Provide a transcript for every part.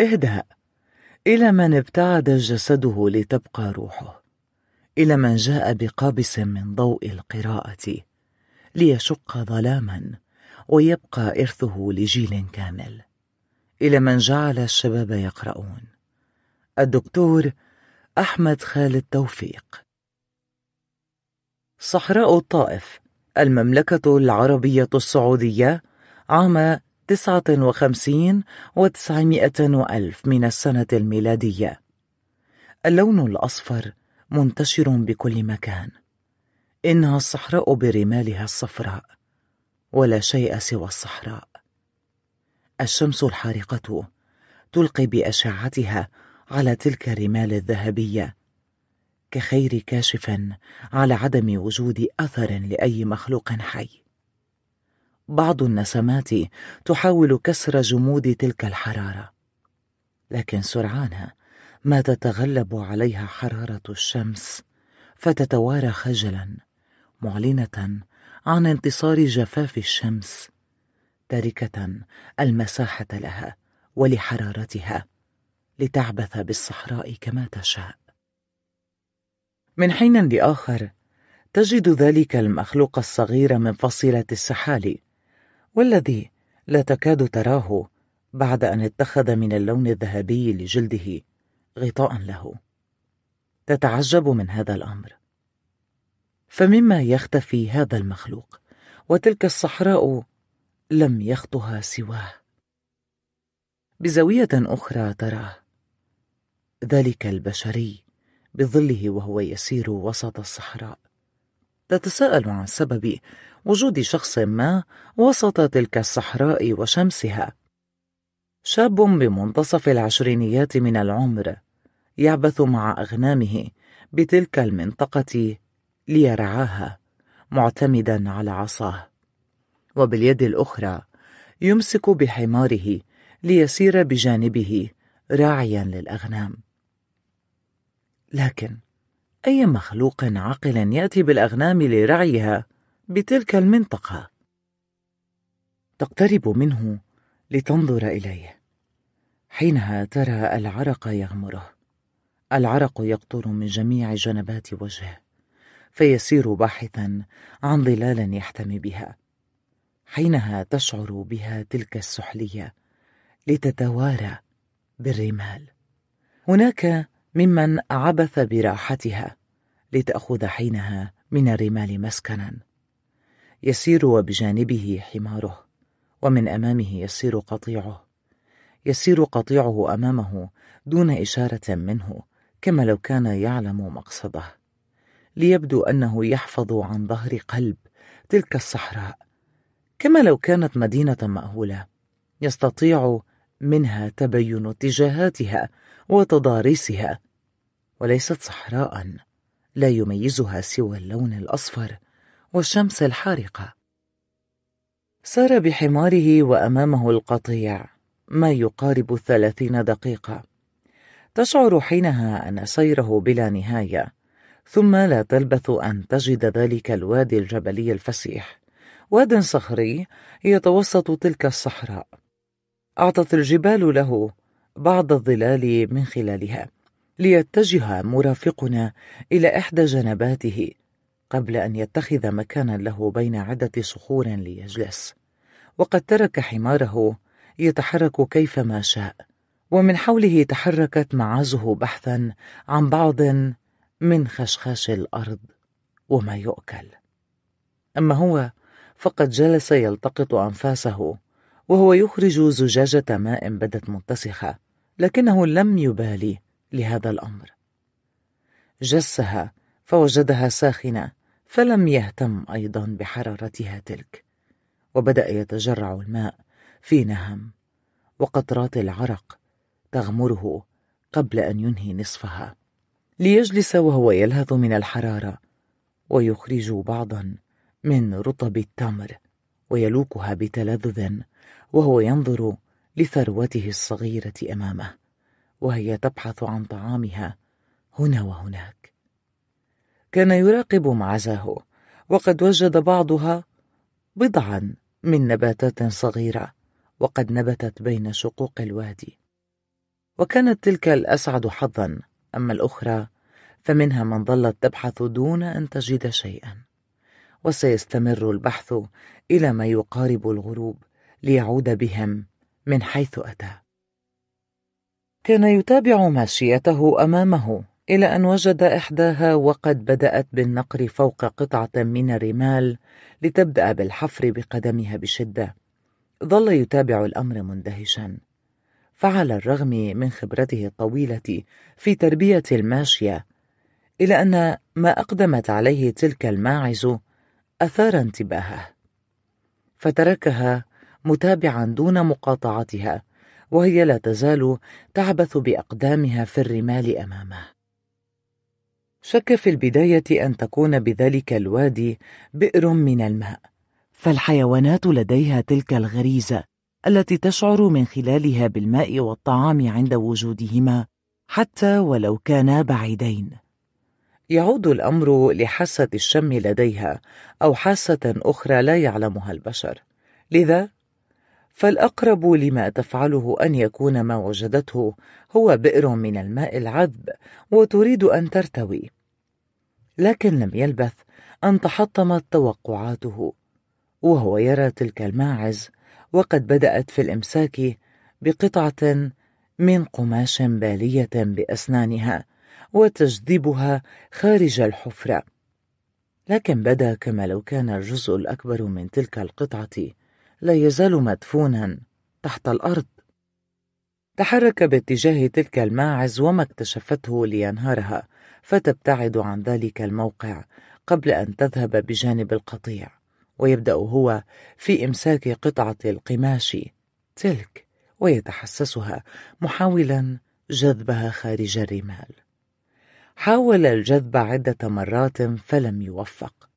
اهدأ إلى من ابتعد جسده لتبقى روحه إلى من جاء بقابس من ضوء القراءة ليشق ظلاما ويبقى إرثه لجيل كامل إلى من جعل الشباب يقرؤون الدكتور أحمد خالد توفيق صحراء الطائف المملكة العربية السعودية عام تسعة وخمسين وتسعمائة وألف من السنة الميلادية اللون الأصفر منتشر بكل مكان إنها الصحراء برمالها الصفراء ولا شيء سوى الصحراء الشمس الحارقة تلقي بأشعتها على تلك الرمال الذهبية كخير كاشف على عدم وجود أثر لأي مخلوق حي بعض النسمات تحاول كسر جمود تلك الحرارة لكن سرعان ما تتغلب عليها حرارة الشمس فتتوارى خجلا معلنة عن انتصار جفاف الشمس تاركة المساحة لها ولحرارتها لتعبث بالصحراء كما تشاء من حين لآخر تجد ذلك المخلوق الصغير من فصيله السحالي والذي لا تكاد تراه بعد أن اتخذ من اللون الذهبي لجلده غطاء له تتعجب من هذا الأمر فمما يختفي هذا المخلوق وتلك الصحراء لم يخطها سواه بزاوية أخرى تراه ذلك البشري بظله وهو يسير وسط الصحراء تتساءل عن سبب وجود شخص ما وسط تلك الصحراء وشمسها شاب بمنتصف العشرينيات من العمر يعبث مع اغنامه بتلك المنطقه ليرعاها معتمدا على عصاه وباليد الاخرى يمسك بحماره ليسير بجانبه راعيا للاغنام لكن اي مخلوق عاقل ياتي بالاغنام لرعيها بتلك المنطقة تقترب منه لتنظر إليه حينها ترى العرق يغمره العرق يقطر من جميع جنبات وجهه فيسير باحثا عن ظلال يحتمي بها حينها تشعر بها تلك السحليه لتتوارى بالرمال هناك ممن عبث براحتها لتاخذ حينها من الرمال مسكنا يسير وبجانبه حماره ومن أمامه يسير قطيعه يسير قطيعه أمامه دون إشارة منه كما لو كان يعلم مقصده ليبدو أنه يحفظ عن ظهر قلب تلك الصحراء كما لو كانت مدينة مأهولة يستطيع منها تبين اتجاهاتها وتضاريسها وليست صحراء لا يميزها سوى اللون الأصفر والشمس الحارقة سار بحماره وأمامه القطيع ما يقارب الثلاثين دقيقة تشعر حينها أن سيره بلا نهاية ثم لا تلبث أن تجد ذلك الوادي الجبلي الفسيح واد صخري يتوسط تلك الصحراء أعطت الجبال له بعض الظلال من خلالها ليتجه مرافقنا إلى إحدى جنباته قبل أن يتخذ مكانا له بين عدة صخور ليجلس وقد ترك حماره يتحرك كيفما شاء ومن حوله تحركت معازه بحثا عن بعض من خشخاش الأرض وما يؤكل أما هو فقد جلس يلتقط أنفاسه وهو يخرج زجاجة ماء بدت متسخة لكنه لم يبالي لهذا الأمر جسها فوجدها ساخنة فلم يهتم أيضا بحرارتها تلك وبدأ يتجرع الماء في نهم وقطرات العرق تغمره قبل أن ينهي نصفها ليجلس وهو يلهث من الحرارة ويخرج بعضا من رطب التمر ويلوكها بتلذذ وهو ينظر لثروته الصغيرة أمامه وهي تبحث عن طعامها هنا وهناك كان يراقب معزاه وقد وجد بعضها بضعا من نباتات صغيرة وقد نبتت بين شقوق الوادي وكانت تلك الأسعد حظا أما الأخرى فمنها من ظلت تبحث دون أن تجد شيئا وسيستمر البحث إلى ما يقارب الغروب ليعود بهم من حيث أتى كان يتابع ماشيته أمامه إلى أن وجد إحداها وقد بدأت بالنقر فوق قطعة من الرمال لتبدأ بالحفر بقدمها بشدة ظل يتابع الأمر مندهشا فعلى الرغم من خبرته الطويلة في تربية الماشية إلا أن ما أقدمت عليه تلك الماعز أثار انتباهه فتركها متابعا دون مقاطعتها وهي لا تزال تعبث بأقدامها في الرمال أمامه شك في البداية أن تكون بذلك الوادي بئر من الماء فالحيوانات لديها تلك الغريزة التي تشعر من خلالها بالماء والطعام عند وجودهما حتى ولو كانا بعيدين يعود الأمر لحاسة الشم لديها أو حاسة أخرى لا يعلمها البشر لذا فالأقرب لما تفعله أن يكون ما وجدته هو بئر من الماء العذب وتريد أن ترتوي لكن لم يلبث أن تحطمت توقعاته وهو يرى تلك الماعز وقد بدأت في الإمساك بقطعة من قماش بالية بأسنانها وتجذبها خارج الحفرة لكن بدا كما لو كان الجزء الأكبر من تلك القطعة لا يزال مدفونا تحت الأرض تحرك باتجاه تلك الماعز وما اكتشفته لينهارها فتبتعد عن ذلك الموقع قبل أن تذهب بجانب القطيع ويبدأ هو في إمساك قطعة القماش تلك ويتحسسها محاولا جذبها خارج الرمال حاول الجذب عدة مرات فلم يوفق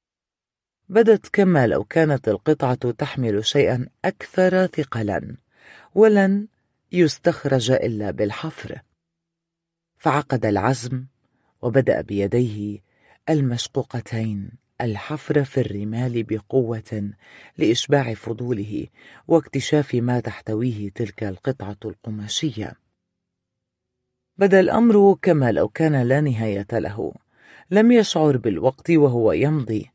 بدت كما لو كانت القطعة تحمل شيئا أكثر ثقلا ولن يستخرج إلا بالحفر فعقد العزم وبدأ بيديه المشقوقتين الحفر في الرمال بقوة لإشباع فضوله واكتشاف ما تحتويه تلك القطعة القماشية بدا الأمر كما لو كان لا نهاية له لم يشعر بالوقت وهو يمضي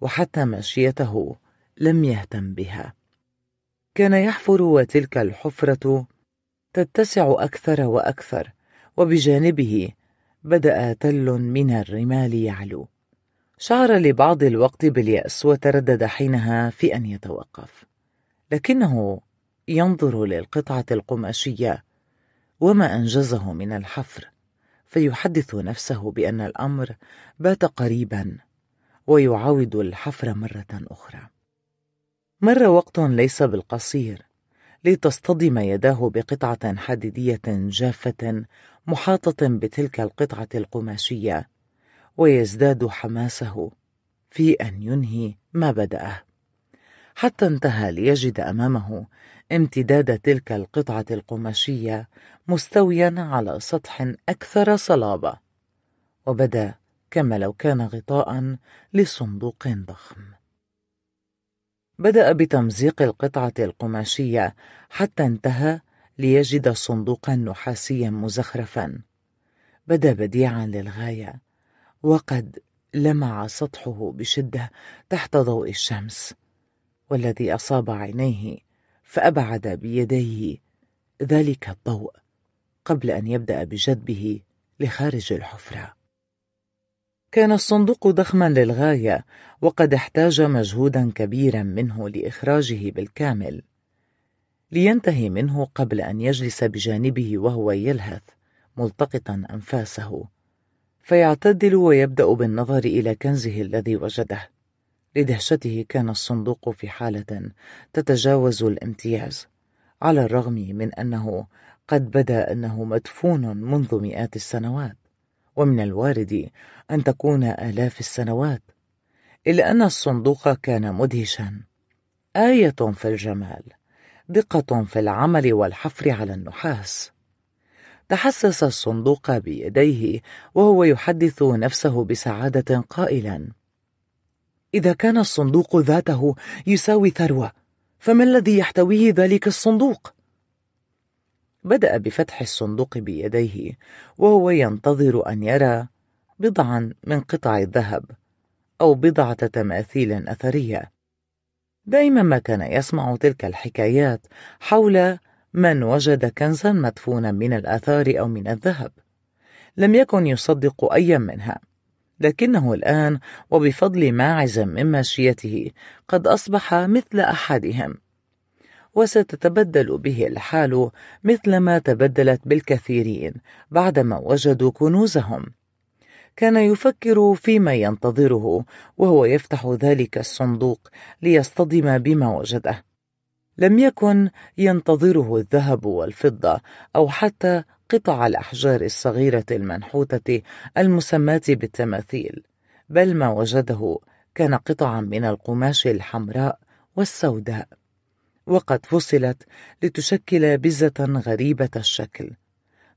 وحتى ماشيته لم يهتم بها كان يحفر وتلك الحفرة تتسع أكثر وأكثر وبجانبه بدأ تل من الرمال يعلو شعر لبعض الوقت باليأس وتردد حينها في أن يتوقف لكنه ينظر للقطعة القماشية وما أنجزه من الحفر فيحدث نفسه بأن الأمر بات قريباً ويعاود الحفر مرة أخرى مر وقت ليس بالقصير لتصطدم يداه بقطعة حديدية جافة محاطة بتلك القطعة القماشية ويزداد حماسه في أن ينهي ما بدأه حتى انتهى ليجد أمامه امتداد تلك القطعة القماشية مستويا على سطح أكثر صلابة وبدا كما لو كان غطاء لصندوق ضخم بدأ بتمزيق القطعة القماشية حتى انتهى ليجد صندوقا نحاسيا مزخرفا بدا بديعا للغاية وقد لمع سطحه بشدة تحت ضوء الشمس والذي أصاب عينيه فأبعد بيديه ذلك الضوء قبل أن يبدأ بجذبه لخارج الحفرة كان الصندوق ضخما للغاية وقد احتاج مجهودا كبيرا منه لإخراجه بالكامل لينتهي منه قبل أن يجلس بجانبه وهو يلهث ملتقطا أنفاسه فيعتدل ويبدأ بالنظر إلى كنزه الذي وجده لدهشته كان الصندوق في حالة تتجاوز الامتياز على الرغم من أنه قد بدا أنه مدفون منذ مئات السنوات ومن الوارد أن تكون آلاف السنوات إلا أن الصندوق كان مدهشا آية في الجمال دقة في العمل والحفر على النحاس تحسس الصندوق بيديه وهو يحدث نفسه بسعادة قائلا إذا كان الصندوق ذاته يساوي ثروة فما الذي يحتويه ذلك الصندوق؟ بدأ بفتح الصندوق بيديه وهو ينتظر أن يرى بضعا من قطع الذهب أو بضعة تماثيل أثرية دائما ما كان يسمع تلك الحكايات حول من وجد كنزا مدفونا من الآثار أو من الذهب لم يكن يصدق أيا منها لكنه الآن وبفضل ماعز من ماشيته قد أصبح مثل أحدهم وستتبدل به الحال مثلما تبدلت بالكثيرين بعدما وجدوا كنوزهم كان يفكر فيما ينتظره وهو يفتح ذلك الصندوق ليصطدم بما وجده لم يكن ينتظره الذهب والفضه او حتى قطع الاحجار الصغيره المنحوته المسماه بالتماثيل بل ما وجده كان قطعا من القماش الحمراء والسوداء وقد فصلت لتشكل بزة غريبة الشكل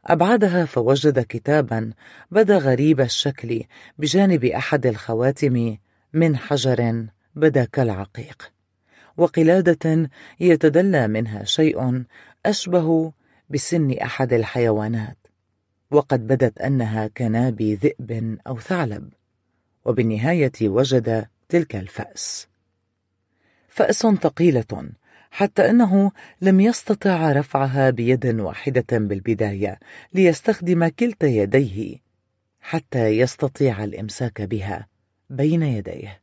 أبعدها فوجد كتابا بدا غريب الشكل بجانب أحد الخواتم من حجر بدا كالعقيق وقلادة يتدلى منها شيء أشبه بسن أحد الحيوانات وقد بدت أنها كنابي ذئب أو ثعلب وبالنهاية وجد تلك الفأس فأس ثقيلة حتى انه لم يستطع رفعها بيد واحده بالبدايه ليستخدم كلتا يديه حتى يستطيع الامساك بها بين يديه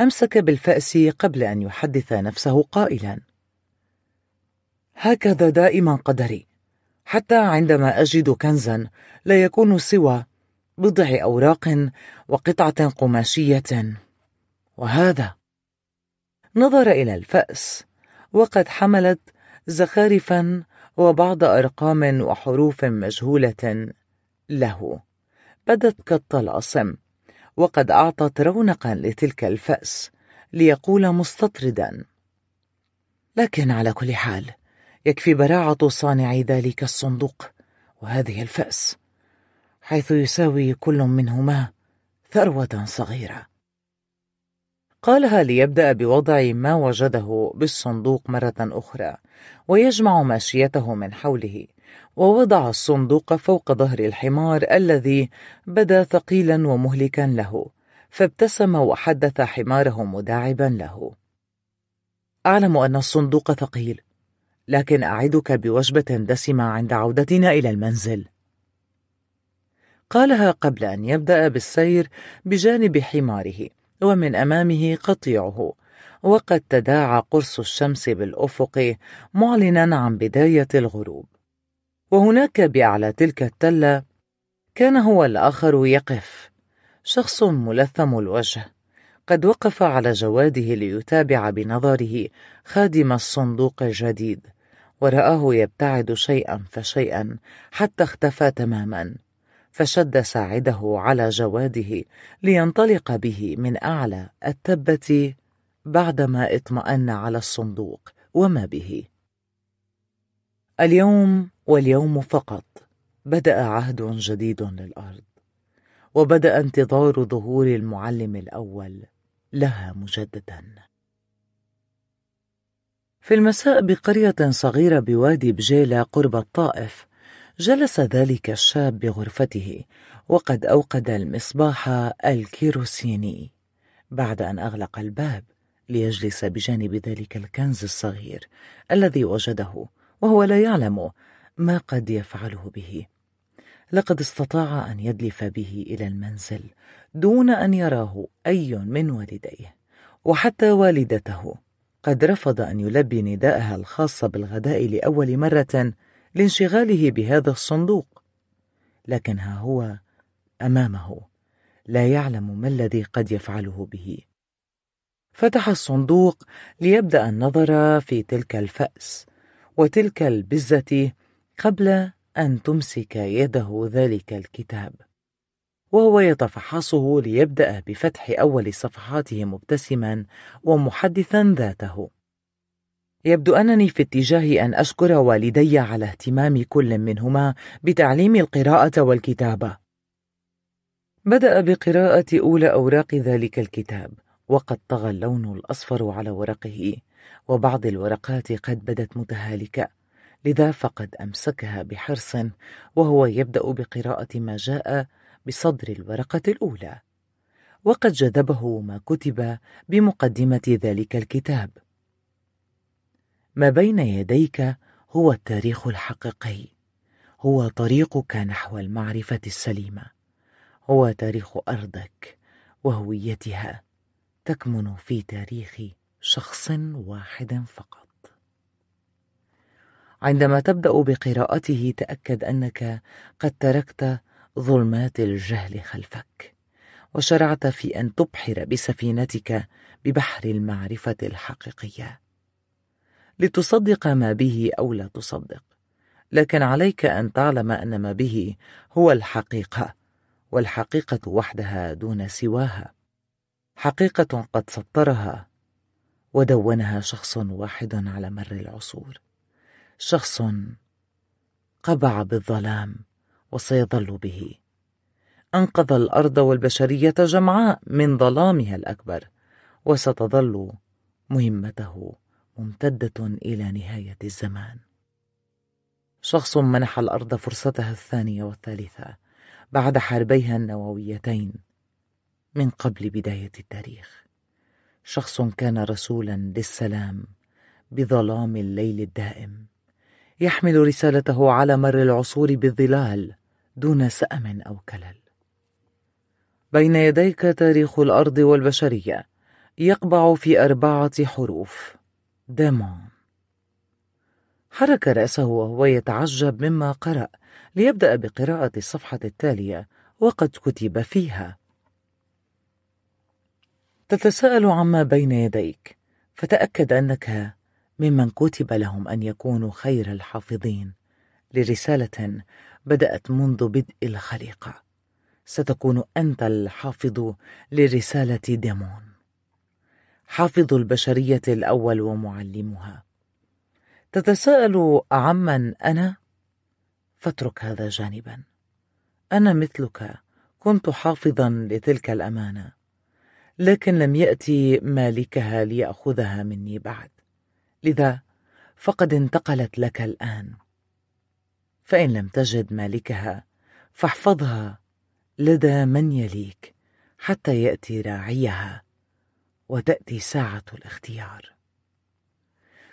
امسك بالفاس قبل ان يحدث نفسه قائلا هكذا دائما قدري حتى عندما اجد كنزا لا يكون سوى بضع اوراق وقطعه قماشيه وهذا نظر الى الفاس وقد حملت زخارفا وبعض أرقام وحروف مجهولة له بدت كالطلاسم وقد أعطت رونقا لتلك الفأس ليقول مستطردا لكن على كل حال يكفي براعة صانع ذلك الصندوق وهذه الفأس حيث يساوي كل منهما ثروة صغيرة قالها ليبدأ بوضع ما وجده بالصندوق مرة أخرى ويجمع ماشيته من حوله ووضع الصندوق فوق ظهر الحمار الذي بدا ثقيلا ومهلكا له فابتسم وحدث حماره مداعبا له أعلم أن الصندوق ثقيل لكن أعدك بوجبة دسمة عند عودتنا إلى المنزل قالها قبل أن يبدأ بالسير بجانب حماره ومن أمامه قطيعه وقد تداعى قرص الشمس بالأفق معلنا عن بداية الغروب وهناك بأعلى تلك التلة كان هو الآخر يقف شخص ملثم الوجه قد وقف على جواده ليتابع بنظره خادم الصندوق الجديد ورآه يبتعد شيئا فشيئا حتى اختفى تماما فشد ساعده على جواده لينطلق به من أعلى التبة بعدما اطمأن على الصندوق وما به اليوم واليوم فقط بدأ عهد جديد للأرض وبدأ انتظار ظهور المعلم الأول لها مجددا في المساء بقرية صغيرة بوادي بجيلة قرب الطائف جلس ذلك الشاب بغرفته وقد أوقد المصباح الكيروسيني بعد أن أغلق الباب ليجلس بجانب ذلك الكنز الصغير الذي وجده وهو لا يعلم ما قد يفعله به لقد استطاع أن يدلف به إلى المنزل دون أن يراه أي من والديه وحتى والدته قد رفض أن يلبي نداءها الخاص بالغداء لأول مرة لانشغاله بهذا الصندوق لكن ها هو امامه لا يعلم ما الذي قد يفعله به فتح الصندوق ليبدا النظر في تلك الفاس وتلك البزه قبل ان تمسك يده ذلك الكتاب وهو يتفحصه ليبدا بفتح اول صفحاته مبتسما ومحدثا ذاته يبدو أنني في اتجاه أن أشكر والدي على اهتمام كل منهما بتعليم القراءة والكتابة. بدأ بقراءة أولى أوراق ذلك الكتاب، وقد طغى اللون الأصفر على ورقه، وبعض الورقات قد بدت متهالكة، لذا فقد أمسكها بحرص، وهو يبدأ بقراءة ما جاء بصدر الورقة الأولى، وقد جذبه ما كتب بمقدمة ذلك الكتاب. ما بين يديك هو التاريخ الحقيقي هو طريقك نحو المعرفه السليمه هو تاريخ ارضك وهويتها تكمن في تاريخ شخص واحد فقط عندما تبدا بقراءته تاكد انك قد تركت ظلمات الجهل خلفك وشرعت في ان تبحر بسفينتك ببحر المعرفه الحقيقيه لتصدق ما به أو لا تصدق لكن عليك أن تعلم أن ما به هو الحقيقة والحقيقة وحدها دون سواها حقيقة قد سطرها ودونها شخص واحد على مر العصور شخص قبع بالظلام وسيظل به أنقذ الأرض والبشرية جمعاء من ظلامها الأكبر وستظل مهمته ممتدة إلى نهاية الزمان شخص منح الأرض فرصتها الثانية والثالثة بعد حربيها النوويتين من قبل بداية التاريخ شخص كان رسولا للسلام بظلام الليل الدائم يحمل رسالته على مر العصور بالظلال دون سأم أو كلل بين يديك تاريخ الأرض والبشرية يقبع في أربعة حروف ديمون حرك رأسه وهو يتعجب مما قرأ ليبدأ بقراءة الصفحة التالية وقد كتب فيها تتساءل عما بين يديك فتأكد أنك ممن كتب لهم أن يكونوا خير الحافظين لرسالة بدأت منذ بدء الخليقة ستكون أنت الحافظ لرسالة ديمون حافظ البشرية الأول ومعلمها تتساءل عمن أنا؟ فاترك هذا جانبا أنا مثلك كنت حافظا لتلك الأمانة لكن لم يأتي مالكها ليأخذها مني بعد لذا فقد انتقلت لك الآن فإن لم تجد مالكها فاحفظها لدى من يليك حتى يأتي راعيها وتأتي ساعة الاختيار.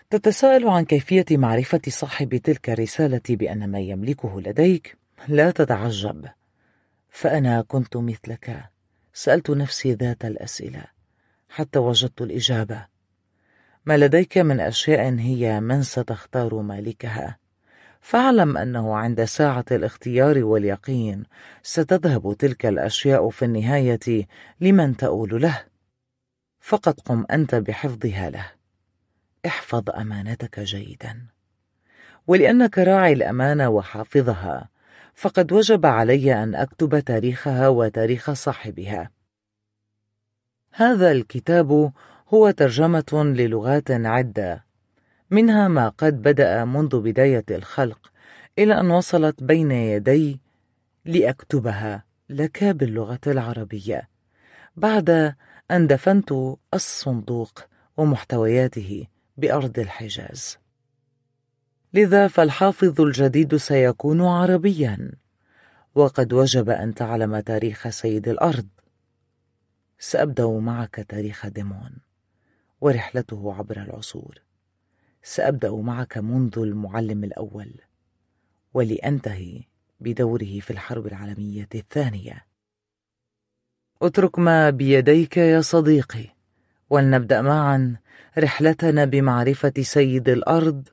تتساءل عن كيفية معرفة صاحب تلك الرسالة بأن ما يملكه لديك لا تتعجب، فأنا كنت مثلك، سألت نفسي ذات الأسئلة حتى وجدت الإجابة. ما لديك من أشياء هي من ستختار مالكها، فاعلم أنه عند ساعة الاختيار واليقين ستذهب تلك الأشياء في النهاية لمن تؤول له. فقط قم أنت بحفظها له احفظ أمانتك جيدا ولأنك راعي الأمانة وحافظها فقد وجب علي أن أكتب تاريخها وتاريخ صاحبها هذا الكتاب هو ترجمة للغات عدة منها ما قد بدأ منذ بداية الخلق إلى أن وصلت بين يدي لأكتبها لك باللغة العربية بعد أن دفنت الصندوق ومحتوياته بأرض الحجاز لذا فالحافظ الجديد سيكون عربياً وقد وجب أن تعلم تاريخ سيد الأرض سأبدأ معك تاريخ ديمون ورحلته عبر العصور سأبدأ معك منذ المعلم الأول ولأنتهي بدوره في الحرب العالمية الثانية اترك ما بيديك يا صديقي ولنبدأ معا رحلتنا بمعرفة سيد الأرض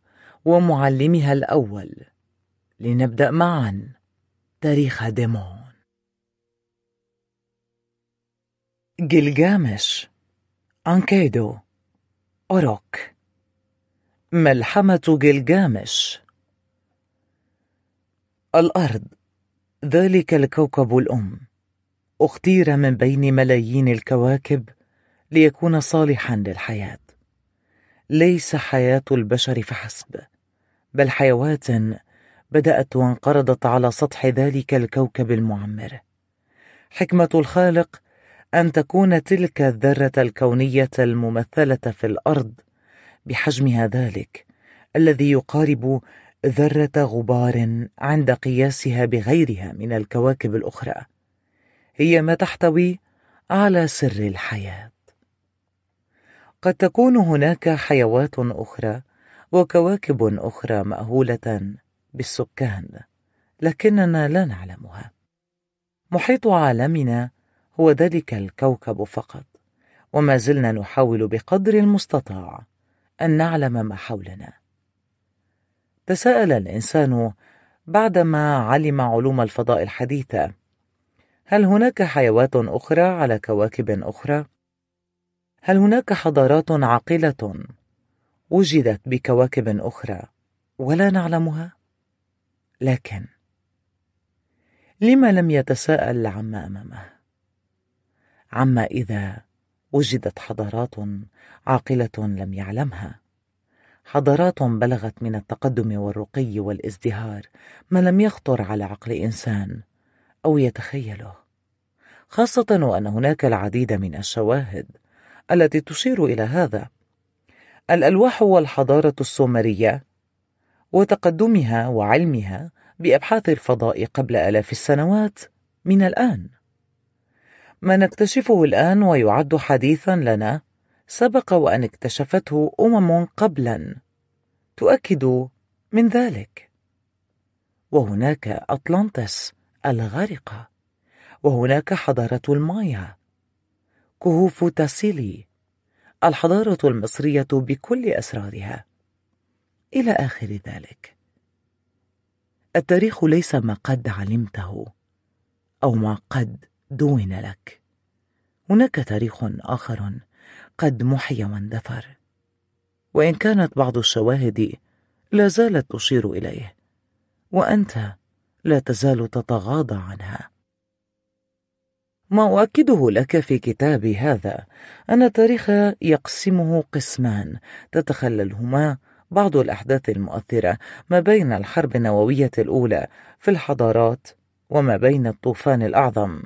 ومعلمها الأول لنبدأ معا تاريخ ديمون جلجامش أنكيدو أوروك ملحمة جلجامش الأرض ذلك الكوكب الأم اختير من بين ملايين الكواكب ليكون صالحا للحياه ليس حياه البشر فحسب بل حيوات بدات وانقرضت على سطح ذلك الكوكب المعمر حكمه الخالق ان تكون تلك الذره الكونيه الممثله في الارض بحجمها ذلك الذي يقارب ذره غبار عند قياسها بغيرها من الكواكب الاخرى هي ما تحتوي على سر الحياة قد تكون هناك حيوات أخرى وكواكب أخرى مأهولة بالسكان لكننا لا نعلمها محيط عالمنا هو ذلك الكوكب فقط وما زلنا نحاول بقدر المستطاع أن نعلم ما حولنا تساءل الإنسان بعدما علم علوم الفضاء الحديثة هل هناك حيوات أخرى على كواكب أخرى؟ هل هناك حضارات عاقلة وجدت بكواكب أخرى ولا نعلمها؟ لكن لما لم يتساءل عما أمامه؟ عما إذا وجدت حضارات عاقلة لم يعلمها حضارات بلغت من التقدم والرقي والازدهار ما لم يخطر على عقل إنسان أو يتخيله خاصة وأن هناك العديد من الشواهد التي تشير إلى هذا الألواح والحضارة السومرية وتقدمها وعلمها بأبحاث الفضاء قبل آلاف السنوات من الآن ما نكتشفه الآن ويعد حديثا لنا سبق وأن اكتشفته أمم قبلا تؤكد من ذلك وهناك أطلانتس الغارقة وهناك حضارة المايا كهوف تاسيلي الحضارة المصرية بكل أسرارها إلى آخر ذلك التاريخ ليس ما قد علمته أو ما قد دون لك هناك تاريخ آخر قد محي واندثر وإن كانت بعض الشواهد لا زالت تشير إليه وأنت لا تزال تتغاضى عنها ما أؤكده لك في كتابي هذا أن التاريخ يقسمه قسمان تتخللهما بعض الأحداث المؤثرة ما بين الحرب النووية الأولى في الحضارات وما بين الطوفان الأعظم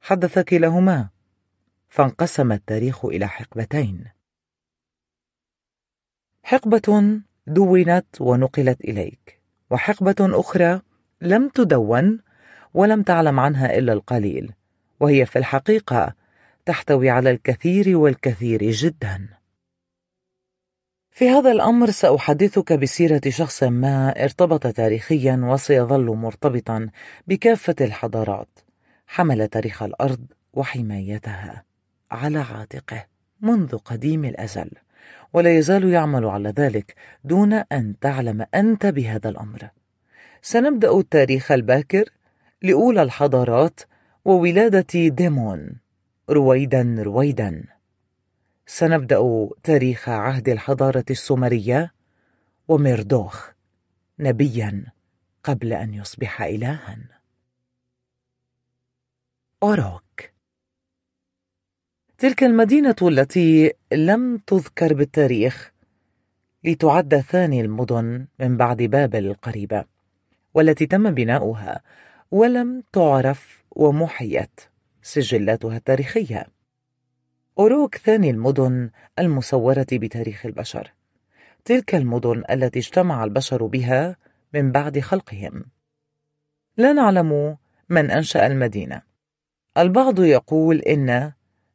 حدث كلاهما فانقسم التاريخ إلى حقبتين حقبة دونت ونقلت إليك وحقبة أخرى لم تدون ولم تعلم عنها إلا القليل وهي في الحقيقة تحتوي على الكثير والكثير جدا في هذا الأمر سأحدثك بسيرة شخص ما ارتبط تاريخيا وسيظل مرتبطا بكافة الحضارات حمل تاريخ الأرض وحمايتها على عاتقه منذ قديم الأزل ولا يزال يعمل على ذلك دون أن تعلم أنت بهذا الأمر سنبدأ التاريخ الباكر لأولى الحضارات وولادة ديمون رويدا رويدا سنبدأ تاريخ عهد الحضارة السومرية وميردوخ نبيا قبل أن يصبح إلها أوروك تلك المدينة التي لم تذكر بالتاريخ لتعد ثاني المدن من بعد بابل القريبة والتي تم بناؤها ولم تعرف ومحيت سجلاتها التاريخية أوروك ثاني المدن المصورة بتاريخ البشر تلك المدن التي اجتمع البشر بها من بعد خلقهم لا نعلم من أنشأ المدينة البعض يقول إن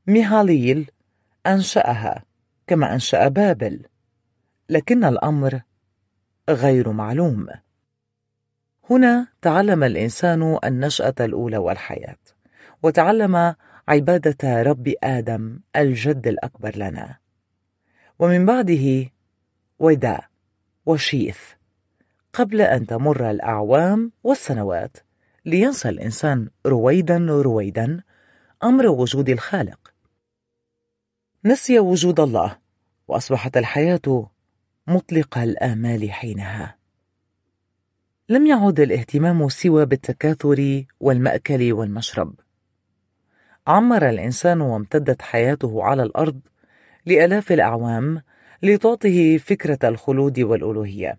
ميهاليل أنشأها كما أنشأ بابل لكن الأمر غير معلوم هنا تعلم الإنسان النشأة الأولى والحياة وتعلم عبادة رب آدم الجد الأكبر لنا ومن بعده وداء وشيث قبل أن تمر الأعوام والسنوات لينسى الإنسان رويدا رويدا أمر وجود الخالق نسي وجود الله وأصبحت الحياة مطلق الآمال حينها لم يعد الاهتمام سوى بالتكاثر والمأكل والمشرب عمر الإنسان وامتدت حياته على الأرض لآلاف الأعوام لتعطه فكرة الخلود والألوهية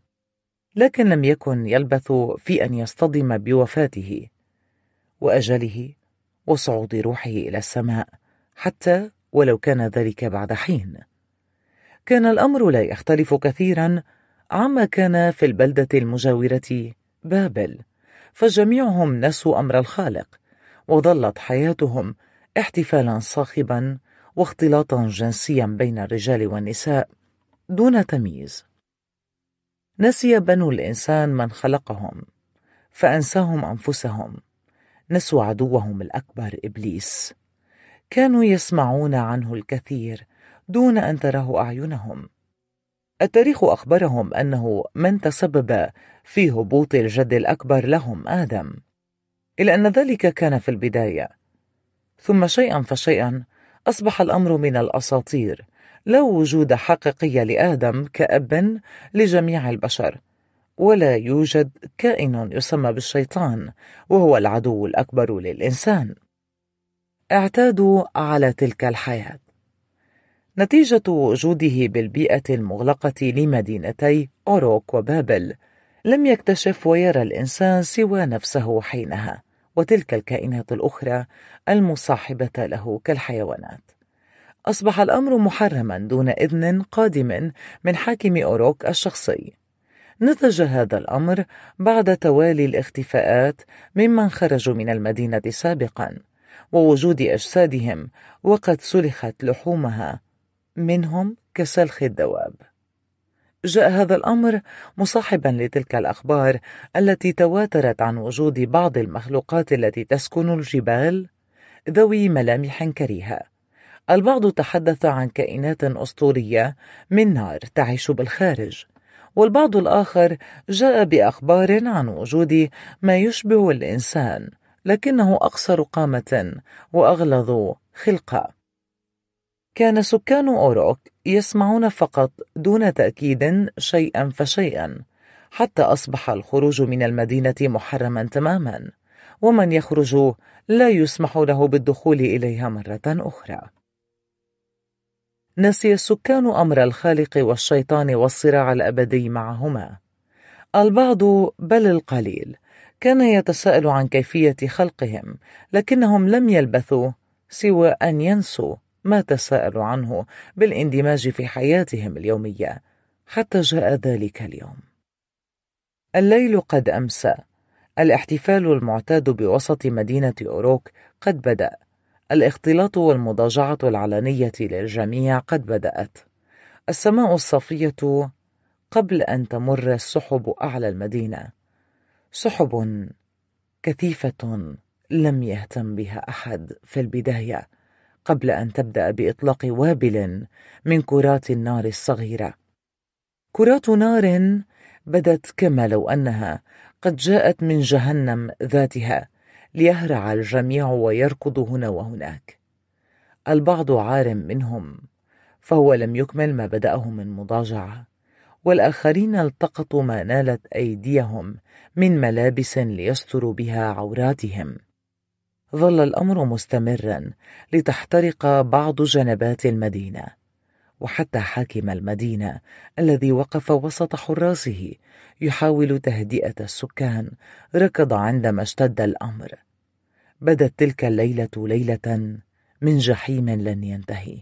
لكن لم يكن يلبث في أن يصطدم بوفاته وأجله وصعود روحه إلى السماء حتى ولو كان ذلك بعد حين كان الأمر لا يختلف كثيرا عما كان في البلدة المجاورة بابل فجميعهم نسوا أمر الخالق وظلت حياتهم احتفالا صاخبا واختلاطا جنسيا بين الرجال والنساء دون تمييز نسي بنو الإنسان من خلقهم فأنساهم أنفسهم نسوا عدوهم الأكبر إبليس كانوا يسمعون عنه الكثير دون أن تراه أعينهم التاريخ أخبرهم أنه من تسبب في هبوط الجد الأكبر لهم آدم إلا أن ذلك كان في البداية ثم شيئا فشيئا أصبح الأمر من الأساطير لا وجود حقيقي لآدم كأب لجميع البشر ولا يوجد كائن يسمى بالشيطان وهو العدو الأكبر للإنسان اعتادوا على تلك الحياة نتيجة وجوده بالبيئة المغلقة لمدينتي أوروك وبابل لم يكتشف ويرى الإنسان سوى نفسه حينها وتلك الكائنات الأخرى المصاحبة له كالحيوانات أصبح الأمر محرما دون إذن قادم من حاكم أوروك الشخصي نتج هذا الأمر بعد توالي الاختفاءات ممن خرجوا من المدينة سابقاً ووجود أجسادهم وقد سلخت لحومها منهم كسلخ الدواب جاء هذا الأمر مصاحبا لتلك الأخبار التي تواترت عن وجود بعض المخلوقات التي تسكن الجبال ذوي ملامح كريهة البعض تحدث عن كائنات أسطورية من نار تعيش بالخارج والبعض الآخر جاء بأخبار عن وجود ما يشبه الإنسان لكنه أقصر قامة وأغلظ خلقة كان سكان أوروك يسمعون فقط دون تأكيد شيئا فشيئا حتى أصبح الخروج من المدينة محرما تماما ومن يخرج لا يسمح له بالدخول إليها مرة أخرى نسي السكان أمر الخالق والشيطان والصراع الأبدي معهما البعض بل القليل كان يتساءل عن كيفية خلقهم لكنهم لم يلبثوا سوى أن ينسوا ما تساءلوا عنه بالاندماج في حياتهم اليومية حتى جاء ذلك اليوم الليل قد أمسى الاحتفال المعتاد بوسط مدينة أوروك قد بدأ الاختلاط والمضاجعة العلنية للجميع قد بدأت السماء الصافية قبل أن تمر السحب أعلى المدينة سحب كثيفة لم يهتم بها أحد في البداية قبل أن تبدأ بإطلاق وابل من كرات النار الصغيرة كرات نار بدت كما لو أنها قد جاءت من جهنم ذاتها ليهرع الجميع ويركض هنا وهناك البعض عار منهم فهو لم يكمل ما بدأه من مضاجعة والآخرين التقطوا ما نالت أيديهم من ملابس ليستروا بها عوراتهم ظل الأمر مستمرا لتحترق بعض جنبات المدينة وحتى حاكم المدينة الذي وقف وسط حراسه يحاول تهدئة السكان ركض عندما اشتد الأمر بدت تلك الليلة ليلة من جحيم لن ينتهي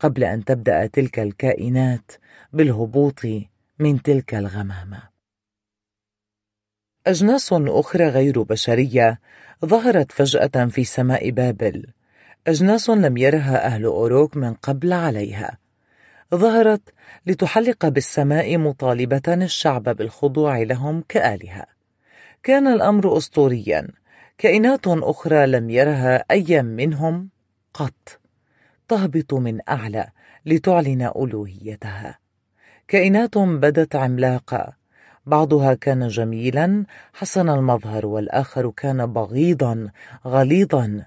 قبل أن تبدأ تلك الكائنات بالهبوط من تلك الغمامة أجناس أخرى غير بشرية ظهرت فجأة في سماء بابل أجناس لم يرها أهل أوروك من قبل عليها ظهرت لتحلق بالسماء مطالبة الشعب بالخضوع لهم كآلهة كان الأمر أسطورياً كائنات أخرى لم يرها أي منهم قط تهبط من أعلى لتعلن ألوهيتها كائنات بدت عملاقة بعضها كان جميلا حسن المظهر والآخر كان بغيضا غليظا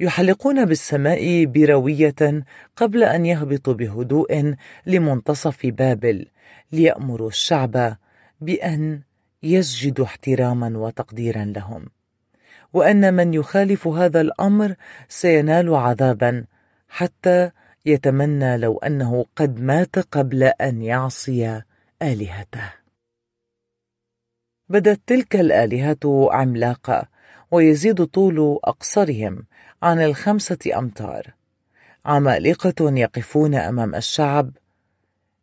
يحلقون بالسماء بروية قبل أن يهبطوا بهدوء لمنتصف بابل ليأمروا الشعب بأن يسجدوا احتراما وتقديرا لهم وأن من يخالف هذا الأمر سينال عذابا حتى يتمنى لو أنه قد مات قبل أن يعصي آلهته بدت تلك الآلهة عملاقة ويزيد طول أقصرهم عن الخمسة أمتار عمالقة يقفون أمام الشعب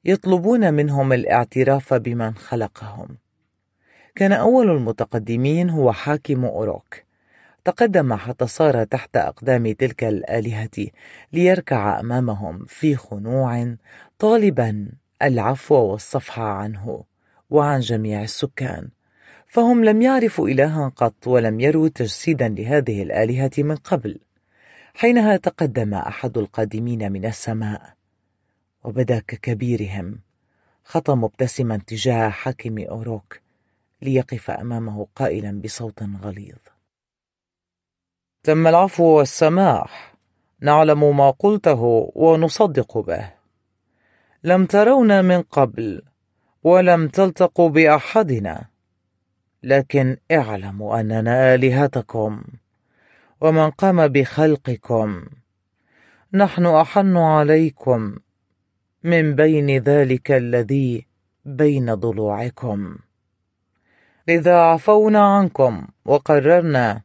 يطلبون منهم الاعتراف بمن خلقهم كان أول المتقدمين هو حاكم أوروك تقدم حتى صار تحت أقدام تلك الآلهة ليركع أمامهم في خنوع طالبا العفو والصفح عنه وعن جميع السكان فهم لم يعرفوا إلها قط ولم يروا تجسيدا لهذه الآلهة من قبل حينها تقدم أحد القادمين من السماء وبدا ككبيرهم خطى مبتسما تجاه حاكم أوروك ليقف أمامه قائلا بصوت غليظ تم العفو والسماح نعلم ما قلته ونصدق به لم ترونا من قبل ولم تلتقوا بأحدنا لكن اعلموا أننا آلهتكم ومن قام بخلقكم نحن أحن عليكم من بين ذلك الذي بين ضلوعكم لذا عفونا عنكم وقررنا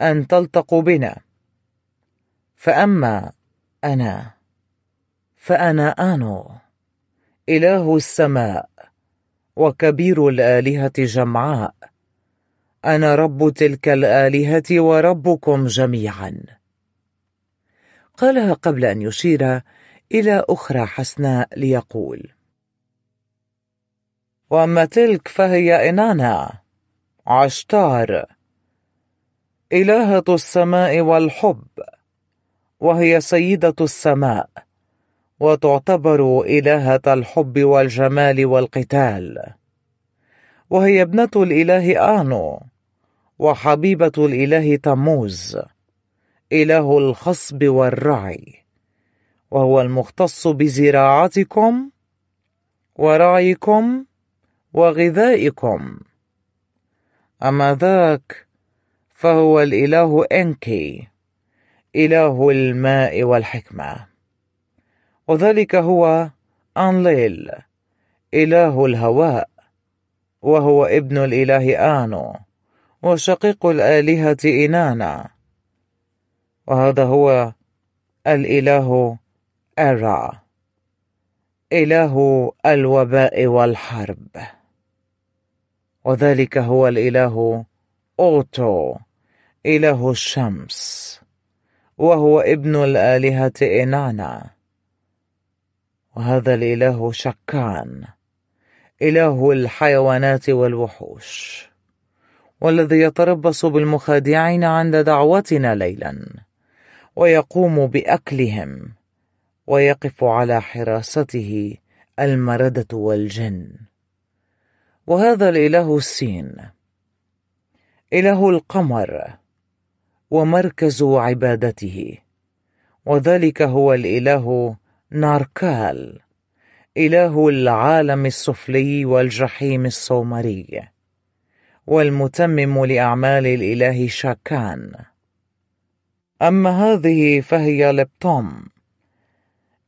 أن تلتقوا بنا فأما أنا فأنا آنو إله السماء وكبير الآلهة جمعاء أنا رب تلك الآلهة وربكم جميعا قالها قبل أن يشير إلى أخرى حسناء ليقول وأما تلك فهي إنانا عشتار إلهة السماء والحب وهي سيدة السماء وتعتبر إلهة الحب والجمال والقتال وهي ابنة الإله آنو وحبيبة الإله تموز إله الخصب والرعي وهو المختص بزراعتكم ورعيكم وغذائكم أما ذاك فهو الإله إنكي إله الماء والحكمة وذلك هو أنليل إله الهواء وهو ابن الإله آنو وشقيق الآلهة إنانا وهذا هو الإله أرا إله الوباء والحرب وذلك هو الإله أوتو إله الشمس وهو ابن الآلهة إنانا وهذا الإله شكان إله الحيوانات والوحوش والذي يتربص بالمخادعين عند دعوتنا ليلا ويقوم بأكلهم ويقف على حراسته المردة والجن وهذا الإله السين إله القمر ومركز عبادته وذلك هو الإله ناركال إله العالم السفلي والجحيم السومري والمتمم لأعمال الإله شاكان أما هذه فهي لبتوم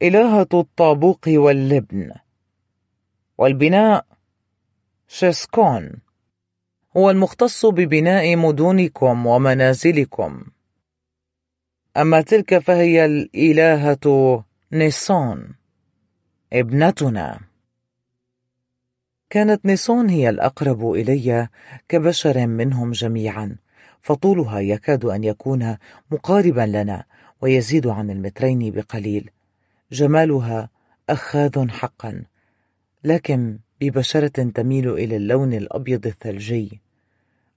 إلهة الطابوق واللبن والبناء شسكون هو المختص ببناء مدنكم ومنازلكم أما تلك فهي الإلهة نيسون ابنتنا كانت نيسون هي الأقرب إلي كبشر منهم جميعا فطولها يكاد أن يكون مقاربا لنا ويزيد عن المترين بقليل جمالها أخاذ حقا لكن ببشرة تميل إلى اللون الأبيض الثلجي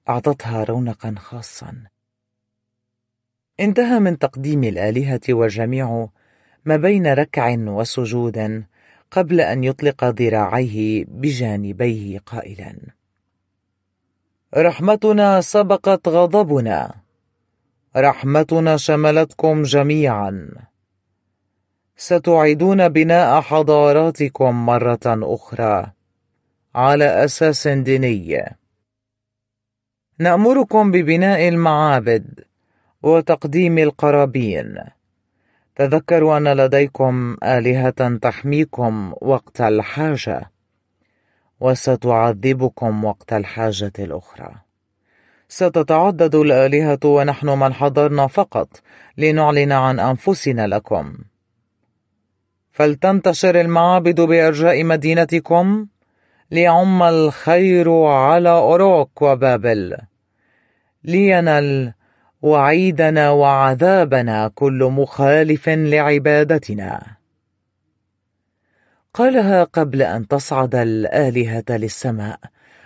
أعطتها رونقا خاصا انتهى من تقديم الآلهة والجميع ما بين ركع وسجود قبل أن يطلق ذراعيه بجانبيه قائلا رحمتنا سبقت غضبنا رحمتنا شملتكم جميعا ستعيدون بناء حضاراتكم مرة أخرى على أساس ديني نأمركم ببناء المعابد وتقديم القرابين تذكروا أن لديكم آلهة تحميكم وقت الحاجة وستعذبكم وقت الحاجة الأخرى ستتعدد الآلهة ونحن من حضرنا فقط لنعلن عن أنفسنا لكم فلتنتشر المعابد بأرجاء مدينتكم ليعم الخير على أوروك وبابل لينال وعيدنا وعذابنا كل مخالف لعبادتنا قالها قبل ان تصعد الالهه للسماء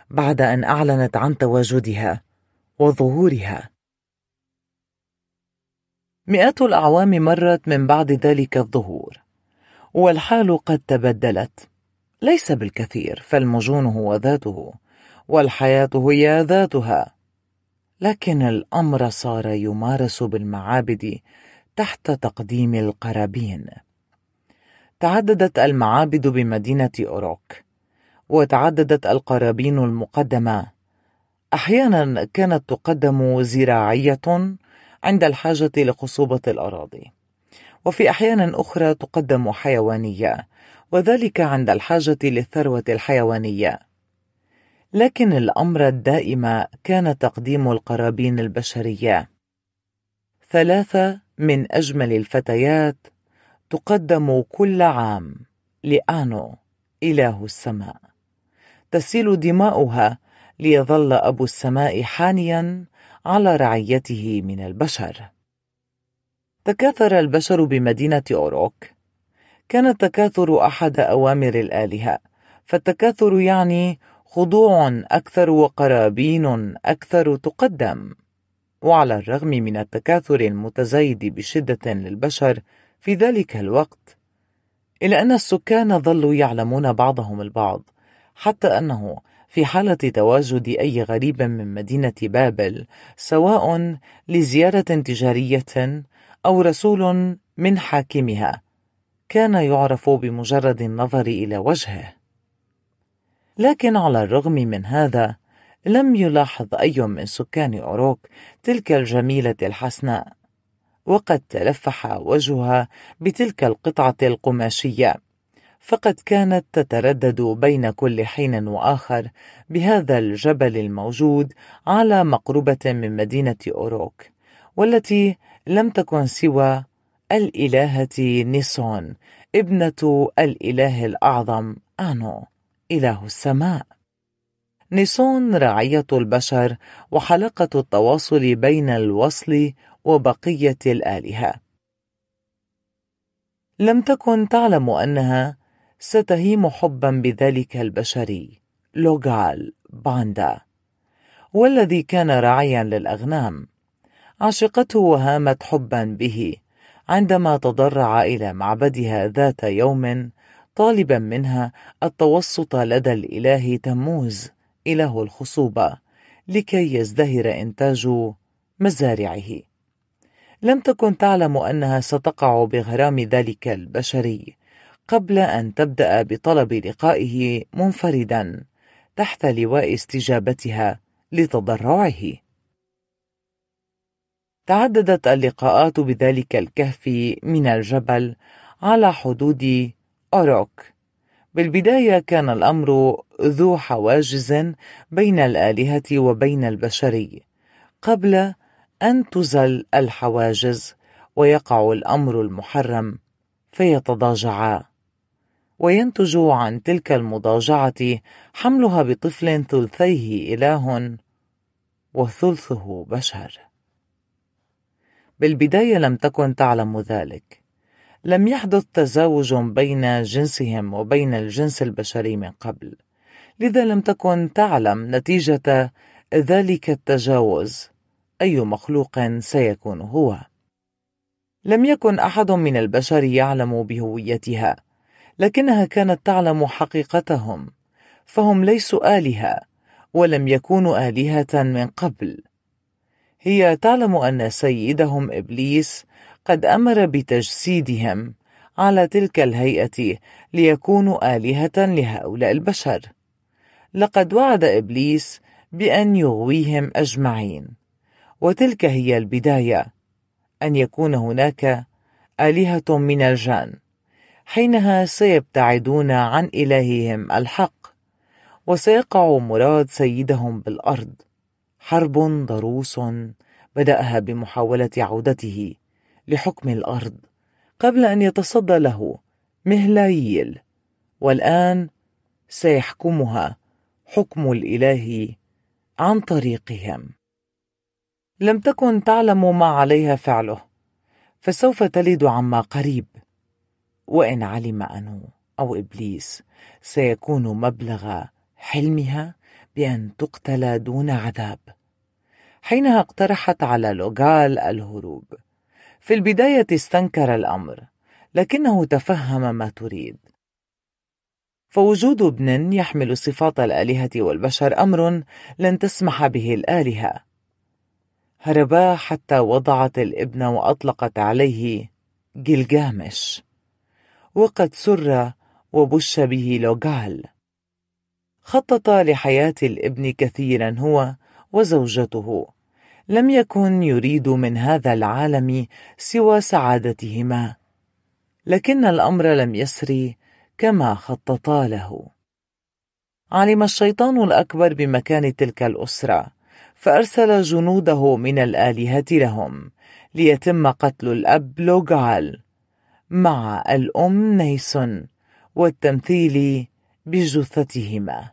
بعد ان اعلنت عن تواجدها وظهورها مئات الاعوام مرت من بعد ذلك الظهور والحال قد تبدلت ليس بالكثير فالمجون هو ذاته والحياه هي ذاتها لكن الأمر صار يمارس بالمعابد تحت تقديم القرابين تعددت المعابد بمدينة أوروك وتعددت القرابين المقدمة أحيانا كانت تقدم زراعية عند الحاجة لخصوبة الأراضي وفي أحيان أخرى تقدم حيوانية وذلك عند الحاجة للثروة الحيوانية لكن الأمر الدائم كان تقديم القرابين البشرية ثلاثة من أجمل الفتيات تقدم كل عام لآنو إله السماء تسيل دماؤها ليظل أبو السماء حانيا على رعيته من البشر تكاثر البشر بمدينة أوروك كان التكاثر أحد أوامر الآلهة فالتكاثر يعني خضوع أكثر وقرابين أكثر تقدم وعلى الرغم من التكاثر المتزايد بشدة للبشر في ذلك الوقت إلا أن السكان ظلوا يعلمون بعضهم البعض حتى أنه في حالة تواجد أي غريب من مدينة بابل سواء لزيارة تجارية أو رسول من حاكمها كان يعرف بمجرد النظر إلى وجهه لكن على الرغم من هذا لم يلاحظ أي من سكان أوروك تلك الجميلة الحسناء وقد تلفح وجهها بتلك القطعة القماشية فقد كانت تتردد بين كل حين وآخر بهذا الجبل الموجود على مقربة من مدينة أوروك والتي لم تكن سوى الإلهة نيسون ابنة الإله الأعظم آنو إله السماء نيسون رعية البشر وحلقة التواصل بين الوصل وبقية الآلهة لم تكن تعلم أنها ستهيم حبا بذلك البشري لوغال باندا والذي كان راعيا للأغنام عشقته وهامت حبا به عندما تضرع إلى معبدها ذات يوم طالبا منها التوسط لدى الإله تموز إله الخصوبة لكي يزدهر إنتاج مزارعه لم تكن تعلم أنها ستقع بغرام ذلك البشري قبل أن تبدأ بطلب لقائه منفردا تحت لواء استجابتها لتضرعه تعددت اللقاءات بذلك الكهف من الجبل على حدود أوروك بالبداية كان الأمر ذو حواجز بين الآلهة وبين البشري قبل أن تزل الحواجز ويقع الأمر المحرم فيتضاجعا وينتج عن تلك المضاجعة حملها بطفل ثلثيه إله وثلثه بشر بالبداية لم تكن تعلم ذلك لم يحدث تزاوج بين جنسهم وبين الجنس البشري من قبل لذا لم تكن تعلم نتيجة ذلك التجاوز أي مخلوق سيكون هو لم يكن أحد من البشر يعلم بهويتها لكنها كانت تعلم حقيقتهم فهم ليسوا آلهة ولم يكونوا آلهة من قبل هي تعلم أن سيدهم إبليس قد أمر بتجسيدهم على تلك الهيئة ليكونوا آلهة لهؤلاء البشر لقد وعد إبليس بأن يغويهم أجمعين وتلك هي البداية أن يكون هناك آلهة من الجان حينها سيبتعدون عن إلههم الحق وسيقع مراد سيدهم بالأرض حرب ضروس بدأها بمحاولة عودته لحكم الأرض قبل أن يتصدى له مهلايل والآن سيحكمها حكم الإله عن طريقهم لم تكن تعلم ما عليها فعله فسوف تلد عما قريب وإن علم أنو أو إبليس سيكون مبلغ حلمها بأن تقتل دون عذاب حينها اقترحت على لوغال الهروب في البداية استنكر الأمر لكنه تفهم ما تريد فوجود ابن يحمل صفات الآلهة والبشر أمر لن تسمح به الآلهة هربا حتى وضعت الابن وأطلقت عليه جلجامش وقد سر وبش به لوغال خطط لحياة الابن كثيرا هو وزوجته لم يكن يريد من هذا العالم سوى سعادتهما لكن الأمر لم يسري كما خططا له علم الشيطان الأكبر بمكان تلك الأسرة فأرسل جنوده من الآلهة لهم ليتم قتل الأب لوغال مع الأم نيسون والتمثيل بجثتهما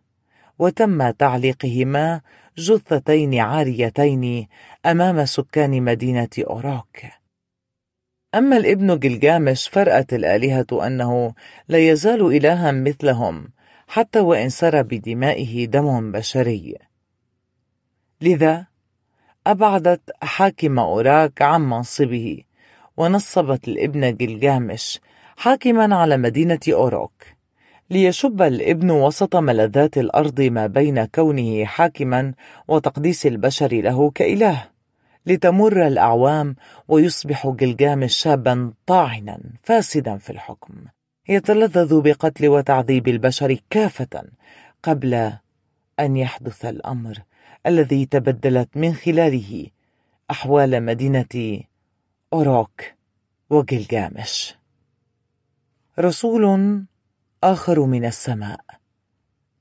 وتم تعليقهما جثتين عاريتين أمام سكان مدينة أوراك أما الابن جلجامش فرأت الآلهة أنه لا يزال إلها مثلهم حتى وإن سرى بدمائه دم بشري لذا أبعدت حاكم أوراك عن منصبه ونصبت الابن جلجامش حاكما على مدينة أوروك ليشب الابن وسط ملذات الأرض ما بين كونه حاكما وتقديس البشر له كإله لتمر الأعوام ويصبح جلجامش شابا طاعنا فاسدا في الحكم يتلذذ بقتل وتعذيب البشر كافة قبل أن يحدث الأمر الذي تبدلت من خلاله أحوال مدينة أوروك وجلجامش رسول آخر من السماء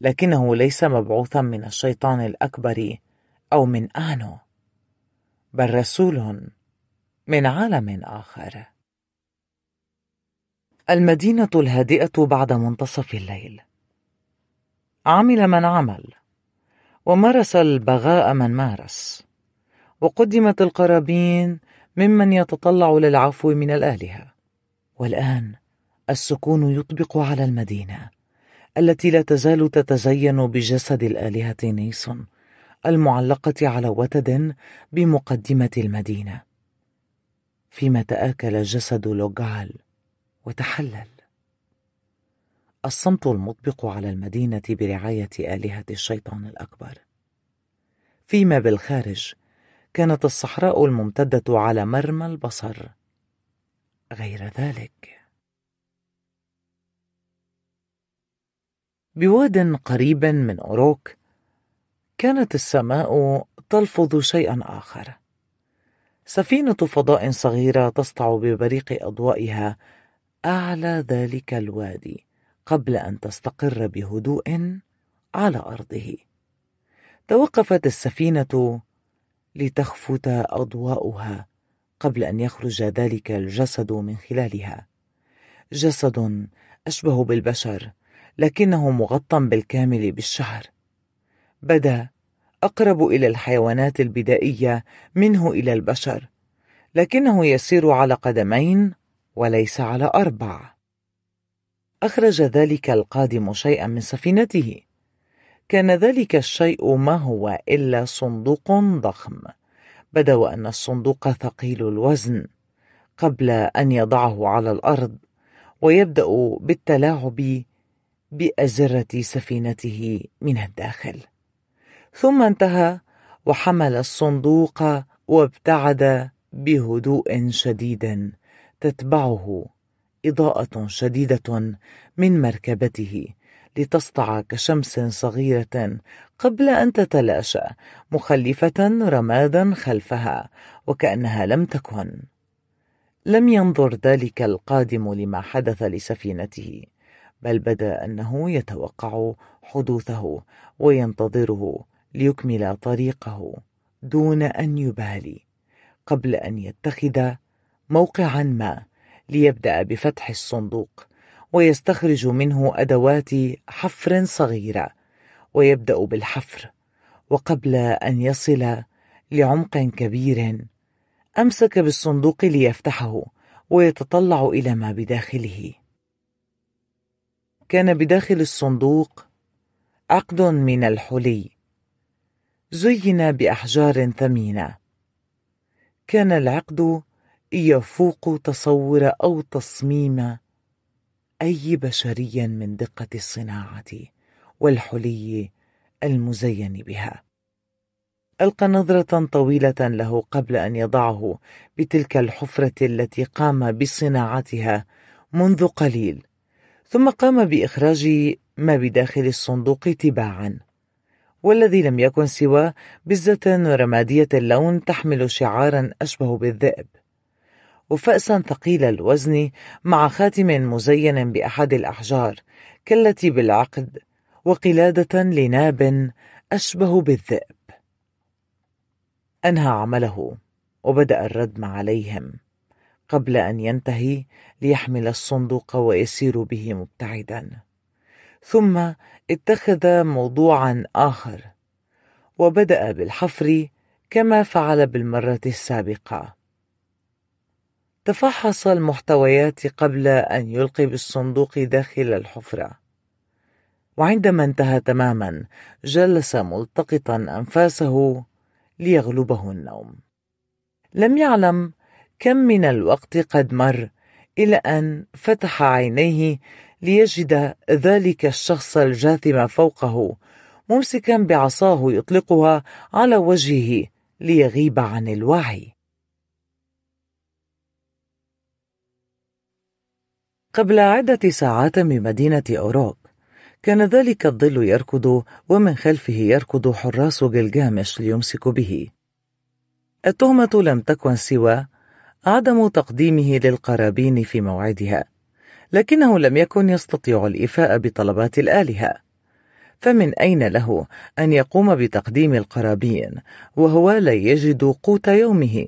لكنه ليس مبعوثا من الشيطان الأكبر أو من آنو، بل رسول من عالم آخر المدينة الهادئة بعد منتصف الليل عمل من عمل ومارس البغاء من مارس وقدمت القرابين ممن يتطلع للعفو من الآلهة والآن السكون يطبق على المدينة التي لا تزال تتزين بجسد الآلهة نيسون المعلقة على وتد بمقدمة المدينة فيما تآكل جسد لوغال وتحلل الصمت المطبق على المدينة برعاية آلهة الشيطان الأكبر فيما بالخارج كانت الصحراء الممتدة على مرمى البصر غير ذلك بواد قريب من أوروك كانت السماء تلفظ شيئا آخر سفينة فضاء صغيرة تسطع ببريق أضوائها أعلى ذلك الوادي قبل أن تستقر بهدوء على أرضه توقفت السفينة لتخفت أضواؤها قبل أن يخرج ذلك الجسد من خلالها جسد أشبه بالبشر لكنه مغطى بالكامل بالشعر بدا أقرب إلى الحيوانات البدائية منه إلى البشر لكنه يسير على قدمين وليس على أربع أخرج ذلك القادم شيئا من سفينته كان ذلك الشيء ما هو إلا صندوق ضخم بدا وأن الصندوق ثقيل الوزن قبل أن يضعه على الأرض ويبدأ بالتلاعب بأزرة سفينته من الداخل ثم انتهى وحمل الصندوق وابتعد بهدوء شديد تتبعه إضاءة شديدة من مركبته لتسطع كشمس صغيرة قبل أن تتلاشى مخلفة رمادا خلفها وكأنها لم تكن لم ينظر ذلك القادم لما حدث لسفينته بل بدا انه يتوقع حدوثه وينتظره ليكمل طريقه دون ان يبالي قبل ان يتخذ موقعا ما ليبدا بفتح الصندوق ويستخرج منه ادوات حفر صغيره ويبدا بالحفر وقبل ان يصل لعمق كبير امسك بالصندوق ليفتحه ويتطلع الى ما بداخله كان بداخل الصندوق عقد من الحلي زين بأحجار ثمينة كان العقد يفوق تصور أو تصميم أي بشري من دقة الصناعة والحلي المزين بها ألقى نظرة طويلة له قبل أن يضعه بتلك الحفرة التي قام بصناعتها منذ قليل ثم قام بإخراج ما بداخل الصندوق تباعا والذي لم يكن سوى بزة رمادية اللون تحمل شعارا أشبه بالذئب وفأسا ثقيل الوزن مع خاتم مزين بأحد الأحجار كالتي بالعقد وقلادة لناب أشبه بالذئب أنهى عمله وبدأ الردم عليهم قبل أن ينتهي ليحمل الصندوق ويسير به مبتعدا ثم اتخذ موضوعا آخر وبدأ بالحفر كما فعل بالمرة السابقة تفحص المحتويات قبل أن يلقي بالصندوق داخل الحفرة وعندما انتهى تماما جلس ملتقطا أنفاسه ليغلبه النوم لم يعلم كم من الوقت قد مر إلى أن فتح عينيه ليجد ذلك الشخص الجاثم فوقه ممسكا بعصاه يطلقها على وجهه ليغيب عن الوعي قبل عدة ساعات من مدينة أوروب كان ذلك الظل يركض ومن خلفه يركض حراس جلجامش ليمسك به التهمة لم تكن سوى عدم تقديمه للقرابين في موعدها لكنه لم يكن يستطيع الإيفاء بطلبات الآلهة فمن أين له أن يقوم بتقديم القرابين وهو لا يجد قوت يومه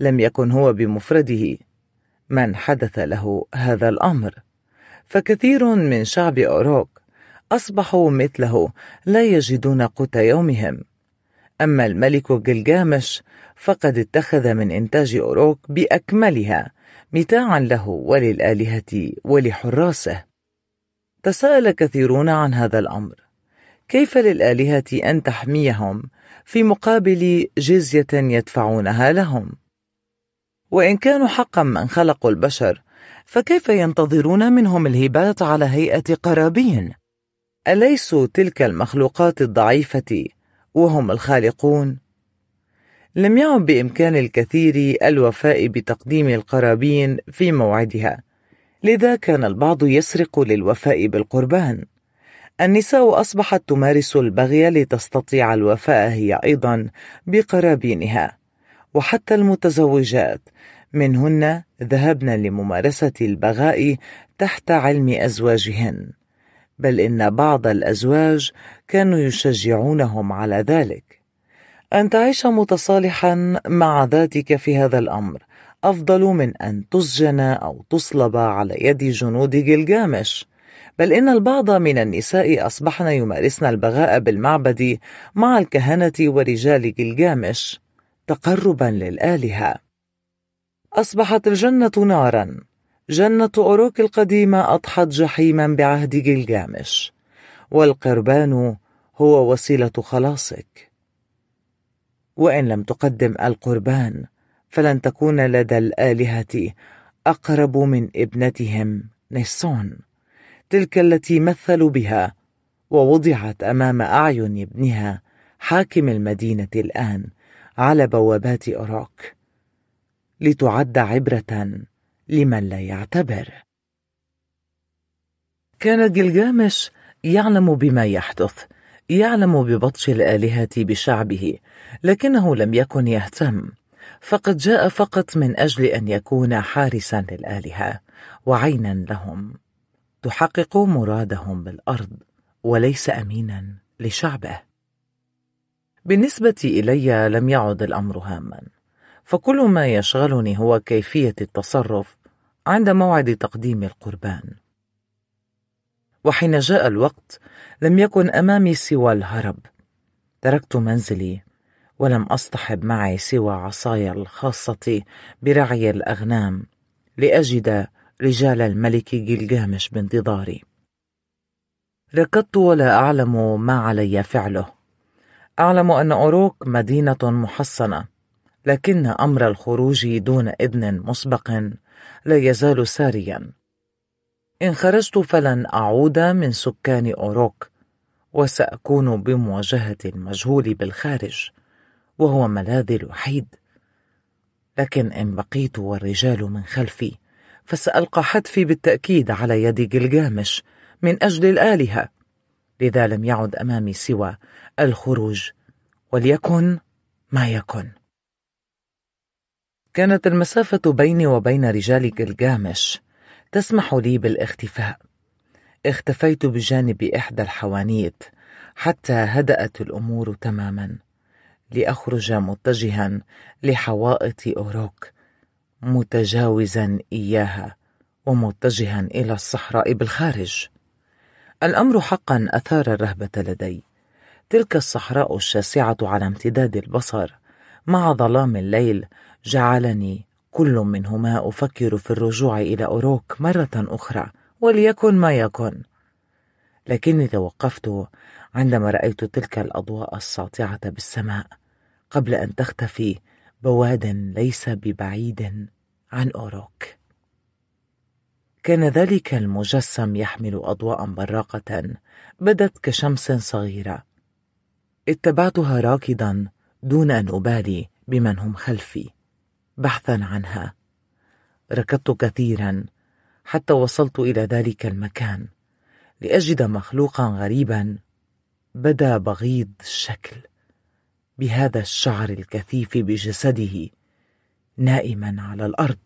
لم يكن هو بمفرده من حدث له هذا الأمر فكثير من شعب أوروك أصبحوا مثله لا يجدون قوت يومهم أما الملك جلجامش فقد اتخذ من إنتاج أوروك بأكملها متاعا له وللآلهة ولحراسه تساءل كثيرون عن هذا الأمر كيف للآلهة أن تحميهم في مقابل جزية يدفعونها لهم؟ وإن كانوا حقا من خلقوا البشر فكيف ينتظرون منهم الهبات على هيئة قرابين؟ أليسوا تلك المخلوقات الضعيفة وهم الخالقون لم يعد بإمكان الكثير الوفاء بتقديم القرابين في موعدها لذا كان البعض يسرق للوفاء بالقربان النساء أصبحت تمارس البغي لتستطيع الوفاء هي أيضا بقرابينها وحتى المتزوجات منهن ذهبن لممارسة البغاء تحت علم أزواجهن بل إن بعض الأزواج كانوا يشجعونهم على ذلك أن تعيش متصالحا مع ذاتك في هذا الأمر أفضل من أن تسجن أو تصلب على يد جنود جلجامش بل إن البعض من النساء أصبحن يمارسن البغاء بالمعبد مع الكهنة ورجال جلجامش تقربا للآلهة أصبحت الجنة نارا جنة أوروك القديمة أضحت جحيما بعهد جلجامش والقربان هو وسيلة خلاصك وإن لم تقدم القربان فلن تكون لدى الآلهة أقرب من ابنتهم نيسون تلك التي مثلوا بها ووضعت أمام أعين ابنها حاكم المدينة الآن على بوابات أوروك لتعد عبرة لمن لا يعتبر كان جلجامش يعلم بما يحدث يعلم ببطش الآلهة بشعبه لكنه لم يكن يهتم فقد جاء فقط من أجل أن يكون حارسا للآلهة وعينا لهم تحقق مرادهم بالأرض وليس أمينا لشعبه بالنسبة إلي لم يعد الأمر هاما فكل ما يشغلني هو كيفية التصرف عند موعد تقديم القربان وحين جاء الوقت لم يكن امامي سوى الهرب تركت منزلي ولم اصطحب معي سوى عصاي الخاصه برعي الاغنام لاجد رجال الملك جلجامش بانتظاري ركضت ولا اعلم ما علي فعله اعلم ان اوروك مدينه محصنه لكن امر الخروج دون اذن مسبق لا يزال ساريا إن خرجت فلن أعود من سكان أوروك وسأكون بمواجهة المجهول بالخارج وهو ملاذي الوحيد لكن إن بقيت والرجال من خلفي فسألقى حتفي بالتأكيد على يد جلجامش من أجل الآلهة لذا لم يعد أمامي سوى الخروج وليكن ما يكن كانت المسافة بيني وبين رجال جلجامش تسمح لي بالاختفاء اختفيت بجانب إحدى الحوانيت حتى هدأت الأمور تماما لأخرج متجها لحوائط أوروك متجاوزا إياها ومتجها إلى الصحراء بالخارج الأمر حقا أثار الرهبة لدي تلك الصحراء الشاسعة على امتداد البصر مع ظلام الليل جعلني كل منهما أفكر في الرجوع إلى أوروك مرة أخرى وليكن ما يكن لكني توقفت عندما رأيت تلك الأضواء الساطعة بالسماء قبل أن تختفي بواد ليس ببعيد عن أوروك كان ذلك المجسم يحمل أضواء براقة بدت كشمس صغيرة اتبعتها راكضا دون أن أبالي بمن هم خلفي بحثا عنها ركضت كثيرا حتى وصلت الى ذلك المكان لاجد مخلوقا غريبا بدا بغيض الشكل بهذا الشعر الكثيف بجسده نائما على الارض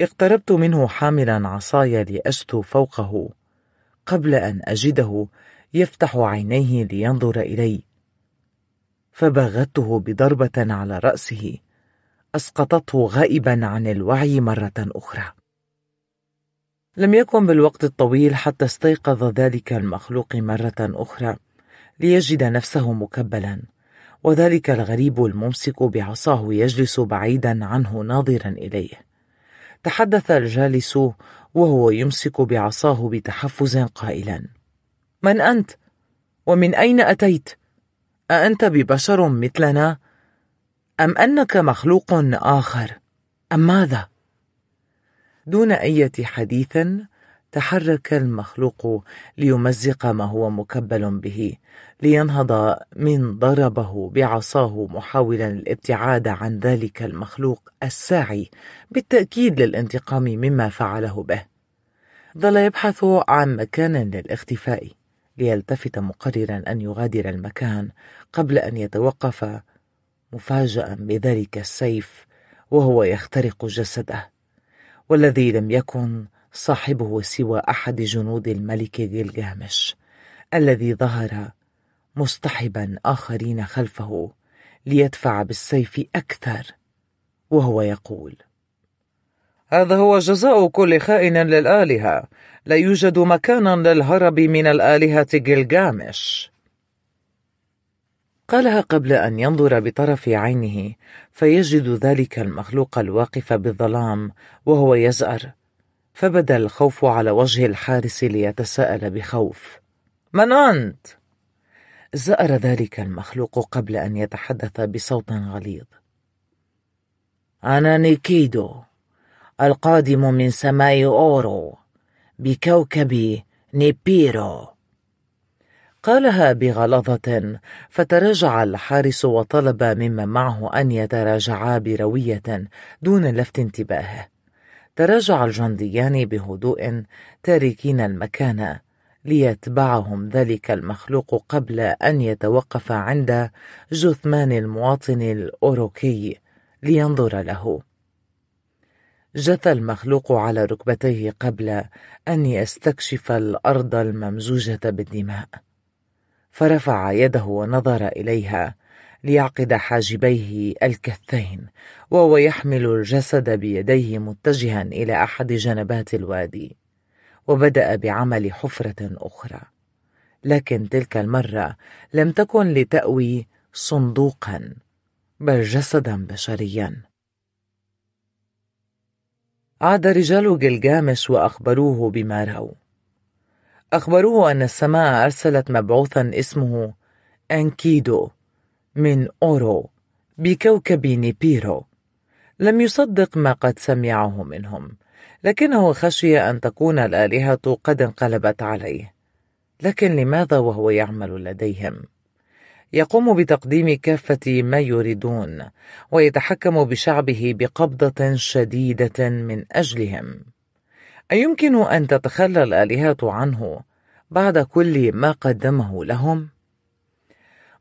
اقتربت منه حاملا عصاي لاجثو فوقه قبل ان اجده يفتح عينيه لينظر الي فباغته بضربة على رأسه أسقطته غائبا عن الوعي مرة أخرى لم يكن بالوقت الطويل حتى استيقظ ذلك المخلوق مرة أخرى ليجد نفسه مكبلا وذلك الغريب الممسك بعصاه يجلس بعيدا عنه ناظرا إليه تحدث الجالس وهو يمسك بعصاه بتحفز قائلا من أنت؟ ومن أين أتيت؟ أأنت ببشر مثلنا؟ أم أنك مخلوق آخر؟ أم ماذا؟ دون أية حديث تحرك المخلوق ليمزق ما هو مكبل به لينهض من ضربه بعصاه محاولا الابتعاد عن ذلك المخلوق الساعي بالتأكيد للانتقام مما فعله به ظل يبحث عن مكان للاختفاء ليلتفت مقررا أن يغادر المكان قبل أن يتوقف مفاجأ بذلك السيف وهو يخترق جسده والذي لم يكن صاحبه سوى أحد جنود الملك جلجامش الذي ظهر مصطحبا آخرين خلفه ليدفع بالسيف أكثر وهو يقول هذا هو جزاء كل خائن للآلهة لا يوجد مكان للهرب من الآلهة جلجامش قالها قبل أن ينظر بطرف عينه فيجد ذلك المخلوق الواقف بالظلام وهو يزأر فبدا الخوف على وجه الحارس ليتساءل بخوف من أنت؟ زأر ذلك المخلوق قبل أن يتحدث بصوت غليظ أنا نيكيدو القادم من سماء أورو بكوكب نيبيرو قالها بغلظة فتراجع الحارس وطلب ممن معه أن يتراجعا بروية دون لفت انتباهه تراجع الجنديان بهدوء تاركين المكان ليتبعهم ذلك المخلوق قبل أن يتوقف عند جثمان المواطن الأوروكي لينظر له جثى المخلوق على ركبتيه قبل أن يستكشف الأرض الممزوجة بالدماء فرفع يده ونظر إليها ليعقد حاجبيه الكثين وهو يحمل الجسد بيديه متجها إلى أحد جنبات الوادي وبدأ بعمل حفرة أخرى لكن تلك المرة لم تكن لتأوي صندوقا بل جسدا بشريا عاد رجال جلجامش وأخبروه بما رأوا أخبروه أن السماء أرسلت مبعوثا اسمه أنكيدو من أورو بكوكب نيبيرو لم يصدق ما قد سمعه منهم لكنه خشي أن تكون الآلهة قد انقلبت عليه لكن لماذا وهو يعمل لديهم؟ يقوم بتقديم كافة ما يريدون ويتحكم بشعبه بقبضة شديدة من أجلهم أيمكن أن تتخلى الآلهات عنه بعد كل ما قدمه لهم؟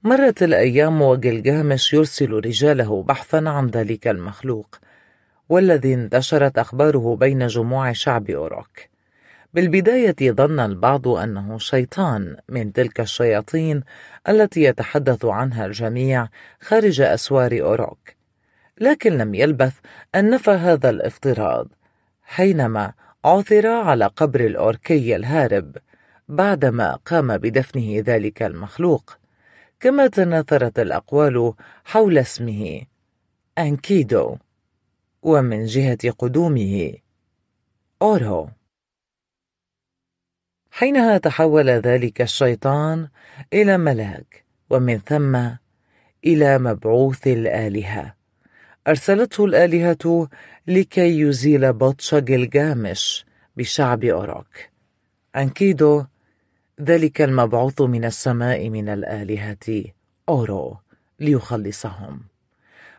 مرت الأيام وجلجامش يرسل رجاله بحثا عن ذلك المخلوق والذي انتشرت أخباره بين جموع شعب أوروك بالبداية ظن البعض أنه شيطان من تلك الشياطين التي يتحدث عنها الجميع خارج أسوار أوروك، لكن لم يلبث أن نفى هذا الافتراض حينما عثر على قبر الأوركي الهارب بعدما قام بدفنه ذلك المخلوق، كما تناثرت الأقوال حول اسمه أنكيدو، ومن جهة قدومه أورو. حينها تحول ذلك الشيطان إلى ملاك ومن ثم إلى مبعوث الآلهة أرسلته الآلهة لكي يزيل بطش جلجامش بشعب اوروك أنكيدو ذلك المبعوث من السماء من الآلهة أورو ليخلصهم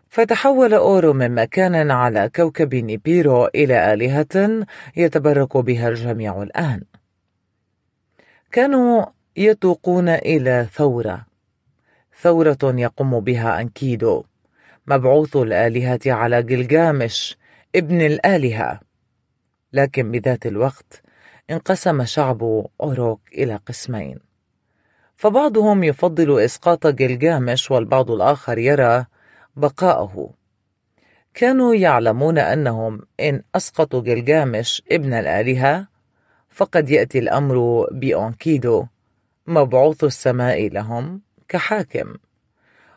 فتحول أورو من مكان على كوكب نيبيرو إلى آلهة يتبرك بها الجميع الآن كانوا يتوقون إلى ثورة ثورة يقوم بها أنكيدو مبعوث الآلهة على جلجامش ابن الآلهة لكن بذات الوقت انقسم شعب أوروك إلى قسمين فبعضهم يفضل إسقاط جلجامش والبعض الآخر يرى بقاءه كانوا يعلمون أنهم إن أسقطوا جلجامش ابن الآلهة فقد يأتي الأمر بأونكيدو مبعوث السماء لهم كحاكم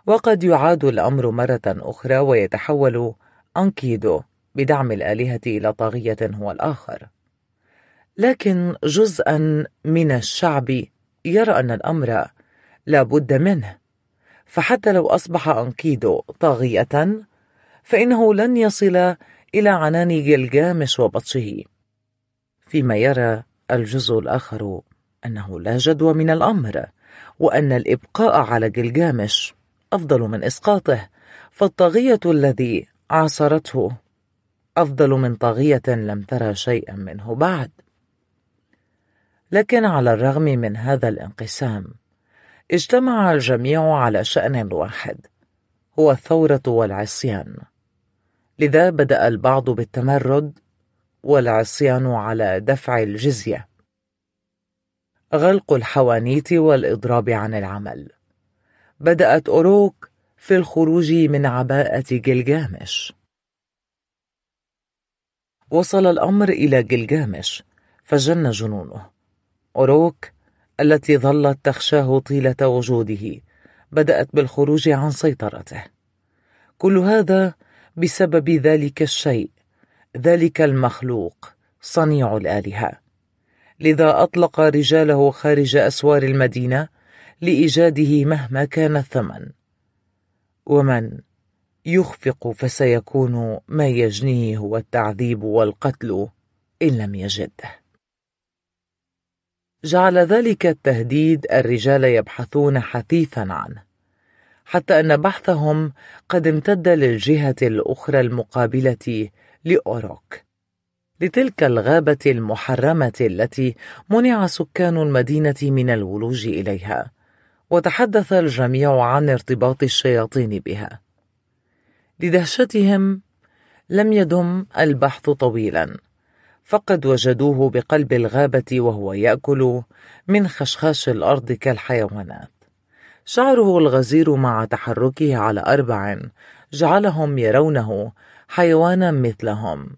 وقد يعاد الأمر مرة أخرى ويتحول أنكيدو بدعم الآلهة إلى طاغية هو الآخر لكن جزءا من الشعب يرى أن الأمر لا بد منه فحتى لو أصبح أنكيدو طاغية فإنه لن يصل إلى عنان جلجامش وبطشه فيما يرى الجزء الآخر أنه لا جدوى من الأمر وأن الإبقاء على جلجامش أفضل من إسقاطه فالطاغية الذي عاصرته أفضل من طاغية لم ترى شيئا منه بعد لكن على الرغم من هذا الانقسام اجتمع الجميع على شأن واحد هو الثورة والعصيان لذا بدأ البعض بالتمرد والعصيان على دفع الجزية غلق الحوانيت والإضراب عن العمل بدأت أوروك في الخروج من عباءة جلجامش وصل الأمر إلى جلجامش فجن جنونه أوروك التي ظلت تخشاه طيلة وجوده بدأت بالخروج عن سيطرته كل هذا بسبب ذلك الشيء ذلك المخلوق صنيع الالهه لذا اطلق رجاله خارج اسوار المدينه لايجاده مهما كان الثمن ومن يخفق فسيكون ما يجنيه هو التعذيب والقتل ان لم يجده جعل ذلك التهديد الرجال يبحثون حثيثا عنه حتى ان بحثهم قد امتد للجهه الاخرى المقابله لأوروك لتلك الغابة المحرمة التي منع سكان المدينة من الولوج إليها وتحدث الجميع عن ارتباط الشياطين بها لدهشتهم لم يدم البحث طويلا فقد وجدوه بقلب الغابة وهو يأكل من خشخاش الأرض كالحيوانات شعره الغزير مع تحركه على أربع جعلهم يرونه حيوانا مثلهم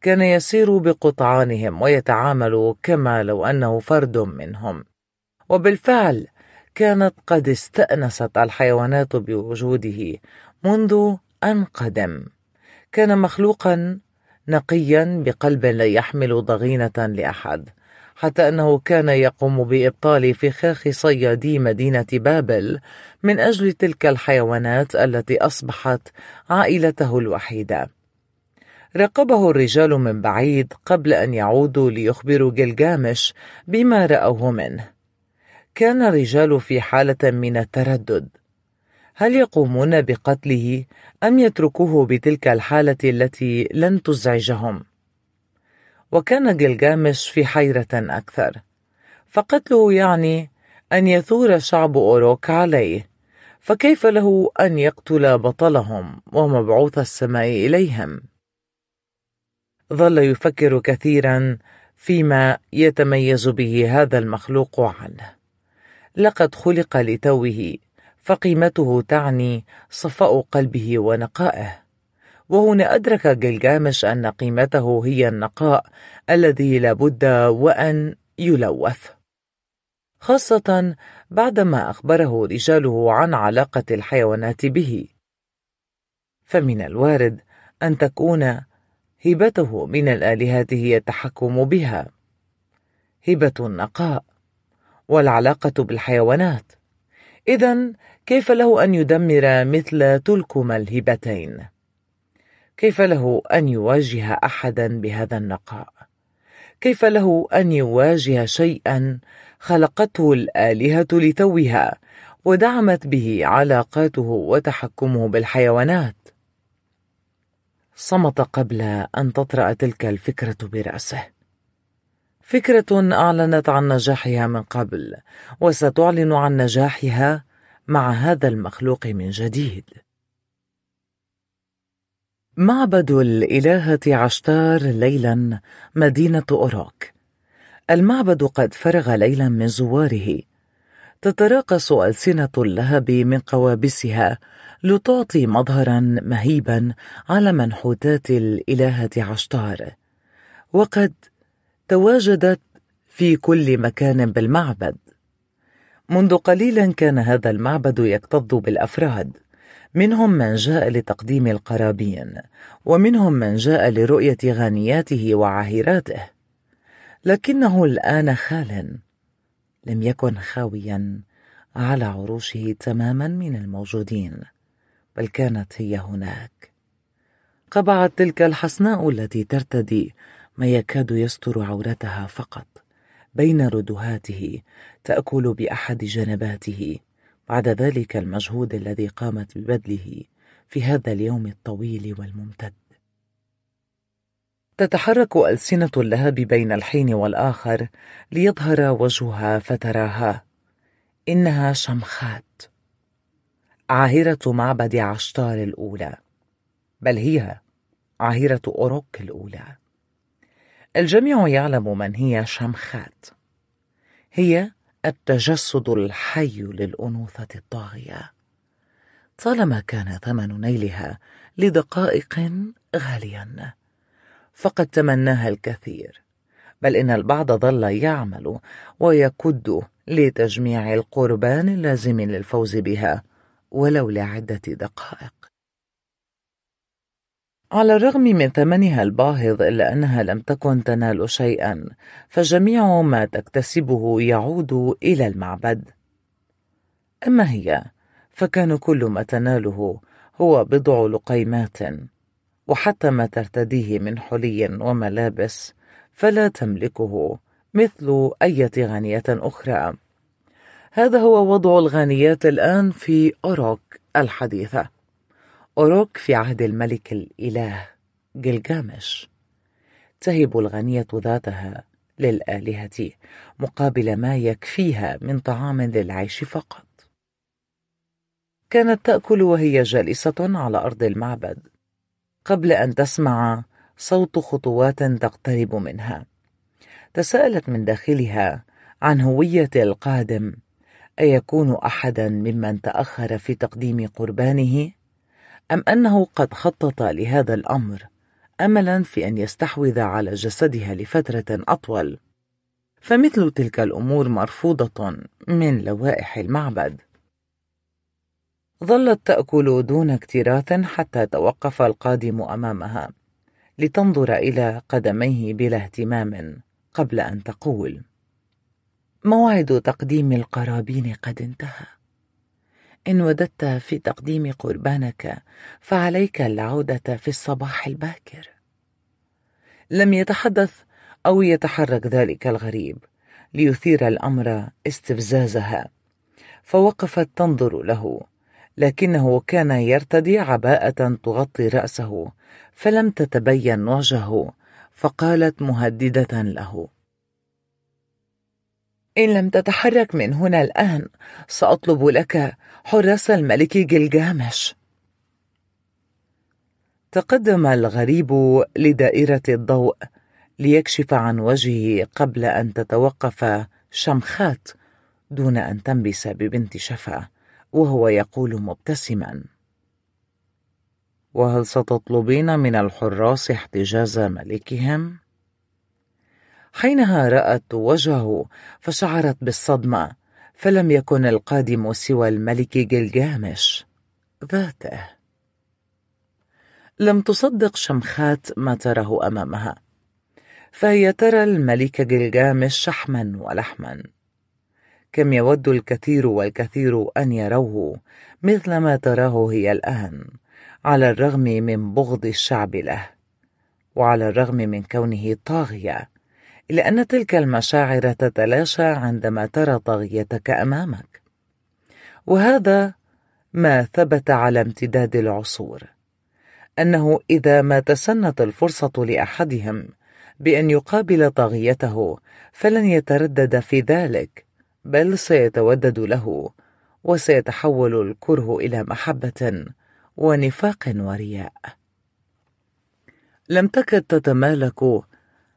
كان يسير بقطعانهم ويتعامل كما لو أنه فرد منهم وبالفعل كانت قد استأنست الحيوانات بوجوده منذ أن قدم كان مخلوقا نقيا بقلب لا يحمل ضغينة لأحد حتى أنه كان يقوم بإبطال فخاخ صيادي مدينة بابل من أجل تلك الحيوانات التي أصبحت عائلته الوحيدة. راقبه الرجال من بعيد قبل أن يعودوا ليخبروا جلجامش بما رأوه منه. كان الرجال في حالة من التردد. هل يقومون بقتله أم يتركوه بتلك الحالة التي لن تزعجهم؟ وكان جلجامش في حيرة أكثر فقتله يعني أن يثور شعب أوروك عليه فكيف له أن يقتل بطلهم ومبعوث السماء إليهم؟ ظل يفكر كثيرا فيما يتميز به هذا المخلوق عنه لقد خلق لتوه فقيمته تعني صفاء قلبه ونقائه وهنا أدرك جلجامش أن قيمته هي النقاء الذي لابد وأن يلوث خاصة بعدما أخبره رجاله عن علاقة الحيوانات به فمن الوارد أن تكون هبته من الآلهة هي التحكم بها هبة النقاء والعلاقة بالحيوانات إذا كيف له أن يدمر مثل تلكما الهبتين؟ كيف له أن يواجه أحدا بهذا النقاء؟ كيف له أن يواجه شيئا خلقته الآلهة لتوها ودعمت به علاقاته وتحكمه بالحيوانات؟ صمت قبل أن تطرأ تلك الفكرة برأسه. فكرة أعلنت عن نجاحها من قبل، وستعلن عن نجاحها مع هذا المخلوق من جديد. معبد الإلهة عشتار ليلا مدينة أوروك المعبد قد فرغ ليلا من زواره تتراقص ألسنة اللهب من قوابسها لتعطي مظهرا مهيبا على منحوتات الإلهة عشتار وقد تواجدت في كل مكان بالمعبد منذ قليلا كان هذا المعبد يكتظ بالأفراد منهم من جاء لتقديم القرابين ومنهم من جاء لرؤية غانياته وعاهراته لكنه الآن خال لم يكن خاويا على عروشه تماما من الموجودين بل كانت هي هناك قبعت تلك الحسناء التي ترتدي ما يكاد يستر عورتها فقط بين ردهاته تأكل بأحد جنباته بعد ذلك المجهود الذي قامت ببذله في هذا اليوم الطويل والممتد تتحرك ألسنة اللهب بين الحين والآخر ليظهر وجهها فتراها إنها شمخات عاهرة معبد عشتار الأولى بل هي عاهرة أوروك الأولى الجميع يعلم من هي شمخات هي التجسد الحي للانوثه الطاغيه طالما كان ثمن نيلها لدقائق غاليا فقد تمناها الكثير بل ان البعض ظل يعمل ويكد لتجميع القربان اللازم للفوز بها ولو لعده دقائق على الرغم من ثمنها الباهظ إلا أنها لم تكن تنال شيئا فجميع ما تكتسبه يعود إلى المعبد أما هي فكان كل ما تناله هو بضع لقيمات وحتى ما ترتديه من حلي وملابس فلا تملكه مثل أية غنية أخرى هذا هو وضع الغانيات الآن في أوروك الحديثة أوروك في عهد الملك الإله جلجامش تهب الغنية ذاتها للآلهة مقابل ما يكفيها من طعام للعيش فقط كانت تأكل وهي جالسة على أرض المعبد قبل أن تسمع صوت خطوات تقترب منها تساءلت من داخلها عن هوية القادم أيكون أحدا ممن تأخر في تقديم قربانه أم أنه قد خطط لهذا الأمر أملا في أن يستحوذ على جسدها لفترة أطول فمثل تلك الأمور مرفوضة من لوائح المعبد ظلت تأكل دون اكتراث حتى توقف القادم أمامها لتنظر إلى قدميه بلا اهتمام قبل أن تقول موعد تقديم القرابين قد انتهى إن وددت في تقديم قربانك فعليك العودة في الصباح الباكر لم يتحدث أو يتحرك ذلك الغريب ليثير الأمر استفزازها فوقفت تنظر له لكنه كان يرتدي عباءة تغطي رأسه فلم تتبين وجهه فقالت مهددة له إن لم تتحرك من هنا الآن سأطلب لك حراس الملك جلجامش تقدم الغريب لدائرة الضوء ليكشف عن وجهه قبل أن تتوقف شمخات دون أن تنبس ببنت شفا وهو يقول مبتسما وهل ستطلبين من الحراس احتجاز ملكهم؟ حينها رأت وجهه فشعرت بالصدمة فلم يكن القادم سوى الملك جلجامش ذاته لم تصدق شمخات ما تراه أمامها فهي ترى الملك جلجامش شحما ولحما كم يود الكثير والكثير أن يروه مثلما تراه هي الآن على الرغم من بغض الشعب له وعلى الرغم من كونه طاغية لان تلك المشاعر تتلاشى عندما ترى طاغيتك أمامك وهذا ما ثبت على امتداد العصور أنه إذا ما تسنت الفرصة لأحدهم بأن يقابل طاغيته فلن يتردد في ذلك بل سيتودد له وسيتحول الكره إلى محبة ونفاق ورياء لم تكد تتمالك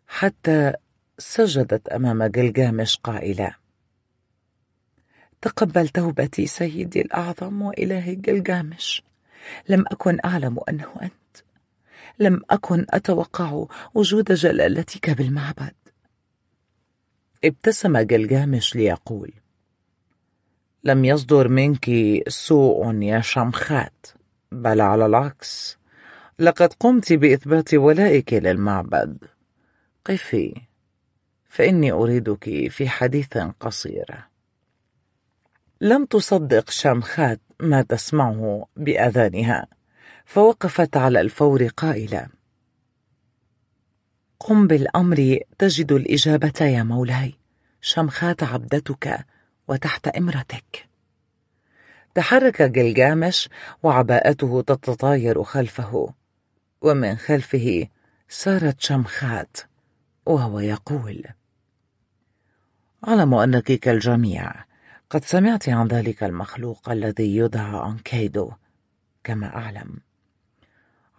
حتى سجدت أمام جلجامش قائلة تقبل توبتي سيدي الأعظم وإلهي جلجامش لم أكن أعلم أنه أنت لم أكن أتوقع وجود جلالتك بالمعبد ابتسم جلجامش ليقول لم يصدر منك سوء يا شمخات بل على العكس لقد قمت بإثبات ولائك للمعبد قفي فإني أريدك في حديث قصير لم تصدق شمخات ما تسمعه بأذانها فوقفت على الفور قائلة قم بالأمر تجد الإجابة يا مولاي شمخات عبدتك وتحت إمرتك تحرك جلجامش وعباءته تتطاير خلفه ومن خلفه سارت شمخات وهو يقول أعلم أنك كالجميع قد سمعت عن ذلك المخلوق الذي يدعى أنكيدو كما أعلم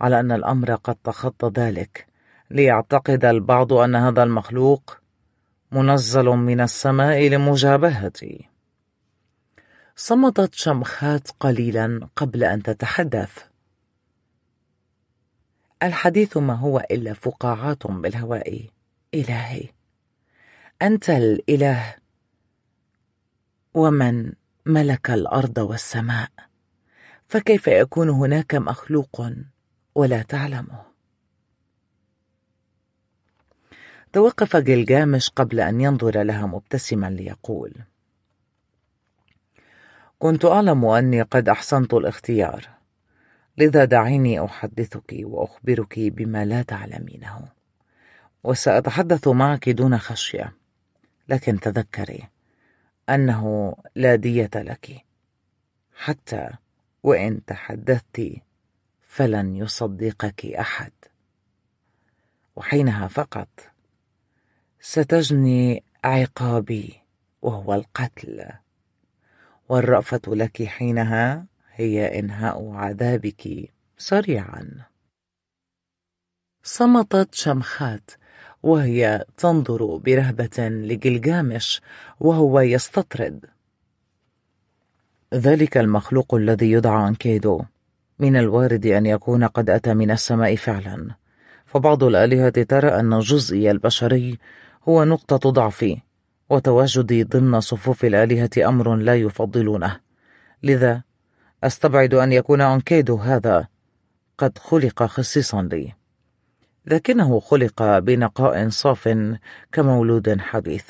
على أن الأمر قد تخطى ذلك ليعتقد البعض أن هذا المخلوق منزل من السماء لمجابهتي صمتت شمخات قليلا قبل أن تتحدث الحديث ما هو إلا فقاعات بالهواء إلهي انت الاله ومن ملك الارض والسماء فكيف يكون هناك مخلوق ولا تعلمه توقف جلجامش قبل ان ينظر لها مبتسما ليقول كنت اعلم اني قد احسنت الاختيار لذا دعيني احدثك واخبرك بما لا تعلمينه وساتحدث معك دون خشيه لكن تذكري أنه لا دية لك حتى وإن تحدثت فلن يصدقك أحد وحينها فقط ستجني عقابي وهو القتل والرأفة لك حينها هي إنهاء عذابك سريعا صمتت شمخات وهي تنظر برهبة لجلجامش وهو يستطرد ذلك المخلوق الذي يدعى أنكيدو من الوارد أن يكون قد أتى من السماء فعلا فبعض الآلهة ترى أن جزئي البشري هو نقطة ضعفي وتواجدي ضمن صفوف الآلهة أمر لا يفضلونه لذا أستبعد أن يكون أنكيدو هذا قد خلق خصيصا لي لكنه خلق بنقاء صاف كمولود حديث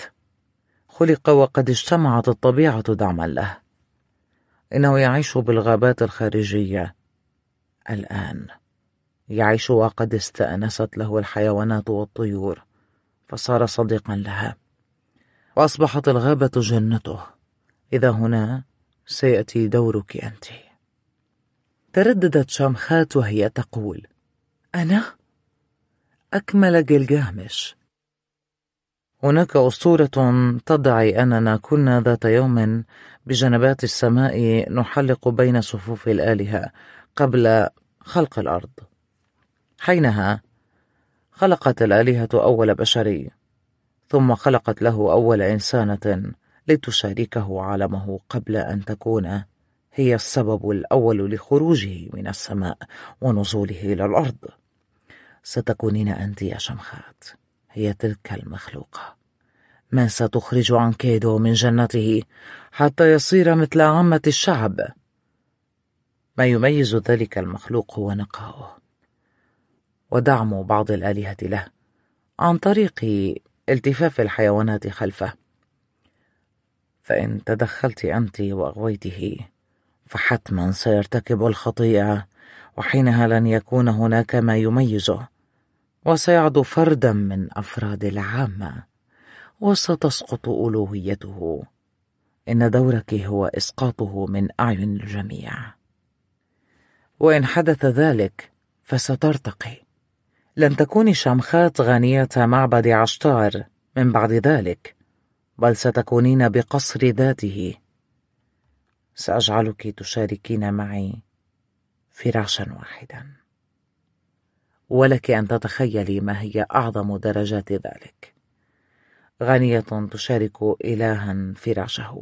خلق وقد اجتمعت الطبيعة دعما له إنه يعيش بالغابات الخارجية الآن يعيش وقد استأنست له الحيوانات والطيور فصار صديقا لها وأصبحت الغابة جنته إذا هنا سيأتي دورك أنت ترددت شامخات وهي تقول أنا؟ أكمل جلجامش هناك أسطورة تدعي أننا كنا ذات يوم بجنبات السماء نحلق بين صفوف الآلهة قبل خلق الأرض حينها خلقت الآلهة أول بشري ثم خلقت له أول إنسانة لتشاركه عالمه قبل أن تكون هي السبب الأول لخروجه من السماء ونزوله إلى الأرض ستكونين أنت يا شمخات هي تلك المخلوقة من ستخرج عن كيدو من جنته حتى يصير مثل عامة الشعب ما يميز ذلك المخلوق هو نقاؤه ودعم بعض الآلهة له عن طريق التفاف الحيوانات خلفه فإن تدخلت أنت وأغويته فحتما سيرتكب الخطيئة وحينها لن يكون هناك ما يميزه وسيعد فردا من أفراد العامة وستسقط ألوهيته إن دورك هو إسقاطه من أعين الجميع وإن حدث ذلك فسترتقي لن تكوني شمخات غنية معبد عشتار من بعد ذلك بل ستكونين بقصر ذاته سأجعلك تشاركين معي فراشا واحدا ولك أن تتخيلي ما هي أعظم درجات ذلك غنية تشارك إلها فراشه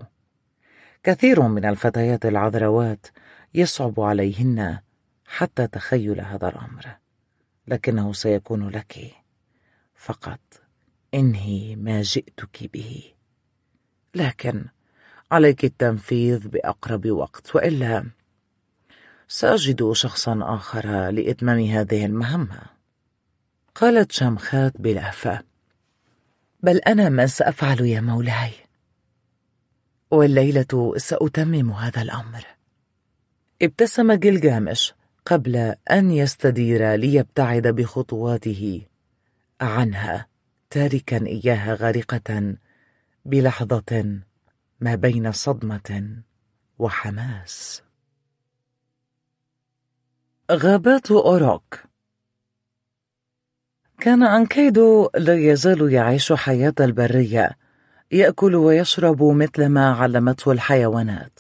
كثير من الفتيات العذروات يصعب عليهن حتى تخيل هذا الأمر لكنه سيكون لك فقط انهي ما جئتك به لكن عليك التنفيذ بأقرب وقت وإلا سأجد شخصا آخر لإتمام هذه المهمة قالت شمخات بلهفة بل أنا ما سأفعل يا مولاي والليلة سأتمم هذا الأمر ابتسم جلجامش قبل أن يستدير ليبتعد بخطواته عنها تاركا إياها غارقة بلحظة ما بين صدمة وحماس غابات أوروك كان أنكيدو لا يزال يعيش حياة البرية يأكل ويشرب مثل ما علمته الحيوانات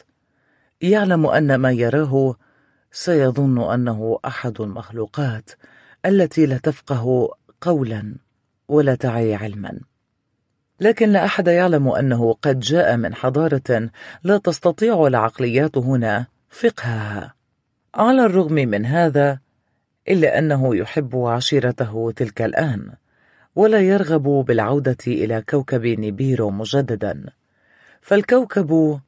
يعلم أن ما يراه سيظن أنه أحد المخلوقات التي لا تفقه قولا ولا تعي علما لكن لا أحد يعلم أنه قد جاء من حضارة لا تستطيع العقليات هنا فقهها على الرغم من هذا إلا أنه يحب عشيرته تلك الآن ولا يرغب بالعودة إلى كوكب نيبيرو مجددا فالكوكب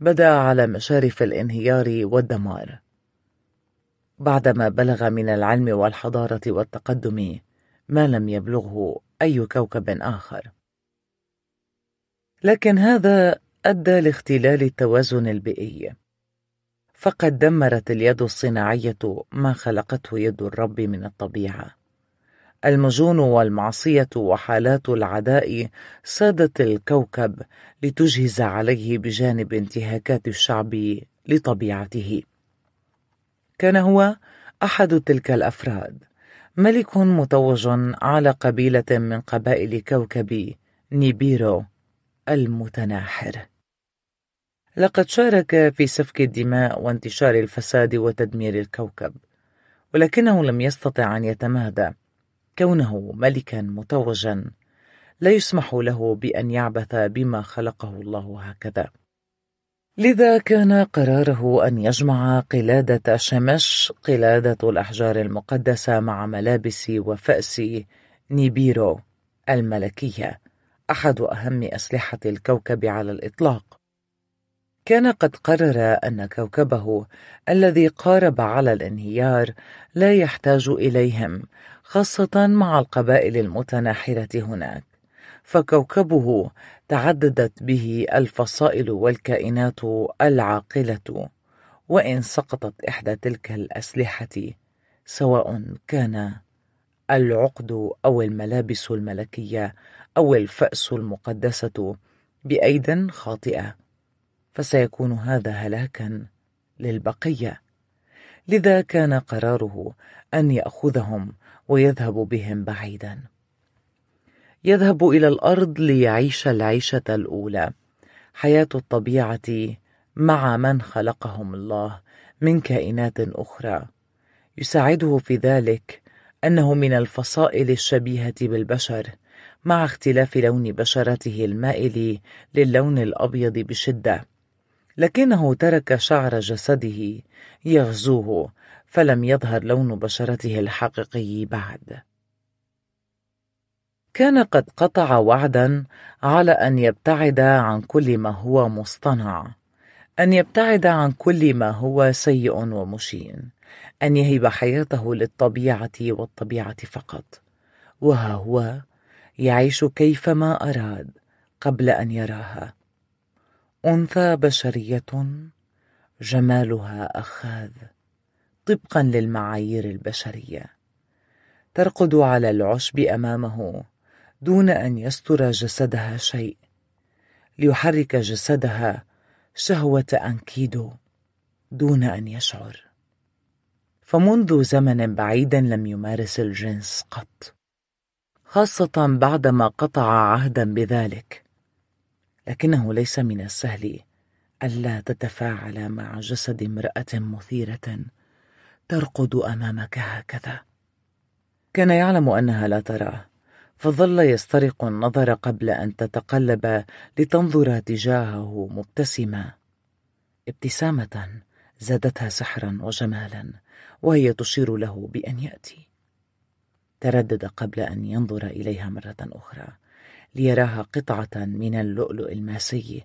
بدا على مشارف الانهيار والدمار بعدما بلغ من العلم والحضارة والتقدم ما لم يبلغه أي كوكب آخر لكن هذا أدى لاختلال التوازن البيئي فقد دمرت اليد الصناعية ما خلقته يد الرب من الطبيعة. المجون والمعصية وحالات العداء سادت الكوكب لتجهز عليه بجانب انتهاكات الشعب لطبيعته. كان هو أحد تلك الأفراد، ملك متوج على قبيلة من قبائل كوكب نيبيرو المتناحر. لقد شارك في سفك الدماء وانتشار الفساد وتدمير الكوكب ولكنه لم يستطع ان يتمادى كونه ملكا متوجا لا يسمح له بان يعبث بما خلقه الله هكذا لذا كان قراره ان يجمع قلاده شمش قلاده الاحجار المقدسه مع ملابس وفاس نيبيرو الملكيه احد اهم اسلحه الكوكب على الاطلاق كان قد قرر أن كوكبه الذي قارب على الانهيار لا يحتاج إليهم خاصة مع القبائل المتناحرة هناك فكوكبه تعددت به الفصائل والكائنات العاقلة وإن سقطت إحدى تلك الأسلحة سواء كان العقد أو الملابس الملكية أو الفأس المقدسة بأيد خاطئة فسيكون هذا هلاكا للبقيه لذا كان قراره ان ياخذهم ويذهب بهم بعيدا يذهب الى الارض ليعيش العيشه الاولى حياه الطبيعه مع من خلقهم الله من كائنات اخرى يساعده في ذلك انه من الفصائل الشبيهه بالبشر مع اختلاف لون بشرته المائل للون الابيض بشده لكنه ترك شعر جسده يغزوه فلم يظهر لون بشرته الحقيقي بعد كان قد قطع وعدا على ان يبتعد عن كل ما هو مصطنع ان يبتعد عن كل ما هو سيء ومشين ان يهب حياته للطبيعه والطبيعه فقط وها هو يعيش كيفما اراد قبل ان يراها أنثى بشرية جمالها أخاذ طبقا للمعايير البشرية ترقد على العشب أمامه دون أن يستر جسدها شيء ليحرك جسدها شهوة أنكيدو دون أن يشعر فمنذ زمن بعيد لم يمارس الجنس قط خاصة بعدما قطع عهدا بذلك لكنه ليس من السهل ألا تتفاعل مع جسد امرأة مثيرة ترقد أمامك هكذا. كان يعلم أنها لا تراه، فظل يسترق النظر قبل أن تتقلب لتنظر تجاهه مبتسمة. ابتسامة زادتها سحرا وجمالا، وهي تشير له بأن يأتي. تردد قبل أن ينظر إليها مرة أخرى، ليراها قطعة من اللؤلؤ الماسي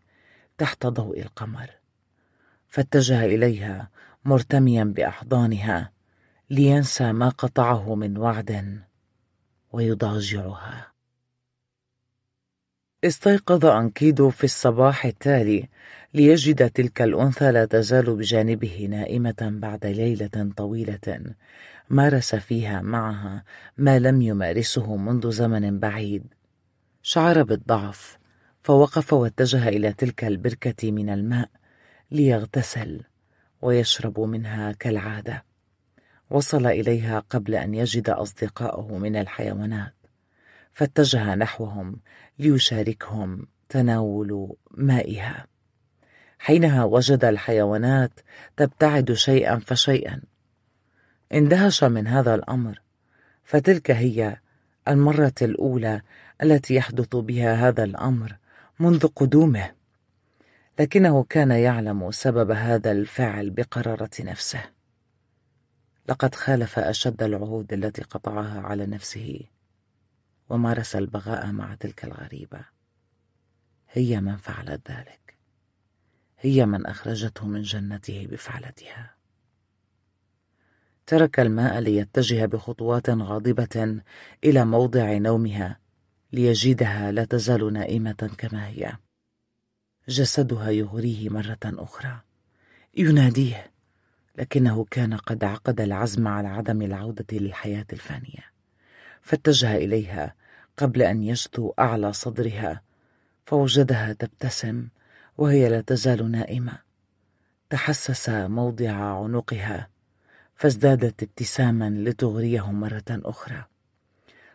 تحت ضوء القمر فاتجه إليها مرتميا بأحضانها لينسى ما قطعه من وعد ويضاجعها استيقظ أنكيدو في الصباح التالي ليجد تلك الأنثى لا تزال بجانبه نائمة بعد ليلة طويلة مارس فيها معها ما لم يمارسه منذ زمن بعيد شعر بالضعف فوقف واتجه الى تلك البركه من الماء ليغتسل ويشرب منها كالعاده وصل اليها قبل ان يجد اصدقاءه من الحيوانات فاتجه نحوهم ليشاركهم تناول مائها حينها وجد الحيوانات تبتعد شيئا فشيئا اندهش من هذا الامر فتلك هي المره الاولى التي يحدث بها هذا الأمر منذ قدومه لكنه كان يعلم سبب هذا الفعل بقرارة نفسه لقد خالف أشد العهود التي قطعها على نفسه ومارس البغاء مع تلك الغريبة هي من فعلت ذلك هي من أخرجته من جنته بفعلتها ترك الماء ليتجه بخطوات غاضبة إلى موضع نومها ليجدها لا تزال نائمة كما هي جسدها يغريه مرة أخرى يناديه لكنه كان قد عقد العزم على عدم العودة للحياة الفانية فاتجه إليها قبل أن يجثو أعلى صدرها فوجدها تبتسم وهي لا تزال نائمة تحسس موضع عنقها فازدادت ابتساما لتغريه مرة أخرى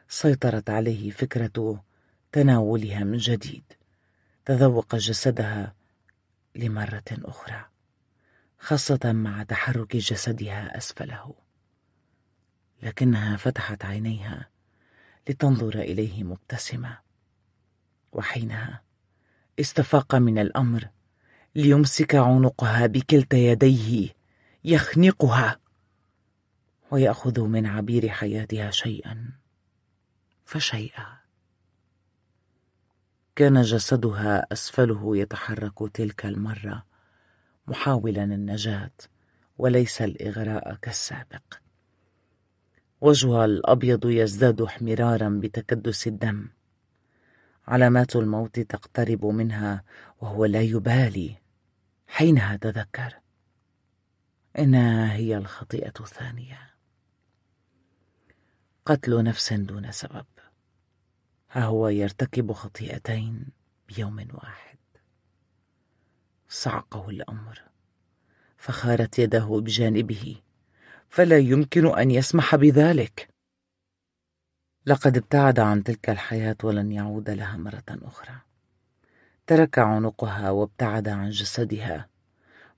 سيطرت عليه فكرة تناولها من جديد تذوق جسدها لمرة أخرى خاصة مع تحرك جسدها أسفله لكنها فتحت عينيها لتنظر إليه مبتسمة وحينها استفاق من الأمر ليمسك عنقها بكلتا يديه يخنقها ويأخذ من عبير حياتها شيئا فشيئا كان جسدها اسفله يتحرك تلك المره محاولا النجاه وليس الاغراء كالسابق وجهها الابيض يزداد احمرارا بتكدس الدم علامات الموت تقترب منها وهو لا يبالي حينها تذكر انها هي الخطيئه الثانيه قتل نفس دون سبب هو يرتكب خطيئتين بيوم واحد صعقه الامر فخارت يده بجانبه فلا يمكن ان يسمح بذلك لقد ابتعد عن تلك الحياه ولن يعود لها مره اخرى ترك عنقها وابتعد عن جسدها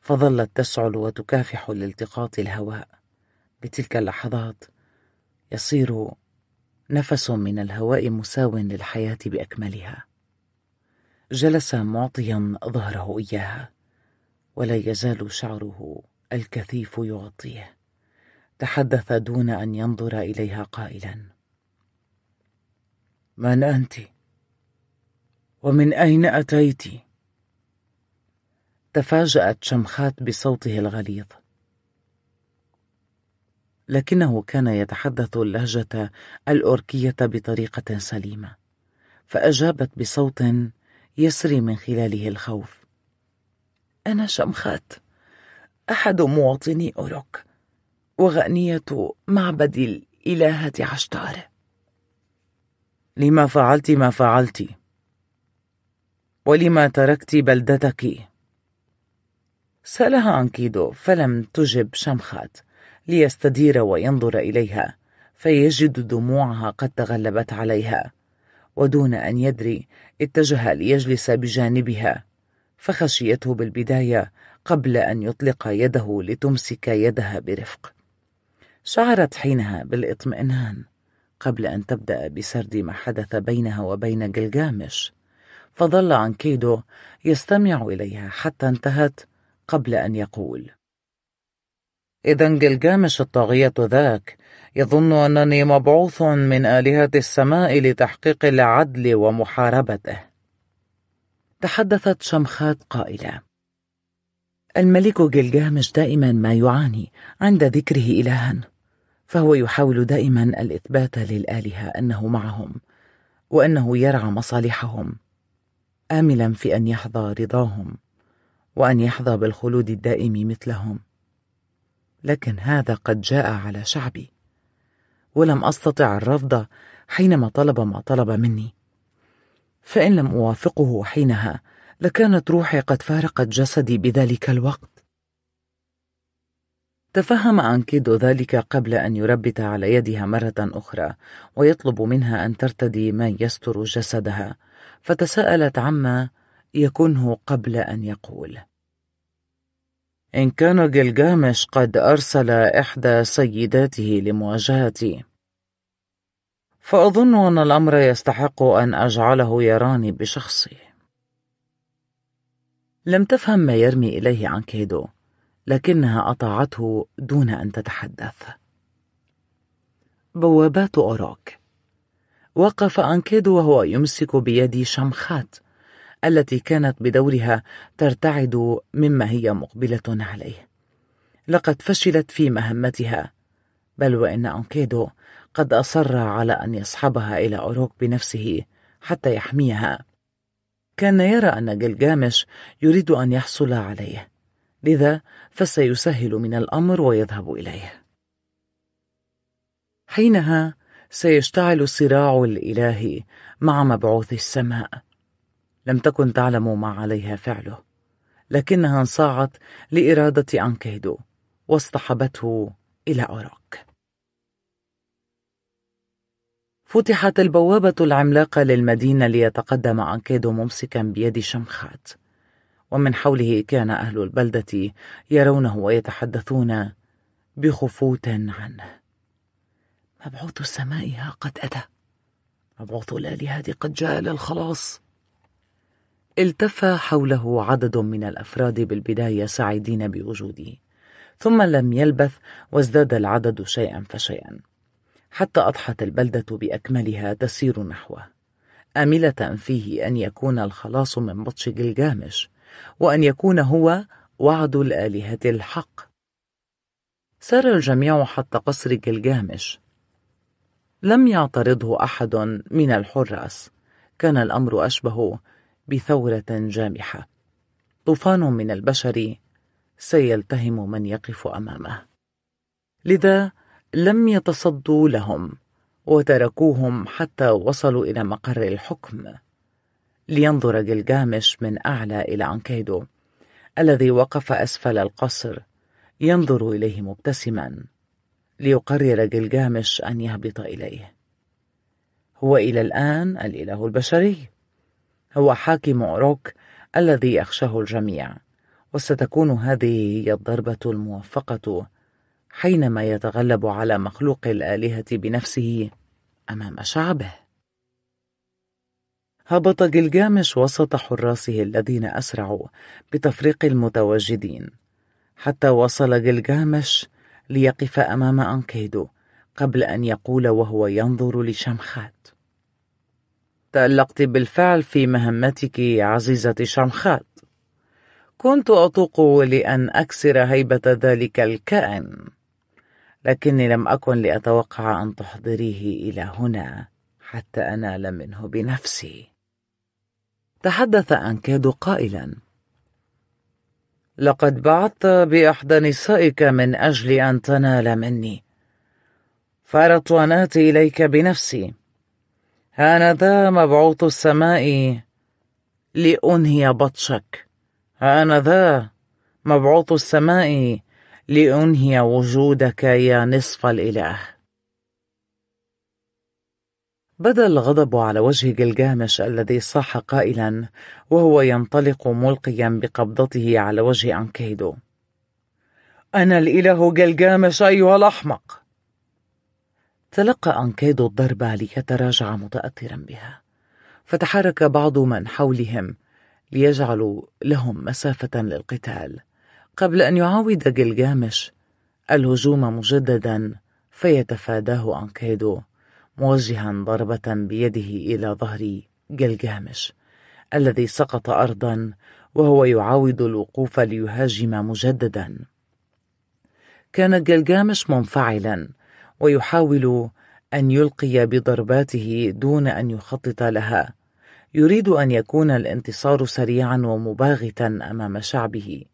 فظلت تسعل وتكافح لالتقاط الهواء بتلك اللحظات يصير نفس من الهواء مساو للحياة بأكملها جلس معطيا ظهره إياها ولا يزال شعره الكثيف يغطيه تحدث دون أن ينظر إليها قائلا من أنت؟ ومن أين أتيتِ؟ تفاجأت شمخات بصوته الغليظ لكنه كان يتحدث اللهجة الأوركية بطريقة سليمة، فأجابت بصوت يسري من خلاله الخوف: أنا شمخات، أحد مواطني أوروك، وغأنية معبد الإلهة عشتار. لما فعلت ما فعلت؟ ولما تركت بلدتك؟ سألها أنكيدو فلم تجب شمخات ليستدير وينظر إليها فيجد دموعها قد تغلبت عليها ودون أن يدري اتجه ليجلس بجانبها فخشيته بالبداية قبل أن يطلق يده لتمسك يدها برفق شعرت حينها بالاطمئنان قبل أن تبدأ بسرد ما حدث بينها وبين جلجامش فظل عنكيدو يستمع إليها حتى انتهت قبل أن يقول إذا جلجامش الطاغية ذاك يظن أنني مبعوث من آلهة السماء لتحقيق العدل ومحاربته تحدثت شمخات قائلة الملك جلجامش دائما ما يعاني عند ذكره إلها فهو يحاول دائما الإثبات للآلهة أنه معهم وأنه يرعى مصالحهم آملا في أن يحظى رضاهم وأن يحظى بالخلود الدائم مثلهم لكن هذا قد جاء على شعبي ولم استطع الرفض حينما طلب ما طلب مني فان لم اوافقه حينها لكانت روحي قد فارقت جسدي بذلك الوقت تفهم أنكيدو ذلك قبل أن يربت على يدها مرة أخرى ويطلب منها أن ترتدي ما يستر جسدها فتساءلت عما يكنه قبل أن يقول إن كان جلجامش قد أرسل إحدى سيداته لمواجهتي فأظن أن الأمر يستحق أن أجعله يراني بشخصي لم تفهم ما يرمي إليه عن كيدو لكنها أطاعته دون أن تتحدث بوابات أوروك وقف أنكيدو وهو يمسك بيدي شمخات التي كانت بدورها ترتعد مما هي مقبلة عليه لقد فشلت في مهمتها بل وإن أنكيدو قد أصر على أن يصحبها إلى أوروك بنفسه حتى يحميها كان يرى أن جلجامش يريد أن يحصل عليه لذا فسيسهل من الأمر ويذهب إليه حينها سيشتعل الصراع الإلهي مع مبعوث السماء لم تكن تعلم ما عليها فعله لكنها انصاعت لإرادة أنكيدو واصطحبته إلى أوروك فتحت البوابة العملاقة للمدينة ليتقدم أنكيدو ممسكا بيد شمخات ومن حوله كان أهل البلدة يرونه ويتحدثون بخفوت عنه مبعوث السماء ها قد أتى مبعوث الآلهة قد جاء للخلاص التف حوله عدد من الافراد بالبدايه سعيدين بوجوده ثم لم يلبث وازداد العدد شيئا فشيئا حتى اضحت البلده باكملها تسير نحوه امله فيه ان يكون الخلاص من بطش جلجامش وان يكون هو وعد الالهه الحق سار الجميع حتى قصر جلجامش لم يعترضه احد من الحراس كان الامر اشبه بثورة جامحة طوفان من البشر سيلتهم من يقف أمامه لذا لم يتصدوا لهم وتركوهم حتى وصلوا إلى مقر الحكم لينظر جلجامش من أعلى إلى عنكيدو الذي وقف أسفل القصر ينظر إليه مبتسما ليقرر جلجامش أن يهبط إليه هو إلى الآن الإله البشري هو حاكم أوروك الذي يخشاه الجميع وستكون هذه هي الضربة الموفقة حينما يتغلب على مخلوق الآلهة بنفسه أمام شعبه هبط جلجامش وسط حراسه الذين أسرعوا بتفريق المتواجدين حتى وصل جلجامش ليقف أمام أنكيدو قبل أن يقول وهو ينظر لشمخات تألقت بالفعل في مهمتك عزيزة شمخات كنت أطوق لأن أكسر هيبة ذلك الكائن لكني لم أكن لأتوقع أن تحضريه إلى هنا حتى أنال منه بنفسي تحدث أنكاد قائلا لقد بعثت بإحدى نسائك من أجل أن تنال مني فأردت أن آتي إليك بنفسي هانذا مبعوث السماء لأنهي بطشك هانذا مبعوث السماء لأنهي وجودك يا نصف الإله بدا الغضب على وجه جلجامش الذي صاح قائلا وهو ينطلق ملقيا بقبضته على وجه أنكيدو أنا الإله جلجامش أيها الأحمق تلقى أنكيدو الضربة ليتراجع متأثرا بها فتحرك بعض من حولهم ليجعلوا لهم مسافة للقتال قبل أن يعاود جلجامش الهجوم مجددا فيتفاداه أنكيدو موجها ضربة بيده إلى ظهر جلجامش الذي سقط أرضا وهو يعاود الوقوف ليهاجم مجددا كان جلجامش منفعلا ويحاول أن يلقي بضرباته دون أن يخطط لها يريد أن يكون الانتصار سريعا ومباغتا أمام شعبه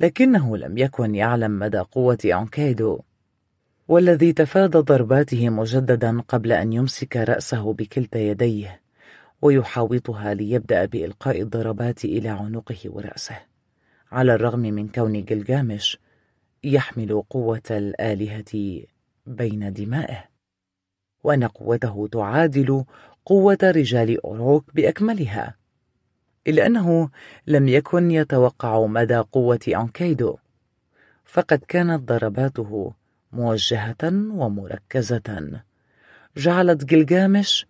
لكنه لم يكن يعلم مدى قوة أونكيدو والذي تفادى ضرباته مجددا قبل أن يمسك رأسه بكلتا يديه ويحاوطها ليبدأ بإلقاء الضربات إلى عنقه ورأسه على الرغم من كون جلجامش يحمل قوة الآلهة بين دمائه وأن قوته تعادل قوة رجال أوروك بأكملها إلا أنه لم يكن يتوقع مدى قوة أنكيدو فقد كانت ضرباته موجهة ومركزة جعلت جلجامش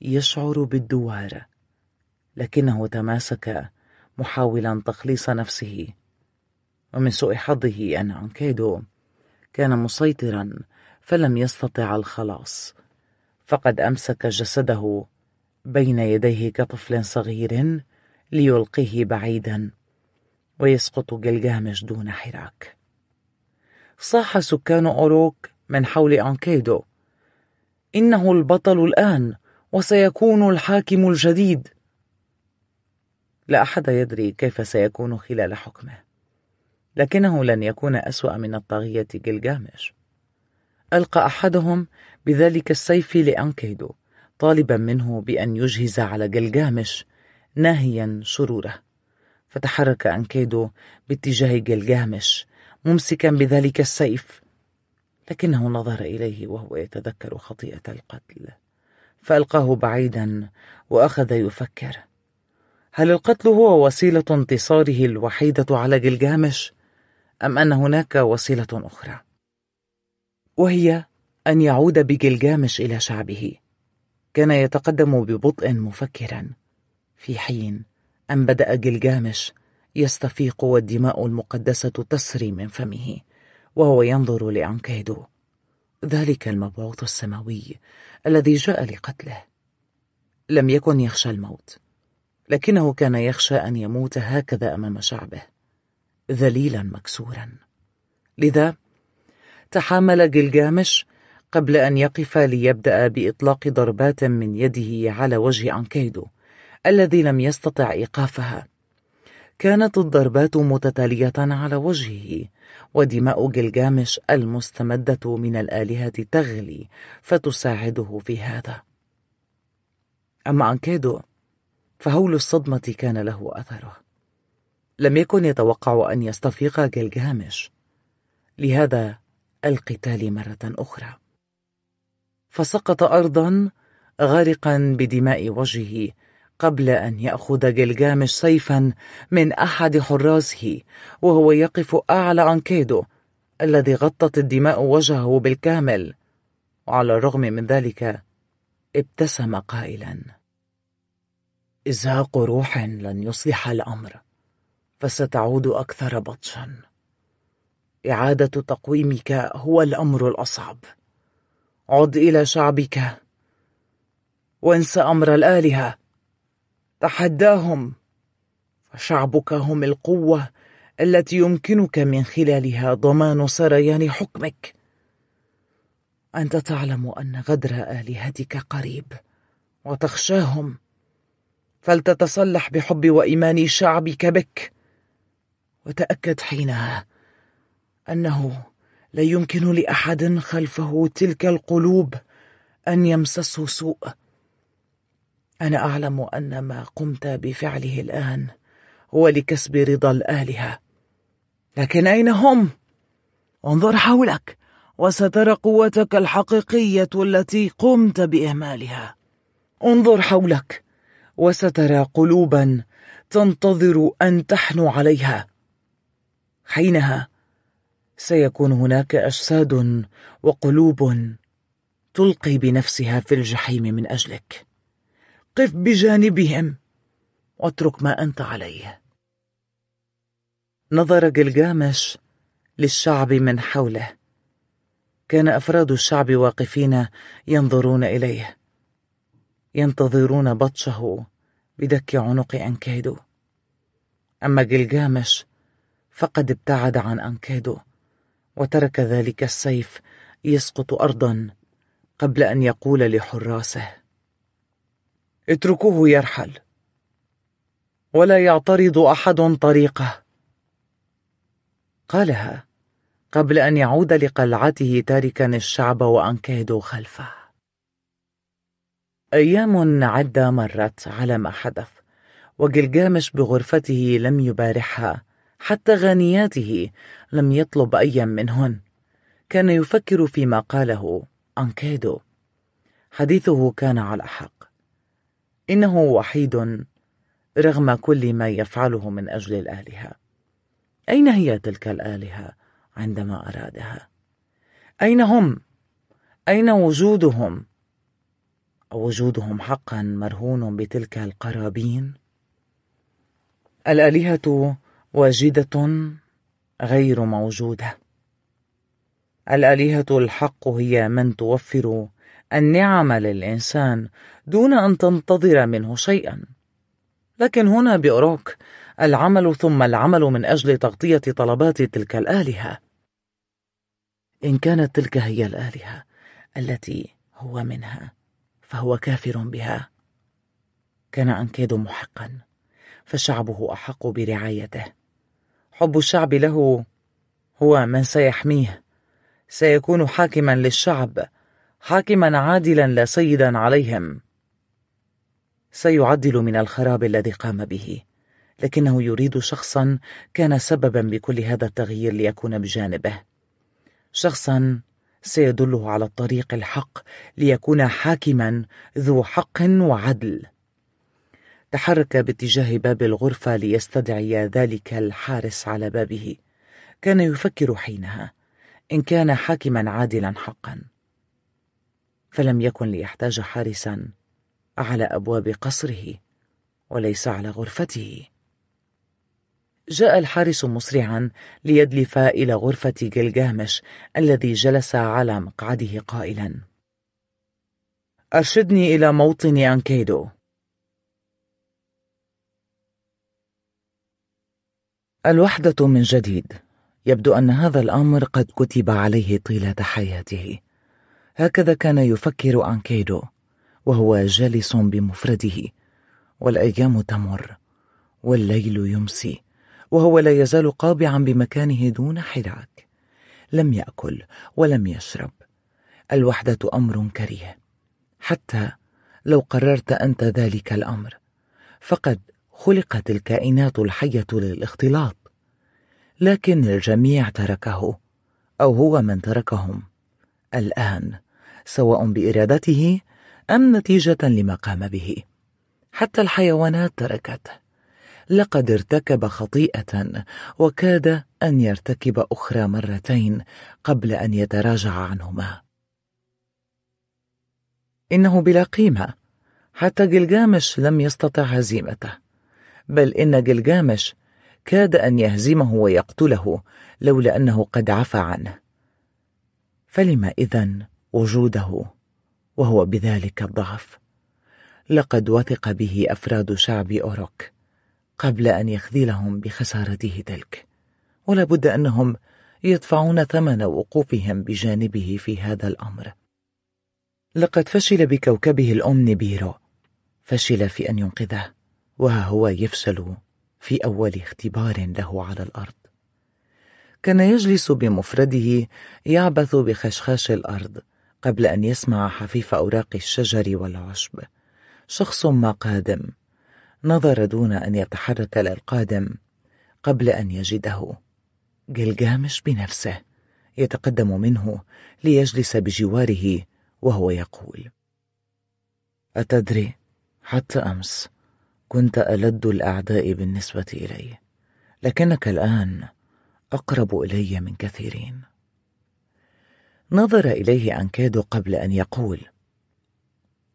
يشعر بالدوار لكنه تماسك محاولا تخليص نفسه ومن سوء حظه أن أنكيدو كان مسيطرا فلم يستطع الخلاص فقد امسك جسده بين يديه كطفل صغير ليلقيه بعيدا ويسقط جلجامش دون حراك صاح سكان أوروك من حول أنكيدو إنه البطل الآن وسيكون الحاكم الجديد لا أحد يدري كيف سيكون خلال حكمه لكنه لن يكون أسوأ من الطاغية جلجامش ألقى أحدهم بذلك السيف لأنكيدو طالبا منه بأن يجهز على جلجامش ناهيا شروره فتحرك أنكيدو باتجاه جلجامش ممسكا بذلك السيف لكنه نظر إليه وهو يتذكر خطيئة القتل فألقاه بعيدا وأخذ يفكر هل القتل هو وسيلة انتصاره الوحيدة على جلجامش أم أن هناك وسيلة أخرى؟ وهي أن يعود بجلجامش إلى شعبه كان يتقدم ببطء مفكرا في حين أن بدأ جلجامش يستفيق والدماء المقدسة تسري من فمه وهو ينظر لأنكيدو ذلك المبعوث السماوي الذي جاء لقتله لم يكن يخشى الموت لكنه كان يخشى أن يموت هكذا أمام شعبه ذليلا مكسورا لذا تحامل جلجامش قبل أن يقف ليبدأ بإطلاق ضربات من يده على وجه أنكيدو الذي لم يستطع إيقافها كانت الضربات متتالية على وجهه ودماء جلجامش المستمدة من الآلهة تغلي فتساعده في هذا أما أنكيدو فهول الصدمة كان له أثره لم يكن يتوقع أن يستفيق جلجامش لهذا القتال مرة أخرى فسقط أرضا غارقا بدماء وجهه قبل أن يأخذ جلجامش سيفا من أحد حراسه وهو يقف أعلى كيدو الذي غطت الدماء وجهه بالكامل وعلى الرغم من ذلك ابتسم قائلا إزهاق روح لن يصلح الأمر فستعود أكثر بطشا إعادة تقويمك هو الأمر الأصعب عد إلى شعبك وانس أمر الآلهة تحداهم فشعبك هم القوة التي يمكنك من خلالها ضمان سريان حكمك أنت تعلم أن غدر آلهتك قريب وتخشاهم فلتتصلح بحب وإيمان شعبك بك وتأكد حينها أنه لا يمكن لأحد خلفه تلك القلوب أن يمسسه سوء أنا أعلم أن ما قمت بفعله الآن هو لكسب رضا الآلهة لكن أين هم؟ انظر حولك وسترى قوتك الحقيقية التي قمت بإهمالها انظر حولك وسترى قلوبا تنتظر أن تحنو عليها حينها سيكون هناك اجساد وقلوب تلقي بنفسها في الجحيم من اجلك قف بجانبهم واترك ما انت عليه نظر جلجامش للشعب من حوله كان افراد الشعب واقفين ينظرون اليه ينتظرون بطشه بدك عنق انكيدو اما جلجامش فقد ابتعد عن انكيدو وترك ذلك السيف يسقط أرضا قبل أن يقول لحراسه اتركوه يرحل ولا يعترض أحد طريقه قالها قبل أن يعود لقلعته تاركا الشعب وانكيدو خلفه أيام عدة مرت على ما حدث وجلجامش بغرفته لم يبارحها حتى غانياته لم يطلب أيا منهن كان يفكر فيما قاله أنكيدو حديثه كان على حق إنه وحيد رغم كل ما يفعله من أجل الآلهة أين هي تلك الآلهة عندما أرادها؟ أين هم؟ أين وجودهم؟ وجودهم حقا مرهون بتلك القرابين؟ الآلهة واجدة غير موجودة الآلهة الحق هي من توفر النعم للإنسان دون أن تنتظر منه شيئا لكن هنا بأوروك العمل ثم العمل من أجل تغطية طلبات تلك الآلهة إن كانت تلك هي الآلهة التي هو منها فهو كافر بها كان أنكيد محقا فشعبه أحق برعايته حب الشعب له هو من سيحميه سيكون حاكما للشعب حاكما عادلا لا سيدا عليهم سيعدل من الخراب الذي قام به لكنه يريد شخصا كان سببا بكل هذا التغيير ليكون بجانبه شخصا سيدله على الطريق الحق ليكون حاكما ذو حق وعدل تحرك باتجاه باب الغرفة ليستدعي ذلك الحارس على بابه كان يفكر حينها إن كان حاكما عادلا حقا فلم يكن ليحتاج حارسا على أبواب قصره وليس على غرفته جاء الحارس مسرعا ليدلف إلى غرفة جلجامش الذي جلس على مقعده قائلا أرشدني إلى موطن أنكيدو الوحدة من جديد يبدو أن هذا الأمر قد كتب عليه طيلة حياته هكذا كان يفكر أنكيدو وهو جالس بمفرده والأيام تمر والليل يمسي وهو لا يزال قابعا بمكانه دون حراك لم يأكل ولم يشرب الوحدة أمر كريه حتى لو قررت أنت ذلك الأمر فقد خلقت الكائنات الحيه للاختلاط لكن الجميع تركه او هو من تركهم الان سواء بارادته ام نتيجه لما قام به حتى الحيوانات تركته لقد ارتكب خطيئه وكاد ان يرتكب اخرى مرتين قبل ان يتراجع عنهما انه بلا قيمه حتى جلجامش لم يستطع هزيمته بل إن جلجامش كاد أن يهزمه ويقتله لولا أنه قد عفى عنه فلم اذن وجوده وهو بذلك الضعف لقد وثق به أفراد شعب أوروك قبل أن يخذلهم بخسارته تلك ولا بد أنهم يدفعون ثمن وقوفهم بجانبه في هذا الأمر لقد فشل بكوكبه الأم نبيرو فشل في أن ينقذه وها هو يفشل في أول اختبار له على الأرض كان يجلس بمفرده يعبث بخشخاش الأرض قبل أن يسمع حفيف أوراق الشجر والعشب شخص ما قادم نظر دون أن يتحرك للقادم قبل أن يجده جلجامش بنفسه يتقدم منه ليجلس بجواره وهو يقول أتدري حتى أمس كنت ألد الأعداء بالنسبة إلي لكنك الآن أقرب إلي من كثيرين نظر إليه أنكادو قبل أن يقول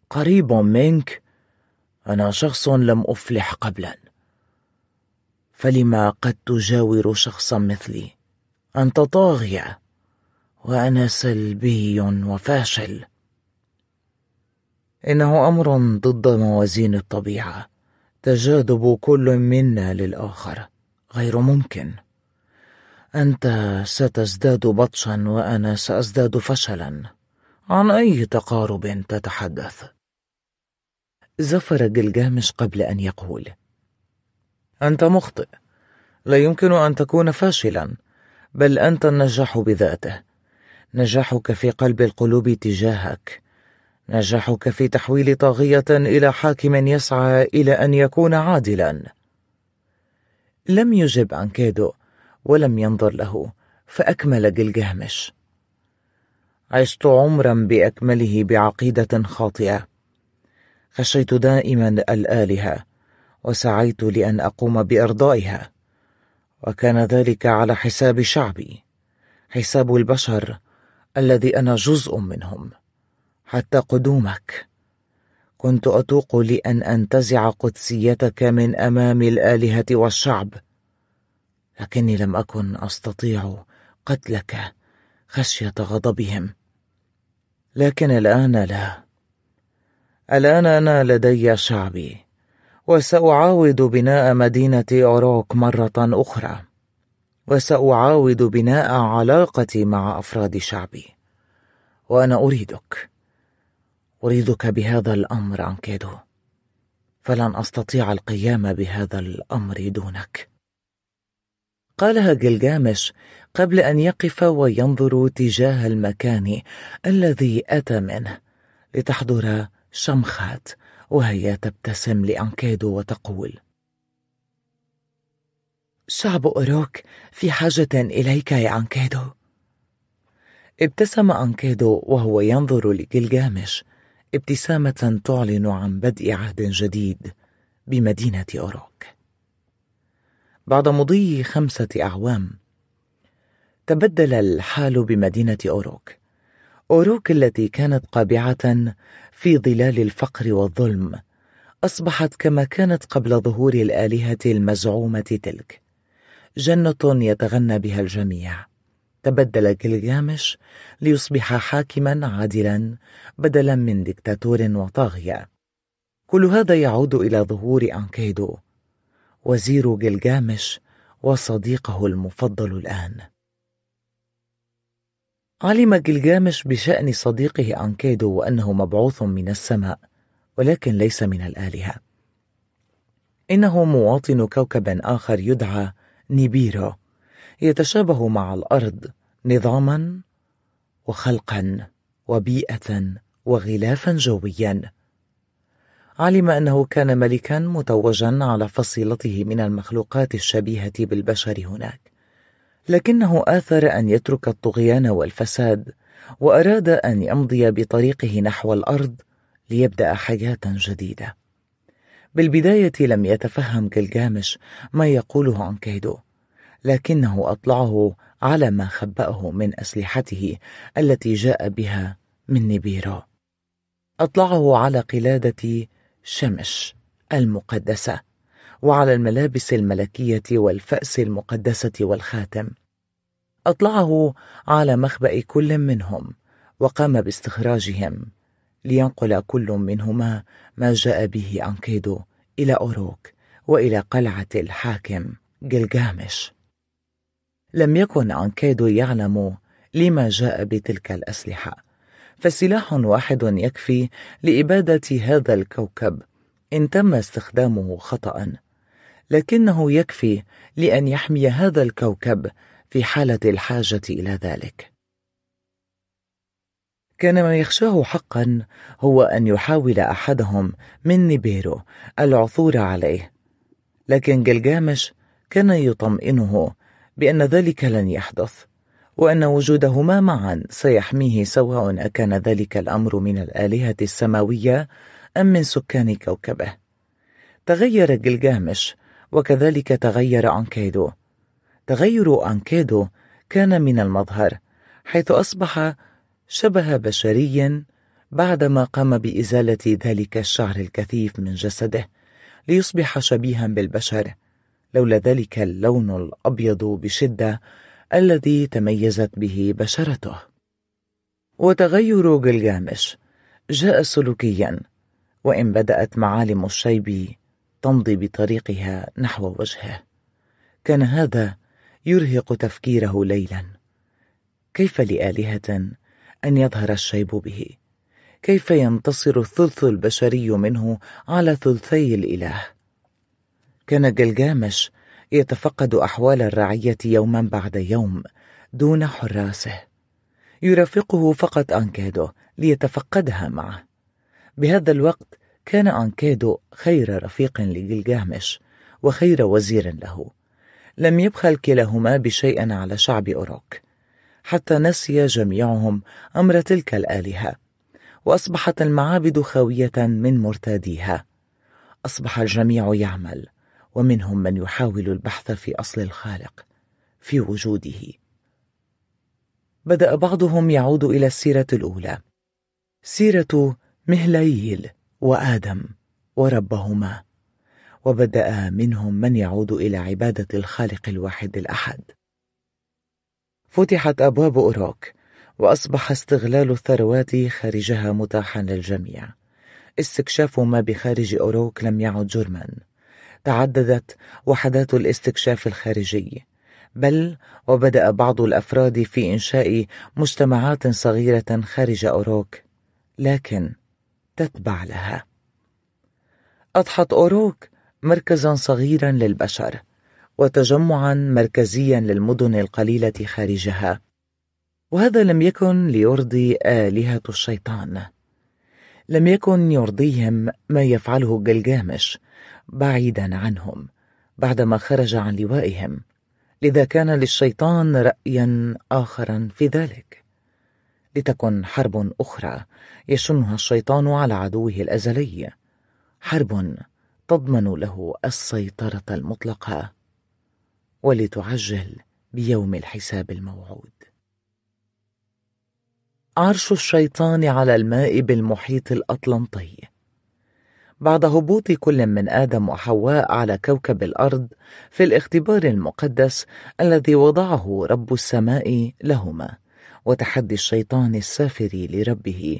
قريب منك أنا شخص لم أفلح قبلا فلما قد تجاور شخصا مثلي أنت طاغية وأنا سلبي وفاشل إنه أمر ضد موازين الطبيعة تجاذب كل منا للآخر غير ممكن أنت ستزداد بطشا وأنا سأزداد فشلا عن أي تقارب تتحدث زفر جلجامش قبل أن يقول أنت مخطئ لا يمكن أن تكون فاشلا بل أنت النجاح بذاته نجاحك في قلب القلوب تجاهك نجاحك في تحويل طاغية إلى حاكم يسعى إلى أن يكون عادلا لم يجب عن كيدو ولم ينظر له فأكمل جلجامش عشت عمرا بأكمله بعقيدة خاطئة خشيت دائما الآلهة وسعيت لأن أقوم بإرضائها وكان ذلك على حساب شعبي حساب البشر الذي أنا جزء منهم حتى قدومك كنت أتوق لأن أنتزع قدسيتك من أمام الآلهة والشعب لكني لم أكن أستطيع قتلك خشية غضبهم لكن الآن لا الآن أنا لدي شعبي وسأعاود بناء مدينة أوروك مرة أخرى وسأعاود بناء علاقتي مع أفراد شعبي وأنا أريدك أريدك بهذا الأمر أنكيدو فلن أستطيع القيام بهذا الأمر دونك قالها جلجامش قبل أن يقف وينظر تجاه المكان الذي أتى منه لتحضر شمخات وهي تبتسم لأنكيدو وتقول شعب أوروك في حاجة إليك يا أنكيدو ابتسم أنكيدو وهو ينظر لجلجامش ابتسامة تعلن عن بدء عهد جديد بمدينة أوروك. بعد مضي خمسة أعوام، تبدل الحال بمدينة أوروك. أوروك التي كانت قابعة في ظلال الفقر والظلم، أصبحت كما كانت قبل ظهور الآلهة المزعومة تلك، جنة يتغنى بها الجميع، تبدل جلجامش ليصبح حاكما عادلا بدلا من دكتاتور وطاغية كل هذا يعود إلى ظهور أنكيدو وزير جلجامش وصديقه المفضل الآن علم جلجامش بشأن صديقه أنكيدو وأنه مبعوث من السماء ولكن ليس من الآلهة إنه مواطن كوكب آخر يدعى نيبيرو يتشابه مع الارض نظاما وخلقا وبيئه وغلافا جويا علم انه كان ملكا متوجا على فصيلته من المخلوقات الشبيهه بالبشر هناك لكنه آثر أن يترك الطغيان والفساد وأراد أن يمضي بطريقه نحو الأرض ليبدأ حياة جديدة بالبداية لم يتفهم جلجامش ما يقوله عن كيدو لكنه أطلعه على ما خبأه من أسلحته التي جاء بها من نبيرو أطلعه على قلادة شمش المقدسة وعلى الملابس الملكية والفأس المقدسة والخاتم أطلعه على مخبأ كل منهم وقام باستخراجهم لينقل كل منهما ما جاء به أنقيدو إلى أوروك وإلى قلعة الحاكم جلجامش لم يكن عنكادو يعلم لما جاء بتلك الأسلحة فسلاح واحد يكفي لإبادة هذا الكوكب إن تم استخدامه خطأ لكنه يكفي لأن يحمي هذا الكوكب في حالة الحاجة إلى ذلك كان ما يخشاه حقا هو أن يحاول أحدهم من نيبيرو العثور عليه لكن جلجامش كان يطمئنه بأن ذلك لن يحدث وأن وجودهما معا سيحميه سواء أكان ذلك الأمر من الآلهة السماوية أم من سكان كوكبه تغير جلجامش وكذلك تغير أنكيدو تغير أنكيدو كان من المظهر حيث أصبح شبه بشري بعدما قام بإزالة ذلك الشعر الكثيف من جسده ليصبح شبيها بالبشر لولا ذلك اللون الأبيض بشدة الذي تميزت به بشرته وتغير جلجامش جاء سلوكيا وإن بدأت معالم الشيب تمضي بطريقها نحو وجهه كان هذا يرهق تفكيره ليلا كيف لآلهة أن يظهر الشيب به كيف ينتصر الثلث البشري منه على ثلثي الإله كان جلجامش يتفقد أحوال الرعية يوما بعد يوم دون حراسه يرافقه فقط أنكادو ليتفقدها معه بهذا الوقت كان أنكادو خير رفيق لجلجامش وخير وزير له لم يبخل كلاهما بشيء على شعب أوروك حتى نسي جميعهم أمر تلك الآلهة وأصبحت المعابد خاوية من مرتاديها أصبح الجميع يعمل ومنهم من يحاول البحث في أصل الخالق في وجوده بدأ بعضهم يعود إلى السيرة الأولى سيرة مهلاييل وآدم وربهما وبدأ منهم من يعود إلى عبادة الخالق الواحد الأحد فتحت أبواب أوروك وأصبح استغلال الثروات خارجها متاحا للجميع استكشاف ما بخارج أوروك لم يعد جرما تعددت وحدات الاستكشاف الخارجي بل وبدأ بعض الأفراد في إنشاء مجتمعات صغيرة خارج أوروك لكن تتبع لها أضحت أوروك مركزا صغيرا للبشر وتجمعا مركزيا للمدن القليلة خارجها وهذا لم يكن ليرضي آلهة الشيطان لم يكن يرضيهم ما يفعله جلجامش بعيدا عنهم بعدما خرج عن لوائهم لذا كان للشيطان رأيا آخرا في ذلك لتكن حرب أخرى يشنها الشيطان على عدوه الأزلي حرب تضمن له السيطرة المطلقة ولتعجل بيوم الحساب الموعود عرش الشيطان على الماء بالمحيط الأطلنطي بعد هبوط كل من آدم وحواء على كوكب الأرض في الاختبار المقدس الذي وضعه رب السماء لهما وتحدي الشيطان السافر لربه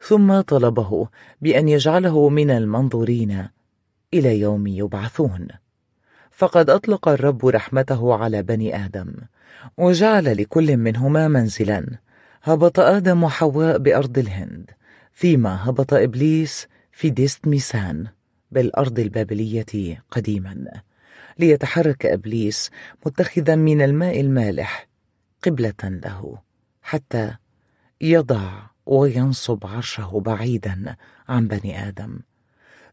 ثم طلبه بأن يجعله من المنظورين إلى يوم يبعثون فقد أطلق الرب رحمته على بني آدم وجعل لكل منهما منزلا هبط آدم وحواء بأرض الهند فيما هبط إبليس في ديست ميسان بالأرض البابلية قديما ليتحرك إبليس متخذا من الماء المالح قبلة له حتى يضع وينصب عرشه بعيدا عن بني آدم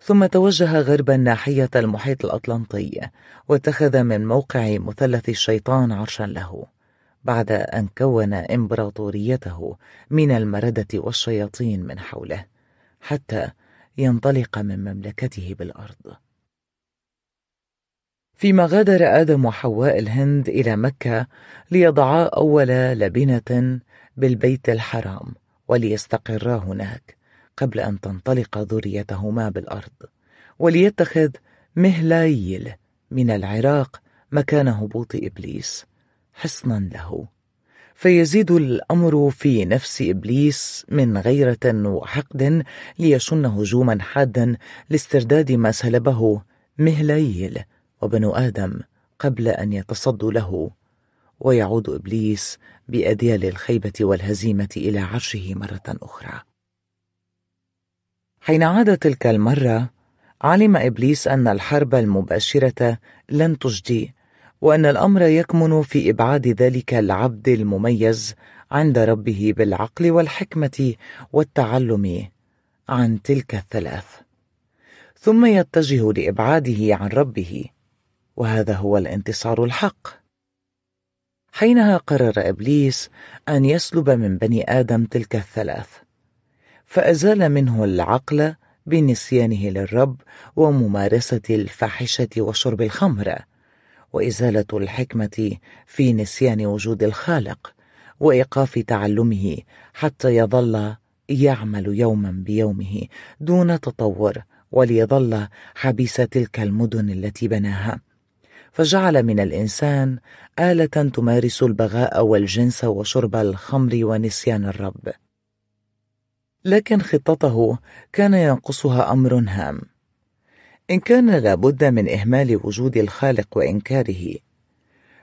ثم توجه غربا ناحية المحيط الأطلنطي واتخذ من موقع مثلث الشيطان عرشا له بعد أن كون إمبراطوريته من المردة والشياطين من حوله حتى ينطلق من مملكته بالأرض فيما غادر آدم وحواء الهند إلى مكة ليضعا أول لبنة بالبيت الحرام وليستقرا هناك قبل أن تنطلق ذريتهما بالأرض وليتخذ مهلايل من العراق مكان هبوط إبليس حصنا له فيزيد الأمر في نفس إبليس من غيرة وحقد ليشن هجوما حادا لاسترداد ما سلبه مهليل وبنو آدم قبل أن يتصدوا له ويعود إبليس بأديال الخيبة والهزيمة إلى عرشه مرة أخرى حين عاد تلك المرة علم إبليس أن الحرب المباشرة لن تجدي وأن الأمر يكمن في إبعاد ذلك العبد المميز عند ربه بالعقل والحكمة والتعلم عن تلك الثلاث ثم يتجه لإبعاده عن ربه وهذا هو الانتصار الحق حينها قرر إبليس أن يسلب من بني آدم تلك الثلاث فأزال منه العقل بنسيانه للرب وممارسة الفاحشة وشرب الخمر وازاله الحكمه في نسيان وجود الخالق وايقاف تعلمه حتى يظل يعمل يوما بيومه دون تطور وليظل حبيس تلك المدن التي بناها فجعل من الانسان اله تمارس البغاء والجنس وشرب الخمر ونسيان الرب لكن خطته كان ينقصها امر هام إن كان لابد من إهمال وجود الخالق وإنكاره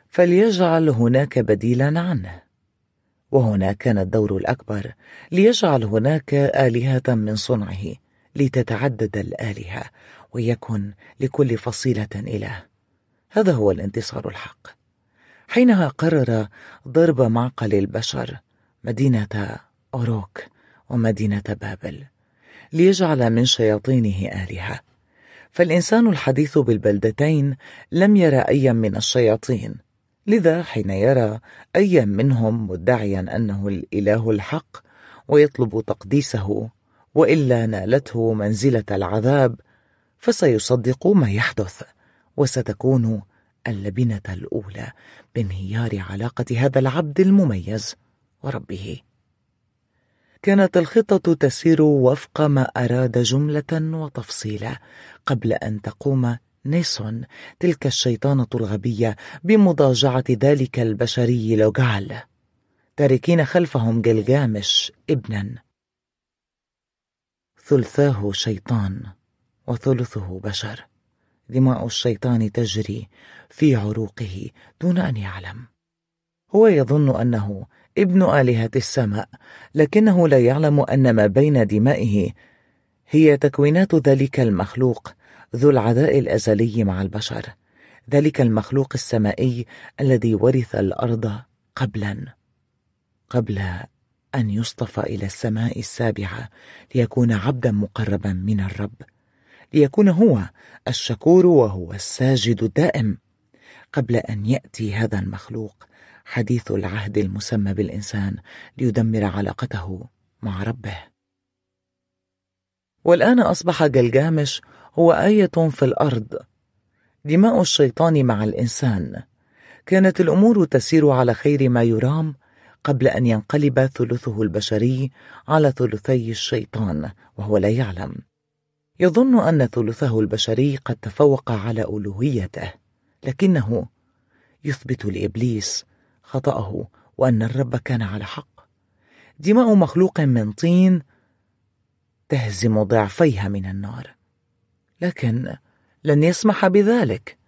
فليجعل هناك بديلا عنه وهنا كان الدور الأكبر ليجعل هناك آلهة من صنعه لتتعدد الآلهة ويكن لكل فصيلة إله هذا هو الانتصار الحق حينها قرر ضرب معقل البشر مدينة أوروك ومدينة بابل ليجعل من شياطينه آلهة فالإنسان الحديث بالبلدتين لم يرى أيا من الشياطين لذا حين يرى أيا منهم مدعيا أنه الإله الحق ويطلب تقديسه وإلا نالته منزلة العذاب فسيصدق ما يحدث وستكون اللبنة الأولى بانهيار علاقة هذا العبد المميز وربه كانت الخطة تسير وفق ما أراد جملة وتفصيلا قبل أن تقوم نيسون تلك الشيطانة الغبية بمضاجعة ذلك البشري لوجعل تاركين خلفهم جلجامش ابنا ثلثاه شيطان وثلثه بشر دماء الشيطان تجري في عروقه دون أن يعلم هو يظن أنه ابن آلهة السماء لكنه لا يعلم أن ما بين دمائه هي تكوينات ذلك المخلوق ذو العداء الأزلي مع البشر ذلك المخلوق السمائي الذي ورث الأرض قبلا قبل أن يصطفى إلى السماء السابعة ليكون عبدا مقربا من الرب ليكون هو الشكور وهو الساجد الدائم قبل أن يأتي هذا المخلوق حديث العهد المسمى بالإنسان ليدمر علاقته مع ربه والآن أصبح جلجامش هو آية في الأرض دماء الشيطان مع الإنسان كانت الأمور تسير على خير ما يرام قبل أن ينقلب ثلثه البشري على ثلثي الشيطان وهو لا يعلم يظن أن ثلثه البشري قد تفوق على ألوهيته لكنه يثبت لإبليس خطأه وأن الرب كان على حق دماء مخلوق من طين تهزم ضعفيها من النار لكن لن يسمح بذلك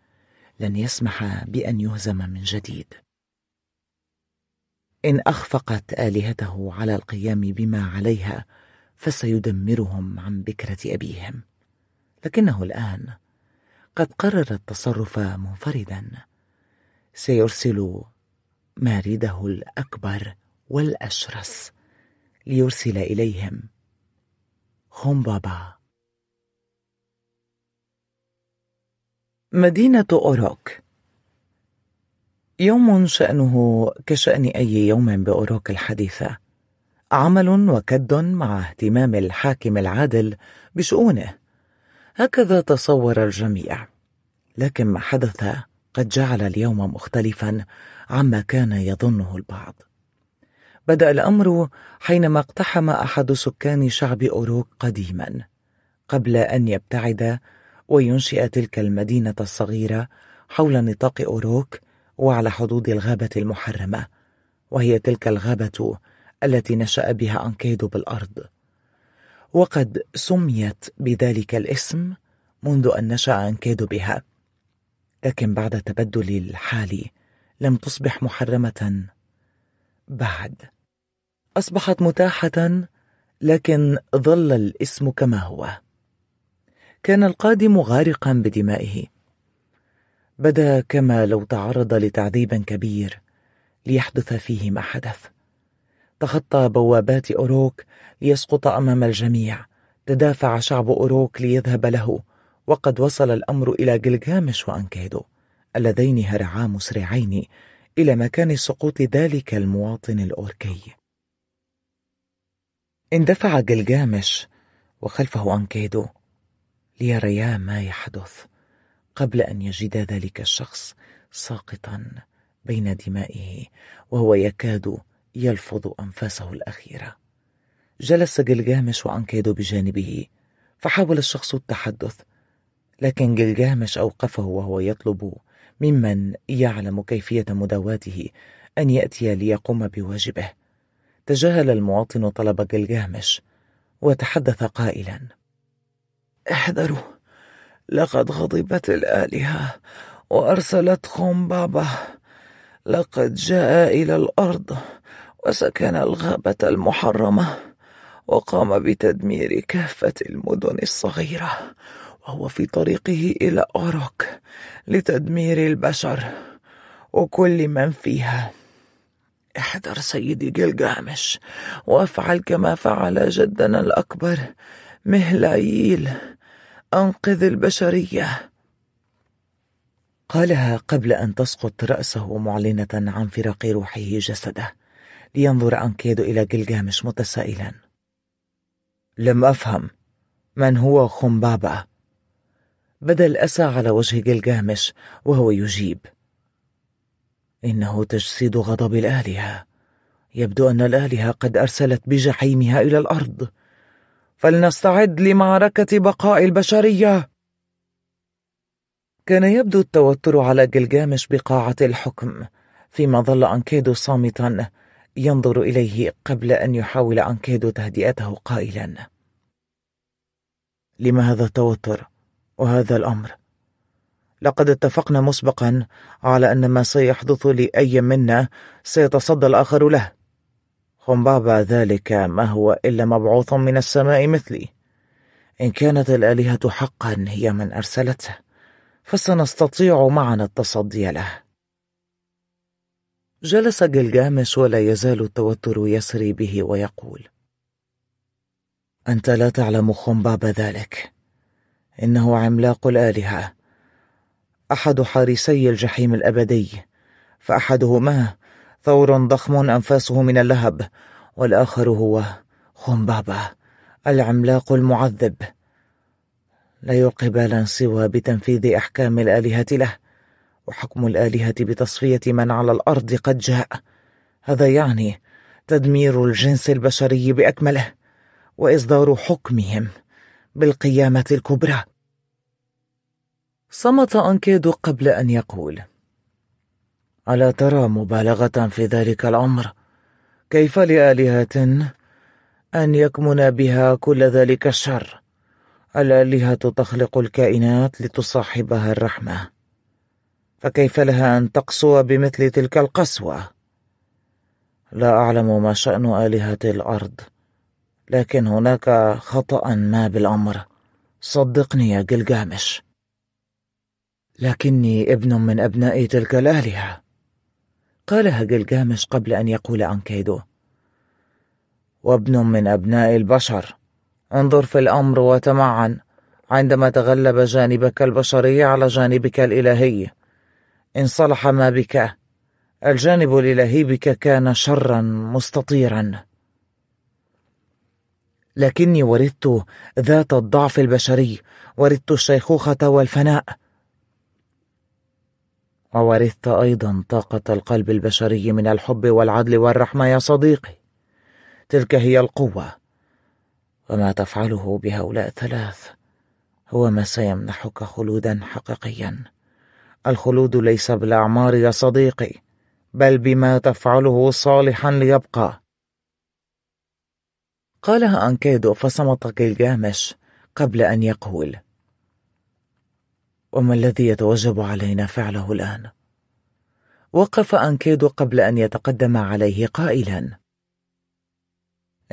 لن يسمح بان يهزم من جديد ان اخفقت الهته على القيام بما عليها فسيدمرهم عن بكره ابيهم لكنه الان قد قرر التصرف منفردا سيرسل مارده الاكبر والاشرس ليرسل اليهم خمبابا مدينة أوروك يوم شأنه كشأن أي يوم بأوروك الحديثة عمل وكد مع اهتمام الحاكم العادل بشؤونه هكذا تصور الجميع لكن ما حدث قد جعل اليوم مختلفا عما كان يظنه البعض بدأ الأمر حينما اقتحم أحد سكان شعب أوروك قديما قبل أن يبتعد وينشئ تلك المدينة الصغيرة حول نطاق أوروك وعلى حدود الغابة المحرمة وهي تلك الغابة التي نشأ بها أنكيدو بالأرض وقد سميت بذلك الاسم منذ أن نشأ أنكيدو بها لكن بعد تبدل الحال لم تصبح محرمة بعد أصبحت متاحة لكن ظل الاسم كما هو كان القادم غارقا بدمائه بدا كما لو تعرض لتعذيب كبير ليحدث فيه ما حدث تخطى بوابات أوروك ليسقط أمام الجميع تدافع شعب أوروك ليذهب له وقد وصل الأمر إلى جلجامش وأنكيدو اللذين هرعا مسرعين إلى مكان سقوط ذلك المواطن الأوركي اندفع جلجامش وخلفه أنكيدو ليريا ما يحدث قبل أن يجد ذلك الشخص ساقطا بين دمائه وهو يكاد يلفظ أنفاسه الأخيرة جلس جلجامش وأنكيدو بجانبه فحاول الشخص التحدث لكن جلجامش أوقفه وهو يطلب ممن يعلم كيفية مداواته أن يأتي ليقوم بواجبه تجاهل المواطن طلب جلجامش وتحدث قائلا احذروا لقد غضبت الآلهة وأرسلت خنبابة لقد جاء إلى الأرض وسكن الغابة المحرمة وقام بتدمير كافة المدن الصغيرة وهو في طريقه إلى أوروك لتدمير البشر وكل من فيها احذر سيدي جلجامش وافعل كما فعل جدنا الأكبر مهلاييل أنقذ البشرية قالها قبل أن تسقط رأسه معلنة عن فراق روحه جسده لينظر أنكيدو إلى جلجامش متسائلا لم أفهم من هو خمبابا بدا الأسى على وجه جلجامش وهو يجيب إنه تجسيد غضب الآلهة يبدو أن الآلهة قد أرسلت بجحيمها إلى الأرض فلنستعد لمعركة بقاء البشرية كان يبدو التوتر على جلجامش بقاعة الحكم فيما ظل أنكيدو صامتا ينظر إليه قبل أن يحاول أنكيدو تهدئته قائلا لما هذا التوتر وهذا الأمر لقد اتفقنا مسبقا على أن ما سيحدث لأي منا سيتصدى الآخر له خمبابا ذلك ما هو إلا مبعوث من السماء مثلي إن كانت الآلهة حقا هي من أرسلته فسنستطيع معا التصدي له جلس جلجامش ولا يزال التوتر يسري به ويقول أنت لا تعلم خمبابا ذلك إنه عملاق الآلهة أحد حارسي الجحيم الأبدي فأحدهما ثور ضخم أنفاسه من اللهب والآخر هو خمبابا العملاق المعذب لا يلقي بالا سوى بتنفيذ أحكام الآلهة له وحكم الآلهة بتصفية من على الأرض قد جاء هذا يعني تدمير الجنس البشري بأكمله وإصدار حكمهم بالقيامة الكبرى صمت أنكيد قبل أن يقول ألا ترى مبالغة في ذلك الأمر كيف لآلهة أن يكمن بها كل ذلك الشر الآلهة تخلق الكائنات لتصاحبها الرحمة فكيف لها أن تقسو بمثل تلك القسوة لا أعلم ما شأن آلهة الأرض لكن هناك خطأ ما بالأمر صدقني يا جلجامش لكني ابن من أبناء تلك الآلهة قالها جلجامش قبل أن يقول أنكيدو وابن من أبناء البشر انظر في الأمر وتمعن عندما تغلب جانبك البشري على جانبك الإلهي إن صلح ما بك الجانب الإلهي بك كان شرا مستطيرا لكني ورثت ذات الضعف البشري ورثت الشيخوخة والفناء وورثت أيضا طاقة القلب البشري من الحب والعدل والرحمة يا صديقي تلك هي القوة وما تفعله بهؤلاء الثلاث هو ما سيمنحك خلودا حقيقيا الخلود ليس بالأعمار يا صديقي بل بما تفعله صالحا ليبقى قالها أنكيدو فصمت جلجامش قبل أن يقول وما الذي يتوجب علينا فعله الآن؟ وقف انكيدو قبل أن يتقدم عليه قائلا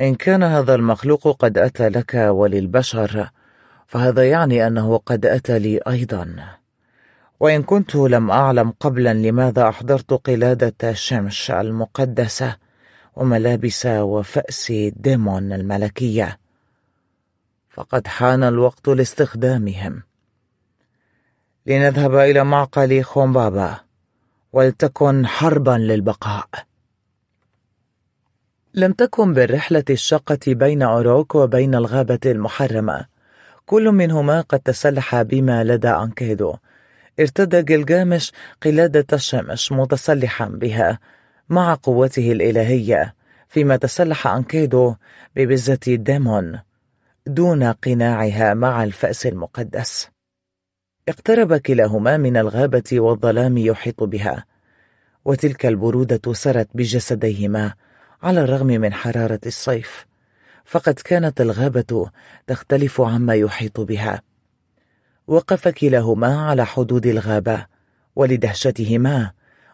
إن كان هذا المخلوق قد أتى لك وللبشر فهذا يعني أنه قد أتى لي أيضا وإن كنت لم أعلم قبلا لماذا أحضرت قلادة شمش المقدسة وملابس وفأس ديمون الملكية فقد حان الوقت لاستخدامهم لنذهب إلى معقل خومبابا ولتكن حربا للبقاء لم تكن بالرحلة الشاقة بين أوروك وبين الغابة المحرمة كل منهما قد تسلح بما لدى أنكيدو ارتدى جلجامش قلادة الشمس متسلحا بها مع قوته الإلهية فيما تسلح أنكيدو ببزة ديمون دون قناعها مع الفأس المقدس اقترب كلاهما من الغابة والظلام يحيط بها وتلك البرودة سرت بجسديهما على الرغم من حرارة الصيف فقد كانت الغابة تختلف عما يحيط بها وقف كلاهما على حدود الغابة ولدهشتهما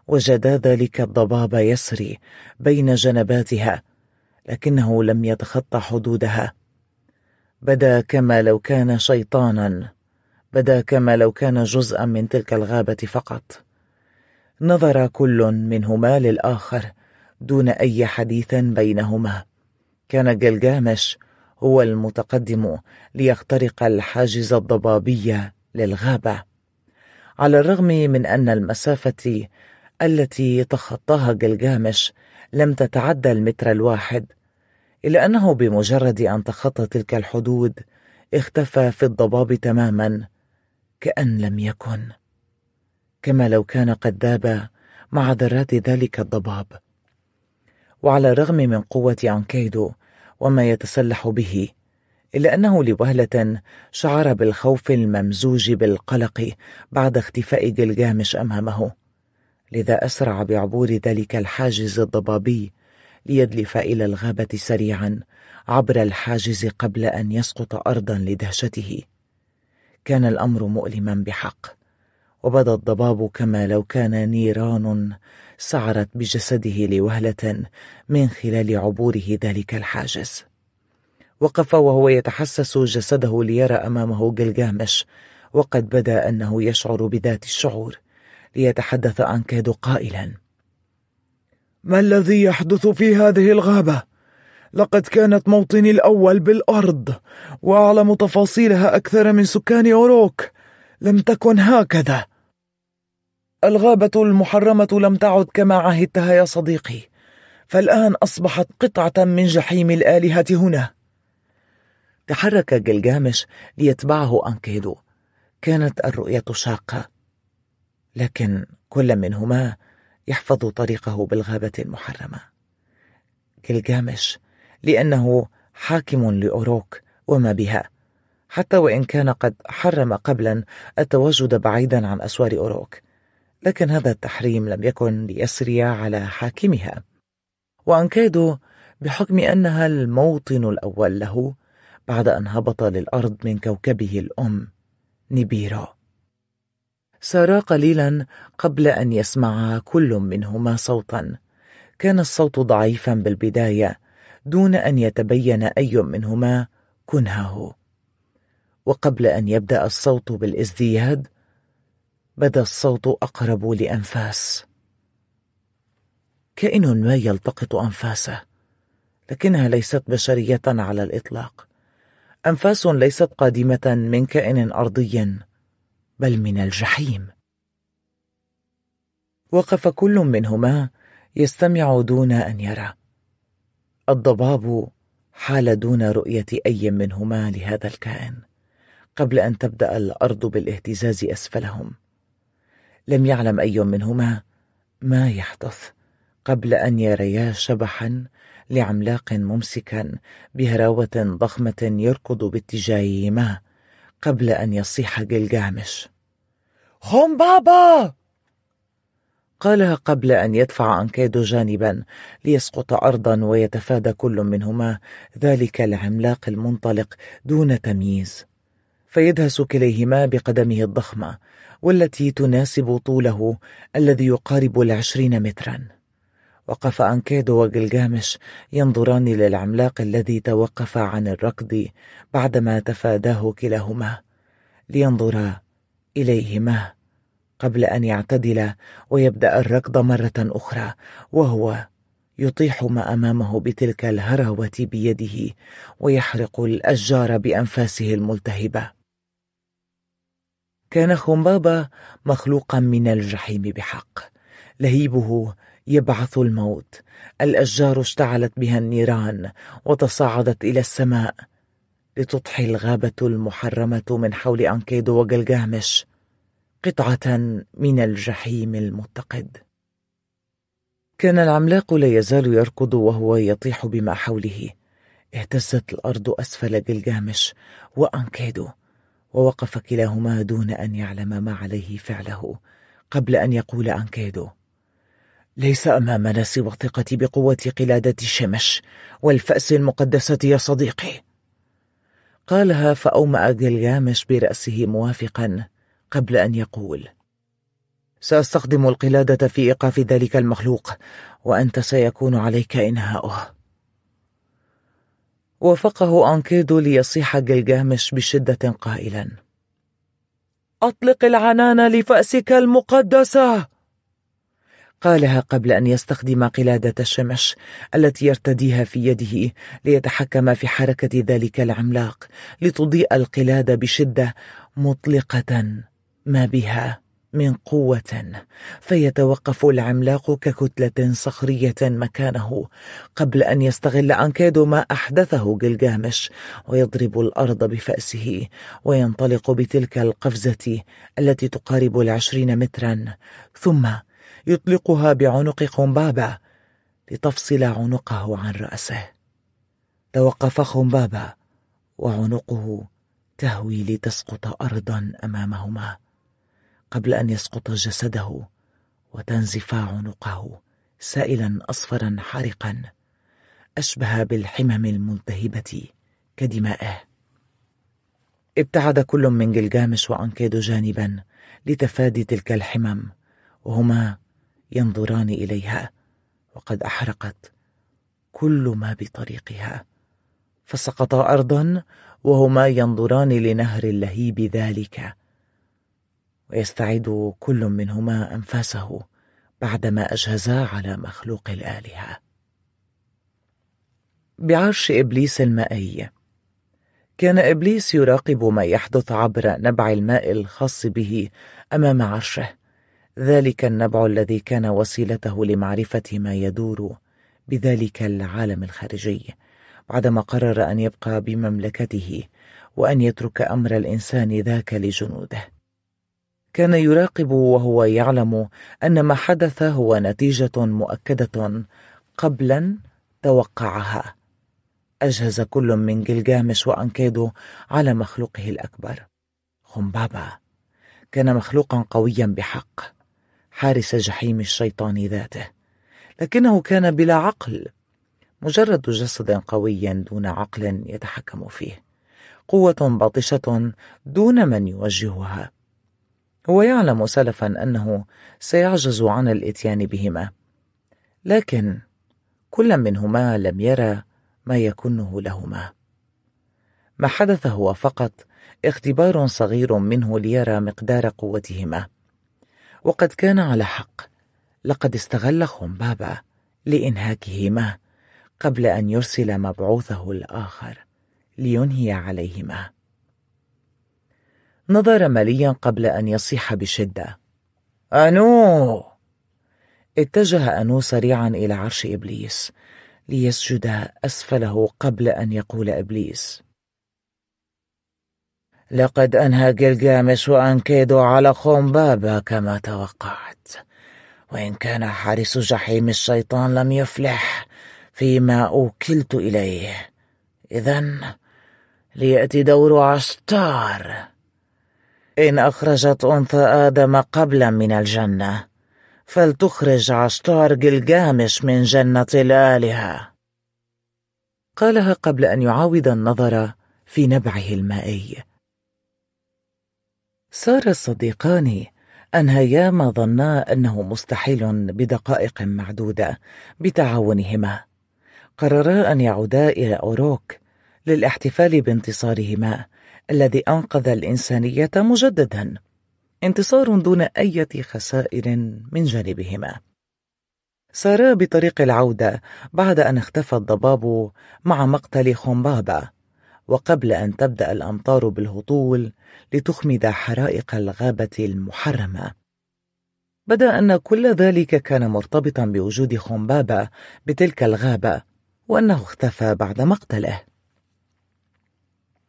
وجدا ذلك الضباب يسري بين جنباتها لكنه لم يتخطى حدودها بدا كما لو كان شيطانا بدا كما لو كان جزءا من تلك الغابة فقط نظر كل منهما للآخر دون أي حديث بينهما كان جلجامش هو المتقدم ليخترق الحاجز الضبابي للغابة على الرغم من أن المسافة التي تخطاها جلجامش لم تتعدى المتر الواحد إلا أنه بمجرد أن تخطى تلك الحدود اختفى في الضباب تماما كأن لم يكن كما لو كان قد ذاب مع ذرات ذلك الضباب وعلى الرغم من قوة عنكيدو وما يتسلح به إلا أنه لوهلة شعر بالخوف الممزوج بالقلق بعد اختفاء جلجامش أمامه لذا أسرع بعبور ذلك الحاجز الضبابي ليدلف إلى الغابة سريعا عبر الحاجز قبل أن يسقط أرضا لدهشته كان الأمر مؤلما بحق وبدا الضباب كما لو كان نيران سعرت بجسده لوهلة من خلال عبوره ذلك الحاجز وقف وهو يتحسس جسده ليرى أمامه جلجامش وقد بدا أنه يشعر بذات الشعور ليتحدث عن كادو قائلا ما الذي يحدث في هذه الغابة؟ لقد كانت موطني الأول بالأرض وأعلم تفاصيلها أكثر من سكان أوروك لم تكن هكذا الغابة المحرمة لم تعد كما عهدتها يا صديقي فالآن أصبحت قطعة من جحيم الآلهة هنا تحرك جلجامش ليتبعه أنكيدو كانت الرؤية شاقة لكن كل منهما يحفظ طريقه بالغابة المحرمة جلجامش لأنه حاكم لأوروك وما بها حتى وإن كان قد حرم قبلا التواجد بعيدا عن أسوار أوروك لكن هذا التحريم لم يكن ليسري على حاكمها وأن بحكم أنها الموطن الأول له بعد أن هبط للأرض من كوكبه الأم نيبيرو سارا قليلا قبل أن يسمع كل منهما صوتا كان الصوت ضعيفا بالبداية دون أن يتبين أي منهما كنهه وقبل أن يبدأ الصوت بالازدياد بدا الصوت أقرب لأنفاس كائن ما يلتقط أنفاسه لكنها ليست بشرية على الإطلاق أنفاس ليست قادمة من كائن أرضي بل من الجحيم وقف كل منهما يستمع دون أن يرى الضباب حال دون رؤية أي منهما لهذا الكائن قبل أن تبدأ الأرض بالاهتزاز أسفلهم لم يعلم أي منهما ما يحدث قبل أن يريا شبحا لعملاق ممسكا بهراوة ضخمة يركض باتجاههما قبل أن يصيح جلجامش خم بابا قالها قبل أن يدفع أنكيدو جانبا ليسقط أرضا ويتفادى كل منهما ذلك العملاق المنطلق دون تمييز فيدهس كليهما بقدمه الضخمة والتي تناسب طوله الذي يقارب العشرين مترا وقف أنكيدو وجلجامش ينظران للعملاق الذي توقف عن الركض بعدما تفاداه كلاهما لينظرا إليهما قبل أن يعتدل ويبدأ الركض مرة أخرى وهو يطيح ما أمامه بتلك الهروة بيده ويحرق الأشجار بأنفاسه الملتهبة. كان خمبابا مخلوقا من الجحيم بحق، لهيبه يبعث الموت، الأشجار اشتعلت بها النيران وتصاعدت إلى السماء لتضحي الغابة المحرمة من حول أنكيدو وجلجامش قطعة من الجحيم المتقد كان العملاق لا يزال يركض وهو يطيح بما حوله اهتزت الأرض أسفل جلجامش وأنكيدو ووقف كلاهما دون أن يعلم ما عليه فعله قبل أن يقول أنكيدو ليس أمامنا سوى الثقة بقوة قلادة شمش والفأس المقدسة يا صديقي قالها فأومأ جلجامش برأسه موافقا قبل أن يقول سأستخدم القلادة في إيقاف ذلك المخلوق وأنت سيكون عليك إنهاؤه وافقه أنكيدو ليصيح جلجامش بشدة قائلا أطلق العنان لفأسك المقدسة قالها قبل أن يستخدم قلادة الشمش التي يرتديها في يده ليتحكم في حركة ذلك العملاق لتضيء القلادة بشدة مطلقة ما بها من قوة فيتوقف العملاق ككتلة صخرية مكانه قبل أن يستغل أنكيدو ما أحدثه جلجامش ويضرب الأرض بفأسه وينطلق بتلك القفزة التي تقارب العشرين مترا ثم يطلقها بعنق خمبابة لتفصل عنقه عن رأسه توقف خمبابة وعنقه تهوي لتسقط أرضا أمامهما قبل ان يسقط جسده وتنزف عنقه سائلا اصفرا حارقا اشبه بالحمم الملتهبه كدمائه ابتعد كل من جلجامش وانكيدو جانبا لتفادي تلك الحمم وهما ينظران اليها وقد احرقت كل ما بطريقها فسقطا ارضا وهما ينظران لنهر اللهيب ذلك ويستعيد كل منهما انفاسه بعدما اجهزا على مخلوق الالهه بعرش ابليس المائي كان ابليس يراقب ما يحدث عبر نبع الماء الخاص به امام عرشه ذلك النبع الذي كان وسيلته لمعرفه ما يدور بذلك العالم الخارجي بعدما قرر ان يبقى بمملكته وان يترك امر الانسان ذاك لجنوده كان يراقب وهو يعلم أن ما حدث هو نتيجة مؤكدة قبلا توقعها أجهز كل من جلجامش وأنكيدو على مخلوقه الأكبر خمبابا كان مخلوقا قويا بحق حارس جحيم الشيطان ذاته لكنه كان بلا عقل مجرد جسد قوي دون عقل يتحكم فيه قوة باطشة دون من يوجهها هو يعلم سلفا أنه سيعجز عن الإتيان بهما لكن كل منهما لم يرى ما يكنه لهما ما حدث هو فقط اختبار صغير منه ليرى مقدار قوتهما وقد كان على حق لقد استغل خنبابة لإنهاكهما قبل أن يرسل مبعوثه الآخر لينهي عليهما نظر مليا قبل أن يصيح بشدة أنو اتجه أنو سريعا إلى عرش إبليس ليسجد أسفله قبل أن يقول إبليس لقد أنهى جلجامش وأنكيدو على خنبابة كما توقعت وإن كان حارس جحيم الشيطان لم يفلح فيما أوكلت إليه إذا ليأتي دور عشتار إن أخرجت أنثى آدم قبلا من الجنة فلتخرج عشتار جلجامش من جنة الآلهة قالها قبل أن يعاود النظر في نبعه المائي صار الصديقان أنهيا ما ظنا أنه مستحيل بدقائق معدودة بتعاونهما قررا أن يعودا إلى أوروك للاحتفال بانتصارهما الذي أنقذ الإنسانية مجددا انتصار دون أي خسائر من جانبهما سارا بطريق العودة بعد أن اختفى الضباب مع مقتل خومبابا وقبل أن تبدأ الأمطار بالهطول لتخمد حرائق الغابة المحرمة بدا أن كل ذلك كان مرتبطا بوجود خومبابا بتلك الغابة وأنه اختفى بعد مقتله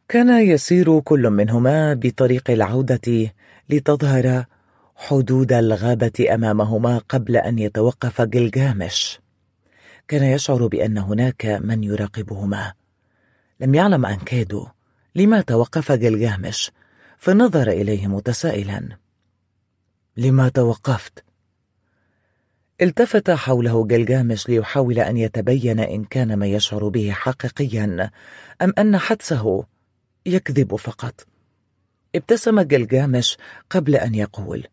كان يسير كل منهما بطريق العودة لتظهر حدود الغابة أمامهما قبل أن يتوقف جلجامش كان يشعر بأن هناك من يراقبهما لم يعلم أنكادو لما توقف جلجامش فنظر إليه متسائلا لما توقفت؟ التفت حوله جلجامش ليحاول أن يتبين إن كان ما يشعر به حقيقيا أم أن حدسه يكذب فقط ابتسم جلجامش قبل أن يقول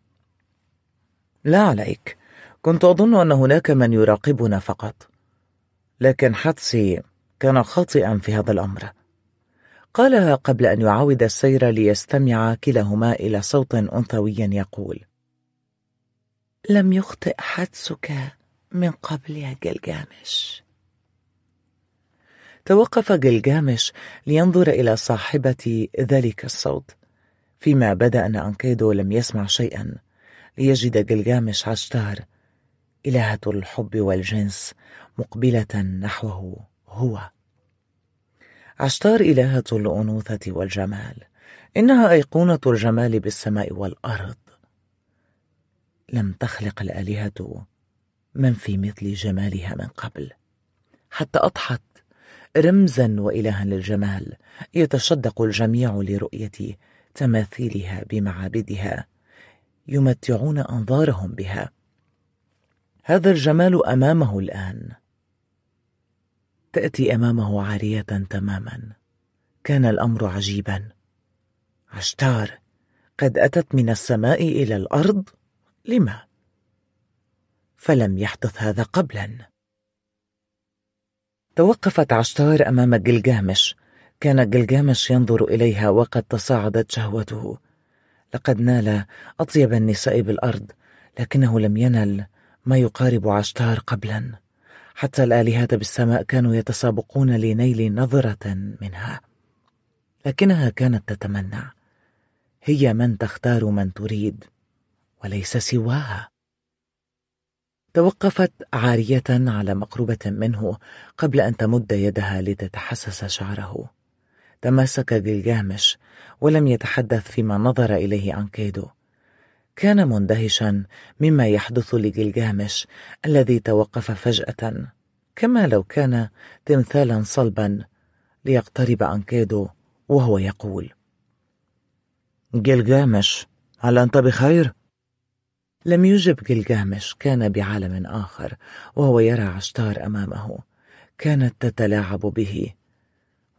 لا عليك كنت أظن أن هناك من يراقبنا فقط لكن حدسي كان خاطئا في هذا الأمر قالها قبل أن يعاود السير ليستمع كلاهما إلى صوت أنثوي يقول لم يخطئ حدسك من قبل يا جلجامش توقف جلجامش لينظر إلى صاحبة ذلك الصوت فيما بدا أن أنكيدو لم يسمع شيئا ليجد جلجامش عشتار إلهة الحب والجنس مقبلة نحوه هو عشتار إلهة الأنوثة والجمال إنها أيقونة الجمال بالسماء والأرض لم تخلق الآلهة من في مثل جمالها من قبل حتى أضحت رمزا وإلها للجمال يتشدق الجميع لرؤية تماثيلها بمعابدها يمتعون أنظارهم بها هذا الجمال أمامه الآن تأتي أمامه عارية تماما كان الأمر عجيبا عشتار قد أتت من السماء إلى الأرض لما؟ فلم يحدث هذا قبلاً توقفت عشتار أمام جلجامش كان جلجامش ينظر إليها وقد تصاعدت شهوته لقد نال أطيب النساء بالأرض لكنه لم ينل ما يقارب عشتار قبلا حتى الآلهة بالسماء كانوا يتسابقون لنيل نظرة منها لكنها كانت تتمنى هي من تختار من تريد وليس سواها توقفت عارية على مقربة منه قبل أن تمد يدها لتتحسس شعره تماسك جلجامش ولم يتحدث فيما نظر إليه أنكيدو كان مندهشا مما يحدث لجلجامش الذي توقف فجأة كما لو كان تمثالا صلبا ليقترب أنكيدو وهو يقول جلجامش هل أنت بخير؟ لم يجب جلجامش كان بعالم آخر وهو يرى عشتار أمامه كانت تتلاعب به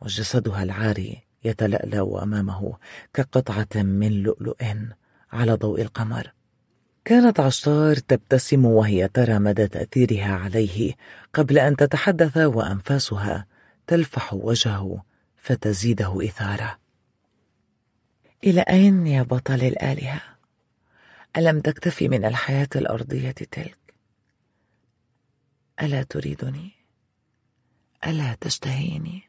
وجسدها العاري يتلألأ أمامه كقطعة من لؤلؤ على ضوء القمر كانت عشتار تبتسم وهي ترى مدى تأثيرها عليه قبل أن تتحدث وأنفاسها تلفح وجهه فتزيده إثارة إلى أين يا بطل الآلهة؟ ألم تكتفي من الحياة الأرضية تلك ألا تريدني ألا تشتهيني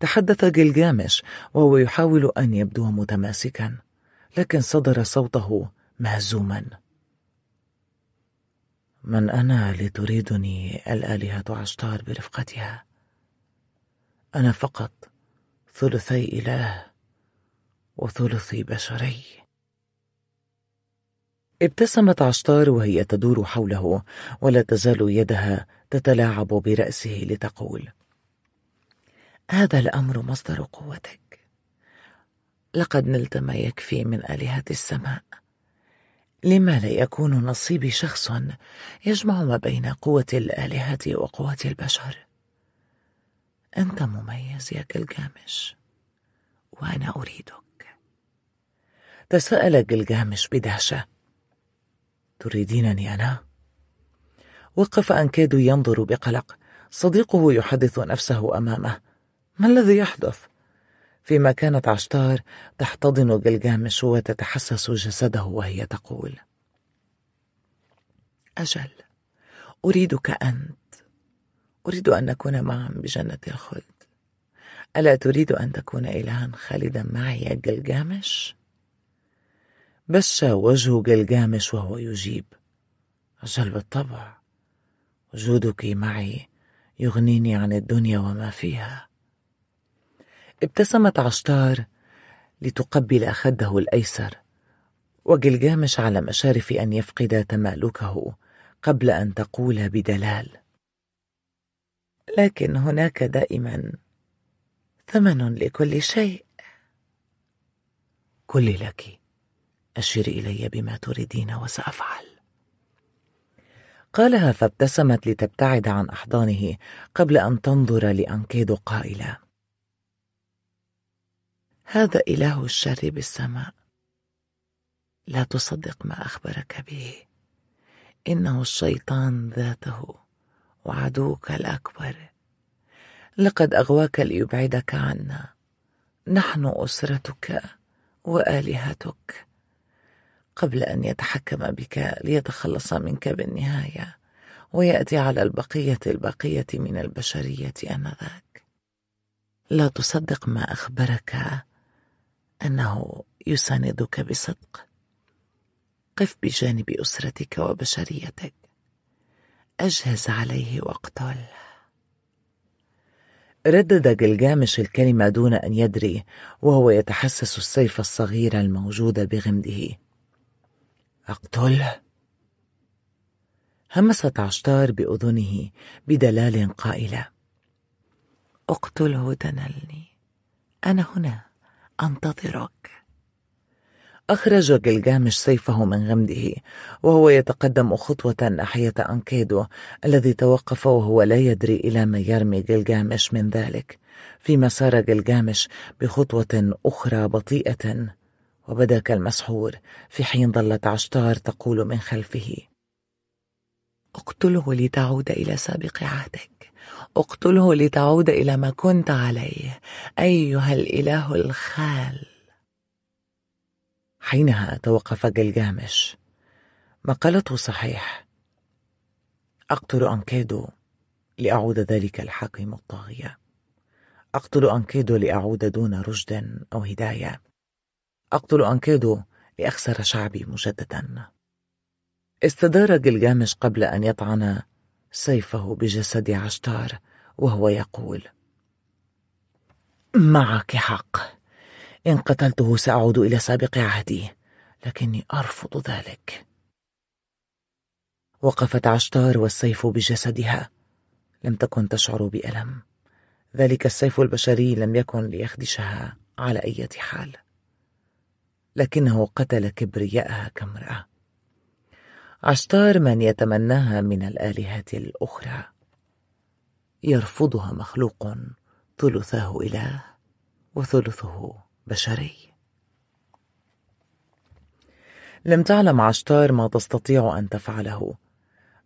تحدث جلجامش وهو يحاول أن يبدو متماسكا لكن صدر صوته مهزوما من أنا لتريدني الآلهة عشتار برفقتها أنا فقط ثلثي إله وثلثي بشري ابتسمت عشتار وهي تدور حوله ولا تزال يدها تتلاعب برأسه لتقول هذا الأمر مصدر قوتك لقد نلت ما يكفي من آلهة السماء لما لا يكون نصيبي شخص يجمع ما بين قوة الآلهة وقوة البشر أنت مميز يا جلجامش وأنا أريدك تساءل جلجامش بدهشة تريدينني أنا؟ وقف أنكادو ينظر بقلق صديقه يحدث نفسه أمامه ما الذي يحدث؟ فيما كانت عشتار تحتضن جلجامش وتتحسس جسده وهي تقول أجل أريدك أنت أريد أن نكون معا بجنة الخلد ألا تريد أن تكون إلها خالدا معي يا جلجامش؟ بس وجه جلجامس وهو يجيب أجل بالطبع وجودك معي يغنيني عن الدنيا وما فيها ابتسمت عشتار لتقبل خده الأيسر وجلجامش على مشارف أن يفقد تمالكه قبل أن تقول بدلال لكن هناك دائما ثمن لكل شيء كل لك أشيري إلي بما تريدين وسأفعل. قالها فابتسمت لتبتعد عن أحضانه قبل أن تنظر لأنكيدو قائلة: هذا إله الشر بالسماء. لا تصدق ما أخبرك به. إنه الشيطان ذاته وعدوك الأكبر. لقد أغواك ليبعدك عنا. نحن أسرتك وآلهتك قبل أن يتحكم بك ليتخلص منك بالنهاية ويأتي على البقية الباقية من البشرية آنذاك لا تصدق ما أخبرك أنه يساندك بصدق قف بجانب أسرتك وبشريتك أجهز عليه واقتله ردد جلجامش الكلمة دون أن يدري وهو يتحسس السيف الصغير الموجود بغمده أقتله؟ همست عشتار بأذنه بدلال قائلة أقتله تنلني أنا هنا أنتظرك أخرج جلجامش سيفه من غمده وهو يتقدم خطوة ناحية أنكيدو الذي توقف وهو لا يدري إلى ما يرمي جلجامش من ذلك فيما سار جلجامش بخطوة أخرى بطيئة وبدا كالمسحور في حين ظلت عشتار تقول من خلفه اقتله لتعود إلى سابق عهدك اقتله لتعود إلى ما كنت عليه أيها الإله الخال حينها توقف جلجامش ما قالته صحيح أقتل أنكيدو لأعود ذلك الحاكم الطاغية أقتل أنكيدو لأعود دون رشد أو هداية أقتل أنكيدو لأخسر شعبي مجددا استدار جلجامش قبل أن يطعن سيفه بجسد عشتار وهو يقول معك حق إن قتلته سأعود إلى سابق عهدي لكني أرفض ذلك وقفت عشتار والسيف بجسدها لم تكن تشعر بألم ذلك السيف البشري لم يكن ليخدشها على أي حال لكنه قتل كبرياءها كامرأة عشتار من يتمناها من الآلهة الأخرى يرفضها مخلوق ثلثاه إله وثلثه بشري لم تعلم عشتار ما تستطيع أن تفعله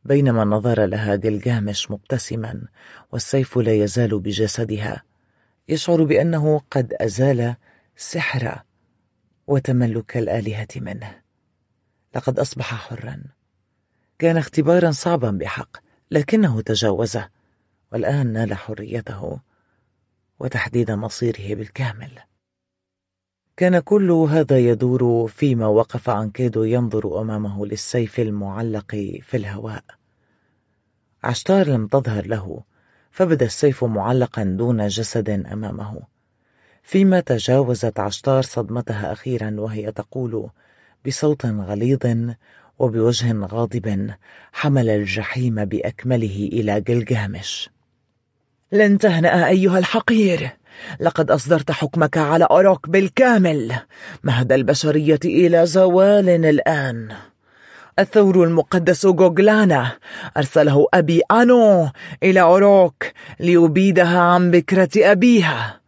بينما نظر لها جلجامش مبتسما والسيف لا يزال بجسدها يشعر بأنه قد أزال سحر وتملك الآلهة منه لقد أصبح حرا كان اختبارا صعبا بحق لكنه تجاوزه والآن نال حريته وتحديد مصيره بالكامل كان كل هذا يدور فيما وقف عن كيدو ينظر أمامه للسيف المعلق في الهواء عشتار لم تظهر له فبدا السيف معلقا دون جسد أمامه فيما تجاوزت عشتار صدمتها أخيرا وهي تقول بصوت غليظ وبوجه غاضب حمل الجحيم بأكمله إلى جلجامش لن تهنأ أيها الحقير لقد أصدرت حكمك على أوروك بالكامل مهد البشرية إلى زوال الآن الثور المقدس جوجلانا أرسله أبي أنو إلى أوروك ليبيدها عن بكرة أبيها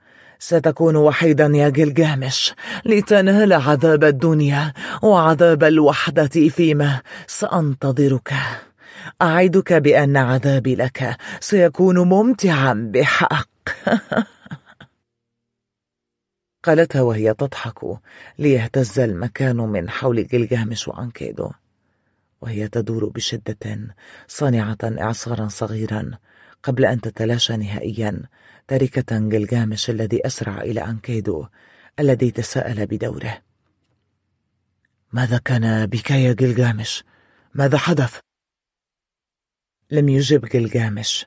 ستكون وحيدا يا جلجامش لتنال عذاب الدنيا وعذاب الوحدة فيما سأنتظرك أعدك بأن عذابي لك سيكون ممتعا بحق قالتها وهي تضحك ليهتز المكان من حول جلجامش وأنكيدو وهي تدور بشدة صانعة إعصارا صغيرا قبل أن تتلاشى نهائيا تاركة جلجامش الذي أسرع إلى أنكيدو الذي تساءل بدوره ماذا كان بك يا جلجامش؟ ماذا حدث؟ لم يجب جلجامش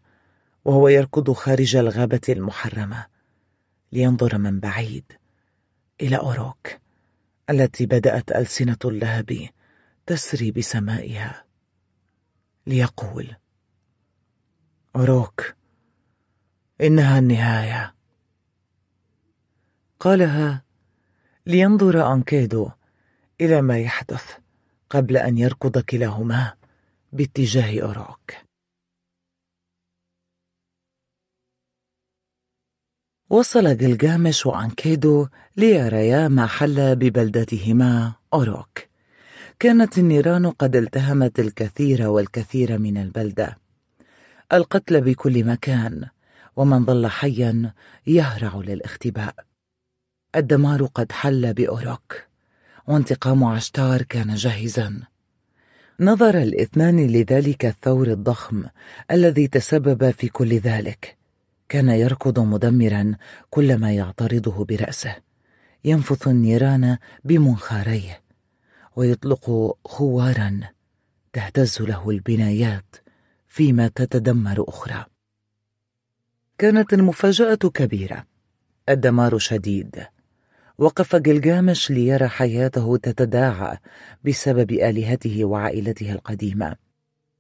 وهو يركض خارج الغابة المحرمة لينظر من بعيد إلى أوروك التي بدأت ألسنة اللهب تسري بسمائها ليقول أوروك انها النهايه قالها لينظر انكيدو الى ما يحدث قبل ان يركض كلاهما باتجاه اوروك وصل جلجامش وانكيدو ليريا ما حل ببلدتهما أوروك كانت النيران قد التهمت الكثير والكثير من البلدة القتل بكل مكان ومن ظل حيا يهرع للاختباء الدمار قد حل بأوروك وانتقام عشتار كان جاهزا نظر الاثنان لذلك الثور الضخم الذي تسبب في كل ذلك كان يركض مدمرا كل ما يعترضه برأسه ينفث النيران بمنخاريه ويطلق خوارا تهتز له البنايات فيما تتدمر أخرى كانت المفاجأة كبيرة الدمار شديد وقف جلجامش ليرى حياته تتداعى بسبب آلهته وعائلته القديمة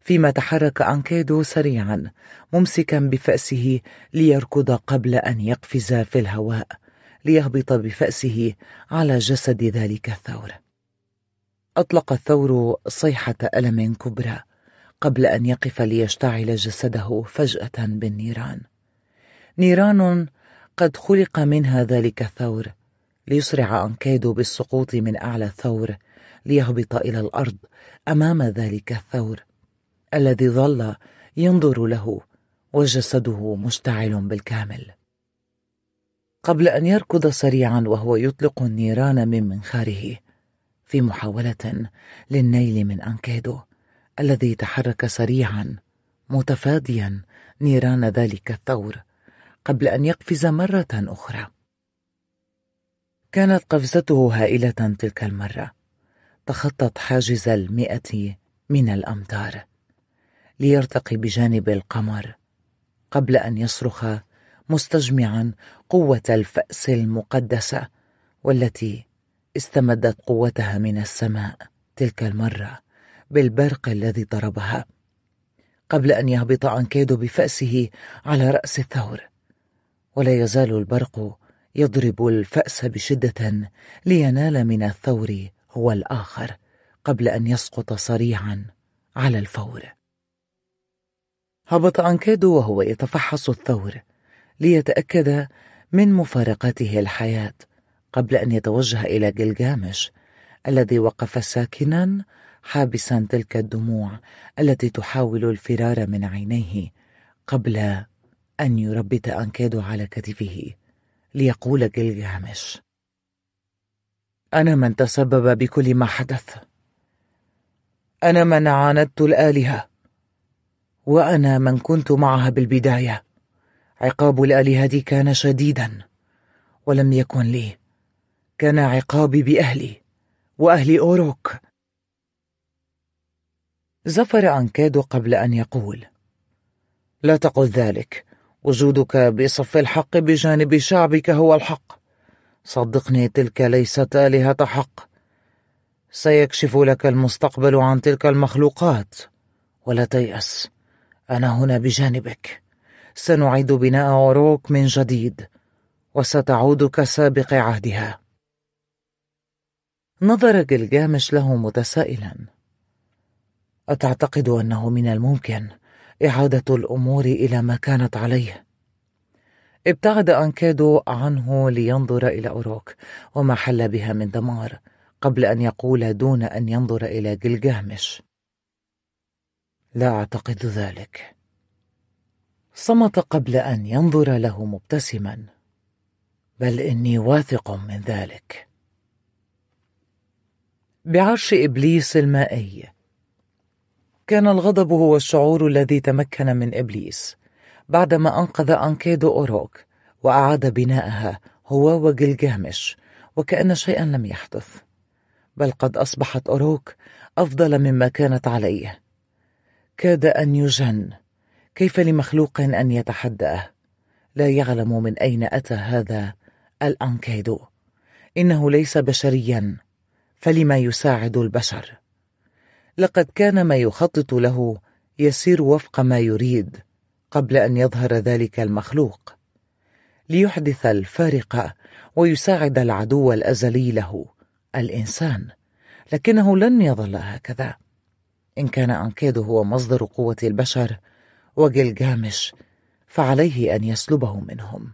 فيما تحرك أنكيدو سريعا ممسكا بفأسه ليركض قبل أن يقفز في الهواء ليهبط بفأسه على جسد ذلك الثور أطلق الثور صيحة ألم كبرى قبل أن يقف ليشتعل جسده فجأة بالنيران نيران قد خلق منها ذلك الثور ليسرع انكيدو بالسقوط من أعلى الثور ليهبط إلى الأرض أمام ذلك الثور الذي ظل ينظر له وجسده مشتعل بالكامل قبل أن يركض سريعا وهو يطلق النيران من منخاره في محاولة للنيل من انكيدو الذي تحرك سريعا متفاديا نيران ذلك الثور قبل أن يقفز مرة أخرى كانت قفزته هائلة تلك المرة تخطت حاجز المئة من الأمتار ليرتقي بجانب القمر قبل أن يصرخ مستجمعا قوة الفأس المقدسة والتي استمدت قوتها من السماء تلك المرة بالبرق الذي ضربها قبل أن يهبط أنكيدو بفأسه على رأس الثور ولا يزال البرق يضرب الفأس بشدة لينال من الثور هو الآخر قبل أن يسقط صريعا على الفور هبط أنكادو وهو يتفحص الثور ليتأكد من مفارقته الحياة قبل أن يتوجه إلى جلجامش الذي وقف ساكنا حابسا تلك الدموع التي تحاول الفرار من عينيه قبل أن يربت أنكادو على كتفه ليقول جلجامش أنا من تسبب بكل ما حدث أنا من عاندت الآلهة وأنا من كنت معها بالبداية عقاب الآلهة كان شديدا ولم يكن لي كان عقابي بأهلي وأهل أوروك زفر أنكادو قبل أن يقول لا تقل ذلك وجودك بصف الحق بجانب شعبك هو الحق صدقني تلك ليست آلهة حق سيكشف لك المستقبل عن تلك المخلوقات ولا تيأس أنا هنا بجانبك سنعيد بناء عروك من جديد وستعود كسابق عهدها نظر جلجامش له متسائلا أتعتقد أنه من الممكن إعادة الأمور إلى ما كانت عليه ابتعد أنكادو عنه لينظر إلى أوروك وما حل بها من دمار قبل أن يقول دون أن ينظر إلى جلجامش لا أعتقد ذلك صمت قبل أن ينظر له مبتسما بل إني واثق من ذلك بعرش إبليس المائي كان الغضب هو الشعور الذي تمكن من إبليس بعدما أنقذ أنكيدو أوروك وأعاد بناءها هو وجلجامش وكأن شيئا لم يحدث بل قد أصبحت أوروك أفضل مما كانت عليه كاد أن يجن كيف لمخلوق أن يتحداه لا يعلم من أين أتى هذا الأنكيدو إنه ليس بشريا فلما يساعد البشر لقد كان ما يخطط له يسير وفق ما يريد قبل أن يظهر ذلك المخلوق ليحدث الفارق ويساعد العدو الأزلي له الإنسان لكنه لن يظل هكذا إن كان أنكيد هو مصدر قوة البشر وجلجامش فعليه أن يسلبه منهم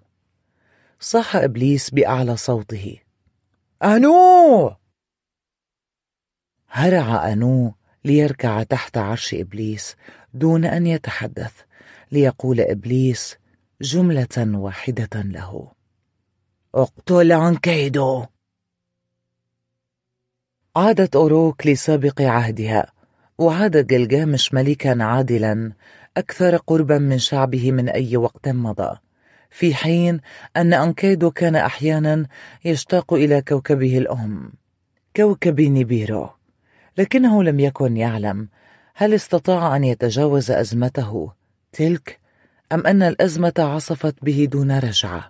صاح إبليس بأعلى صوته أنو هرع أنو ليركع تحت عرش ابليس دون ان يتحدث ليقول ابليس جمله واحده له اقتل عن عادت أوروك لسابق عهدها وعاد جلجامش ملكا عادلا أكثر قربا من شعبه من أي وقت مضى في حين أن أنكيدو كان أحيانا يشتاق إلى كوكبه الأم كوكب نيبيرو لكنه لم يكن يعلم هل استطاع ان يتجاوز ازمته تلك ام ان الازمه عصفت به دون رجعه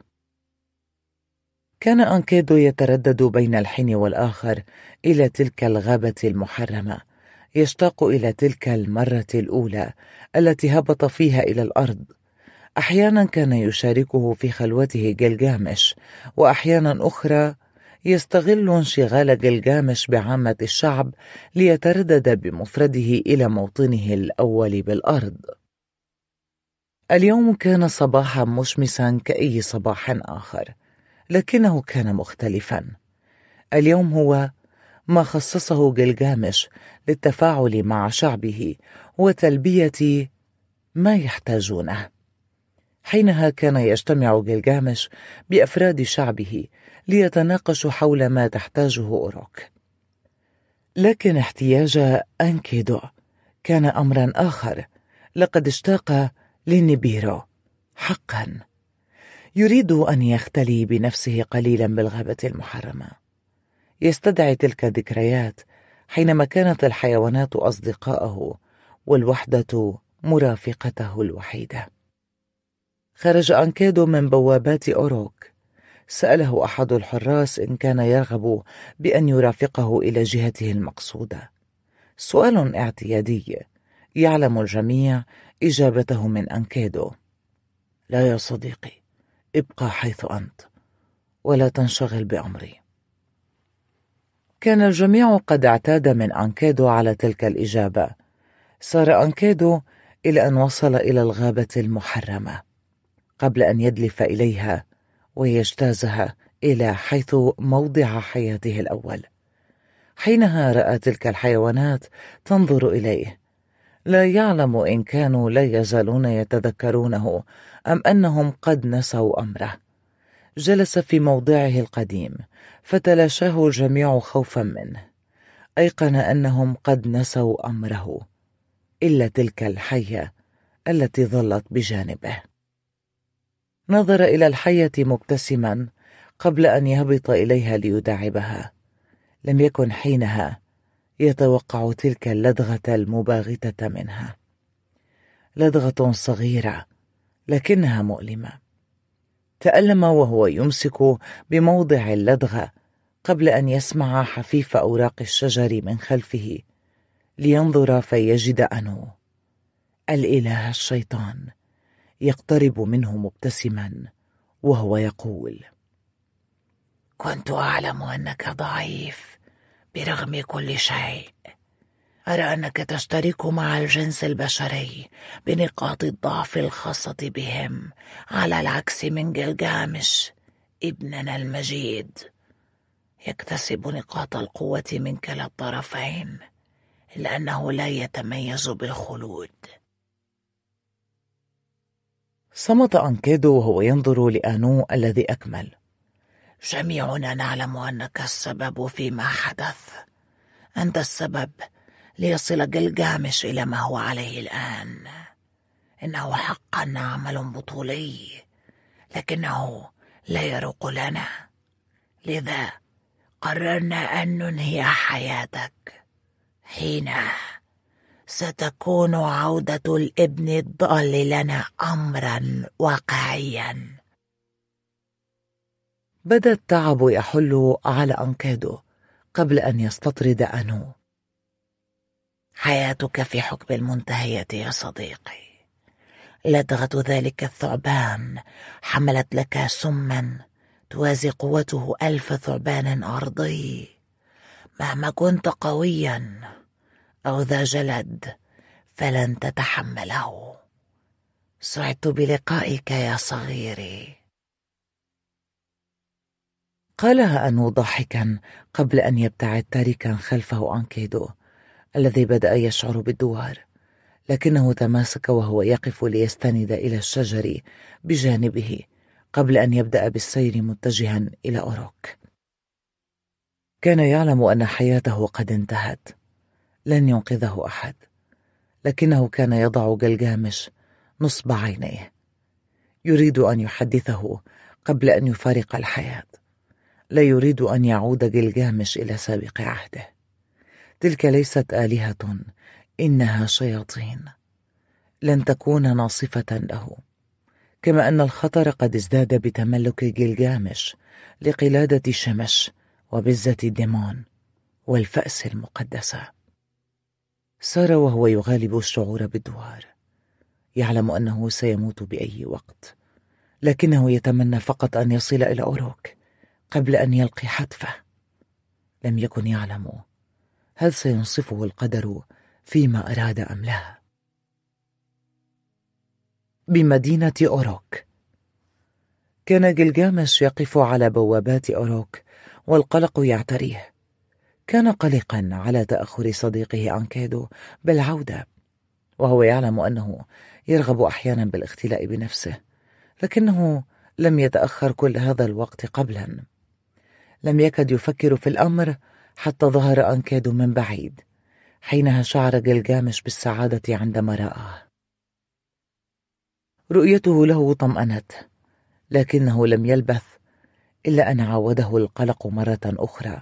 كان انكيدو يتردد بين الحين والاخر الى تلك الغابه المحرمه يشتاق الى تلك المره الاولى التي هبط فيها الى الارض احيانا كان يشاركه في خلوته جلجامش واحيانا اخرى يستغل انشغال جلجامش بعامة الشعب ليتردد بمفرده إلى موطنه الأول بالأرض. اليوم كان صباحا مشمسا كأي صباح آخر، لكنه كان مختلفا. اليوم هو ما خصصه جلجامش للتفاعل مع شعبه وتلبية ما يحتاجونه. حينها كان يجتمع جلجامش بأفراد شعبه ليتناقشوا حول ما تحتاجه أوروك لكن احتياج أنكيدو كان أمرا آخر لقد اشتاق لنبيرو حقا يريد أن يختلي بنفسه قليلا بالغابة المحرمة يستدعي تلك الذكريات حينما كانت الحيوانات أصدقاءه والوحدة مرافقته الوحيدة خرج أنكيدو من بوابات أوروك سأله أحد الحراس إن كان يرغب بأن يرافقه إلى جهته المقصودة. سؤال اعتيادي يعلم الجميع إجابته من أنكيدو. لا يا صديقي، ابقى حيث أنت، ولا تنشغل بأمري. كان الجميع قد اعتاد من أنكيدو على تلك الإجابة. سار أنكيدو إلى أن وصل إلى الغابة المحرمة. قبل أن يدلف إليها، ويجتازها إلى حيث موضع حياته الأول حينها رأى تلك الحيوانات تنظر إليه لا يعلم إن كانوا لا يزالون يتذكرونه أم أنهم قد نسوا أمره جلس في موضعه القديم فتلاشاه الجميع خوفا منه أيقن أنهم قد نسوا أمره إلا تلك الحية التي ظلت بجانبه نظر إلى الحية مبتسما قبل أن يهبط إليها ليداعبها لم يكن حينها يتوقع تلك اللدغة المباغتة منها لدغة صغيرة لكنها مؤلمة تألم وهو يمسك بموضع اللدغة قبل أن يسمع حفيف أوراق الشجر من خلفه لينظر فيجد أنو الإله الشيطان يقترب منه مبتسما وهو يقول كنت اعلم انك ضعيف برغم كل شيء ارى انك تشترك مع الجنس البشري بنقاط الضعف الخاصه بهم على العكس من جلجامش ابننا المجيد يكتسب نقاط القوه من كلا الطرفين لانه لا يتميز بالخلود صمت أنكيدو وهو ينظر لأنو الذي أكمل جميعنا نعلم أنك السبب فيما حدث أنت السبب ليصل جلجامش إلى ما هو عليه الآن إنه حقا عمل بطولي لكنه لا يروق لنا لذا قررنا أن ننهي حياتك حينها ستكون عودة الابن الضال لنا أمرا واقعيا بدا التعب يحل على أنقاده قبل أن يستطرد أنو حياتك في حكم المنتهية يا صديقي لدغة ذلك الثعبان حملت لك سما توازي قوته ألف ثعبان أرضي مهما كنت قويا أو ذا جلد فلن تتحمله سعدت بلقائك يا صغيري قالها أنو ضاحكا قبل أن يبتعد تاركا خلفه أنكيدو الذي بدأ يشعر بالدوار لكنه تماسك وهو يقف ليستند إلى الشجر بجانبه قبل أن يبدأ بالسير متجها إلى أوروك كان يعلم أن حياته قد انتهت لن ينقذه أحد لكنه كان يضع جلجامش نصب عينيه يريد أن يحدثه قبل أن يفارق الحياة لا يريد أن يعود جلجامش إلى سابق عهده تلك ليست آلهة إنها شياطين لن تكون ناصفة له كما أن الخطر قد ازداد بتملك جلجامش لقلادة شمش وبزة الديمون والفأس المقدسة سار وهو يغالب الشعور بالدوار يعلم أنه سيموت بأي وقت لكنه يتمنى فقط أن يصل إلى أوروك قبل أن يلقي حتفه لم يكن يعلم هل سينصفه القدر فيما أراد أم لا بمدينة أوروك كان جلجامش يقف على بوابات أوروك والقلق يعتريه كان قلقا على تأخر صديقه أنكيدو بالعودة وهو يعلم أنه يرغب أحيانا بالاختلاء بنفسه لكنه لم يتأخر كل هذا الوقت قبلا لم يكد يفكر في الأمر حتى ظهر أنكيدو من بعيد حينها شعر جلجامش بالسعادة عندما رآه رؤيته له طمأنته لكنه لم يلبث إلا أن عاوده القلق مرة أخرى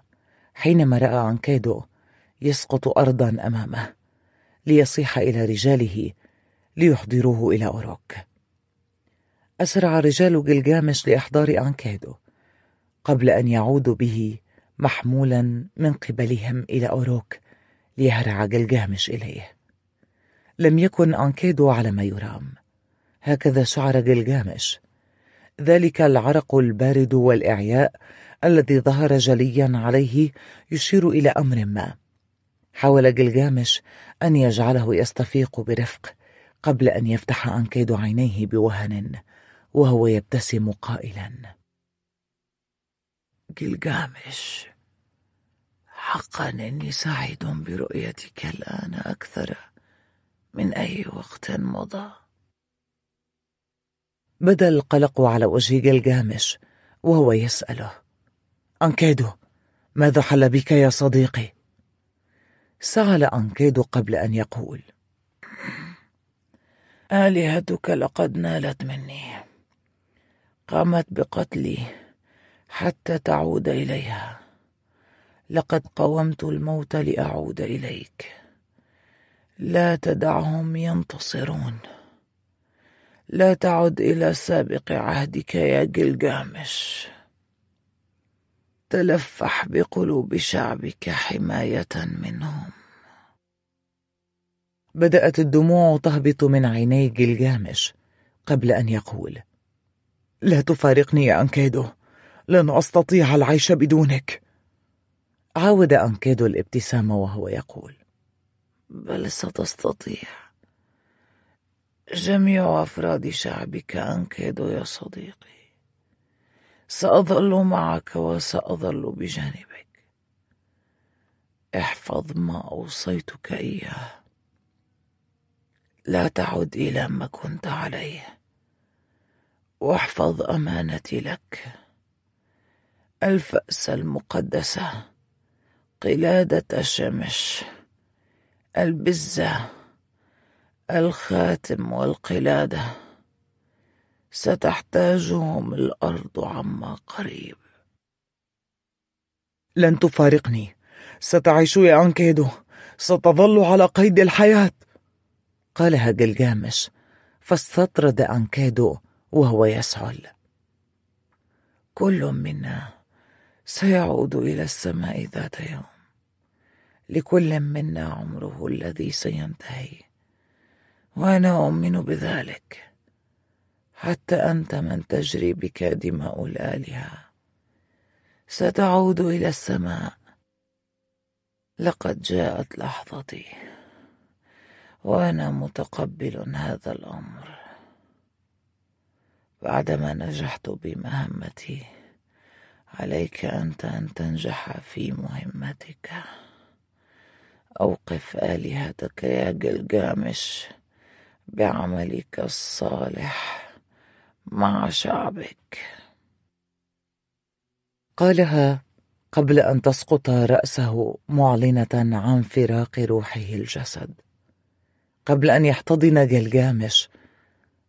حينما راى عنكادو يسقط ارضا امامه ليصيح الى رجاله ليحضروه الى اوروك اسرع رجال جلجامش لاحضار عنكادو قبل ان يعودوا به محمولا من قبلهم الى اوروك ليهرع جلجامش اليه لم يكن عنكيدو على ما يرام هكذا شعر جلجامش ذلك العرق البارد والاعياء الذي ظهر جليا عليه يشير إلى أمر ما حاول جلجامش أن يجعله يستفيق برفق قبل أن يفتح أنكيد عينيه بوهن وهو يبتسم قائلا جلجامش حقا إني سعيد برؤيتك الآن أكثر من أي وقت مضى بدا القلق على وجه جلجامش وهو يسأله أنكيدو ماذا حل بك يا صديقي؟ سأل أنكيدو قبل أن يقول آلهتك لقد نالت مني قامت بقتلي حتى تعود إليها لقد قومت الموت لأعود إليك لا تدعهم ينتصرون لا تعد إلى سابق عهدك يا جلجامش تلفح بقلوب شعبك حماية منهم بدأت الدموع تهبط من عيني جلجامش قبل أن يقول لا تفارقني يا أنكادو لن أستطيع العيش بدونك عاود أنكادو الابتسامة وهو يقول بل ستستطيع جميع أفراد شعبك أنكادو يا صديقي سأظل معك وسأظل بجانبك احفظ ما أوصيتك إياه لا تعد إلى ما كنت عليه واحفظ أمانتي لك الفأس المقدسة قلادة الشمش البزة الخاتم والقلاده ستحتاجهم الأرض عما قريب لن تفارقني ستعيش يا أنكيدو ستظل على قيد الحياة قالها جلجامش فاستطرد أنكيدو وهو يسعل كل منا سيعود إلى السماء ذات يوم لكل منا عمره الذي سينتهي وأنا أؤمن بذلك حتى أنت من تجري بك دماء الآلهة ستعود إلى السماء لقد جاءت لحظتي وأنا متقبل هذا الأمر بعدما نجحت بمهمتي عليك أنت أن تنجح في مهمتك أوقف آلهتك يا جلجامش بعملك الصالح مع شعبك قالها قبل أن تسقط رأسه معلنة عن فراق روحه الجسد قبل أن يحتضن جلجامش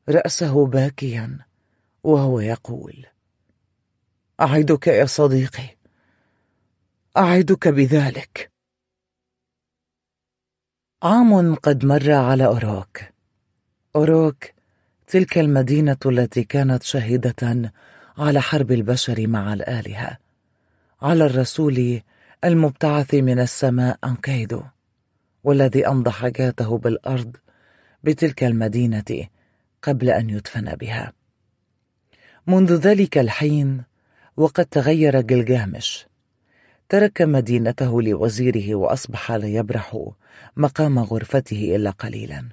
رأسه باكيا وهو يقول أعدك يا صديقي أعدك بذلك عام قد مر على أوروك أوروك تلك المدينه التي كانت شاهده على حرب البشر مع الالهه على الرسول المبتعث من السماء انكيدو والذي امضى حاجاته بالارض بتلك المدينه قبل ان يدفن بها منذ ذلك الحين وقد تغير جلجامش ترك مدينته لوزيره واصبح لا يبرح مقام غرفته الا قليلا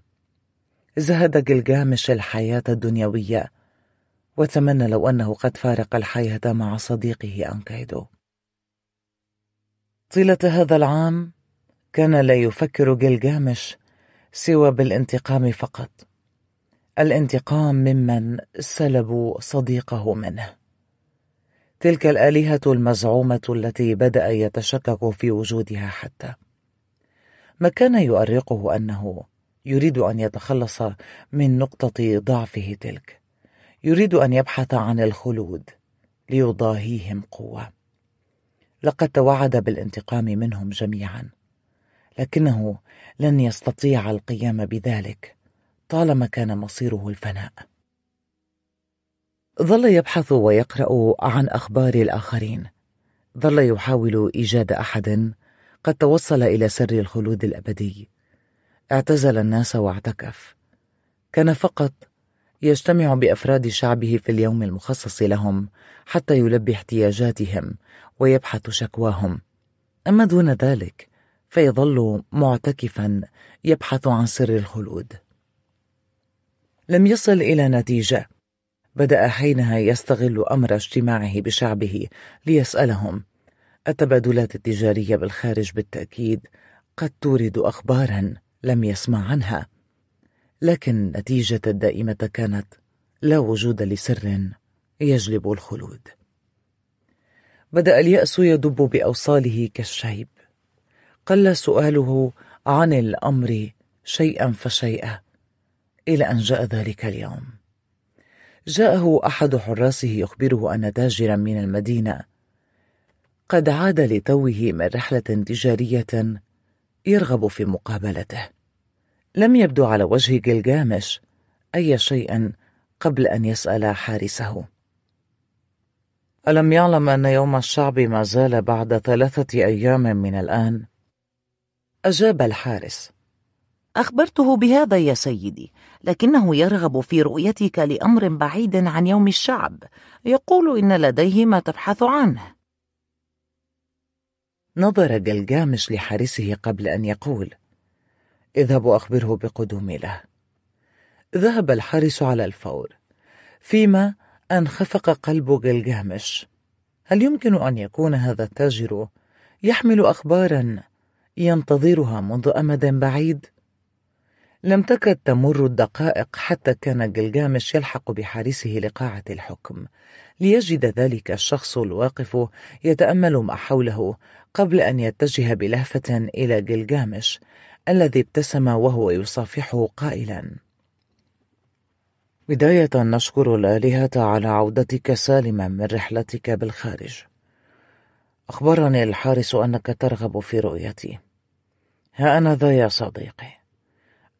زهد جلجامش الحياة الدنيوية وتمنى لو أنه قد فارق الحياة مع صديقه أنكيدو طيلة هذا العام كان لا يفكر جلجامش سوى بالانتقام فقط الانتقام ممن سلبوا صديقه منه تلك الآلهة المزعومة التي بدأ يتشكك في وجودها حتى ما كان يؤرقه أنه يريد ان يتخلص من نقطه ضعفه تلك يريد ان يبحث عن الخلود ليضاهيهم قوه لقد توعد بالانتقام منهم جميعا لكنه لن يستطيع القيام بذلك طالما كان مصيره الفناء ظل يبحث ويقرا عن اخبار الاخرين ظل يحاول ايجاد احد قد توصل الى سر الخلود الابدي اعتزل الناس واعتكف كان فقط يجتمع بافراد شعبه في اليوم المخصص لهم حتى يلبي احتياجاتهم ويبحث شكواهم اما دون ذلك فيظل معتكفا يبحث عن سر الخلود لم يصل الى نتيجه بدا حينها يستغل امر اجتماعه بشعبه ليسالهم التبادلات التجاريه بالخارج بالتاكيد قد تورد اخبارا لم يسمع عنها لكن النتيجة الدائمة كانت لا وجود لسر يجلب الخلود بدأ اليأس يدب بأوصاله كالشيب قل سؤاله عن الأمر شيئا فشيئا إلى أن جاء ذلك اليوم جاءه أحد حراسه يخبره أن تاجرا من المدينة قد عاد لتوه من رحلة تجارية يرغب في مقابلته لم يبدو على وجه جلجامش أي شيء قبل أن يسأل حارسه ألم يعلم أن يوم الشعب ما زال بعد ثلاثة أيام من الآن؟ أجاب الحارس أخبرته بهذا يا سيدي لكنه يرغب في رؤيتك لأمر بعيد عن يوم الشعب يقول إن لديه ما تبحث عنه نظر جلجامش لحارسه قبل أن يقول اذهب وأخبره بقدومي له ذهب الحارس على الفور فيما أن خفق قلب جلجامش هل يمكن أن يكون هذا التاجر يحمل أخبارا ينتظرها منذ أمد بعيد؟ لم تكد تمر الدقائق حتى كان جلجامش يلحق بحارسه لقاعة الحكم ليجد ذلك الشخص الواقف يتأمل ما حوله قبل أن يتجه بلهفة إلى جلجامش الذي ابتسم وهو يصافحه قائلا بداية نشكر الآلهة على عودتك سالما من رحلتك بالخارج أخبرني الحارس أنك ترغب في رؤيتي ها أنا ذا يا صديقي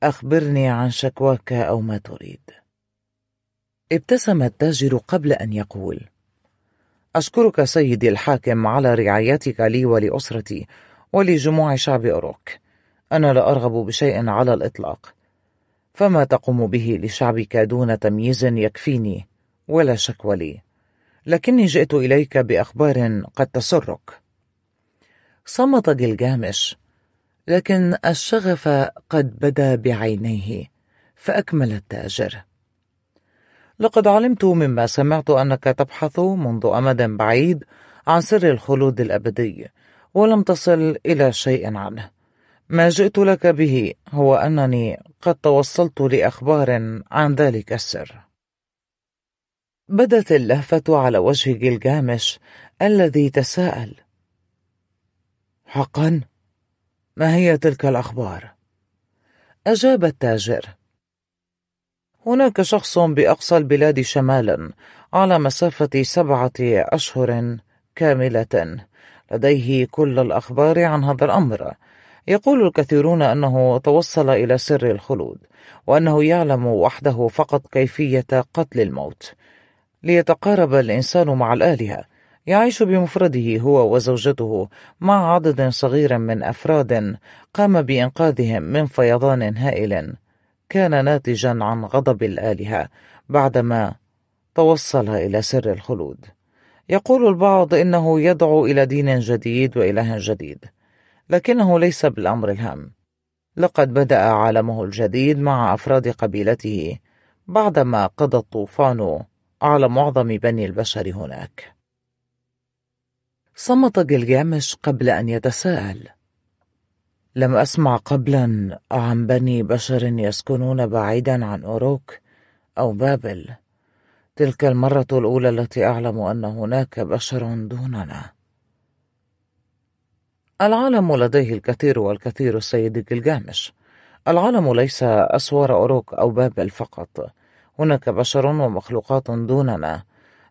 أخبرني عن شكواك أو ما تريد ابتسم التاجر قبل أن يقول أشكرك سيدي الحاكم على رعايتك لي ولأسرتي ولجموع شعب أوروك أنا لا أرغب بشيء على الإطلاق فما تقوم به لشعبك دون تمييز يكفيني ولا شكوى لي لكني جئت إليك بأخبار قد تسرك صمت جلجامش لكن الشغف قد بدا بعينيه فأكمل التاجر لقد علمت مما سمعت أنك تبحث منذ أمد بعيد عن سر الخلود الأبدي ولم تصل إلى شيء عنه ما جئت لك به هو أنني قد توصلت لأخبار عن ذلك السر بدت اللهفة على وجه جلجامش الذي تساءل حقا ما هي تلك الأخبار؟ أجاب التاجر هناك شخص بأقصى البلاد شمالا على مسافة سبعة أشهر كاملة لديه كل الأخبار عن هذا الأمر يقول الكثيرون أنه توصل إلى سر الخلود وأنه يعلم وحده فقط كيفية قتل الموت ليتقارب الإنسان مع الآلهة يعيش بمفرده هو وزوجته مع عدد صغير من أفراد قام بإنقاذهم من فيضان هائل كان ناتجا عن غضب الآلهة بعدما توصل إلى سر الخلود يقول البعض إنه يدعو إلى دين جديد وإله جديد لكنه ليس بالأمر الهام لقد بدأ عالمه الجديد مع أفراد قبيلته بعدما قضى الطوفان على معظم بني البشر هناك صمت جلجامش قبل أن يتساءل لم أسمع قبلا عن بني بشر يسكنون بعيدا عن أوروك أو بابل تلك المرة الأولى التي أعلم أن هناك بشر دوننا العالم لديه الكثير والكثير السيد جلجامش العالم ليس أسوار أوروك أو بابل فقط هناك بشر ومخلوقات دوننا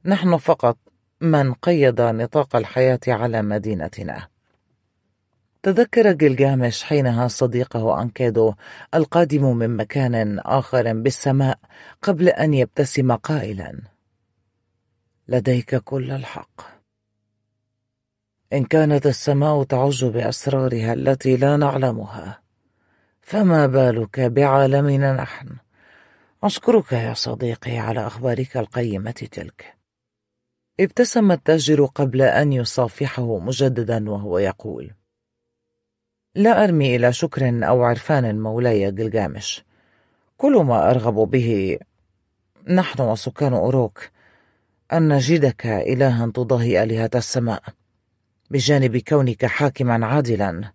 نحن فقط من قيد نطاق الحياة على مدينتنا تذكر جلجامش حينها صديقه أنكيدو القادم من مكان آخر بالسماء قبل أن يبتسم قائلا لديك كل الحق إن كانت السماء تعج بأسرارها التي لا نعلمها فما بالك بعالمنا نحن أشكرك يا صديقي على أخبارك القيمة تلك ابتسم التاجر قبل أن يصافحه مجددا وهو يقول لا أرمي إلى شكر أو عرفان مولاي جلجامش كل ما أرغب به نحن وسكان أوروك أن نجدك إلها تضاهي آلهة السماء بجانب كونك حاكما عادلا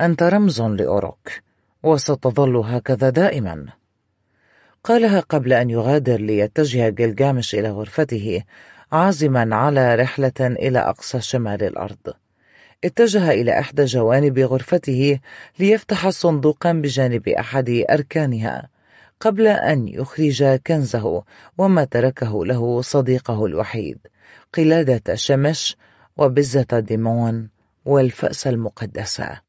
أنت رمز لأوروك وستظل هكذا دائما قالها قبل أن يغادر ليتجه جلجامش إلى غرفته عازما على رحلة إلى أقصى شمال الأرض اتجه إلى إحدى جوانب غرفته ليفتح صندوقا بجانب أحد أركانها قبل أن يخرج كنزه وما تركه له صديقه الوحيد قلادة شمش وبزة ديمون والفأس المقدسة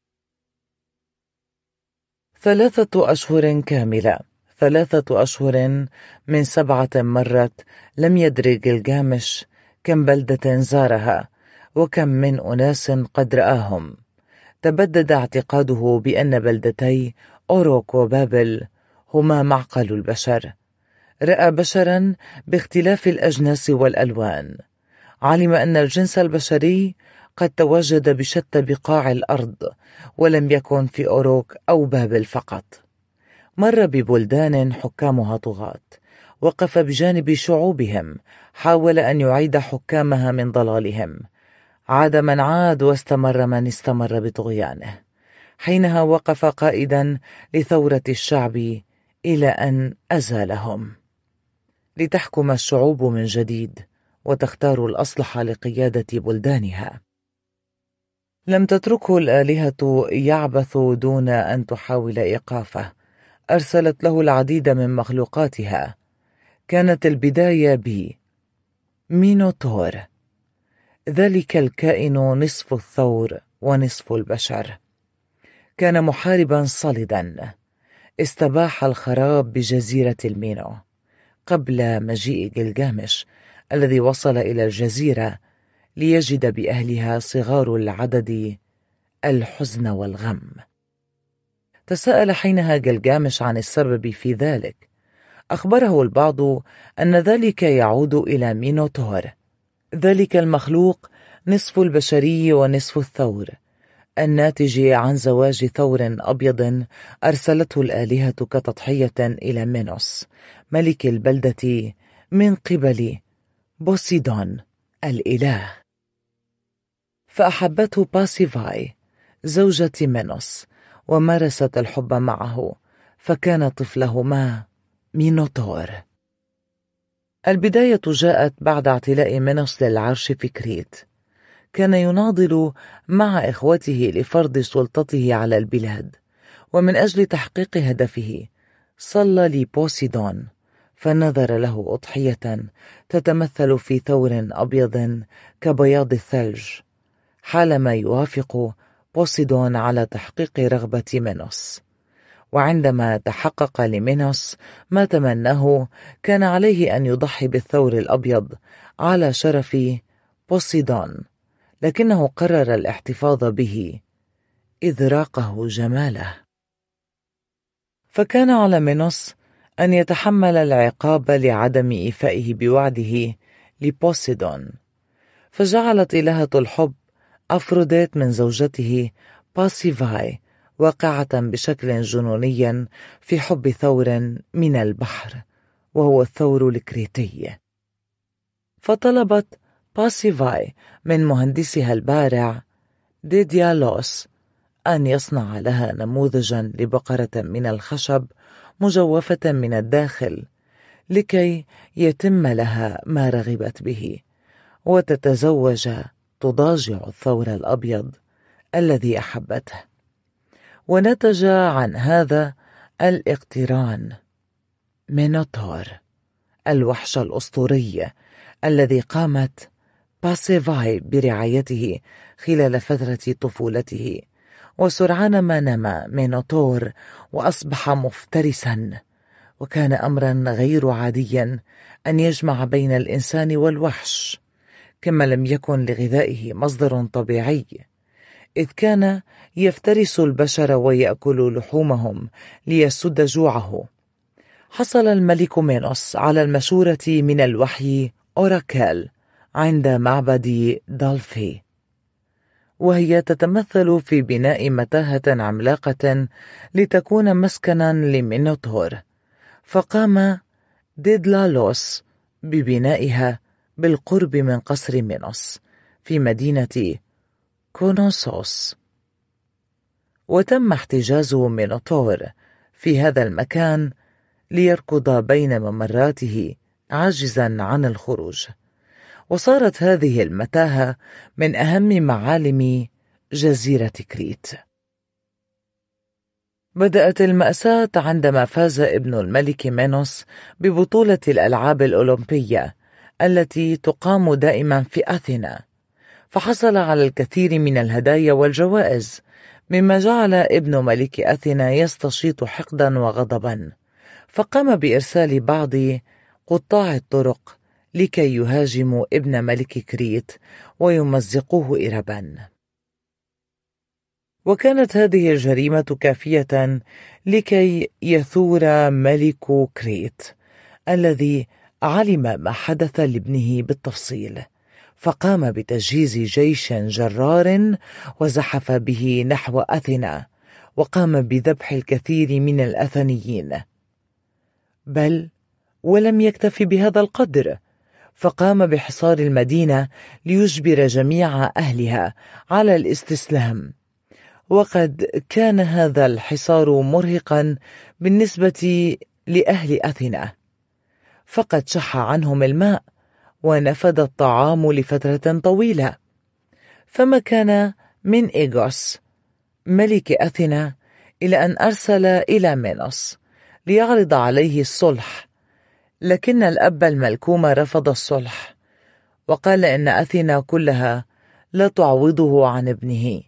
ثلاثة أشهر كاملة ثلاثة أشهر من سبعة مرت لم يدري جلجامش كم بلدة زارها وكم من أناس قد رآهم تبدد اعتقاده بأن بلدتي أوروك وبابل هما معقل البشر رأى بشرا باختلاف الأجناس والألوان علم أن الجنس البشري قد تواجد بشتى بقاع الأرض ولم يكن في أوروك أو بابل فقط مر ببلدان حكامها طغاة وقف بجانب شعوبهم حاول أن يعيد حكامها من ضلالهم عاد من عاد واستمر من استمر بطغيانه حينها وقف قائدا لثورة الشعب إلى أن أزالهم لتحكم الشعوب من جديد وتختار الأصلح لقيادة بلدانها لم تتركه الآلهة يعبث دون أن تحاول إيقافه أرسلت له العديد من مخلوقاتها كانت البداية ب مينوتور ذلك الكائن نصف الثور ونصف البشر كان محاربا صلدا استباح الخراب بجزيرة المينو قبل مجيء جلجامش الذي وصل إلى الجزيرة ليجد بأهلها صغار العدد الحزن والغم تساءل حينها جلجامش عن السبب في ذلك أخبره البعض أن ذلك يعود إلى مينوتور ذلك المخلوق نصف البشري ونصف الثور الناتج عن زواج ثور أبيض أرسلته الآلهة كتضحية إلى مينوس ملك البلدة من قبل بوسيدون الإله فأحبته باسيفاي زوجة مينوس ومارست الحب معه فكان طفلهما مينوتور البداية جاءت بعد اعتلاء مينوس للعرش في كريت كان يناضل مع إخوته لفرض سلطته على البلاد ومن أجل تحقيق هدفه صلى لبوسيدون فنذر له أضحية تتمثل في ثور أبيض كبياض الثلج حالما يوافق بوسيدون على تحقيق رغبة مينوس وعندما تحقق لمينوس ما تمناه كان عليه أن يضحي بالثور الأبيض على شرف بوسيدون لكنه قرر الاحتفاظ به إذ راقه جماله فكان على مينوس أن يتحمل العقاب لعدم إيفائه بوعده لبوسيدون فجعلت إلهة الحب أفروديت من زوجته باسيفاي واقعة بشكل جنوني في حب ثور من البحر وهو الثور الكريتي فطلبت باسيفاي من مهندسها البارع ديديا لوس أن يصنع لها نموذجا لبقرة من الخشب مجوفة من الداخل لكي يتم لها ما رغبت به وتتزوج تضاجع الثور الأبيض الذي أحبته ونتج عن هذا الاقتران مينوتور الوحش الأسطوري الذي قامت باسيفاي برعايته خلال فترة طفولته وسرعان ما نما مينوتور وأصبح مفترسا وكان أمرا غير عاديا أن يجمع بين الإنسان والوحش كما لم يكن لغذائه مصدر طبيعي إذ كان يفترس البشر ويأكل لحومهم ليسد جوعه حصل الملك مينوس على المشورة من الوحي أوراكال عند معبد دالفي وهي تتمثل في بناء متاهة عملاقة لتكون مسكنا لمينوتور فقام ديدلالوس ببنائها بالقرب من قصر مينوس في مدينة كونوسوس وتم احتجازه من الطور في هذا المكان ليركض بين ممراته عاجزا عن الخروج وصارت هذه المتاهة من أهم معالم جزيرة كريت بدأت المأساة عندما فاز ابن الملك مينوس ببطولة الألعاب الأولمبية التي تقام دائما في أثينا فحصل على الكثير من الهدايا والجوائز مما جعل ابن ملك أثينا يستشيط حقدا وغضبا فقام بإرسال بعض قطاع الطرق لكي يهاجموا ابن ملك كريت ويمزقوه إربا وكانت هذه الجريمة كافية لكي يثور ملك كريت الذي علم ما حدث لابنه بالتفصيل فقام بتجهيز جيش جرار وزحف به نحو اثينا وقام بذبح الكثير من الاثنيين بل ولم يكتف بهذا القدر فقام بحصار المدينه ليجبر جميع اهلها على الاستسلام وقد كان هذا الحصار مرهقا بالنسبه لاهل اثينا فقد شح عنهم الماء ونفد الطعام لفترة طويلة فما كان من إيغوس ملك أثينا إلى أن أرسل إلى مينوس ليعرض عليه الصلح لكن الأب الملكوم رفض الصلح وقال إن أثينا كلها لا تعوضه عن ابنه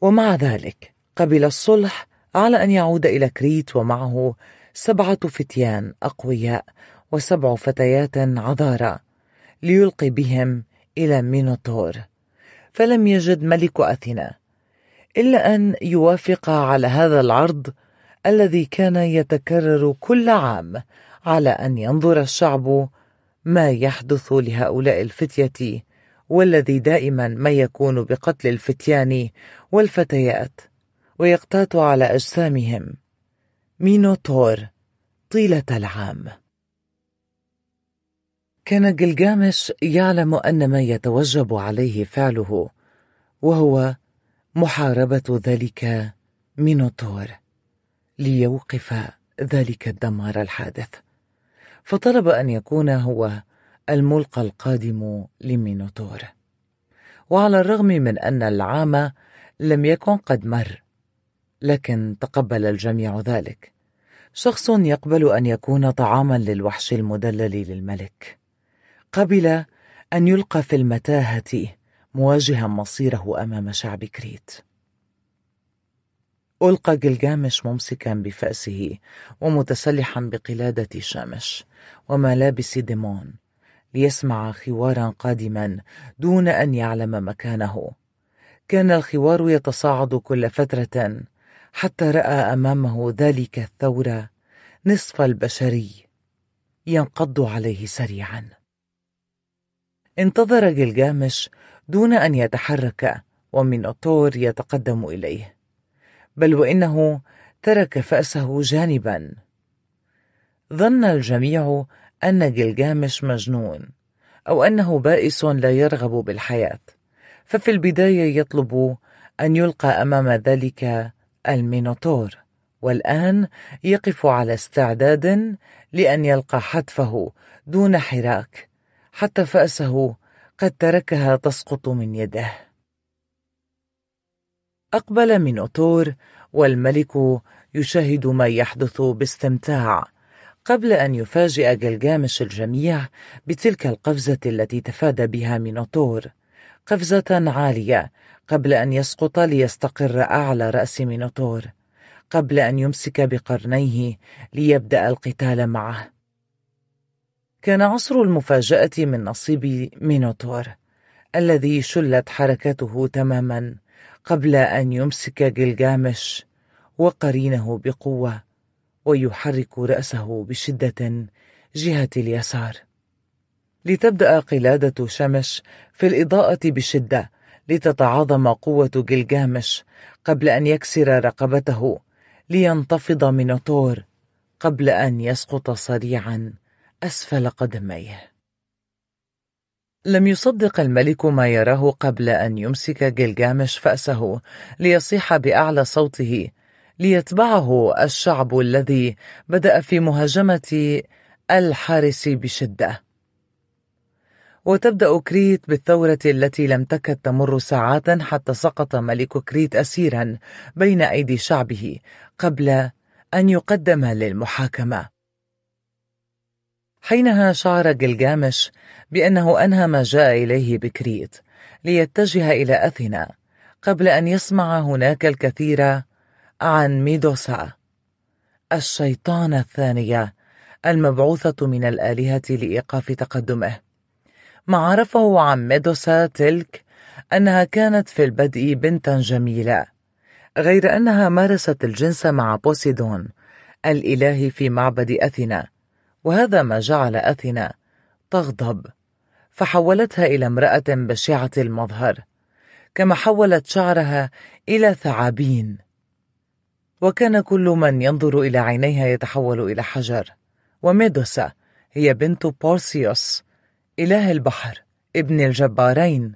ومع ذلك قبل الصلح على أن يعود إلى كريت ومعه سبعة فتيان أقوياء وسبع فتيات عذارى ليلقي بهم إلى مينوتور فلم يجد ملك أثينا إلا أن يوافق على هذا العرض الذي كان يتكرر كل عام على أن ينظر الشعب ما يحدث لهؤلاء الفتية والذي دائما ما يكون بقتل الفتيان والفتيات ويقتات على أجسامهم مينوتور طيلة العام كان جلجامش يعلم أن ما يتوجب عليه فعله وهو محاربة ذلك مينوتور ليوقف ذلك الدمار الحادث فطلب أن يكون هو الملقى القادم لمينوتور وعلى الرغم من أن العام لم يكن قد مر لكن تقبل الجميع ذلك شخص يقبل أن يكون طعاما للوحش المدلل للملك قبل أن يلقى في المتاهة مواجها مصيره أمام شعب كريت ألقى جلجامش ممسكا بفأسه ومتسلحا بقلادة شامش وملابس ديمون ليسمع خوارا قادما دون أن يعلم مكانه كان الخوار يتصاعد كل فترة حتى رأى أمامه ذلك الثور نصف البشري ينقض عليه سريعاً انتظر جلجامش دون أن يتحرك ومن الطور يتقدم إليه بل وإنه ترك فأسه جانبا ظن الجميع أن جلجامش مجنون أو أنه بائس لا يرغب بالحياة ففي البداية يطلب أن يلقى أمام ذلك المينوتور والآن يقف على استعداد لأن يلقى حتفه دون حراك حتى فأسه قد تركها تسقط من يده أقبل من أطور والملك يشاهد ما يحدث باستمتاع قبل أن يفاجئ جلجامش الجميع بتلك القفزة التي تفادى بها من أطور قفزة عالية قبل أن يسقط ليستقر أعلى رأس مينوتور قبل أن يمسك بقرنيه ليبدأ القتال معه كان عصر المفاجأة من نصيب مينوتور الذي شلت حركته تماما قبل أن يمسك جلجامش وقرينه بقوة ويحرك رأسه بشدة جهة اليسار لتبدأ قلادة شمش في الإضاءة بشدة لتتعاظم قوة جلجامش قبل أن يكسر رقبته لينتفض مينوتور قبل أن يسقط سريعاً أسفل قدميه لم يصدق الملك ما يراه قبل أن يمسك جلجامش فأسه ليصيح بأعلى صوته ليتبعه الشعب الذي بدأ في مهاجمة الحارس بشدة وتبدأ كريت بالثورة التي لم تكد تمر ساعات حتى سقط ملك كريت أسيرا بين أيدي شعبه قبل أن يقدم للمحاكمة حينها شعر جلجامش بأنه أنهى ما جاء إليه بكريت ليتجه إلى أثينا قبل أن يسمع هناك الكثير عن ميدوسا الشيطانة الثانية المبعوثة من الآلهة لإيقاف تقدمه ما عرفه عن ميدوسا تلك أنها كانت في البدء بنتا جميلة غير أنها مارست الجنس مع بوسيدون الإله في معبد أثينا وهذا ما جعل أثينا تغضب فحولتها إلى امرأة بشعة المظهر كما حولت شعرها إلى ثعابين وكان كل من ينظر إلى عينيها يتحول إلى حجر وميدوسا هي بنت بورسيوس إله البحر ابن الجبارين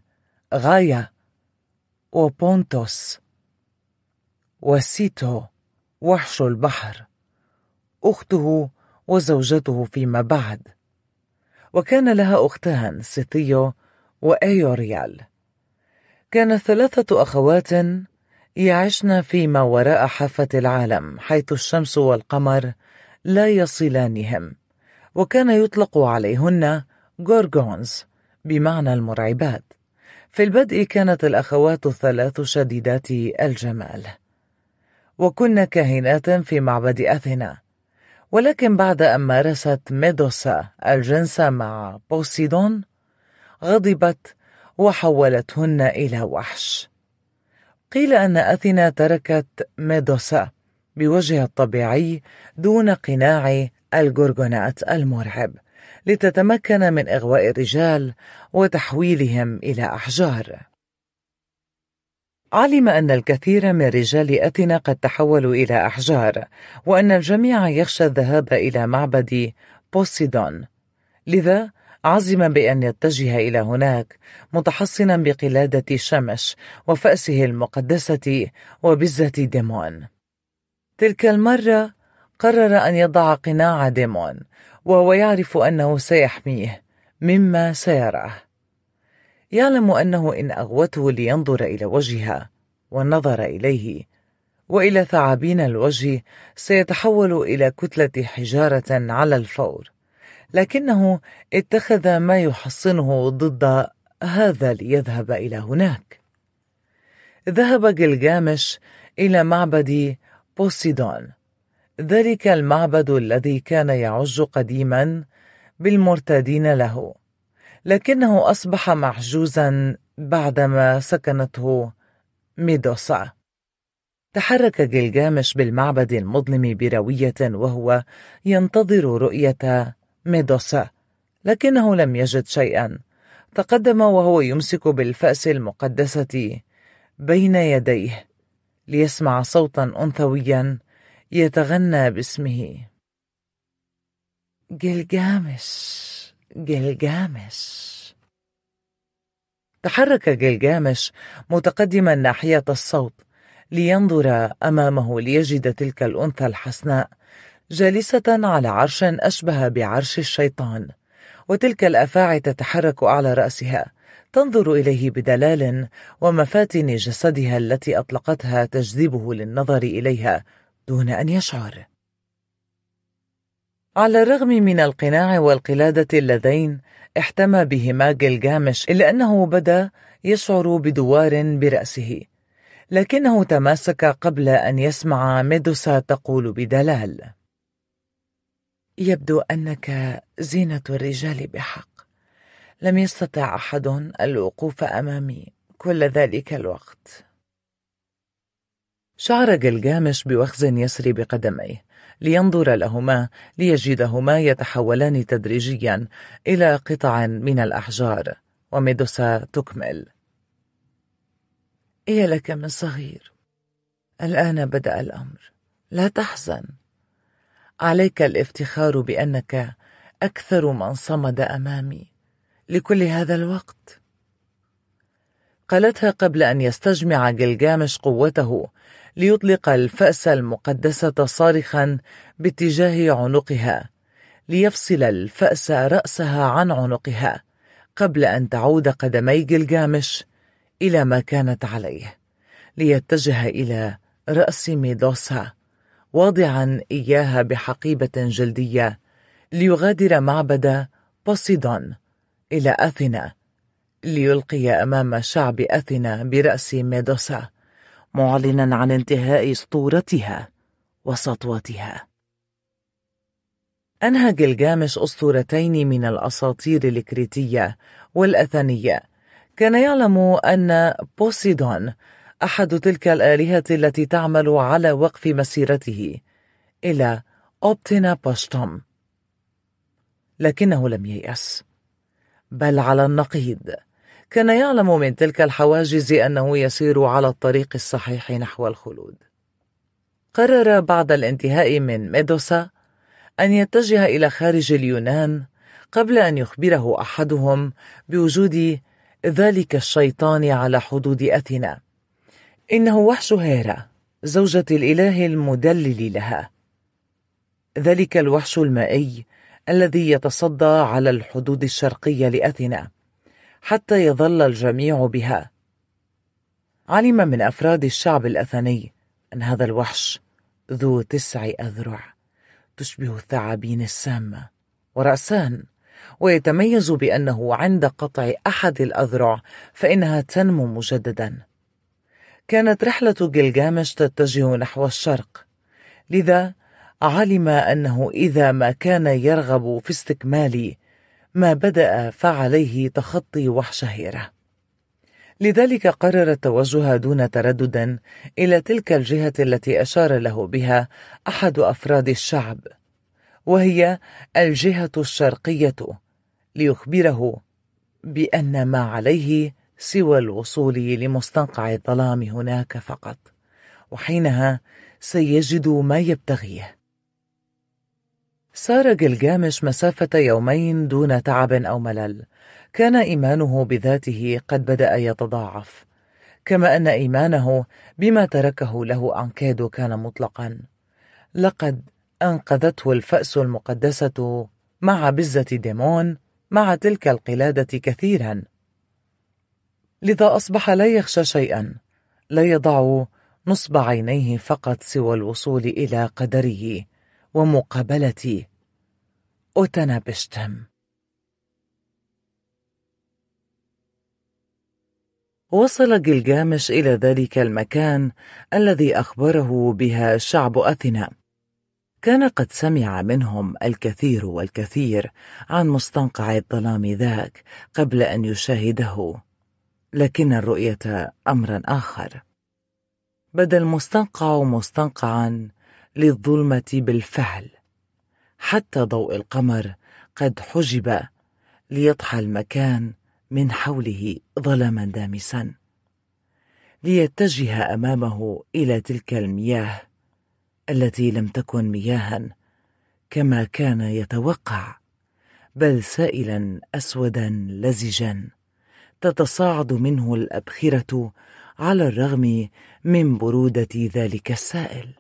غايا وبونتوس وسيتو وحش البحر أخته وزوجته فيما بعد وكان لها أختان سيتيو وأيوريال كان ثلاثة أخوات يعشن فيما وراء حافة العالم حيث الشمس والقمر لا يصلانهم وكان يطلق عليهن غورغونز بمعنى المرعبات في البدء كانت الأخوات الثلاث شديدات الجمال وكن كاهنات في معبد أثينا ولكن بعد أن مارست ميدوسا الجنس مع بوسيدون غضبت وحولتهن إلى وحش قيل أن أثينا تركت ميدوسا بوجهها الطبيعي دون قناع الجورجونات المرعب لتتمكن من إغواء الرجال وتحويلهم إلى أحجار علم أن الكثير من رجال أثينا قد تحولوا إلى أحجار، وأن الجميع يخشى الذهاب إلى معبد بوسيدون، لذا عزم بأن يتجه إلى هناك متحصنا بقلادة شمش وفأسه المقدسة وبزة ديمون. تلك المرة قرر أن يضع قناع ديمون، وهو يعرف أنه سيحميه مما سيراه. يعلم أنه إن أغوته لينظر إلى وجهها والنظر إليه وإلى ثعابين الوجه سيتحول إلى كتلة حجارة على الفور لكنه اتخذ ما يحصنه ضد هذا ليذهب إلى هناك ذهب جلجامش إلى معبد بوسيدون ذلك المعبد الذي كان يعج قديما بالمرتدين له لكنه أصبح محجوزا بعدما سكنته ميدوسا تحرك جلجامش بالمعبد المظلم بروية وهو ينتظر رؤية ميدوسا لكنه لم يجد شيئا تقدم وهو يمسك بالفأس المقدسة بين يديه ليسمع صوتا أنثويا يتغنى باسمه جلجامش جلجامش تحرك جلجامش متقدما ناحية الصوت لينظر أمامه ليجد تلك الأنثى الحسناء جالسة على عرش أشبه بعرش الشيطان وتلك الأفاعي تتحرك على رأسها تنظر إليه بدلال ومفاتن جسدها التي أطلقتها تجذبه للنظر إليها دون أن يشعر على الرغم من القناع والقلادة اللذين احتمى بهما جلجامش إلا أنه بدا يشعر بدوار برأسه لكنه تماسك قبل أن يسمع ميدوسا تقول بدلال يبدو أنك زينة الرجال بحق لم يستطع أحد الوقوف أمامي كل ذلك الوقت شعر جلجامش بوخز يسري بقدميه لينظر لهما ليجدهما يتحولان تدريجيا إلى قطع من الأحجار وميدوسا تكمل يا إيه لك من صغير الآن بدأ الأمر لا تحزن عليك الافتخار بأنك أكثر من صمد أمامي لكل هذا الوقت قالتها قبل أن يستجمع جلجامش قوته ليطلق الفأس المقدسة صارخا باتجاه عنقها ليفصل الفأس رأسها عن عنقها قبل أن تعود قدمي جلجامش إلى ما كانت عليه ليتجه إلى رأس ميدوسا واضعا إياها بحقيبة جلدية ليغادر معبد بوسيدون إلى أثينا ليلقي أمام شعب أثينا برأس ميدوسا معلنا عن انتهاء اسطورتها وسطوتها انهى جلجامش أسطورتين من الأساطير الكريتية والأثنية كان يعلم أن بوسيدون أحد تلك الآلهة التي تعمل على وقف مسيرته إلى أوبتنا بوشتوم لكنه لم ييأس بل على النقيض كان يعلم من تلك الحواجز أنه يسير على الطريق الصحيح نحو الخلود قرر بعد الانتهاء من ميدوسا أن يتجه إلى خارج اليونان قبل أن يخبره أحدهم بوجود ذلك الشيطان على حدود أثينا إنه وحش هيرا زوجة الإله المدلل لها ذلك الوحش المائي الذي يتصدى على الحدود الشرقية لأثينا حتى يظل الجميع بها علم من أفراد الشعب الأثني أن هذا الوحش ذو تسع أذرع تشبه الثعابين السامة ورأسان ويتميز بأنه عند قطع أحد الأذرع فإنها تنمو مجددا كانت رحلة جلجامش تتجه نحو الشرق لذا علم أنه إذا ما كان يرغب في استكمال ما بدأ فعليه تخطي وحش هيرة لذلك قرر التوجه دون تردد إلى تلك الجهة التي أشار له بها أحد أفراد الشعب وهي الجهة الشرقية ليخبره بأن ما عليه سوى الوصول لمستنقع الظلام هناك فقط وحينها سيجد ما يبتغيه سار جلجامش مسافة يومين دون تعب أو ملل كان إيمانه بذاته قد بدأ يتضاعف كما أن إيمانه بما تركه له أنكاد كان مطلقا لقد أنقذته الفأس المقدسة مع بزة ديمون مع تلك القلادة كثيرا لذا أصبح لا يخشى شيئا لا يضع نصب عينيه فقط سوى الوصول إلى قدره ومقابلتي بشتم وصل جلجامش إلى ذلك المكان الذي أخبره بها شعب أثينا كان قد سمع منهم الكثير والكثير عن مستنقع الظلام ذاك قبل أن يشاهده لكن الرؤية أمرا آخر بدا المستنقع مستنقعا للظلمة بالفعل حتى ضوء القمر قد حجب ليضحى المكان من حوله ظلما دامسا ليتجه أمامه إلى تلك المياه التي لم تكن مياها كما كان يتوقع بل سائلا أسودا لزجا تتصاعد منه الأبخرة على الرغم من برودة ذلك السائل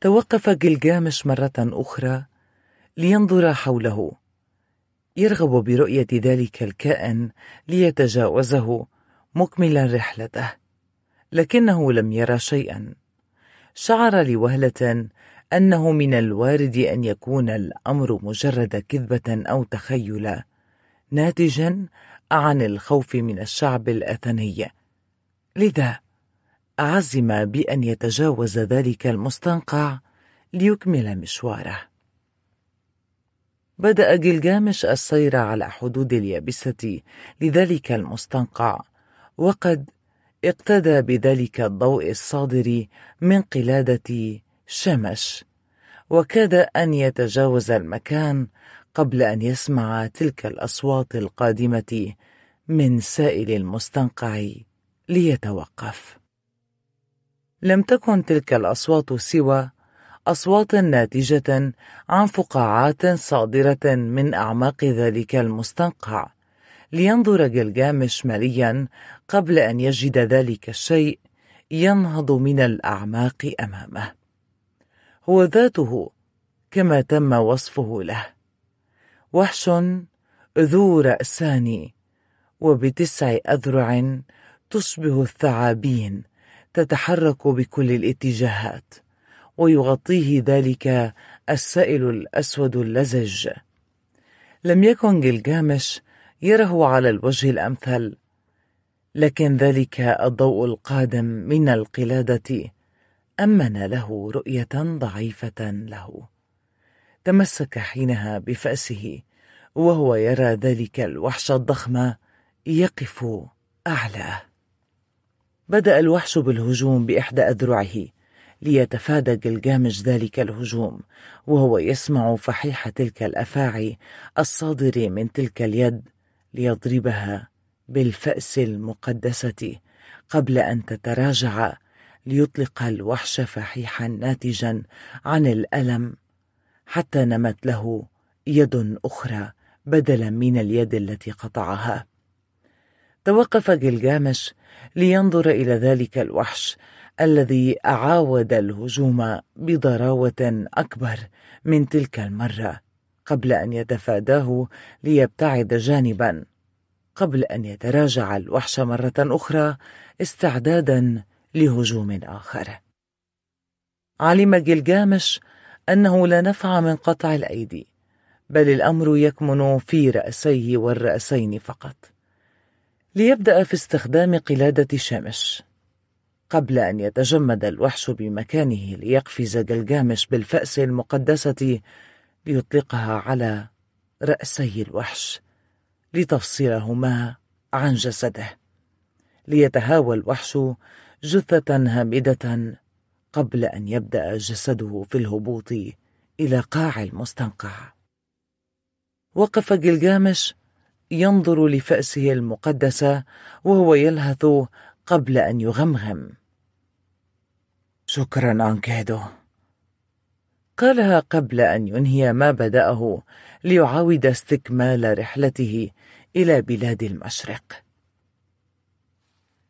توقف جلجامش مرة أخرى لينظر حوله يرغب برؤية ذلك الكائن ليتجاوزه مكملا رحلته لكنه لم يرى شيئا شعر لوهلة أنه من الوارد أن يكون الأمر مجرد كذبة أو تخيلا ناتجا عن الخوف من الشعب الأثني لذا عزم بأن يتجاوز ذلك المستنقع ليكمل مشواره بدأ جلجامش السير على حدود اليابسة لذلك المستنقع وقد اقتدى بذلك الضوء الصادر من قلادة شمش وكاد أن يتجاوز المكان قبل أن يسمع تلك الأصوات القادمة من سائل المستنقع ليتوقف لم تكن تلك الأصوات سوى أصوات ناتجة عن فقاعات صادرة من أعماق ذلك المستنقع لينظر جلجامش مليا قبل أن يجد ذلك الشيء ينهض من الأعماق أمامه هو ذاته كما تم وصفه له وحش ذو رأسان وبتسع أذرع تشبه الثعابين تتحرك بكل الاتجاهات ويغطيه ذلك السائل الأسود اللزج لم يكن جلجامش يره على الوجه الأمثل لكن ذلك الضوء القادم من القلادة أمن له رؤية ضعيفة له تمسك حينها بفأسه وهو يرى ذلك الوحش الضخم يقف أعلاه بدأ الوحش بالهجوم بإحدى أذرعه ليتفادى جلجامش ذلك الهجوم وهو يسمع فحيح تلك الأفاعي الصادر من تلك اليد ليضربها بالفأس المقدسة قبل أن تتراجع ليطلق الوحش فحيحا ناتجا عن الألم حتى نمت له يد أخرى بدلا من اليد التي قطعها توقف جلجامش لينظر إلى ذلك الوحش الذي عاود الهجوم بضراوة أكبر من تلك المرة قبل أن يتفاداه ليبتعد جانبا قبل أن يتراجع الوحش مرة أخرى استعدادا لهجوم آخر علم جلجامش أنه لا نفع من قطع الأيدي بل الأمر يكمن في رأسيه والرأسين فقط ليبدأ في استخدام قلادة شامش قبل أن يتجمد الوحش بمكانه ليقفز جلجامش بالفأس المقدسة ليطلقها على رأسي الوحش لتفصلهما عن جسده ليتهاوى الوحش جثة هامدة قبل أن يبدأ جسده في الهبوط إلى قاع المستنقع وقف جلجامش ينظر لفأسه المقدسة وهو يلهث قبل أن يغمغم شكرا أنكادو قالها قبل أن ينهي ما بدأه ليعاود استكمال رحلته إلى بلاد المشرق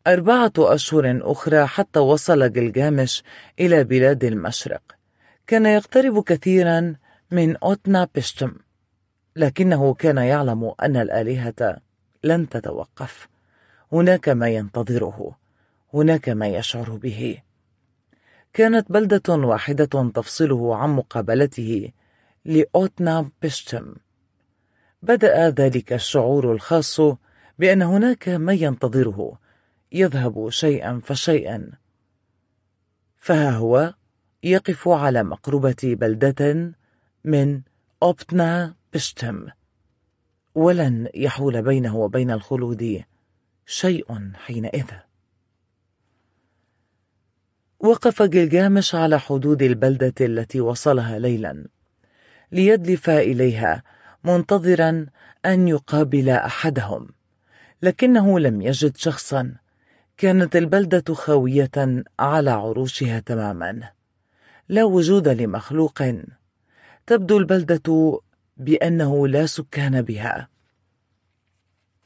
أربعة أشهر أخرى حتى وصل جلجامش إلى بلاد المشرق كان يقترب كثيرا من أوتنا بشتم لكنه كان يعلم أن الآلهة لن تتوقف هناك ما ينتظره هناك ما يشعر به كانت بلدة واحدة تفصله عن مقابلته لأوتنا بيشتم بدأ ذلك الشعور الخاص بأن هناك ما ينتظره يذهب شيئا فشيئا فها هو يقف على مقربة بلدة من أوبتنا بشتم ولن يحول بينه وبين الخلود شيء حينئذ وقف جلجامش على حدود البلدة التي وصلها ليلا ليدلف إليها منتظرا أن يقابل أحدهم لكنه لم يجد شخصا كانت البلدة خاوية على عروشها تماما لا وجود لمخلوق تبدو البلدة بأنه لا سكان بها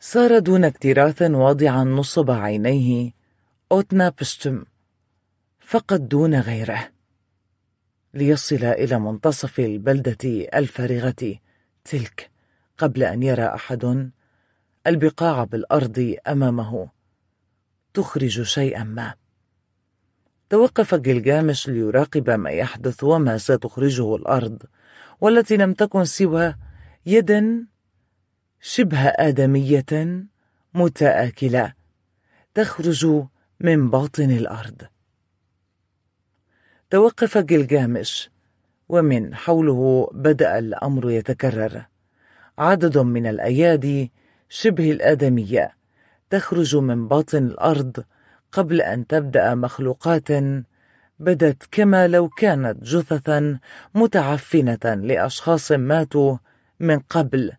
صار دون اكتراث واضعا نصب عينيه أوتنا بستم فقط دون غيره ليصل إلى منتصف البلدة الفارغة تلك قبل أن يرى أحد البقاع بالأرض أمامه تخرج شيئا ما توقف جلجامش ليراقب ما يحدث وما ستخرجه الأرض والتي لم تكن سوى يد شبه آدمية متآكلة تخرج من باطن الأرض توقف جلجامش ومن حوله بدأ الأمر يتكرر عدد من الأيادي شبه الآدمية تخرج من باطن الأرض قبل أن تبدأ مخلوقات بدت كما لو كانت جثثا متعفنة لأشخاص ماتوا من قبل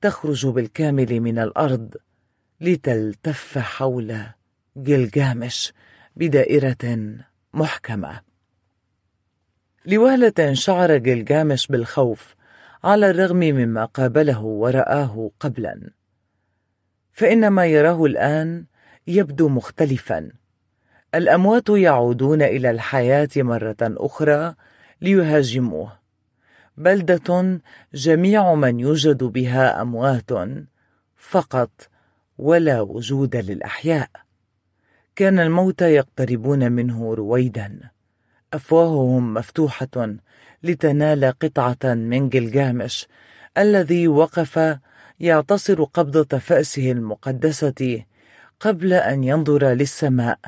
تخرج بالكامل من الأرض لتلتف حول جلجامش بدائرة محكمة لوهلة شعر جلجامش بالخوف على الرغم مما قابله ورآه قبلا فإن ما يراه الآن يبدو مختلفا الأموات يعودون إلى الحياة مرة أخرى ليهاجموه بلدة جميع من يوجد بها أموات فقط ولا وجود للأحياء كان الموت يقتربون منه رويدا أفواههم مفتوحة لتنال قطعة من جلجامش الذي وقف يعتصر قبضة فأسه المقدسة قبل أن ينظر للسماء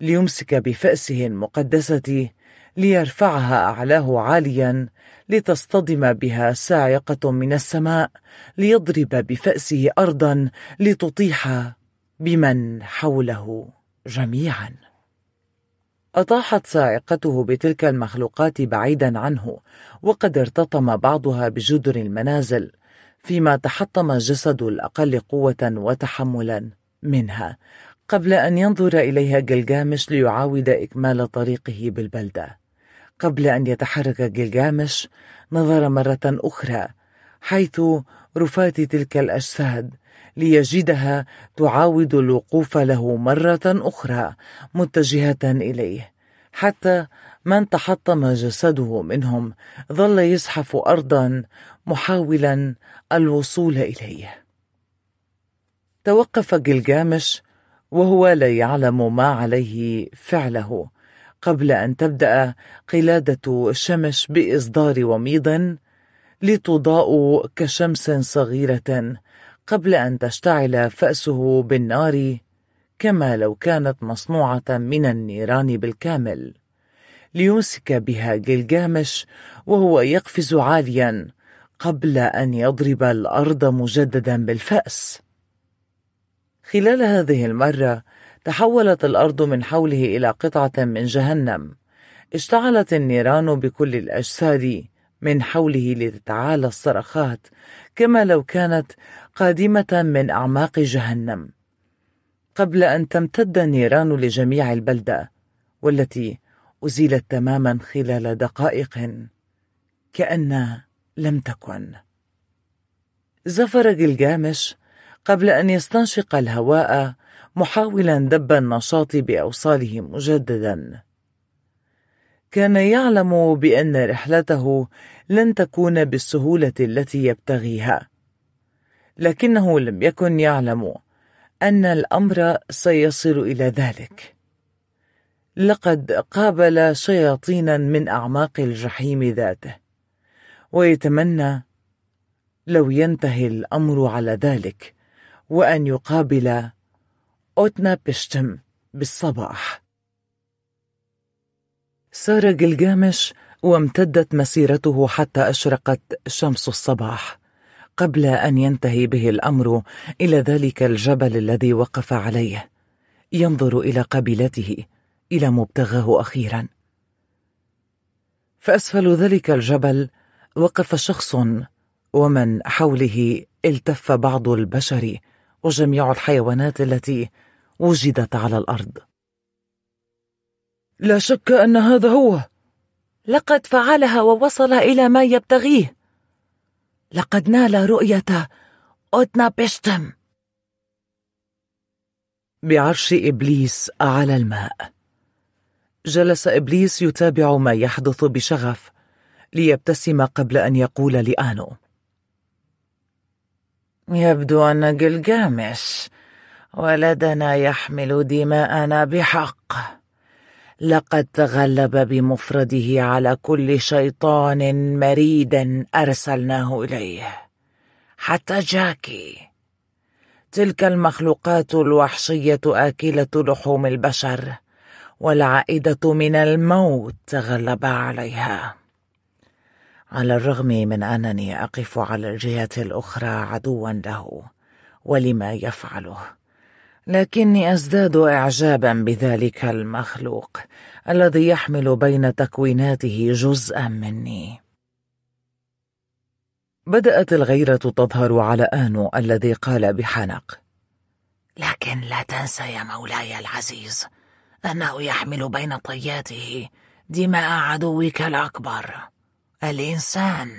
ليمسك بفأسه المقدسة ليرفعها أعلاه عاليا لتصطدم بها صاعقة من السماء ليضرب بفأسه أرضا لتطيح بمن حوله جميعا أطاحت صاعقته بتلك المخلوقات بعيدا عنه وقد ارتطم بعضها بجدر المنازل فيما تحطم جسد الأقل قوة وتحملا منها قبل أن ينظر إليها جلجامش ليعاود إكمال طريقه بالبلدة قبل أن يتحرك جلجامش نظر مرة أخرى حيث رفات تلك الأجساد ليجدها تعاود الوقوف له مرة أخرى متجهة إليه حتى من تحطم جسده منهم ظل يزحف أرضا محاولا الوصول إليه توقف جلجامش وهو لا يعلم ما عليه فعله قبل أن تبدأ قلادة الشمس بإصدار وميض لتضاء كشمس صغيرة قبل أن تشتعل فأسه بالنار كما لو كانت مصنوعة من النيران بالكامل ليمسك بها جلجامش وهو يقفز عاليا قبل أن يضرب الأرض مجددا بالفأس خلال هذه المرة تحولت الأرض من حوله إلى قطعة من جهنم اشتعلت النيران بكل الأجساد من حوله لتتعالى الصرخات كما لو كانت قادمة من أعماق جهنم قبل أن تمتد النيران لجميع البلدة والتي أزيلت تماما خلال دقائق كأن لم تكن زفر جلجامش قبل أن يستنشق الهواء محاولا دب النشاط بأوصاله مجددا كان يعلم بأن رحلته لن تكون بالسهولة التي يبتغيها لكنه لم يكن يعلم أن الأمر سيصل إلى ذلك لقد قابل شياطينا من أعماق الجحيم ذاته ويتمنى لو ينتهي الأمر على ذلك وأن يقابل أوتنا بيشتم بالصباح سار جلجامش وامتدت مسيرته حتى أشرقت شمس الصباح قبل أن ينتهي به الأمر إلى ذلك الجبل الذي وقف عليه ينظر إلى قبيلته إلى مبتغاه أخيرا فأسفل ذلك الجبل وقف شخص ومن حوله التف بعض البشر وجميع الحيوانات التي وجدت على الأرض لا شك أن هذا هو لقد فعلها ووصل إلى ما يبتغيه لقد نال رؤية اوتنا بشتم بعرش إبليس على الماء جلس إبليس يتابع ما يحدث بشغف ليبتسم قبل أن يقول لآنو يبدو أن جلجامس ولدنا يحمل دماءنا بحق لقد تغلب بمفرده على كل شيطان مريد أرسلناه إليه حتى جاكي تلك المخلوقات الوحشية آكلة لحوم البشر والعائدة من الموت تغلب عليها على الرغم من أنني أقف على الجهة الأخرى عدوا له ولما يفعله لكني أزداد إعجابا بذلك المخلوق الذي يحمل بين تكويناته جزءا مني بدأت الغيرة تظهر على آنو الذي قال بحنق لكن لا تنسى يا مولاي العزيز أنه يحمل بين طياته دماء عدوك الأكبر الإنسان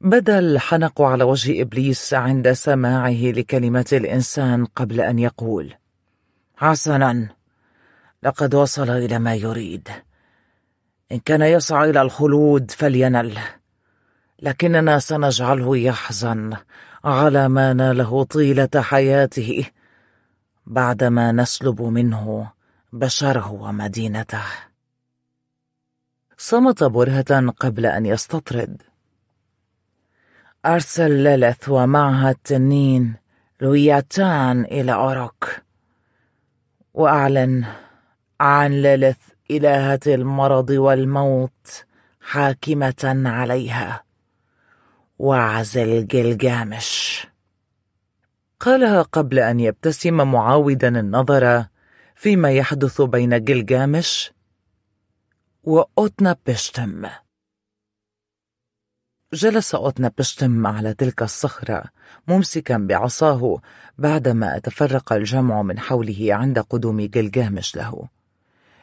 بدا الحنق على وجه إبليس عند سماعه لكلمة الإنسان قبل أن يقول حسنا لقد وصل إلى ما يريد إن كان يسعى إلى الخلود فلينل لكننا سنجعله يحزن على ما ناله طيلة حياته بعدما نسلب منه بشره ومدينته صمت برهة قبل أن يستطرد أرسل ليلث ومعها التنين لوياتان إلى أوروك وأعلن عن ليلث إلهة المرض والموت حاكمة عليها وعزل جلجامش قالها قبل أن يبتسم معاودا النظر فيما يحدث بين جلجامش وأوتنا بشتم جلس أوتنا بشتم على تلك الصخرة ممسكا بعصاه بعدما تفرق الجمع من حوله عند قدوم جلجامش له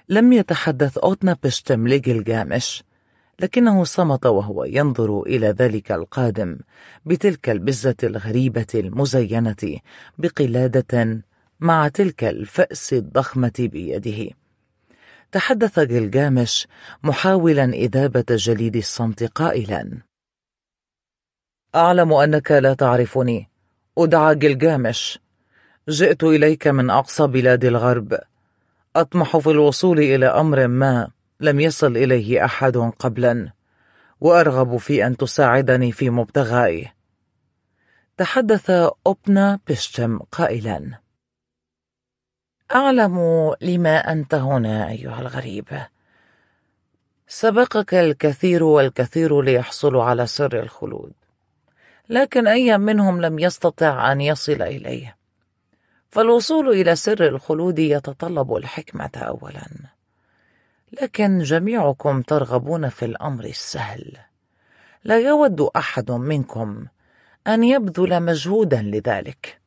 لم يتحدث أوتنا بشتم لجلجامش لكنه صمت وهو ينظر إلى ذلك القادم بتلك البزة الغريبة المزينة بقلادة مع تلك الفأس الضخمة بيده تحدث جلجامش محاولا إذابة جليد الصمت قائلا أعلم أنك لا تعرفني أدعى جلجامش جئت إليك من أقصى بلاد الغرب أطمح في الوصول إلى أمر ما لم يصل إليه أحد قبلا وأرغب في أن تساعدني في مبتغائه تحدث أوبنا بيشتم قائلا اعلم لما انت هنا ايها الغريب سبقك الكثير والكثير ليحصلوا على سر الخلود لكن اي منهم لم يستطع ان يصل اليه فالوصول الى سر الخلود يتطلب الحكمه اولا لكن جميعكم ترغبون في الامر السهل لا يود احد منكم ان يبذل مجهودا لذلك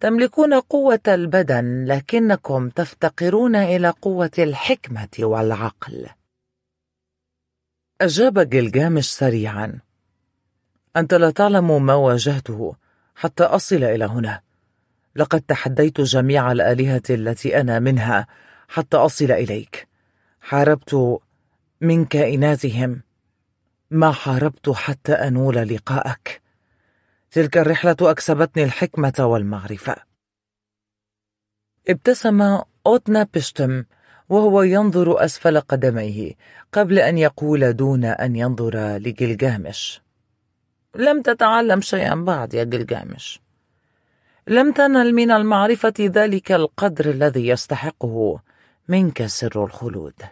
تملكون قوة البدن لكنكم تفتقرون إلى قوة الحكمة والعقل. أجاب جلجامش سريعا: أنت لا تعلم ما واجهته حتى أصل إلى هنا. لقد تحديت جميع الآلهة التي أنا منها حتى أصل إليك. حاربت من كائناتهم ما حاربت حتى أنول لقاءك. تلك الرحلة أكسبتني الحكمة والمعرفة. ابتسم أوتنا بيشتم وهو ينظر أسفل قدميه قبل أن يقول دون أن ينظر لجلجامش لم تتعلم شيئا بعد يا جلجامش لم تنل من المعرفة ذلك القدر الذي يستحقه منك سر الخلود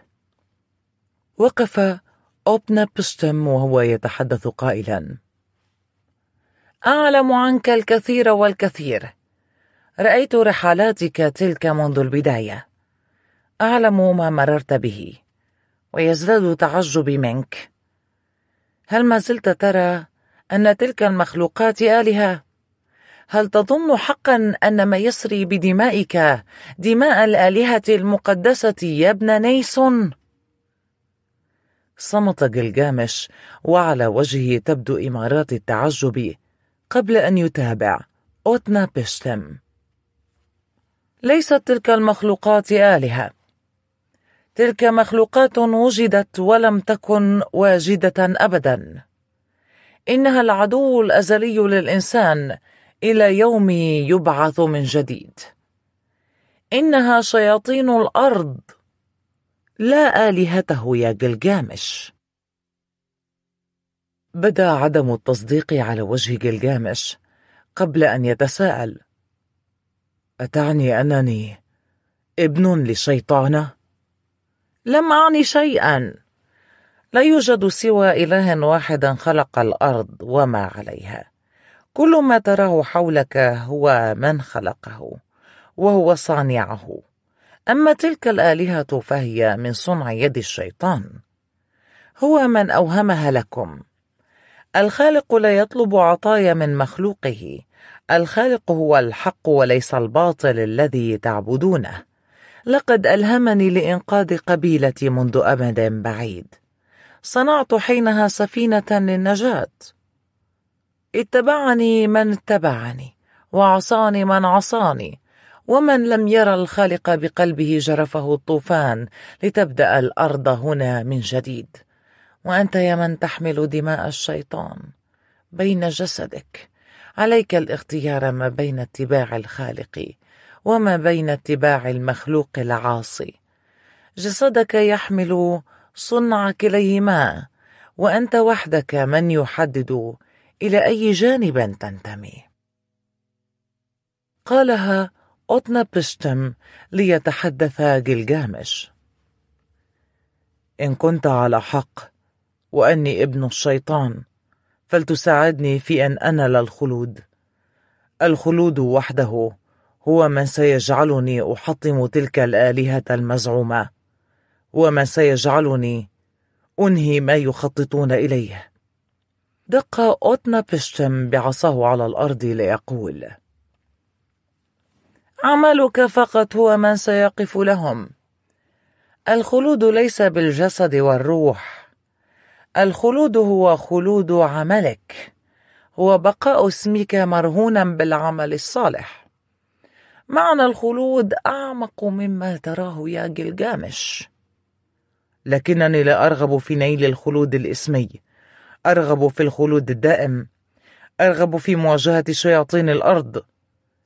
وقف أوبنا بستم وهو يتحدث قائلا اعلم عنك الكثير والكثير رايت رحلاتك تلك منذ البدايه اعلم ما مررت به ويزداد تعجبي منك هل ما زلت ترى ان تلك المخلوقات الهه هل تظن حقا ان ما يسري بدمائك دماء الالهه المقدسه يا ابن نيسون صمت جلجامش وعلى وجهه تبدو امارات التعجب قبل أن يتابع أوتنا بيشتم ليست تلك المخلوقات آلهة تلك مخلوقات وجدت ولم تكن واجدة أبدا إنها العدو الأزلي للإنسان إلى يوم يبعث من جديد إنها شياطين الأرض لا آلهته يا جلجامش بدا عدم التصديق على وجه جلجامش قبل أن يتساءل أتعني أنني ابن لشيطانة؟ لم أعني شيئا لا يوجد سوى إله واحد خلق الأرض وما عليها كل ما تراه حولك هو من خلقه وهو صانعه أما تلك الآلهة فهي من صنع يد الشيطان هو من أوهمها لكم الخالق لا يطلب عطايا من مخلوقه الخالق هو الحق وليس الباطل الذي تعبدونه لقد ألهمني لإنقاذ قبيلتي منذ أمد بعيد صنعت حينها سفينة للنجاة اتبعني من اتبعني وعصاني من عصاني ومن لم يرى الخالق بقلبه جرفه الطوفان لتبدأ الأرض هنا من جديد وأنت يا من تحمل دماء الشيطان بين جسدك عليك الاختيار ما بين اتباع الخالق وما بين اتباع المخلوق العاصي جسدك يحمل صنع كليهما وانت وحدك من يحدد الى اي جانب تنتمي قالها اوتنا بشتم ليتحدث جلجامش إن كنت على حق وأني ابن الشيطان فلتساعدني في أن أنل الخلود الخلود وحده هو من سيجعلني أحطم تلك الآلهة المزعومة ومن سيجعلني أنهي ما يخططون إليه دق أوتنا بشتم بعصاه على الأرض ليقول عملك فقط هو من سيقف لهم الخلود ليس بالجسد والروح الخلود هو خلود عملك هو بقاء اسمك مرهونا بالعمل الصالح معنى الخلود أعمق مما تراه يا جلجامش لكنني لا أرغب في نيل الخلود الإسمي أرغب في الخلود الدائم أرغب في مواجهة شياطين الأرض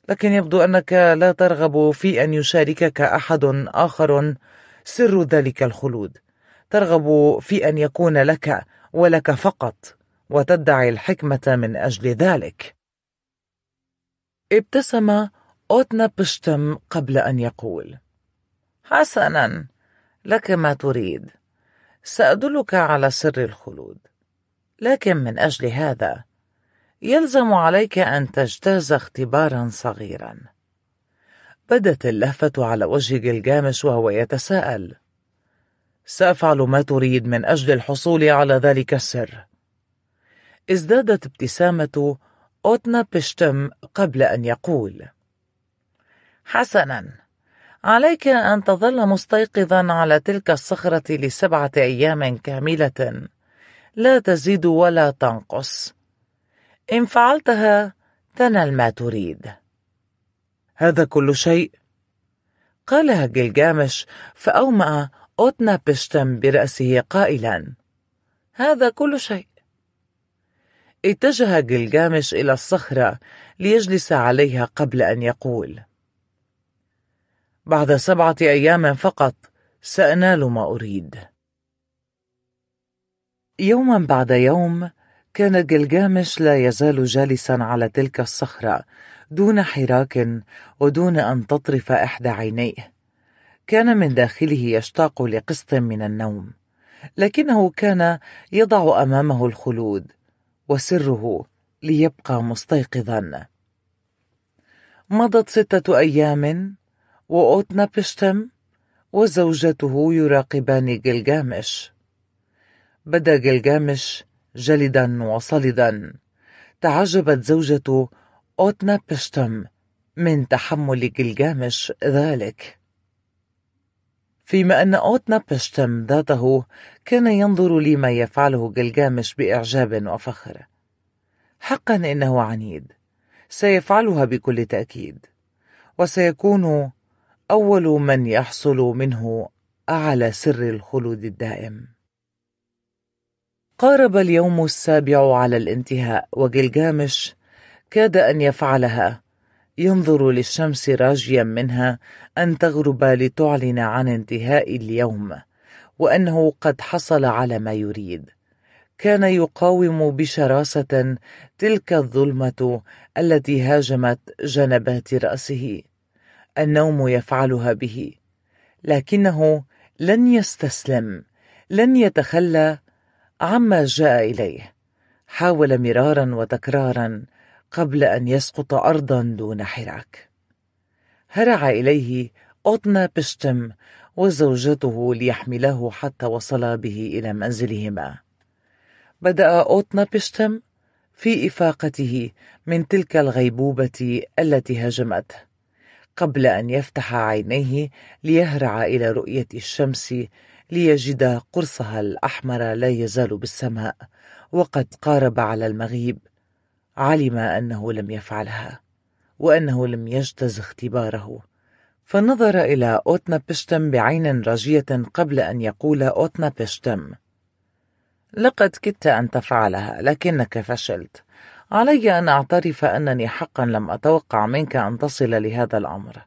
لكن يبدو أنك لا ترغب في أن يشاركك أحد آخر سر ذلك الخلود ترغب في أن يكون لك ولك فقط وتدعي الحكمة من أجل ذلك ابتسم أوتنا بشتم قبل أن يقول حسناً لك ما تريد سأدلك على سر الخلود لكن من أجل هذا يلزم عليك أن تجتاز اختبارا صغيرا بدت اللهفة على وجه جلجامش وهو يتساءل سأفعل ما تريد من أجل الحصول على ذلك السر. ازدادت ابتسامة أوتنا بشتم قبل أن يقول: حسنًا، عليك أن تظل مستيقظًا على تلك الصخرة لسبعة أيام كاملة، لا تزيد ولا تنقص. إن فعلتها تنال ما تريد. هذا كل شيء؟ قالها جلجامش فأومأ أوتنا بشتم برأسه قائلا هذا كل شيء اتجه جلجامش إلى الصخرة ليجلس عليها قبل أن يقول بعد سبعة أيام فقط سأنال ما أريد يوما بعد يوم كان جلجامش لا يزال جالسا على تلك الصخرة دون حراك ودون أن تطرف إحدى عينيه كان من داخله يشتاق لقسط من النوم لكنه كان يضع امامه الخلود وسره ليبقى مستيقظا مضت سته ايام واوتنا بشتم وزوجته يراقبان جلجامش بدا جلجامش جلدا وصلدا تعجبت زوجة اوتنا بشتم من تحمل جلجامش ذلك فيما أن نابشتم ذاته كان ينظر لما يفعله جلجامش بإعجاب وفخر حقا إنه عنيد سيفعلها بكل تأكيد وسيكون أول من يحصل منه أعلى سر الخلود الدائم قارب اليوم السابع على الانتهاء وجلجامش كاد أن يفعلها ينظر للشمس راجيا منها أن تغرب لتعلن عن انتهاء اليوم وأنه قد حصل على ما يريد كان يقاوم بشراسة تلك الظلمة التي هاجمت جنبات رأسه النوم يفعلها به لكنه لن يستسلم لن يتخلى عما جاء إليه حاول مرارا وتكرارا قبل أن يسقط أرضا دون حراك هرع إليه أوتنا بشتم وزوجته ليحمله حتى وصلا به إلى منزلهما بدأ أوتنا بشتم في إفاقته من تلك الغيبوبة التي هجمته قبل أن يفتح عينيه ليهرع إلى رؤية الشمس ليجد قرصها الأحمر لا يزال بالسماء وقد قارب على المغيب علم انه لم يفعلها وانه لم يجتز اختباره فنظر الى اوتنا بشتم بعين راجيه قبل ان يقول اوتنا بشتم لقد كدت ان تفعلها لكنك فشلت علي ان اعترف انني حقا لم اتوقع منك ان تصل لهذا الامر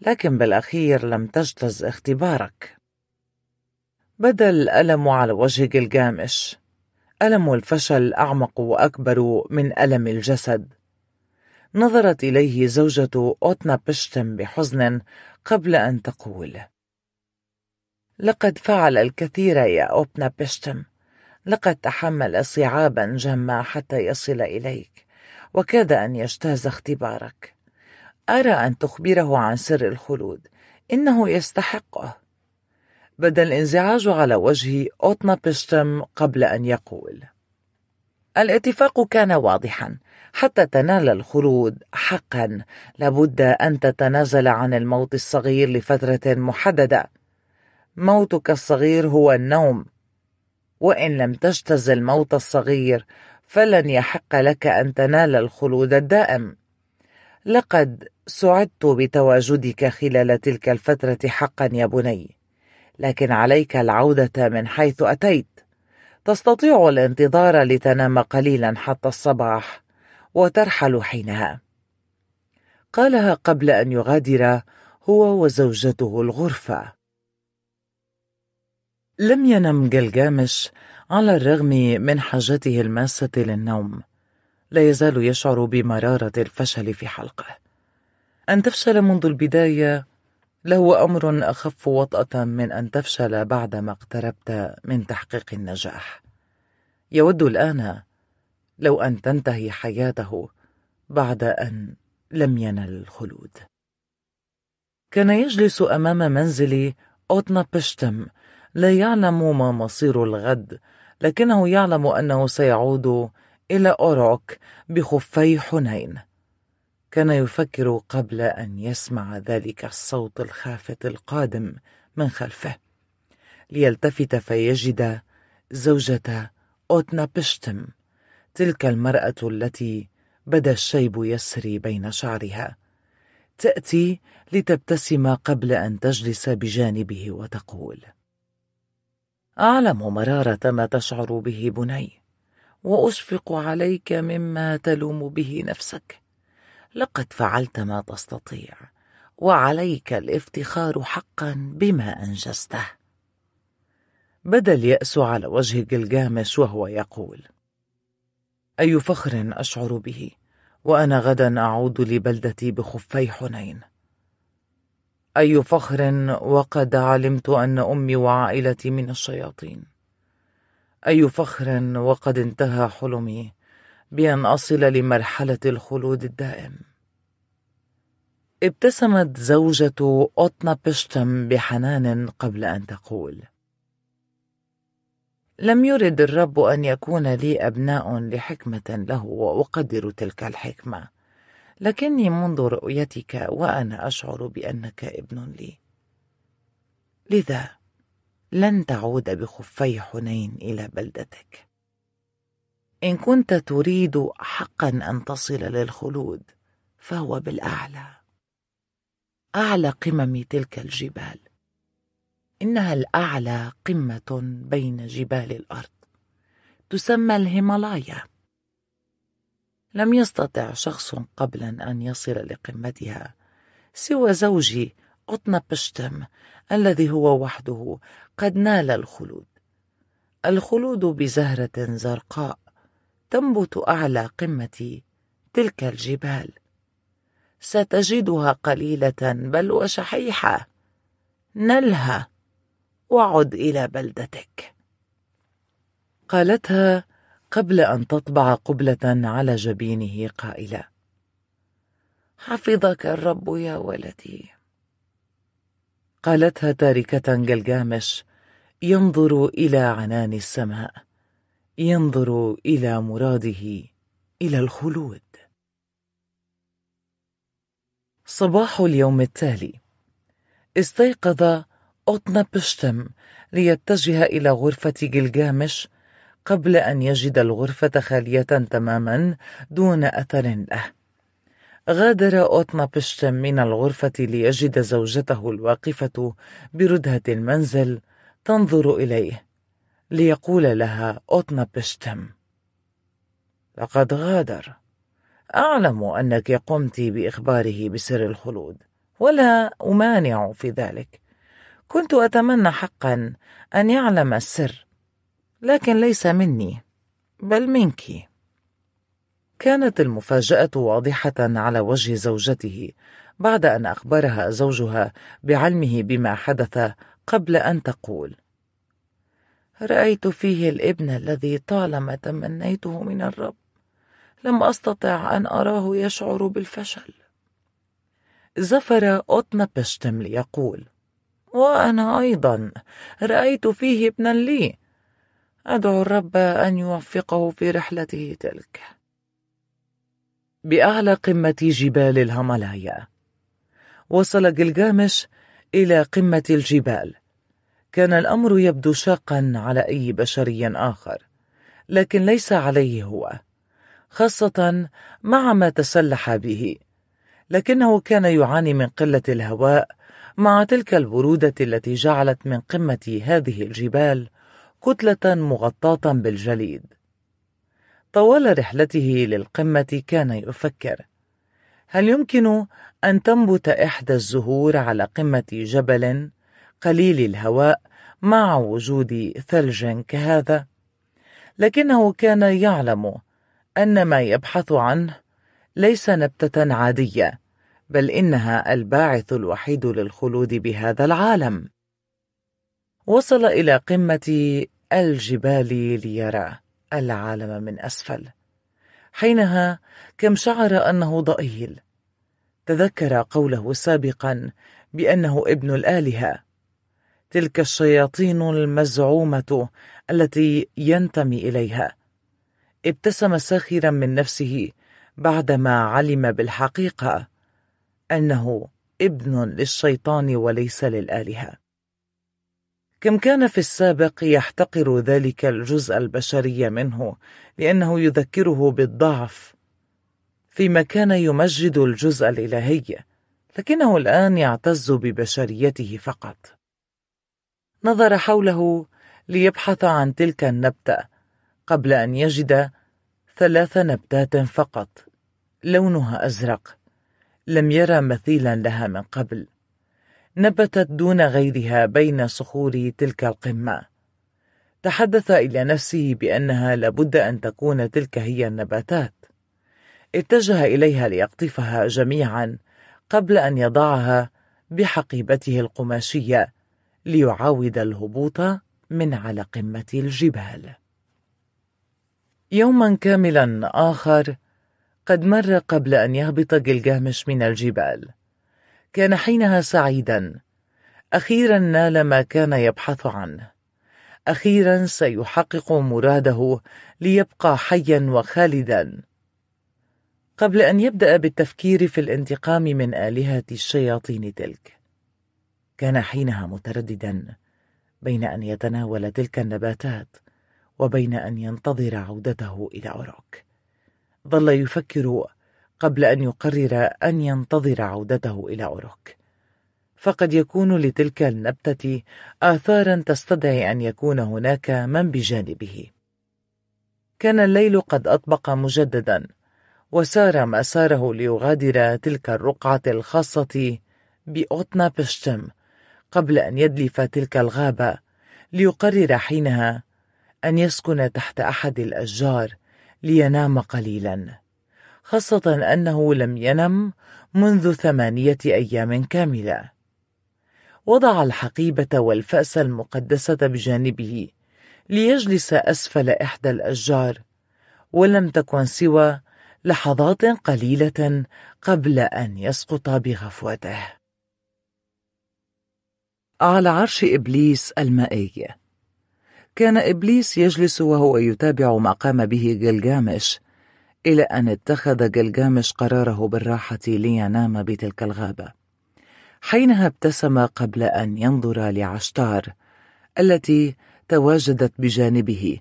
لكن بالاخير لم تجتز اختبارك بدا الالم على وجه جلجامش ألم الفشل أعمق وأكبر من ألم الجسد نظرت إليه زوجة أوتنا بشتم بحزن قبل أن تقول لقد فعل الكثير يا أوتنا بشتم لقد تحمل صعابا جما حتى يصل إليك وكاد أن يجتاز اختبارك أرى أن تخبره عن سر الخلود إنه يستحقه بدا الانزعاج على وجه اوتنا أوتنابشتم قبل أن يقول الاتفاق كان واضحا حتى تنال الخلود حقا لابد أن تتنازل عن الموت الصغير لفترة محددة موتك الصغير هو النوم وإن لم تجتز الموت الصغير فلن يحق لك أن تنال الخلود الدائم لقد سعدت بتواجدك خلال تلك الفترة حقا يا بني لكن عليك العودة من حيث أتيت تستطيع الانتظار لتنام قليلا حتى الصباح وترحل حينها قالها قبل أن يغادر هو وزوجته الغرفة لم ينم جلجامش على الرغم من حاجته الماسة للنوم لا يزال يشعر بمرارة الفشل في حلقه أن تفشل منذ البداية لهو أمر أخف وطأة من أن تفشل بعدما اقتربت من تحقيق النجاح. يود الآن لو أن تنتهي حياته بعد أن لم ينل الخلود. كان يجلس أمام منزل أوتنا بشتم لا يعلم ما مصير الغد لكنه يعلم أنه سيعود إلى أوروك بخفي حنين كان يفكر قبل أن يسمع ذلك الصوت الخافت القادم من خلفه ليلتفت فيجد زوجة أوتنا بشتم تلك المرأة التي بدا الشيب يسري بين شعرها تأتي لتبتسم قبل أن تجلس بجانبه وتقول أعلم مرارة ما تشعر به بني وأشفق عليك مما تلوم به نفسك لقد فعلت ما تستطيع وعليك الافتخار حقا بما أنجزته بدا اليأس على وجه جلجامش وهو يقول أي فخر أشعر به وأنا غدا أعود لبلدتي بخفي حنين أي فخر وقد علمت أن أمي وعائلتي من الشياطين أي فخر وقد انتهى حلمي بأن أصل لمرحلة الخلود الدائم ابتسمت زوجة أوتنا بشتم بحنان قبل أن تقول لم يرد الرب أن يكون لي أبناء لحكمة له وأقدر تلك الحكمة لكني منذ رؤيتك وأنا أشعر بأنك ابن لي لذا لن تعود بخفي حنين إلى بلدتك إن كنت تريد حقا أن تصل للخلود فهو بالأعلى أعلى قمم تلك الجبال إنها الأعلى قمة بين جبال الأرض تسمى الهيمالايا لم يستطع شخص قبلا أن يصل لقمتها سوى زوجي قطن بشتم الذي هو وحده قد نال الخلود الخلود بزهرة زرقاء تنبت أعلى قمة تلك الجبال ستجدها قليلة بل وشحيحة نلها وعد إلى بلدتك قالتها قبل أن تطبع قبلة على جبينه قائلة حفظك الرب يا ولدي قالتها تاركة جلجامش ينظر إلى عنان السماء ينظر إلى مراده إلى الخلود صباح اليوم التالي استيقظ أوتنا بشتم ليتجه إلى غرفة جلجامش قبل أن يجد الغرفة خالية تماما دون أثر له غادر أوتنا بشتم من الغرفة ليجد زوجته الواقفة بردهة المنزل تنظر إليه ليقول لها أوتنا بشتم لقد غادر أعلم أنك قمت بإخباره بسر الخلود ولا أمانع في ذلك كنت أتمنى حقا أن يعلم السر لكن ليس مني بل منك كانت المفاجأة واضحة على وجه زوجته بعد أن أخبرها زوجها بعلمه بما حدث قبل أن تقول رأيت فيه الابن الذي طالما تمنيته من الرب لم أستطع أن أراه يشعر بالفشل زفر أوتنا بشتم ليقول وأنا أيضا رأيت فيه ابنا لي أدعو الرب أن يوفقه في رحلته تلك بأعلى قمة جبال الهمالايا وصل جلجامش إلى قمة الجبال كان الأمر يبدو شاقا على أي بشري آخر لكن ليس عليه هو خاصة مع ما تسلح به لكنه كان يعاني من قلة الهواء مع تلك البرودة التي جعلت من قمة هذه الجبال كتلة مغطاة بالجليد طوال رحلته للقمة كان يفكر هل يمكن أن تنبت إحدى الزهور على قمة جبل قليل الهواء مع وجود ثلج كهذا لكنه كان يعلم أن ما يبحث عنه ليس نبتة عادية بل إنها الباعث الوحيد للخلود بهذا العالم وصل إلى قمة الجبال ليرى العالم من أسفل حينها كم شعر أنه ضئيل تذكر قوله سابقا بأنه ابن الآلهة تلك الشياطين المزعومة التي ينتمي إليها ابتسم ساخرا من نفسه بعدما علم بالحقيقة أنه ابن للشيطان وليس للآلهة كم كان في السابق يحتقر ذلك الجزء البشري منه لأنه يذكره بالضعف فيما كان يمجد الجزء الإلهي لكنه الآن يعتز ببشريته فقط نظر حوله ليبحث عن تلك النبتة قبل أن يجد ثلاث نبتات فقط لونها أزرق لم يرى مثيلا لها من قبل نبتت دون غيرها بين صخور تلك القمة تحدث إلى نفسه بأنها لابد أن تكون تلك هي النباتات اتجه إليها ليقطفها جميعا قبل أن يضعها بحقيبته القماشية ليعاود الهبوط من على قمة الجبال. يوما كاملا آخر قد مر قبل أن يهبط جلجامش من الجبال. كان حينها سعيدا. أخيرا نال ما كان يبحث عنه. أخيرا سيحقق مراده ليبقى حيا وخالدا. قبل أن يبدأ بالتفكير في الانتقام من آلهة الشياطين تلك. كان حينها مترددا بين أن يتناول تلك النباتات وبين أن ينتظر عودته إلى أوروك ظل يفكر قبل أن يقرر أن ينتظر عودته إلى أوروك فقد يكون لتلك النبتة آثارا تستدعي أن يكون هناك من بجانبه كان الليل قد أطبق مجددا وسار مساره ليغادر تلك الرقعة الخاصة بأوتنا بشتم قبل أن يدلف تلك الغابة ليقرر حينها أن يسكن تحت أحد الأشجار لينام قليلا خاصة أنه لم ينم منذ ثمانية أيام كاملة وضع الحقيبة والفأس المقدسة بجانبه ليجلس أسفل إحدى الأشجار ولم تكن سوى لحظات قليلة قبل أن يسقط بغفوته على عرش إبليس المائي كان إبليس يجلس وهو يتابع ما قام به جلجامش إلى أن اتخذ جلجامش قراره بالراحة لينام بتلك الغابة حينها ابتسم قبل أن ينظر لعشتار التي تواجدت بجانبه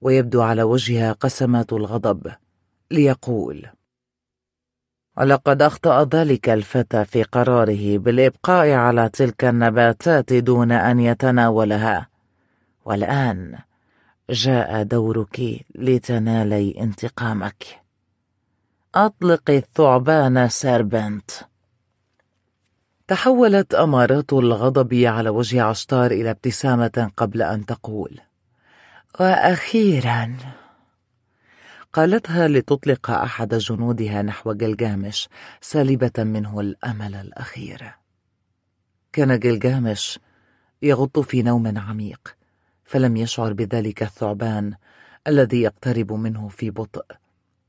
ويبدو على وجهها قسمات الغضب ليقول ولقد أخطأ ذلك الفتى في قراره بالإبقاء على تلك النباتات دون أن يتناولها والآن جاء دورك لتنالي انتقامك أطلق الثعبان سيربنت تحولت أمارات الغضب على وجه عشتار إلى ابتسامة قبل أن تقول وأخيراً قالتها لتطلق أحد جنودها نحو جلجامش سالبة منه الأمل الأخير كان جلجامش يغط في نوم عميق فلم يشعر بذلك الثعبان الذي يقترب منه في بطء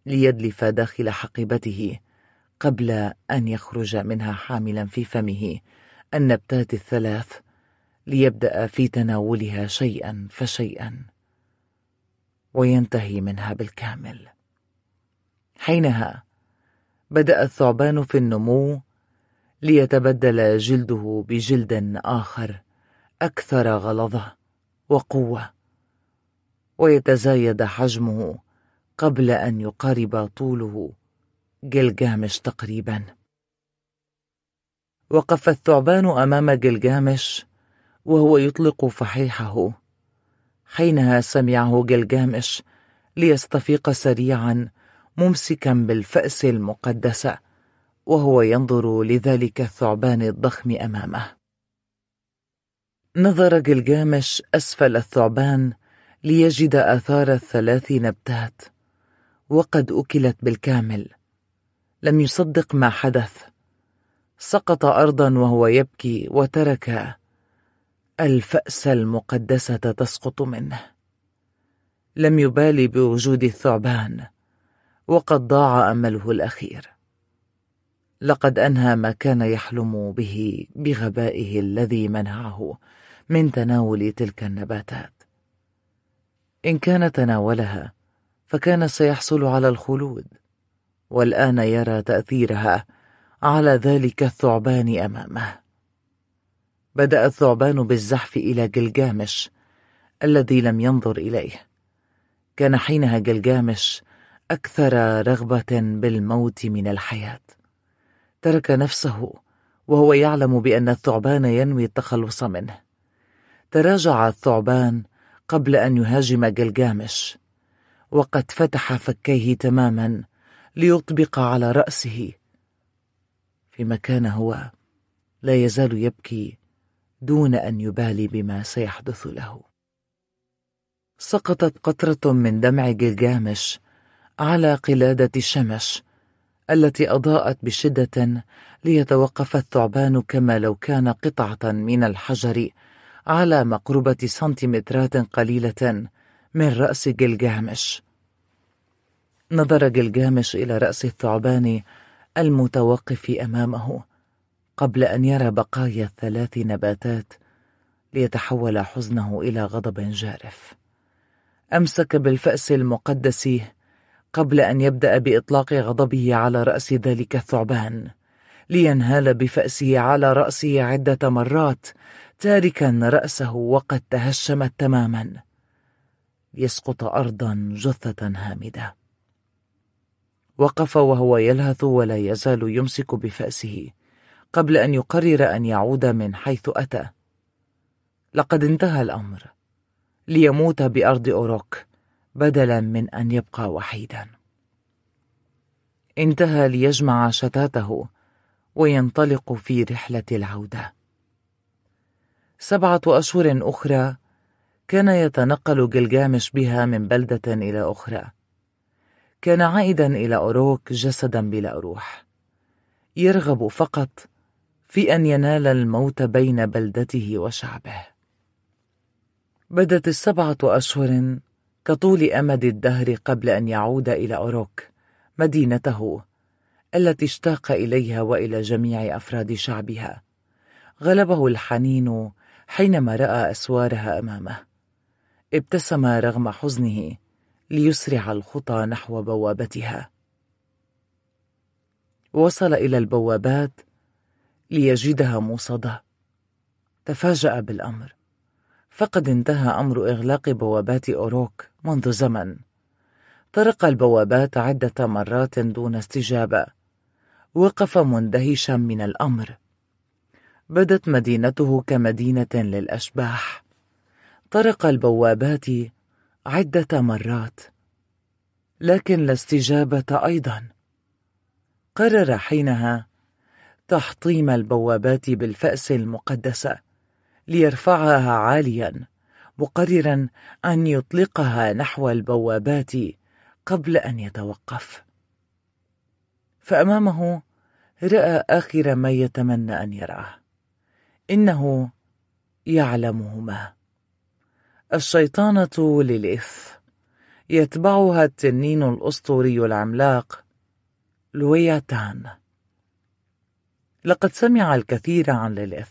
ليدلف داخل حقيبته قبل أن يخرج منها حاملا في فمه النبتات الثلاث ليبدأ في تناولها شيئا فشيئا وينتهي منها بالكامل حينها بدا الثعبان في النمو ليتبدل جلده بجلد اخر اكثر غلظه وقوه ويتزايد حجمه قبل ان يقارب طوله جلجامش تقريبا وقف الثعبان امام جلجامش وهو يطلق فحيحه حينها سمعه جلجامش ليستفيق سريعا ممسكا بالفأس المقدسة وهو ينظر لذلك الثعبان الضخم أمامه نظر جلجامش أسفل الثعبان ليجد آثار الثلاث نبتات وقد أكلت بالكامل لم يصدق ما حدث سقط أرضا وهو يبكي وترك الفأس المقدسة تسقط منه لم يبالي بوجود الثعبان وقد ضاع أمله الأخير لقد أنهى ما كان يحلم به بغبائه الذي منعه من تناول تلك النباتات إن كان تناولها فكان سيحصل على الخلود والآن يرى تأثيرها على ذلك الثعبان أمامه بدأ الثعبان بالزحف إلى جلجامش الذي لم ينظر إليه كان حينها جلجامش أكثر رغبة بالموت من الحياة ترك نفسه وهو يعلم بأن الثعبان ينوي التخلص منه تراجع الثعبان قبل أن يهاجم جلجامش وقد فتح فكيه تماما ليطبق على رأسه فيما كان هو لا يزال يبكي دون أن يبالي بما سيحدث له سقطت قطرة من دمع جلجامش على قلادة شمش التي أضاءت بشدة ليتوقف الثعبان كما لو كان قطعة من الحجر على مقربة سنتيمترات قليلة من رأس جلجامش نظر جلجامش إلى رأس الثعبان المتوقف أمامه قبل أن يرى بقايا الثلاث نباتات ليتحول حزنه إلى غضب جارف أمسك بالفأس المقدس قبل أن يبدأ بإطلاق غضبه على رأس ذلك الثعبان لينهال بفأسه على رأسه عدة مرات تاركا رأسه وقد تهشمت تماما ليسقط أرضا جثة هامدة وقف وهو يلهث ولا يزال يمسك بفأسه قبل أن يقرر أن يعود من حيث أتى لقد انتهى الأمر ليموت بأرض أوروك بدلا من أن يبقى وحيدا انتهى ليجمع شتاته وينطلق في رحلة العودة سبعة أشهر أخرى كان يتنقل جلجامش بها من بلدة إلى أخرى كان عائدا إلى أوروك جسدا بلا روح يرغب فقط في ان ينال الموت بين بلدته وشعبه بدت السبعه اشهر كطول امد الدهر قبل ان يعود الى اوروك مدينته التي اشتاق اليها والى جميع افراد شعبها غلبه الحنين حينما راى اسوارها امامه ابتسم رغم حزنه ليسرع الخطى نحو بوابتها وصل الى البوابات ليجدها موصدة تفاجأ بالأمر فقد انتهى أمر إغلاق بوابات أوروك منذ زمن طرق البوابات عدة مرات دون استجابة وقف مندهشا من الأمر بدت مدينته كمدينة للأشباح طرق البوابات عدة مرات لكن لا استجابة أيضا قرر حينها تحطيم البوابات بالفأس المقدسة ليرفعها عاليا مقررا أن يطلقها نحو البوابات قبل أن يتوقف فأمامه رأى آخر ما يتمنى أن يراه إنه يعلمهما الشيطانة للإث يتبعها التنين الأسطوري العملاق لوياتان لقد سمع الكثير عن ليليث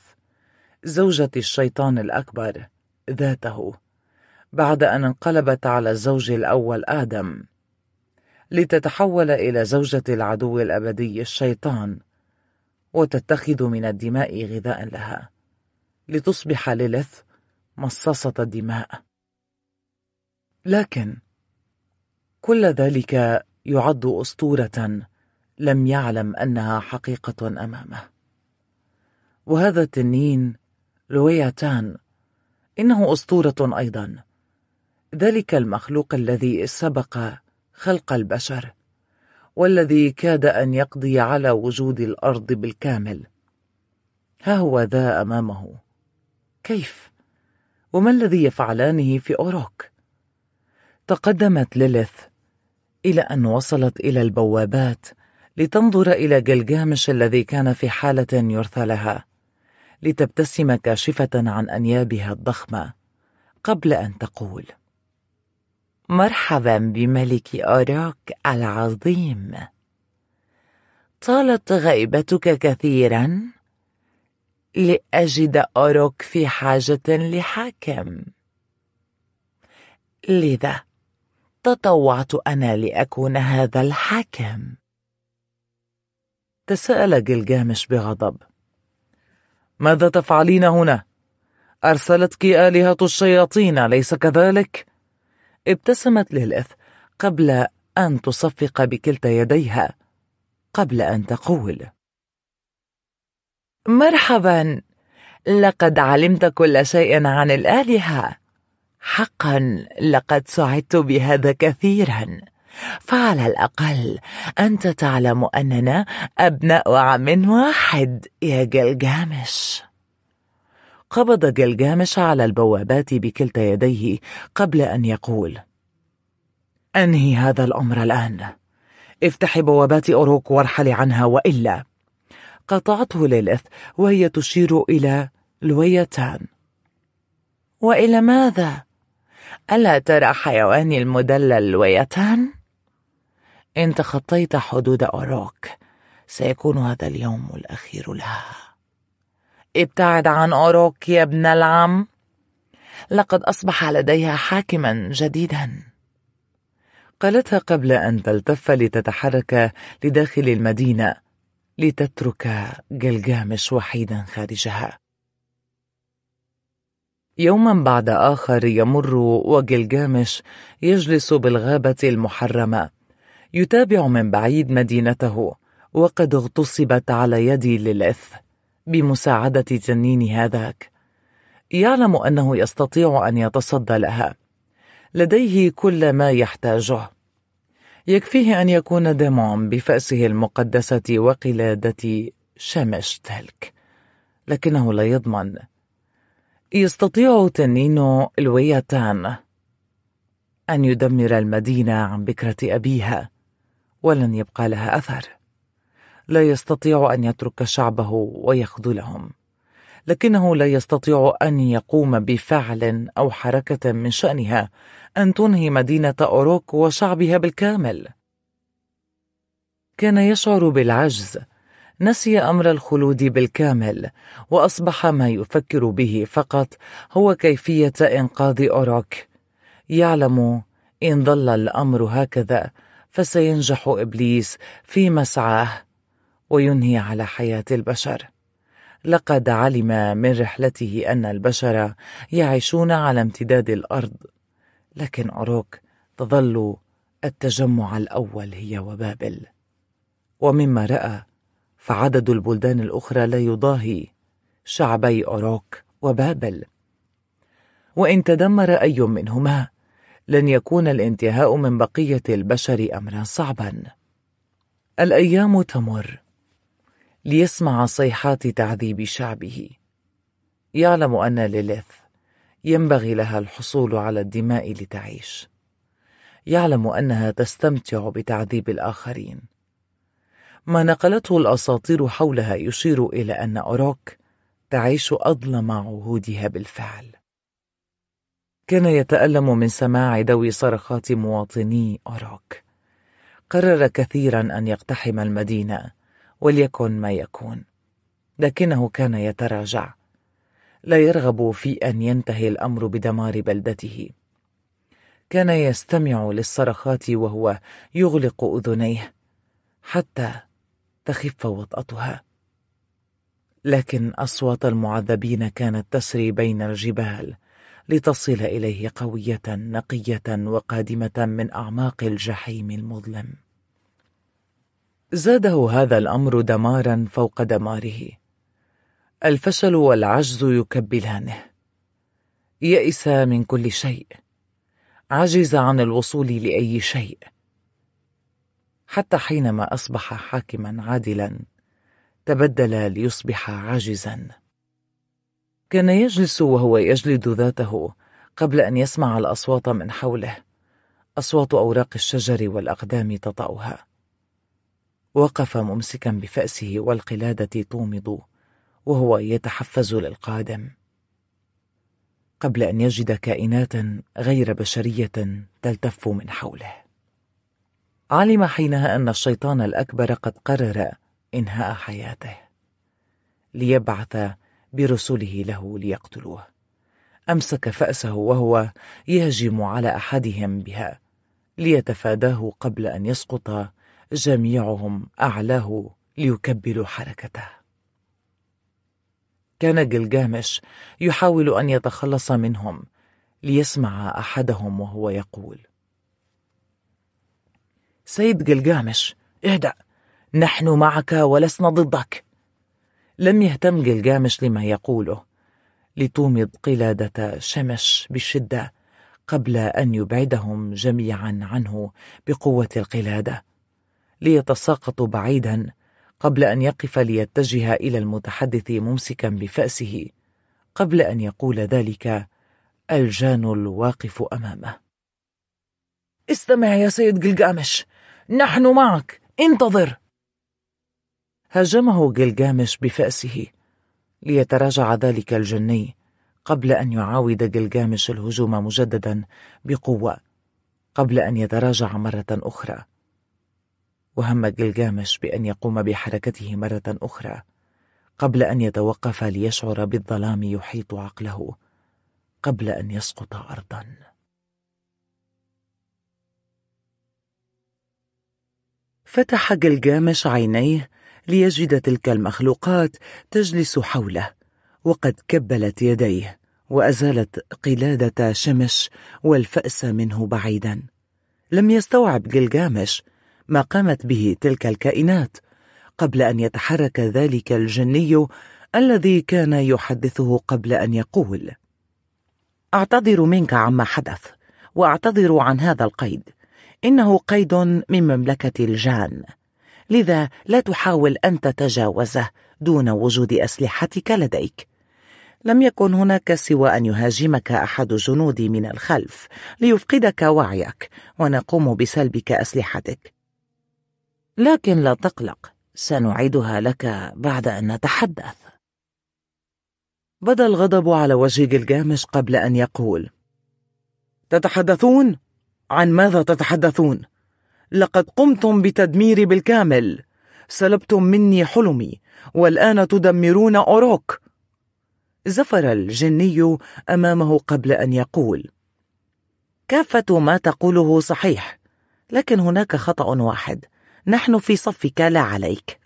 زوجة الشيطان الأكبر ذاته بعد أن انقلبت على الزوج الأول آدم لتتحول إلى زوجة العدو الأبدي الشيطان وتتخذ من الدماء غذاء لها لتصبح ليليث مصاصة الدماء لكن كل ذلك يعد أسطورة لم يعلم أنها حقيقة أمامه وهذا التنين لوياتان إنه أسطورة أيضا ذلك المخلوق الذي سبق خلق البشر والذي كاد أن يقضي على وجود الأرض بالكامل ها هو ذا أمامه كيف؟ وما الذي يفعلانه في أوروك؟ تقدمت ليليث إلى أن وصلت إلى البوابات لتنظر إلى جلجامش الذي كان في حالة يرثى لها لتبتسم كاشفة عن أنيابها الضخمة قبل أن تقول مرحبا بملك أوراك العظيم طالت غيبتك كثيرا لأجد أوروك في حاجة لحاكم لذا تطوعت أنا لأكون هذا الحاكم تساءل جلجامش بغضب ماذا تفعلين هنا؟ أرسلتك آلهة الشياطين ليس كذلك؟ ابتسمت ليليث قبل أن تصفق بكلتا يديها قبل أن تقول مرحبا لقد علمت كل شيء عن الآلهة حقا لقد سعدت بهذا كثيرا فعلى الأقل أنت تعلم أننا أبناء عم واحد يا جلجامش قبض جلجامش على البوابات بكلتا يديه قبل أن يقول أنهي هذا الأمر الآن افتحي بوابات أوروك وارحلي عنها وإلا قطعته ليلث وهي تشير إلى لويتان وإلى ماذا؟ ألا ترى حيواني المدلل لويتان؟ إن تخطيت حدود أوروك سيكون هذا اليوم الأخير لها ابتعد عن أوروك يا ابن العم لقد أصبح لديها حاكما جديدا قالتها قبل أن تلتف لتتحرك لداخل المدينة لتترك جلجامش وحيدا خارجها يوما بعد آخر يمر وجلجامش يجلس بالغابة المحرمة يتابع من بعيد مدينته وقد اغتصبت على يدي للإث بمساعدة تنين هذاك يعلم أنه يستطيع أن يتصدى لها لديه كل ما يحتاجه يكفيه أن يكون ديمون بفأسه المقدسة وقلادة شمش تلك لكنه لا يضمن يستطيع تنين الويتان أن يدمر المدينة عن بكرة أبيها ولن يبقى لها أثر لا يستطيع أن يترك شعبه ويخذلهم لكنه لا يستطيع أن يقوم بفعل أو حركة من شأنها أن تنهي مدينة أوروك وشعبها بالكامل كان يشعر بالعجز نسي أمر الخلود بالكامل وأصبح ما يفكر به فقط هو كيفية إنقاذ أوروك يعلم إن ظل الأمر هكذا فسينجح ابليس في مسعاه وينهي على حياه البشر لقد علم من رحلته ان البشر يعيشون على امتداد الارض لكن اوروك تظل التجمع الاول هي وبابل ومما راى فعدد البلدان الاخرى لا يضاهي شعبي اوروك وبابل وان تدمر اي منهما لن يكون الانتهاء من بقية البشر أمرا صعبا الأيام تمر ليسمع صيحات تعذيب شعبه يعلم أن ليليث ينبغي لها الحصول على الدماء لتعيش يعلم أنها تستمتع بتعذيب الآخرين ما نقلته الأساطير حولها يشير إلى أن أوروك تعيش أظلم عهودها بالفعل كان يتألم من سماع دوي صرخات مواطني أوروك قرر كثيرا أن يقتحم المدينة وليكن ما يكون لكنه كان يتراجع لا يرغب في أن ينتهي الأمر بدمار بلدته كان يستمع للصرخات وهو يغلق أذنيه حتى تخف وطأتها لكن أصوات المعذبين كانت تسري بين الجبال لتصل اليه قويه نقيه وقادمه من اعماق الجحيم المظلم زاده هذا الامر دمارا فوق دماره الفشل والعجز يكبلانه يئس من كل شيء عجز عن الوصول لاي شيء حتى حينما اصبح حاكما عادلا تبدل ليصبح عاجزا كان يجلس وهو يجلد ذاته قبل أن يسمع الأصوات من حوله أصوات أوراق الشجر والأقدام تطأها وقف ممسكا بفأسه والقلادة تومض وهو يتحفز للقادم قبل أن يجد كائنات غير بشرية تلتف من حوله علم حينها أن الشيطان الأكبر قد قرر إنهاء حياته ليبعث برسله له ليقتلوه أمسك فأسه وهو يهجم على أحدهم بها ليتفاداه قبل أن يسقط جميعهم أعلاه ليكبلوا حركته كان جلجامش يحاول أن يتخلص منهم ليسمع أحدهم وهو يقول سيد جلجامش اهدأ نحن معك ولسنا ضدك لم يهتم جلجامش لما يقوله لتومض قلادة شمش بشدة قبل أن يبعدهم جميعا عنه بقوة القلادة ليتساقطوا بعيدا قبل أن يقف ليتجه إلى المتحدث ممسكا بفأسه قبل أن يقول ذلك الجان الواقف أمامه استمع يا سيد جلجامش نحن معك انتظر هاجمه جلجامش بفأسه ليتراجع ذلك الجني قبل أن يعاود جلجامش الهجوم مجددا بقوة قبل أن يتراجع مرة أخرى وهم جلجامش بأن يقوم بحركته مرة أخرى قبل أن يتوقف ليشعر بالظلام يحيط عقله قبل أن يسقط أرضا فتح جلجامش عينيه ليجد تلك المخلوقات تجلس حوله وقد كبلت يديه وازالت قلاده شمش والفاس منه بعيدا لم يستوعب جلجامش ما قامت به تلك الكائنات قبل ان يتحرك ذلك الجني الذي كان يحدثه قبل ان يقول اعتذر منك عما حدث واعتذر عن هذا القيد انه قيد من مملكه الجان لذا لا تحاول أن تتجاوزه دون وجود أسلحتك لديك لم يكن هناك سوى أن يهاجمك أحد جنودي من الخلف ليفقدك وعيك ونقوم بسلبك أسلحتك لكن لا تقلق سنعيدها لك بعد أن نتحدث بدا الغضب على وجه جلجامش قبل أن يقول تتحدثون؟ عن ماذا تتحدثون؟ لقد قمتم بتدميري بالكامل سلبتم مني حلمي والآن تدمرون أوروك زفر الجني أمامه قبل أن يقول كافة ما تقوله صحيح لكن هناك خطأ واحد نحن في صفك لا عليك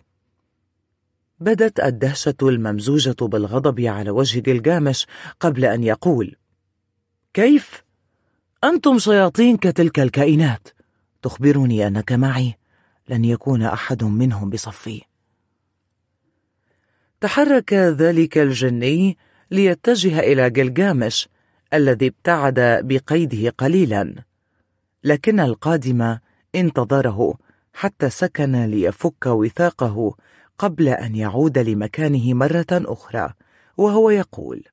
بدت الدهشة الممزوجة بالغضب على وجه جلجامش قبل أن يقول كيف؟ أنتم شياطين كتلك الكائنات تخبرني أنك معي لن يكون أحد منهم بصفي تحرك ذلك الجني ليتجه إلى جلجامش الذي ابتعد بقيده قليلا لكن القادم انتظره حتى سكن ليفك وثاقه قبل أن يعود لمكانه مرة أخرى وهو يقول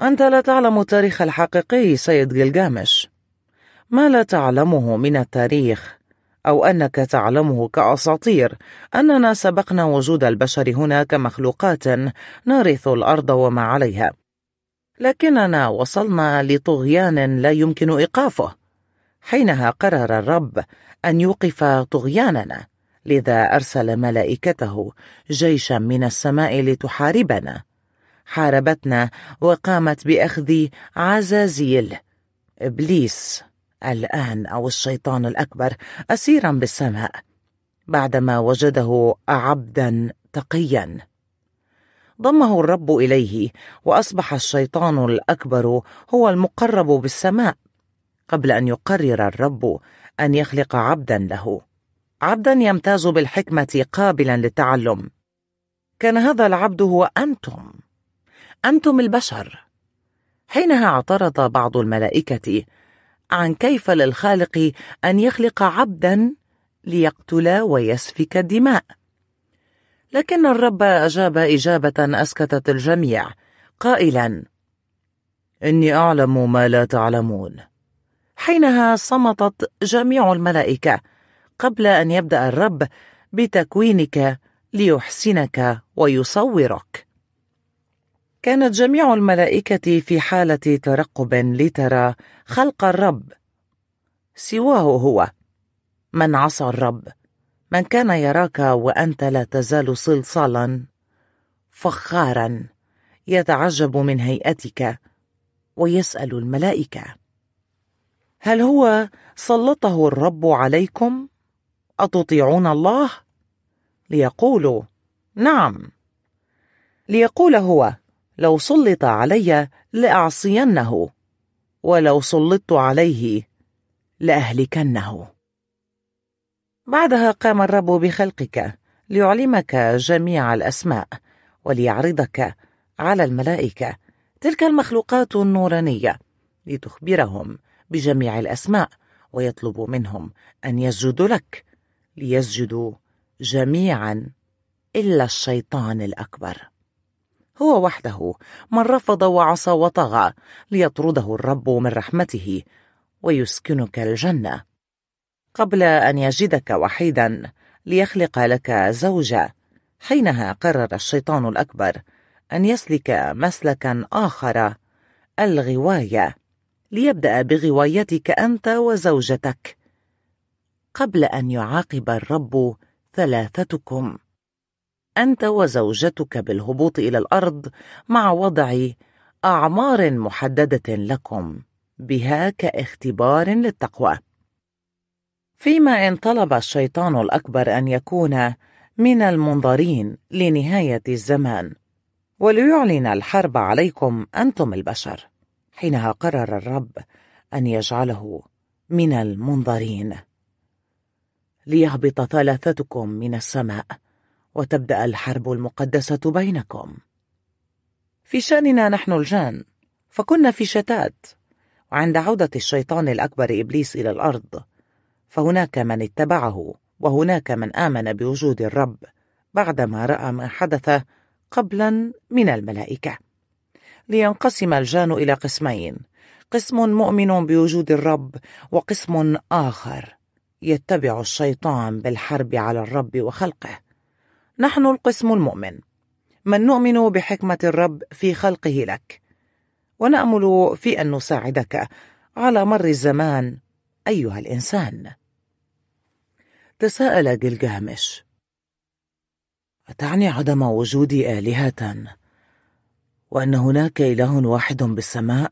أنت لا تعلم التاريخ الحقيقي سيد جلجامش ما لا تعلمه من التاريخ أو أنك تعلمه كأساطير أننا سبقنا وجود البشر هنا كمخلوقات نرث الأرض وما عليها لكننا وصلنا لطغيان لا يمكن إيقافه حينها قرر الرب أن يوقف طغياننا لذا أرسل ملائكته جيشا من السماء لتحاربنا حاربتنا وقامت بأخذ عزازيل إبليس الآن أو الشيطان الأكبر أسيرا بالسماء بعدما وجده عبدا تقيا ضمه الرب إليه وأصبح الشيطان الأكبر هو المقرب بالسماء قبل أن يقرر الرب أن يخلق عبدا له عبدا يمتاز بالحكمة قابلا للتعلم كان هذا العبد هو أنتم أنتم البشر حينها اعترض بعض الملائكة عن كيف للخالق أن يخلق عبدا ليقتل ويسفك الدماء لكن الرب أجاب إجابة أسكتت الجميع قائلا إني أعلم ما لا تعلمون حينها صمتت جميع الملائكة قبل أن يبدأ الرب بتكوينك ليحسنك ويصورك كانت جميع الملائكة في حالة ترقب لترى خلق الرب سواه هو من عصى الرب من كان يراك وأنت لا تزال صلصالا فخارا يتعجب من هيئتك ويسأل الملائكة هل هو سلطه الرب عليكم؟ أتطيعون الله؟ ليقولوا نعم ليقول هو لو سلط علي لأعصينه ولو سلطت عليه لأهلكنه بعدها قام الرب بخلقك ليعلمك جميع الأسماء وليعرضك على الملائكة تلك المخلوقات النورانية لتخبرهم بجميع الأسماء ويطلب منهم أن يسجدوا لك ليسجدوا جميعا إلا الشيطان الأكبر هو وحده من رفض وعصى وطغى ليطرده الرب من رحمته ويسكنك الجنه قبل ان يجدك وحيدا ليخلق لك زوجه حينها قرر الشيطان الاكبر ان يسلك مسلكا اخر الغوايه ليبدا بغوايتك انت وزوجتك قبل ان يعاقب الرب ثلاثتكم أنت وزوجتك بالهبوط إلى الأرض مع وضع أعمار محددة لكم بها كاختبار للتقوى فيما إن طلب الشيطان الأكبر أن يكون من المنظرين لنهاية الزمان وليعلن الحرب عليكم أنتم البشر حينها قرر الرب أن يجعله من المنظرين ليهبط ثلاثتكم من السماء وتبدأ الحرب المقدسة بينكم في شأننا نحن الجان فكنا في شتات وعند عودة الشيطان الأكبر إبليس إلى الأرض فهناك من اتبعه وهناك من آمن بوجود الرب بعدما رأى ما حدث قبلا من الملائكة لينقسم الجان إلى قسمين قسم مؤمن بوجود الرب وقسم آخر يتبع الشيطان بالحرب على الرب وخلقه نحن القسم المؤمن من نؤمن بحكمة الرب في خلقه لك ونأمل في أن نساعدك على مر الزمان أيها الإنسان تساءل جلجامش أتعني عدم وجودي آلهة وأن هناك إله واحد بالسماء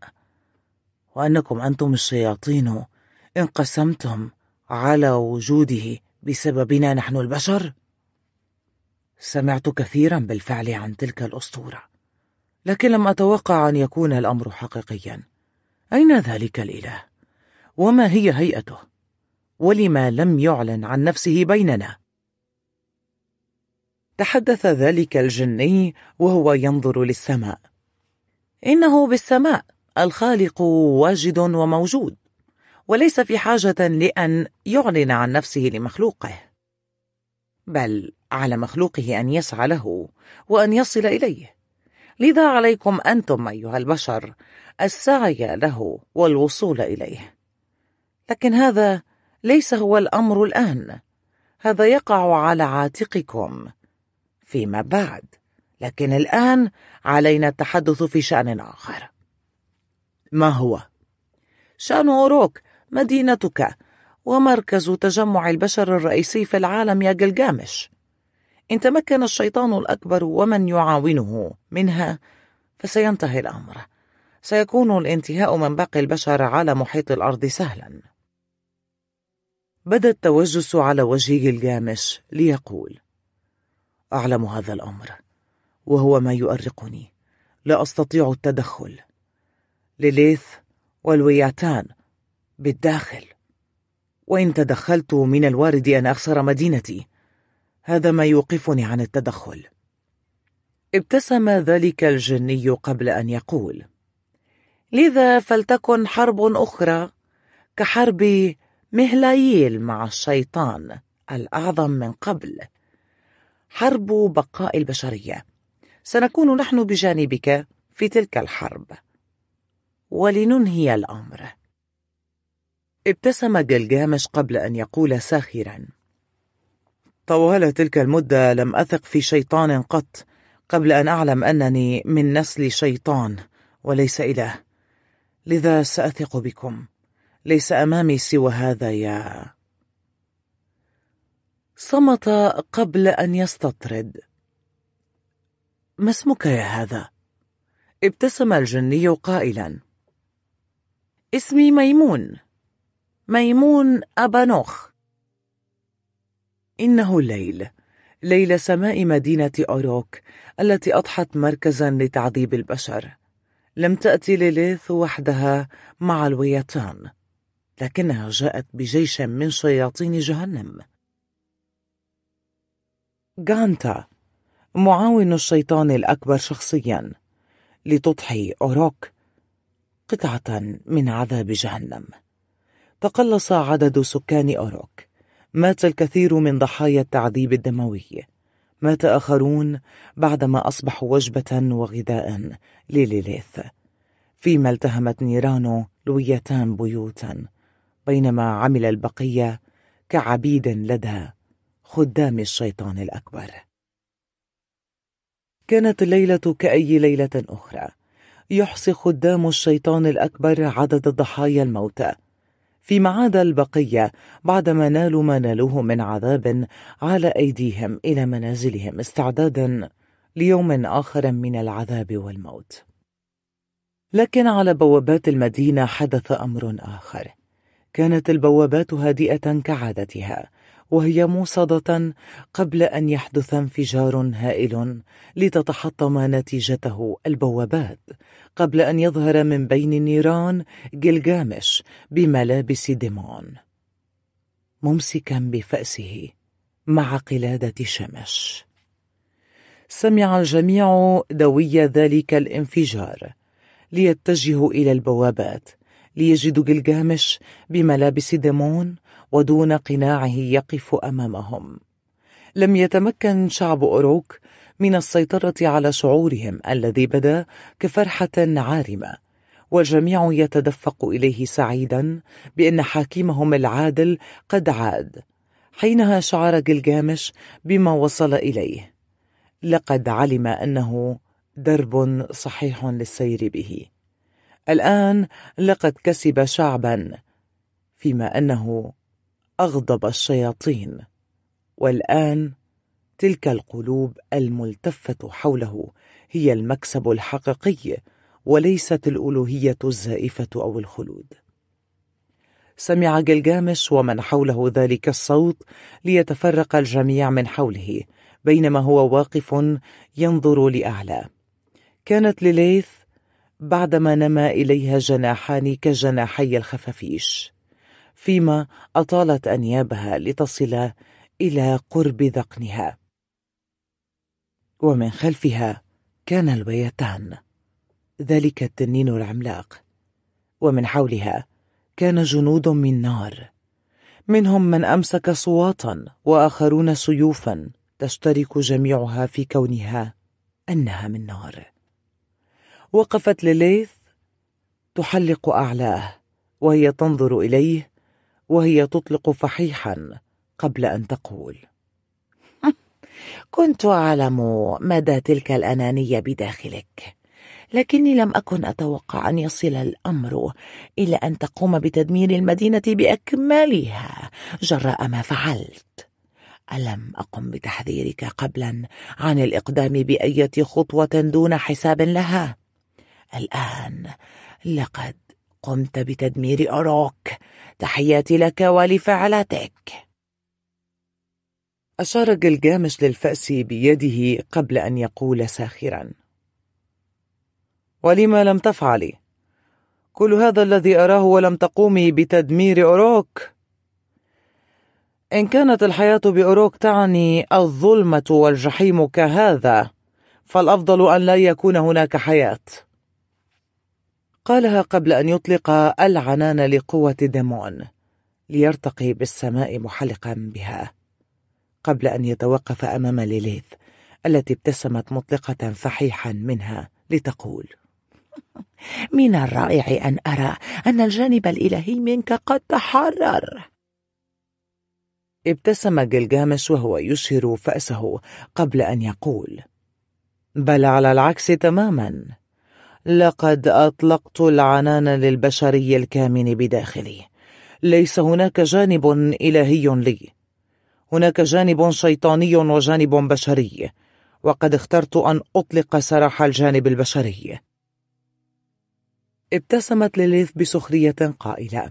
وأنكم أنتم الشياطين انقسمتم على وجوده بسببنا نحن البشر سمعت كثيرا بالفعل عن تلك الاسطوره لكن لم اتوقع ان يكون الامر حقيقيا اين ذلك الاله وما هي هيئته ولما لم يعلن عن نفسه بيننا تحدث ذلك الجني وهو ينظر للسماء انه بالسماء الخالق واجد وموجود وليس في حاجه لان يعلن عن نفسه لمخلوقه بل على مخلوقه ان يسعى له وان يصل اليه لذا عليكم انتم ايها البشر السعي له والوصول اليه لكن هذا ليس هو الامر الان هذا يقع على عاتقكم فيما بعد لكن الان علينا التحدث في شان اخر ما هو شان اوروك مدينتك ومركز تجمع البشر الرئيسي في العالم يا جلجامش إن تمكن الشيطان الأكبر ومن يعاونه منها فسينتهي الأمر سيكون الانتهاء من باقي البشر على محيط الأرض سهلا بدا التوجس على وجهه الجامش ليقول أعلم هذا الأمر وهو ما يؤرقني لا أستطيع التدخل ليليث والوياتان بالداخل وإن تدخلت من الوارد أن أخسر مدينتي هذا ما يوقفني عن التدخل ابتسم ذلك الجني قبل ان يقول لذا فلتكن حرب اخرى كحرب مهلاييل مع الشيطان الاعظم من قبل حرب بقاء البشريه سنكون نحن بجانبك في تلك الحرب ولننهي الامر ابتسم جلجامش قبل ان يقول ساخرا طوال تلك المدة لم أثق في شيطان قط قبل أن أعلم أنني من نسل شيطان وليس إله لذا سأثق بكم ليس أمامي سوى هذا يا صمت قبل أن يستطرد ما اسمك يا هذا؟ ابتسم الجني قائلا اسمي ميمون ميمون أبانوخ إنه الليل ليل سماء مدينة أوروك التي أضحت مركزا لتعذيب البشر لم تأتي ليليث وحدها مع الويتان لكنها جاءت بجيش من شياطين جهنم غانتا معاون الشيطان الأكبر شخصيا لتضحي أوروك قطعة من عذاب جهنم تقلص عدد سكان أوروك مات الكثير من ضحايا التعذيب الدموي مات آخرون بعدما أصبحوا وجبة وغذاء لليليث فيما التهمت نيرانه لويتان بيوتا بينما عمل البقية كعبيد لدى خدام الشيطان الأكبر كانت الليلة كأي ليلة أخرى يحصي خدام الشيطان الأكبر عدد ضحايا الموتى في عاد البقية بعدما نالوا ما نالوه من عذاب على أيديهم إلى منازلهم استعدادا ليوم آخر من العذاب والموت لكن على بوابات المدينة حدث أمر آخر كانت البوابات هادئة كعادتها وهي موصدة قبل أن يحدث انفجار هائل لتتحطم نتيجته البوابات قبل أن يظهر من بين النيران جلجامش بملابس ديمون ممسكا بفأسه مع قلادة شمش سمع الجميع دوي ذلك الانفجار ليتجهوا إلى البوابات ليجدوا جلجامش بملابس ديمون ودون قناعه يقف أمامهم لم يتمكن شعب أوروك من السيطرة على شعورهم الذي بدا كفرحة عارمة والجميع يتدفق إليه سعيدا بأن حاكمهم العادل قد عاد حينها شعر جلجامش بما وصل إليه لقد علم أنه درب صحيح للسير به الآن لقد كسب شعبا فيما أنه أغضب الشياطين والآن تلك القلوب الملتفة حوله هي المكسب الحقيقي وليست الألوهية الزائفة أو الخلود سمع جلجامش ومن حوله ذلك الصوت ليتفرق الجميع من حوله بينما هو واقف ينظر لأعلى كانت لليث بعدما نما إليها جناحان كجناحي الخفافيش فيما أطالت أنيابها لتصل إلى قرب ذقنها ومن خلفها كان الويتان ذلك التنين العملاق ومن حولها كان جنود من نار منهم من أمسك صواطا وآخرون سيوفا تشترك جميعها في كونها أنها من نار وقفت لليث تحلق أعلاه وهي تنظر إليه وهي تطلق فحيحا قبل أن تقول كنت أعلم مدى تلك الأنانية بداخلك لكني لم أكن أتوقع أن يصل الأمر إلى أن تقوم بتدمير المدينة بأكملها جراء ما فعلت ألم أقم بتحذيرك قبلا عن الإقدام بأية خطوة دون حساب لها؟ الآن لقد قمت بتدمير أراك تحياتي لك ولفعلتك أشار جلجامش للفأس بيده قبل أن يقول ساخرا ولما لم تفعلي كل هذا الذي أراه ولم تقومي بتدمير أوروك إن كانت الحياة بأوروك تعني الظلمة والجحيم كهذا فالأفضل أن لا يكون هناك حياة قالها قبل أن يطلق العنان لقوة ديمون ليرتقي بالسماء محلقا بها قبل أن يتوقف أمام ليليث التي ابتسمت مطلقة فحيحا منها لتقول من الرائع أن أرى أن الجانب الإلهي منك قد تحرر ابتسم جلجامش وهو يشهر فأسه قبل أن يقول بل على العكس تماما لقد أطلقت العنان للبشري الكامن بداخلي ليس هناك جانب إلهي لي هناك جانب شيطاني وجانب بشري وقد اخترت أن أطلق سراح الجانب البشري ابتسمت ليليث بسخرية قائلة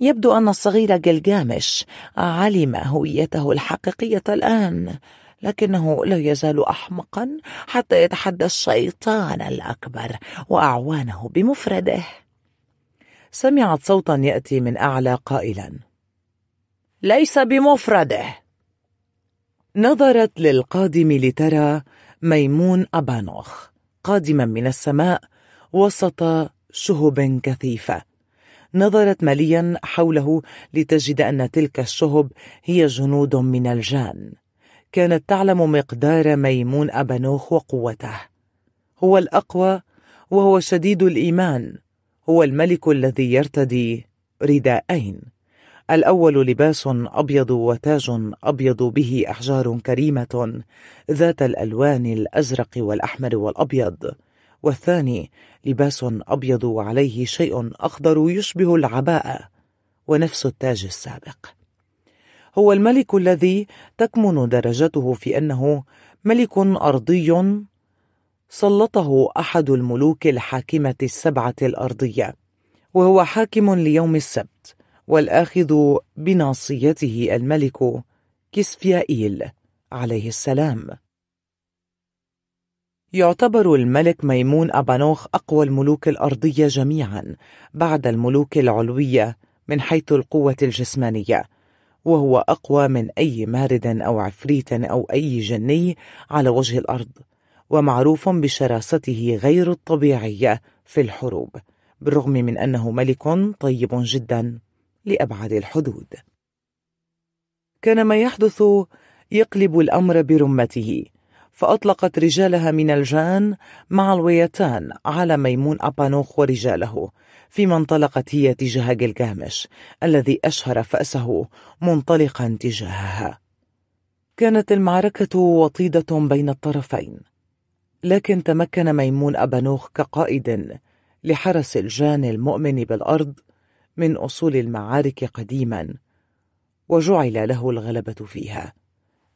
يبدو أن الصغير جلجامش علم هويته الحقيقية الآن لكنه لا يزال أحمقا حتى يتحدى الشيطان الأكبر وأعوانه بمفرده سمعت صوتا يأتي من أعلى قائلا ليس بمفرده نظرت للقادم لترى ميمون أبانوخ قادما من السماء وسط شهب كثيفة نظرت مليا حوله لتجد أن تلك الشهب هي جنود من الجان كانت تعلم مقدار ميمون أبانوخ وقوته هو الأقوى وهو شديد الإيمان هو الملك الذي يرتدي رداءين الأول لباس أبيض وتاج أبيض به أحجار كريمة ذات الألوان الأزرق والأحمر والأبيض والثاني لباس أبيض وعليه شيء أخضر يشبه العباءة ونفس التاج السابق هو الملك الذي تكمن درجته في أنه ملك أرضي سلطه أحد الملوك الحاكمة السبعة الأرضية وهو حاكم ليوم السبت والآخذ بناصيته الملك كسفيائيل عليه السلام يعتبر الملك ميمون أبانوخ أقوى الملوك الأرضية جميعا بعد الملوك العلوية من حيث القوة الجسمانية وهو أقوى من أي مارد أو عفريت أو أي جني على وجه الأرض ومعروف بشراسته غير الطبيعية في الحروب بالرغم من أنه ملك طيب جدا لأبعد الحدود كان ما يحدث يقلب الأمر برمته فأطلقت رجالها من الجان مع الويتان على ميمون أبانوخ ورجاله فيما انطلقت هي تجاه جلجامش الذي أشهر فأسه منطلقا تجاهها كانت المعركة وطيدة بين الطرفين لكن تمكن ميمون أبانوخ كقائد لحرس الجان المؤمن بالأرض من أصول المعارك قديما وجعل له الغلبة فيها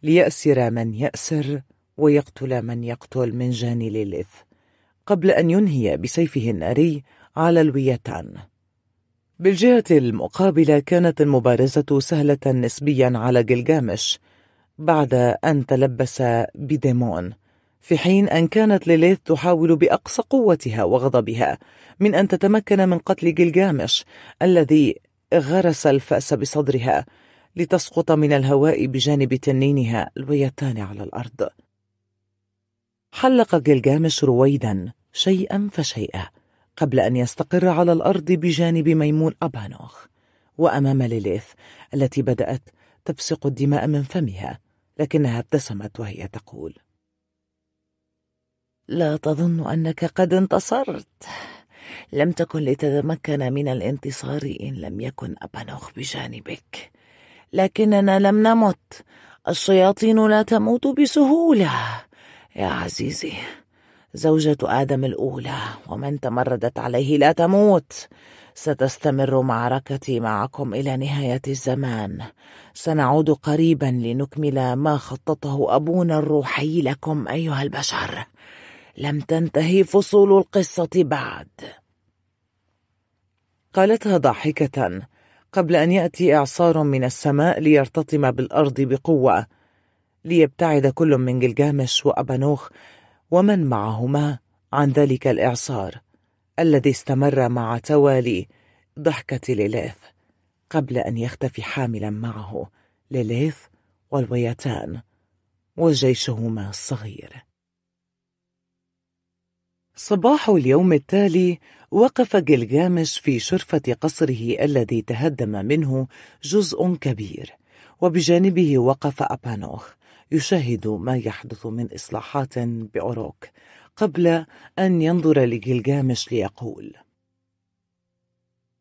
ليأسر من يأسر ويقتل من يقتل من جان ليليث قبل أن ينهي بسيفه الناري على الويتان بالجهة المقابلة كانت المبارزة سهلة نسبيا على جلجامش بعد أن تلبس بديمون في حين أن كانت ليليث تحاول بأقصى قوتها وغضبها من أن تتمكن من قتل جلجامش الذي غرس الفأس بصدرها لتسقط من الهواء بجانب تنينها الويتان على الأرض حلق جلجامش رويدا شيئا فشيئا قبل أن يستقر على الأرض بجانب ميمون أبانوخ وأمام ليليث التي بدأت تبصق الدماء من فمها لكنها ابتسمت وهي تقول لا تظن أنك قد انتصرت لم تكن لتتمكن من الانتصار إن لم يكن أبانوخ بجانبك لكننا لم نمت الشياطين لا تموت بسهولة يا عزيزي زوجة آدم الأولى ومن تمردت عليه لا تموت ستستمر معركتي معكم إلى نهاية الزمان سنعود قريبا لنكمل ما خططه أبونا الروحي لكم أيها البشر لم تنتهي فصول القصة بعد قالتها ضاحكة قبل أن يأتي إعصار من السماء ليرتطم بالأرض بقوة ليبتعد كل من جلجامش وأبانوخ ومن معهما عن ذلك الإعصار الذي استمر مع توالي ضحكة ليليث قبل أن يختفي حاملا معه ليليث والويتان وجيشهما الصغير صباح اليوم التالي وقف جلجامش في شرفة قصره الذي تهدم منه جزء كبير وبجانبه وقف أبانوخ يشاهد ما يحدث من إصلاحات بأوروك قبل أن ينظر لجلجامش ليقول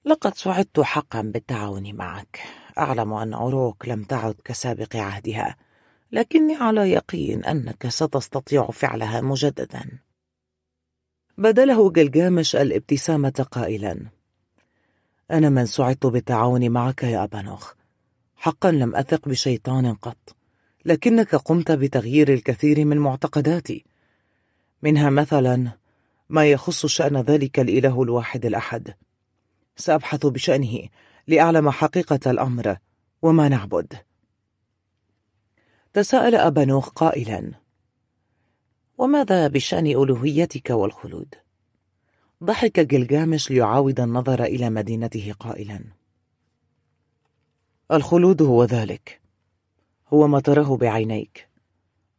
لقد سعدت حقا بالتعاون معك أعلم أن أوروك لم تعد كسابق عهدها لكني على يقين أنك ستستطيع فعلها مجددا بدله جلجامش الابتسامة قائلا أنا من سعدت بالتعاون معك يا أبانوخ حقا لم أثق بشيطان قط لكنك قمت بتغيير الكثير من معتقداتي منها مثلا ما يخص شأن ذلك الإله الواحد الأحد سأبحث بشأنه لأعلم حقيقة الأمر وما نعبد تساءل أبانوخ قائلا وماذا بشأن ألوهيتك والخلود؟ ضحك جلجامش ليعاود النظر إلى مدينته قائلا الخلود هو ذلك هو ما تراه بعينيك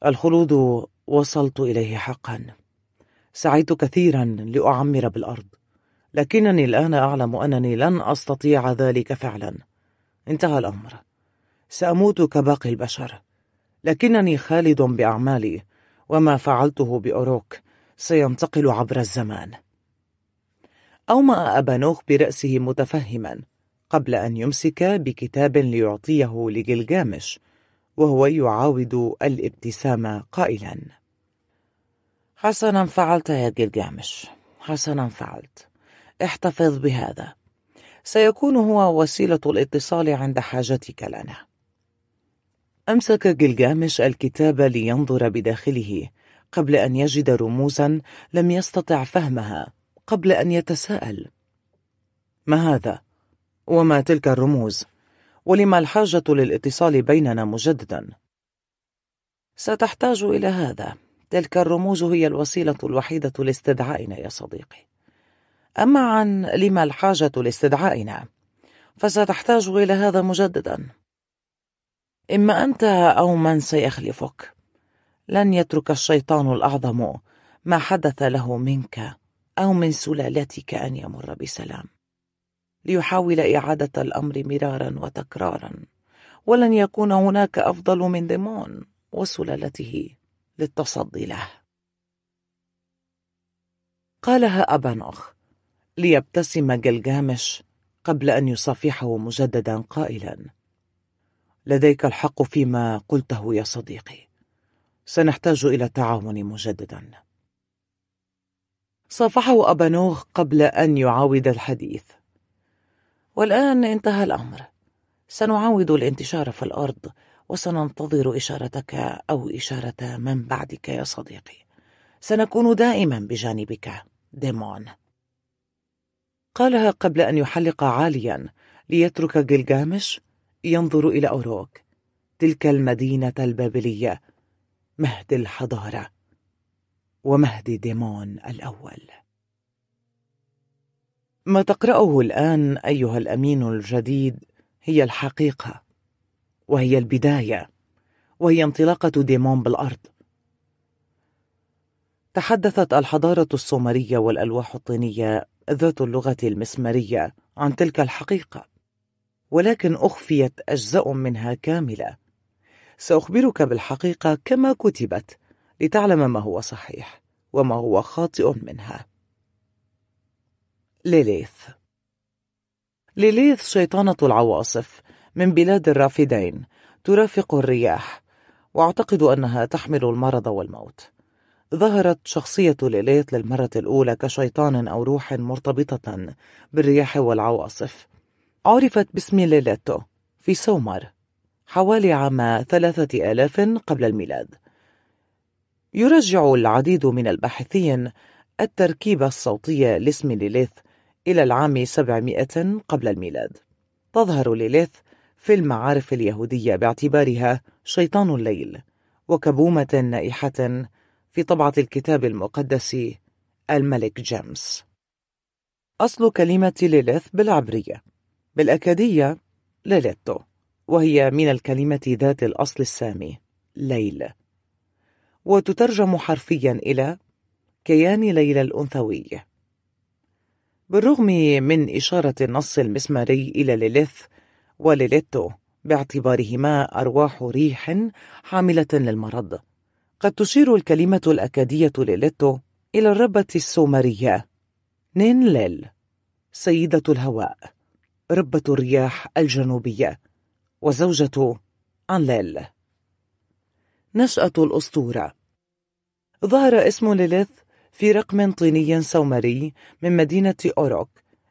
الخلود وصلت إليه حقا سعيت كثيرا لأعمر بالأرض لكنني الآن أعلم أنني لن أستطيع ذلك فعلا انتهى الأمر سأموت كباقي البشر لكنني خالد بأعمالي وما فعلته بأوروك سينتقل عبر الزمان أومأ أبانوخ برأسه متفهما قبل أن يمسك بكتاب ليعطيه لجلجامش وهو يعاود الابتسامة قائلا حسنا فعلت يا جلجامش حسنا فعلت احتفظ بهذا سيكون هو وسيلة الاتصال عند حاجتك لنا أمسك جلجامش الكتاب لينظر بداخله قبل أن يجد رموزا لم يستطع فهمها قبل أن يتساءل ما هذا؟ وما تلك الرموز؟ ولما الحاجة للاتصال بيننا مجددا ستحتاج إلى هذا تلك الرموز هي الوسيلة الوحيدة لاستدعائنا يا صديقي أما عن لما الحاجة لاستدعائنا فستحتاج إلى هذا مجددا إما أنت أو من سيخلفك لن يترك الشيطان الأعظم ما حدث له منك أو من سلالتك أن يمر بسلام ليحاول إعادة الأمر مرارا وتكرارا ولن يكون هناك أفضل من ديمون وسلالته للتصدي له قالها أبانوخ ليبتسم جلجامش قبل أن يصافحه مجددا قائلا لديك الحق فيما قلته يا صديقي سنحتاج إلى التعاون مجددا صافحه أبانوخ قبل أن يعاود الحديث والآن انتهى الأمر سنعود الانتشار في الأرض وسننتظر إشارتك أو إشارة من بعدك يا صديقي سنكون دائما بجانبك ديمون قالها قبل أن يحلق عاليا ليترك جلجامش ينظر إلى أوروك تلك المدينة البابلية مهد الحضارة ومهد ديمون الأول ما تقرأه الآن أيها الأمين الجديد هي الحقيقة وهي البداية وهي انطلاقة ديمون بالأرض تحدثت الحضارة السومرية والألواح الطينية ذات اللغة المسمارية عن تلك الحقيقة ولكن أخفيت أجزاء منها كاملة سأخبرك بالحقيقة كما كتبت لتعلم ما هو صحيح وما هو خاطئ منها ليليث ليليث شيطانة العواصف من بلاد الرافدين ترافق الرياح واعتقد أنها تحمل المرض والموت ظهرت شخصية ليليث للمرة الأولى كشيطان أو روح مرتبطة بالرياح والعواصف عرفت باسم ليليتو في سومر حوالي عام ثلاثة آلاف قبل الميلاد يرجع العديد من الباحثين التركيبة الصوتية لاسم ليليث إلى العام 700 قبل الميلاد تظهر ليليث في المعارف اليهودية باعتبارها شيطان الليل وكبومة نائحة في طبعة الكتاب المقدس الملك جيمس أصل كلمة ليليث بالعبرية بالأكادية ليليتو وهي من الكلمة ذات الأصل السامي ليل وتترجم حرفيا إلى كيان ليلى الأنثوي بالرغم من إشارة النص المسماري إلى ليليث وليليتو باعتبارهما أرواح ريح حاملة للمرض قد تشير الكلمة الأكادية ليليتو إلى الربة السومرية نينليل سيدة الهواء ربة الرياح الجنوبية وزوجة أنليل نشأة الأسطورة ظهر اسم ليليث في رقم طيني سومري من مدينة أوروك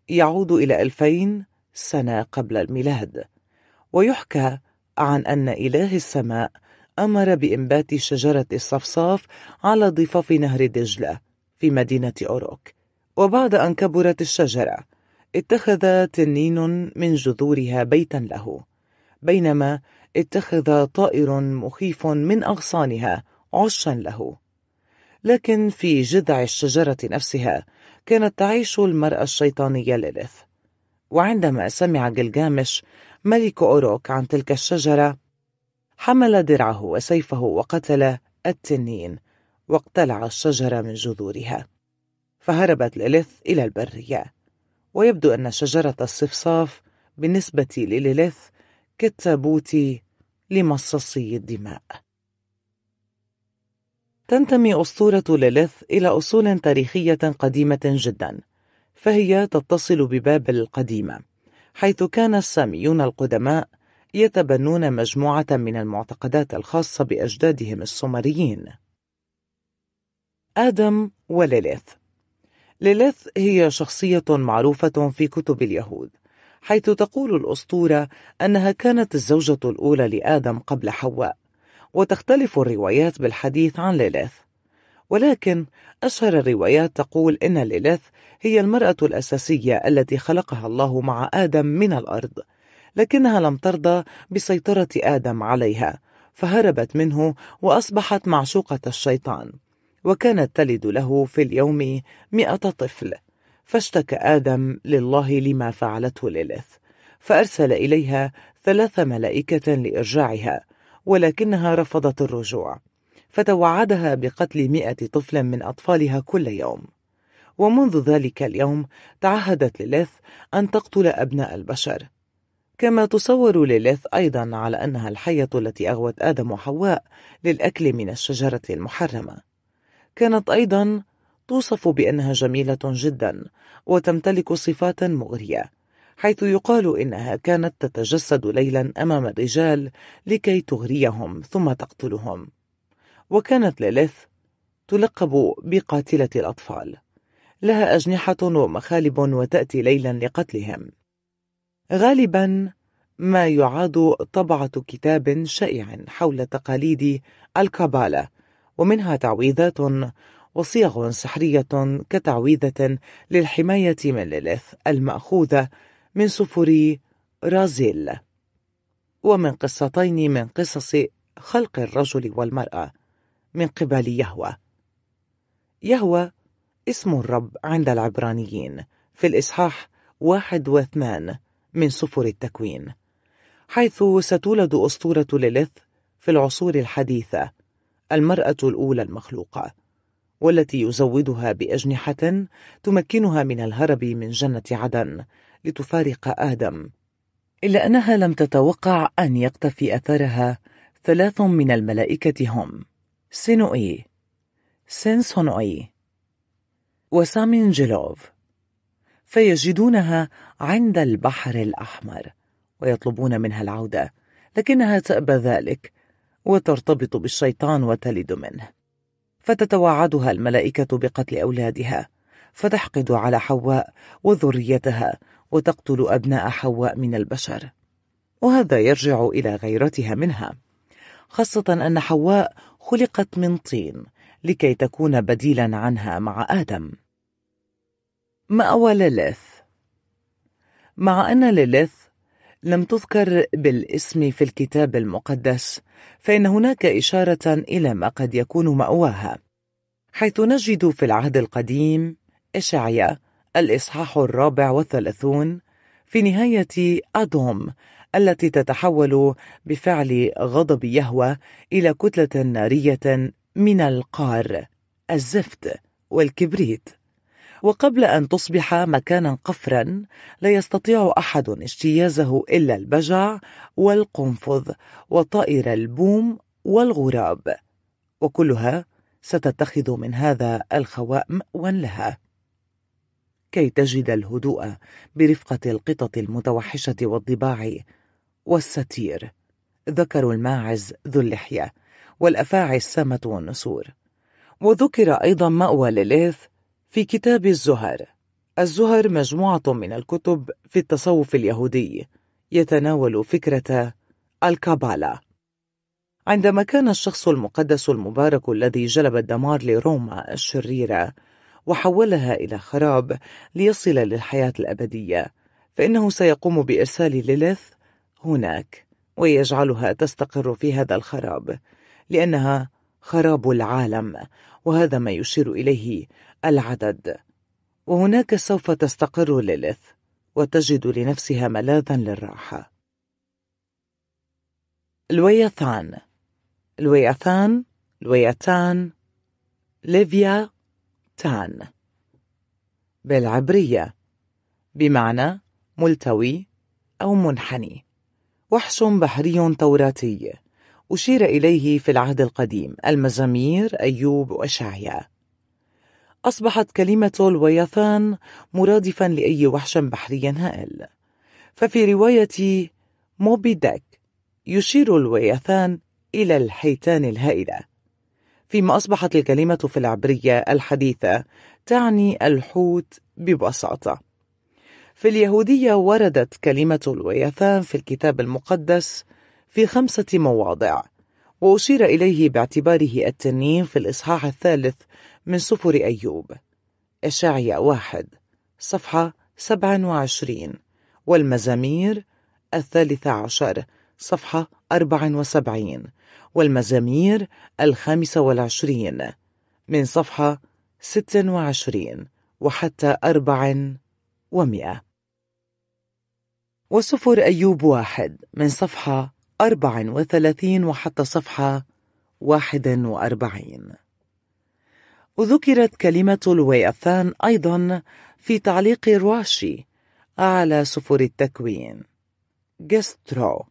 يعود إلى 2000 سنة قبل الميلاد ويحكى عن أن إله السماء أمر بإنبات شجرة الصفصاف على ضفاف نهر دجلة في مدينة أوروك وبعد أن كبرت الشجرة اتخذ تنين من جذورها بيتا له بينما اتخذ طائر مخيف من أغصانها عشا له لكن في جذع الشجرة نفسها كانت تعيش المرأة الشيطانية ليليث وعندما سمع جلجامش ملك أوروك عن تلك الشجرة حمل درعه وسيفه وقتل التنين واقتلع الشجرة من جذورها فهربت ليليث إلى البرية ويبدو أن شجرة الصفصاف بالنسبة لليليث كالتابوت لمصاصي الدماء تنتمي أسطورة ليليث إلى أصول تاريخية قديمة جدا فهي تتصل ببابل القديمة حيث كان الساميون القدماء يتبنون مجموعة من المعتقدات الخاصة بأجدادهم السومريين آدم وليليث ليليث هي شخصية معروفة في كتب اليهود حيث تقول الأسطورة أنها كانت الزوجة الأولى لآدم قبل حواء وتختلف الروايات بالحديث عن ليليث ولكن أشهر الروايات تقول إن ليليث هي المرأة الأساسية التي خلقها الله مع آدم من الأرض لكنها لم ترضى بسيطرة آدم عليها فهربت منه وأصبحت معشوقة الشيطان وكانت تلد له في اليوم مئة طفل فاشتكى آدم لله لما فعلته ليليث فأرسل إليها ثلاث ملائكة لإرجاعها ولكنها رفضت الرجوع فتوعدها بقتل مئة طفل من أطفالها كل يوم ومنذ ذلك اليوم تعهدت ليليث أن تقتل أبناء البشر كما تصور ليليث أيضا على أنها الحية التي أغوت آدم وحواء للأكل من الشجرة المحرمة كانت أيضا توصف بأنها جميلة جدا وتمتلك صفات مغرية حيث يقال إنها كانت تتجسد ليلا أمام الرجال لكي تغريهم ثم تقتلهم وكانت ليليث تلقب بقاتلة الأطفال لها أجنحة ومخالب وتأتي ليلا لقتلهم غالبا ما يعاد طبعة كتاب شائع حول تقاليد الكابالة ومنها تعويذات وصيغ سحرية كتعويذة للحماية من ليليث المأخوذة من سفر رازيل ومن قصتين من قصص خلق الرجل والمرأة من قبل يهوى يهوى اسم الرب عند العبرانيين في الإصحاح واحد واثنان من سفر التكوين حيث ستولد أسطورة ليلث في العصور الحديثة المرأة الأولى المخلوقة والتي يزودها بأجنحة تمكنها من الهرب من جنة عدن لتفارق آدم إلا أنها لم تتوقع أن يقتفي أثرها ثلاث من الملائكة هم سينوئي سينسونوئي وسامين جيلوف فيجدونها عند البحر الأحمر ويطلبون منها العودة لكنها تأبى ذلك وترتبط بالشيطان وتلد منه فتتوعدها الملائكة بقتل أولادها فتحقد على حواء وذريتها وتقتل أبناء حواء من البشر وهذا يرجع إلى غيرتها منها خاصة أن حواء خلقت من طين لكي تكون بديلا عنها مع آدم مأوى ليليث مع أن ليليث لم تذكر بالاسم في الكتاب المقدس فإن هناك إشارة إلى ما قد يكون مأواها حيث نجد في العهد القديم إشعيا الإصحاح الرابع والثلاثون في نهاية أدوم التي تتحول بفعل غضب يهوى إلى كتلة نارية من القار الزفت والكبريت وقبل أن تصبح مكانا قفرا لا يستطيع أحد اجتيازه إلا البجع والقنفذ وطائر البوم والغراب وكلها ستتخذ من هذا الخواء مأوى لها كي تجد الهدوء برفقة القطط المتوحشة والضباع والستير ذكر الماعز ذو اللحية والأفاعي السامة والنسور وذكر أيضا مأوى ليليث في كتاب الزهر الزهر مجموعة من الكتب في التصوف اليهودي يتناول فكرة الكابالا عندما كان الشخص المقدس المبارك الذي جلب الدمار لروما الشريرة وحولها إلى خراب ليصل للحياة الأبدية فإنه سيقوم بإرسال ليليث هناك ويجعلها تستقر في هذا الخراب لأنها خراب العالم وهذا ما يشير إليه العدد وهناك سوف تستقر ليليث وتجد لنفسها ملاذا للراحة الويثان الويثان الويتان ليفيا تان بالعبرية بمعنى ملتوي أو منحني وحش بحري توراتي أشير إليه في العهد القديم المزامير أيوب وأشعيا أصبحت كلمة الويثان مرادفا لأي وحش بحري هائل ففي رواية موبي ديك يشير الويثان إلى الحيتان الهائلة فيما أصبحت الكلمة في العبرية الحديثة تعني الحوت ببساطة في اليهودية وردت كلمة الويثان في الكتاب المقدس في خمسة مواضع وأشير إليه باعتباره التنين في الإصحاح الثالث من سفر أيوب إشعيا واحد صفحة 27 والمزامير الثالثة عشر صفحة 74 والمزامير الخامسة والعشرين من صفحة ست وعشرين وحتى أربع ومئة وسفر أيوب واحد من صفحة أربع وثلاثين وحتى صفحة واحد وأربعين وذكرت كلمة الويأثان أيضا في تعليق الراشي على سفر التكوين جسترو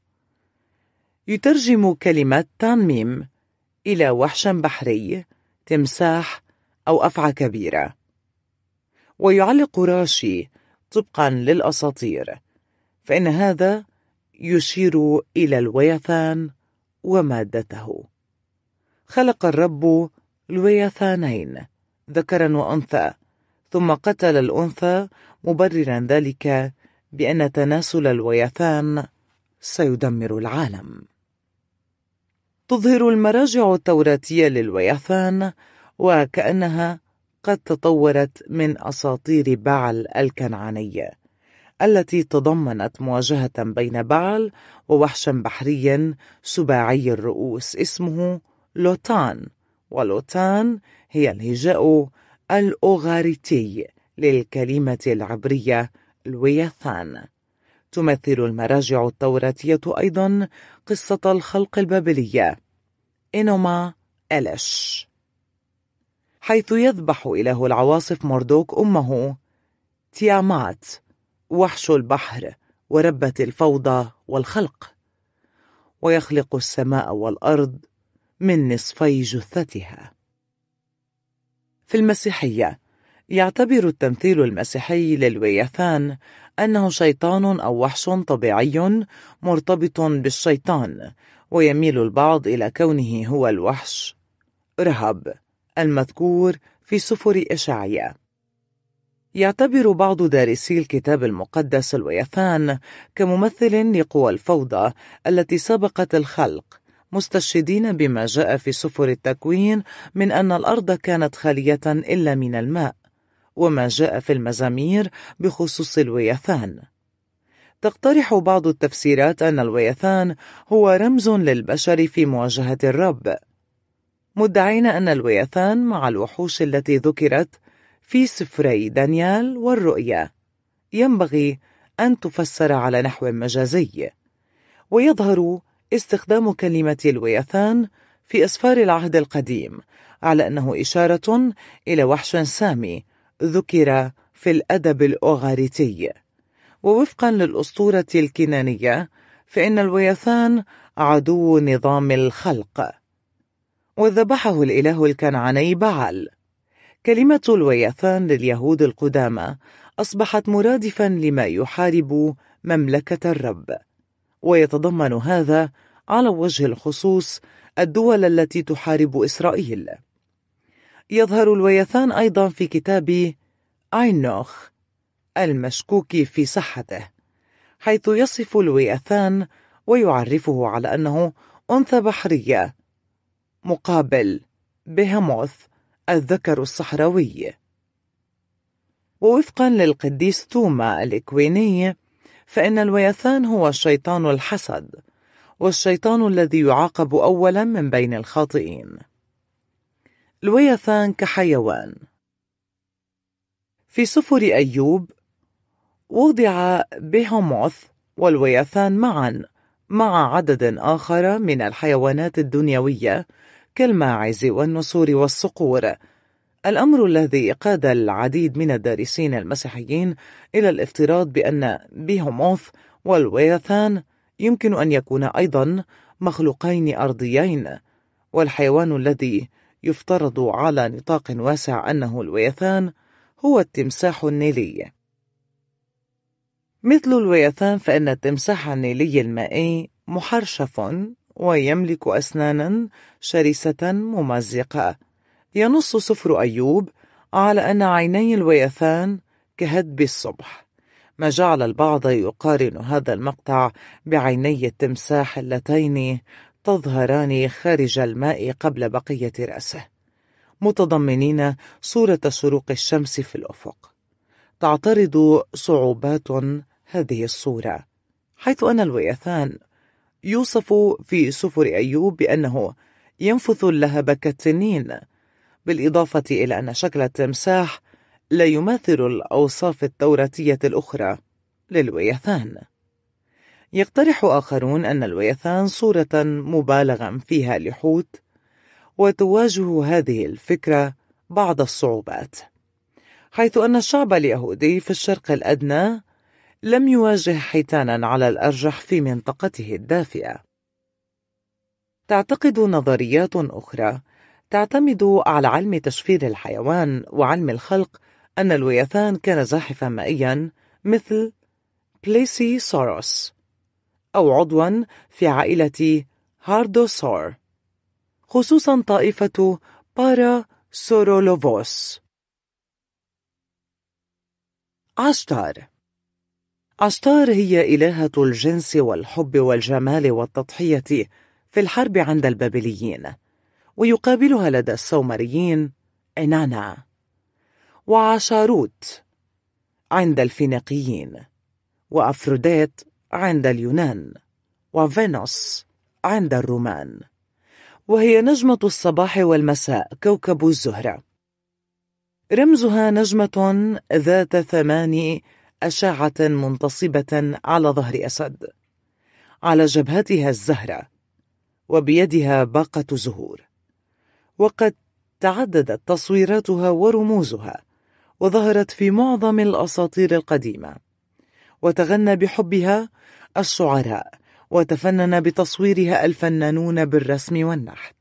يترجم كلمة تانميم إلى وحش بحري تمساح أو أفعى كبيرة ويعلق راشي طبقا للأساطير فإن هذا يشير إلى الويثان ومادته خلق الرب الويثانين ذكرا وأنثى ثم قتل الأنثى مبررا ذلك بأن تناسل الويثان سيدمر العالم تظهر المراجع التوراتية للوياثان وكأنها قد تطورت من أساطير بعل الكنعانية التي تضمنت مواجهة بين بعل ووحش بحري سباعي الرؤوس اسمه لوتان ولوتان هي الهجاء الأوغاريتي للكلمة العبرية الوياثان تمثل المراجع التوراتية أيضا قصة الخلق البابلية إنوما إليش حيث يذبح إله العواصف مردوك أمه تيامات وحش البحر وربة الفوضى والخلق ويخلق السماء والأرض من نصفي جثتها في المسيحية يعتبر التمثيل المسيحي للوياثان أنه شيطان أو وحش طبيعي مرتبط بالشيطان ويميل البعض إلى كونه هو الوحش رهب المذكور في سفر إشعيا يعتبر بعض دارسي الكتاب المقدس الويثان كممثل لقوى الفوضى التي سبقت الخلق مستشهدين بما جاء في سفر التكوين من أن الأرض كانت خالية إلا من الماء وما جاء في المزامير بخصوص الويثان تقترح بعض التفسيرات أن الويثان هو رمز للبشر في مواجهة الرب مدعين أن الويثان مع الوحوش التي ذكرت في سفري دانيال والرؤيا ينبغي أن تفسر على نحو مجازي ويظهر استخدام كلمة الويثان في أسفار العهد القديم على أنه إشارة إلى وحش سامي ذكر في الأدب الأوغاريتي ووفقا للأسطورة الكنانية فإن الويثان عدو نظام الخلق وذبحه الإله الكنعاني بعل كلمة الويثان لليهود القدامى أصبحت مرادفا لما يحارب مملكة الرب ويتضمن هذا على وجه الخصوص الدول التي تحارب إسرائيل يظهر الويثان أيضا في كتاب عينوخ المشكوك في صحته حيث يصف الويثان ويعرفه على أنه أنثى بحرية مقابل بهموث الذكر الصحراوي ووفقا للقديس توما الإكويني فإن الويثان هو الشيطان الحسد والشيطان الذي يعاقب أولا من بين الخاطئين لويثان كحيوان في سفر أيوب وضع بهوموث والويثان معا مع عدد آخر من الحيوانات الدنيوية كالماعز والنسور والصقور الأمر الذي قاد العديد من الدارسين المسيحيين إلى الافتراض بأن بيهوموث والويثان يمكن أن يكون أيضا مخلوقين أرضيين والحيوان الذي يفترض على نطاق واسع أنه الويثان هو التمساح النيلي مثل الويثان فإن التمساح النيلي المائي محرشف ويملك أسنانا شرسة ممزقة ينص سفر أيوب على أن عيني الويثان كهدب الصبح ما جعل البعض يقارن هذا المقطع بعيني التمساح اللتين تظهران خارج الماء قبل بقية رأسه متضمنين صورة شروق الشمس في الأفق تعترض صعوبات هذه الصورة حيث أن الويثان يوصف في سفر أيوب بأنه ينفث اللهب كالتنين بالإضافة إلى أن شكل التمساح لا يماثل الأوصاف التوراتية الأخرى للويثان يقترح آخرون أن الويثان صورة مبالغا فيها لحوت وتواجه هذه الفكرة بعض الصعوبات حيث أن الشعب اليهودي في الشرق الأدنى لم يواجه حيتانا على الأرجح في منطقته الدافئة تعتقد نظريات أخرى تعتمد على علم تشفير الحيوان وعلم الخلق أن الويثان كان زاحفا مائيا مثل بليسي سوروس أو عضوا في عائلة هاردوسور خصوصا طائفة بارا سورولوفوس عشتار عشتار هي إلهة الجنس والحب والجمال والتضحية في الحرب عند البابليين ويقابلها لدى السومريين إنانا وعشاروت عند الفينيقيين وأفروديت عند اليونان وفينوس عند الرومان وهي نجمة الصباح والمساء كوكب الزهرة رمزها نجمة ذات ثمان أشعة منتصبة على ظهر أسد على جبهتها الزهرة وبيدها باقة زهور وقد تعددت تصويراتها ورموزها وظهرت في معظم الأساطير القديمة وتغنى بحبها الشعراء وتفنن بتصويرها الفنانون بالرسم والنحت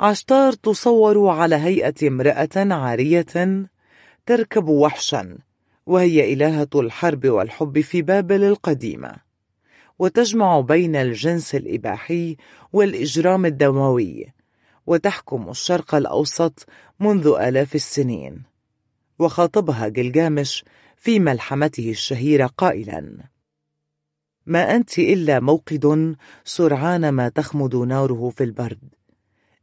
عشتار تصور على هيئة امرأة عارية تركب وحشا وهي إلهة الحرب والحب في بابل القديمة وتجمع بين الجنس الإباحي والإجرام الدموي وتحكم الشرق الأوسط منذ آلاف السنين وخاطبها جلجامش في ملحمته الشهيرة قائلا ما أنت إلا موقد سرعان ما تخمد ناره في البرد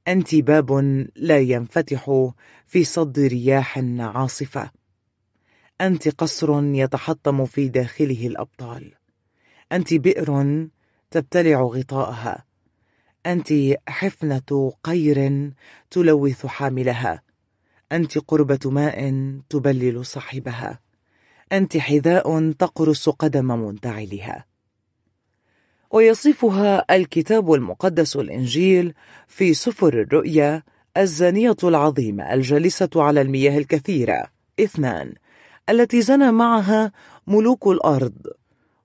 أنت باب لا ينفتح في صد رياح عاصفة أنت قصر يتحطم في داخله الأبطال أنت بئر تبتلع غطاءها أنت حفنة قير تلوث حاملها أنت قربة ماء تبلل صاحبها أنت حذاء تقرص قدم منتعلها ويصفها الكتاب المقدس الإنجيل في سفر الرؤيا الزانية العظيمة الجالسة على المياه الكثيرة اثنان التي زنى معها ملوك الأرض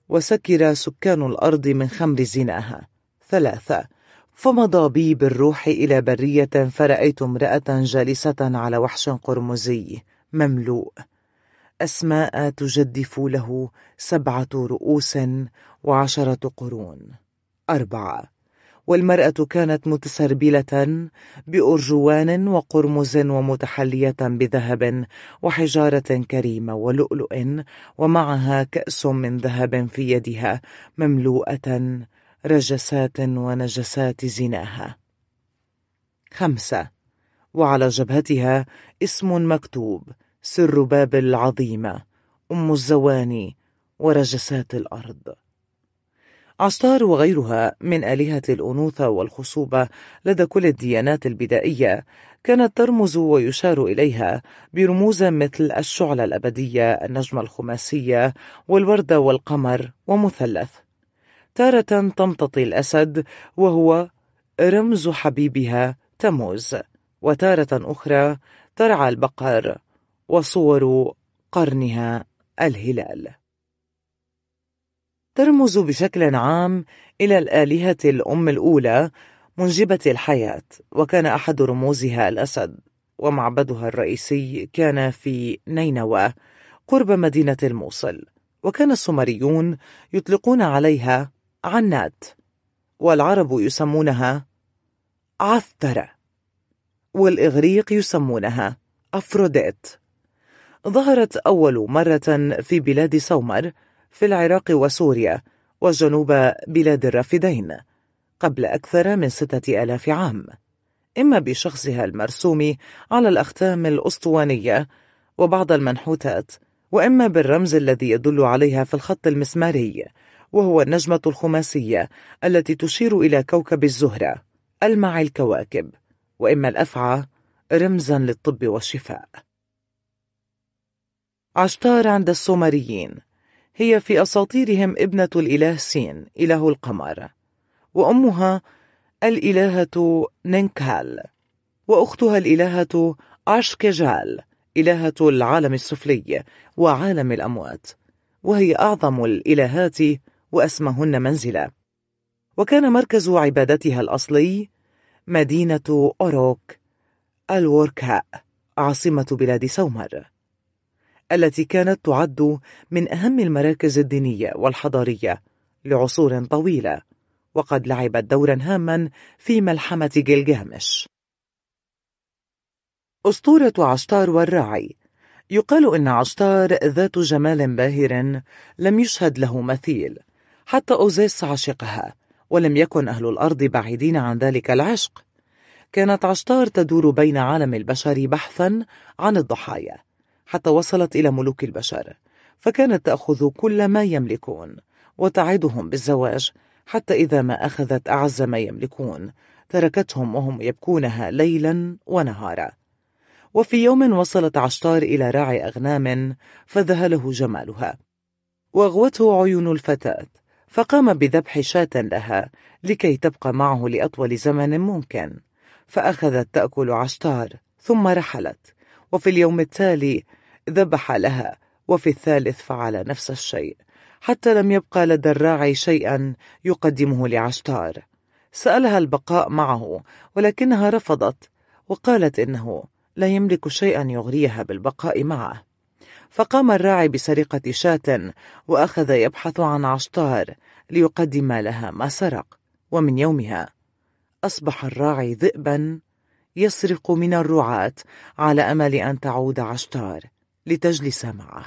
وسكر سكان الأرض من خمر زناها ثلاثة فمضى بي بالروح إلى برية فرأيت امرأة جالسة على وحش قرمزي مملوء أسماء تجدف له سبعة رؤوس وعشرة قرون أربعة والمرأة كانت متسربلة بأرجوان وقرمز ومتحلية بذهب وحجارة كريمة ولؤلؤ ومعها كأس من ذهب في يدها مملوءة رجسات ونجسات زناها خمسة وعلى جبهتها اسم مكتوب سر بابل العظيمة أم الزواني ورجسات الأرض عستار وغيرها من آلهة الأنوثة والخصوبة لدى كل الديانات البدائية كانت ترمز ويشار إليها برموز مثل الشعلة الأبدية، النجمة الخماسية، والوردة والقمر، ومثلث. تارة تمتطي الأسد وهو رمز حبيبها تموز، وتارة أخرى ترعى البقر وصور قرنها الهلال ترمز بشكل عام إلى الآلهة الأم الأولى منجبة الحياة وكان أحد رموزها الأسد ومعبدها الرئيسي كان في نينوى قرب مدينة الموصل وكان السومريون يطلقون عليها عنات والعرب يسمونها عثرة والإغريق يسمونها أفروديت ظهرت أول مرة في بلاد سومر في العراق وسوريا وجنوب بلاد الرافدين قبل أكثر من ستة آلاف عام إما بشخصها المرسوم على الأختام الأسطوانية وبعض المنحوتات وإما بالرمز الذي يدل عليها في الخط المسماري وهو النجمة الخماسية التي تشير إلى كوكب الزهرة ألمع الكواكب وإما الأفعى رمزا للطب والشفاء عشتار عند السومريين هي في أساطيرهم ابنة الإله سين إله القمر وأمها الإلهة نينكال وأختها الإلهة أشكجال إلهة العالم السفلي وعالم الأموات وهي أعظم الإلهات وأسمهن منزلة وكان مركز عبادتها الأصلي مدينة أوروك الوركاء عاصمة بلاد سومر التي كانت تعد من أهم المراكز الدينية والحضارية لعصور طويلة وقد لعبت دورا هاما في ملحمة جلجامش أسطورة عشتار والراعي يقال إن عشتار ذات جمال باهر لم يشهد له مثيل حتى أوزيس عشقها ولم يكن أهل الأرض بعيدين عن ذلك العشق كانت عشتار تدور بين عالم البشر بحثا عن الضحايا حتى وصلت إلى ملوك البشر فكانت تأخذ كل ما يملكون وتعدهم بالزواج حتى إذا ما أخذت أعز ما يملكون تركتهم وهم يبكونها ليلا ونهارا وفي يوم وصلت عشتار إلى راعي أغنام فذهله جمالها وأغوته عيون الفتاة فقام بذبح شاة لها لكي تبقى معه لأطول زمن ممكن فأخذت تأكل عشتار ثم رحلت وفي اليوم التالي ذبح لها وفي الثالث فعل نفس الشيء حتى لم يبقى لدى الراعي شيئا يقدمه لعشتار سألها البقاء معه ولكنها رفضت وقالت إنه لا يملك شيئا يغريها بالبقاء معه فقام الراعي بسرقة شاة وأخذ يبحث عن عشتار ليقدم لها ما سرق ومن يومها أصبح الراعي ذئبا يسرق من الرعاة على أمل أن تعود عشتار لتجلس معه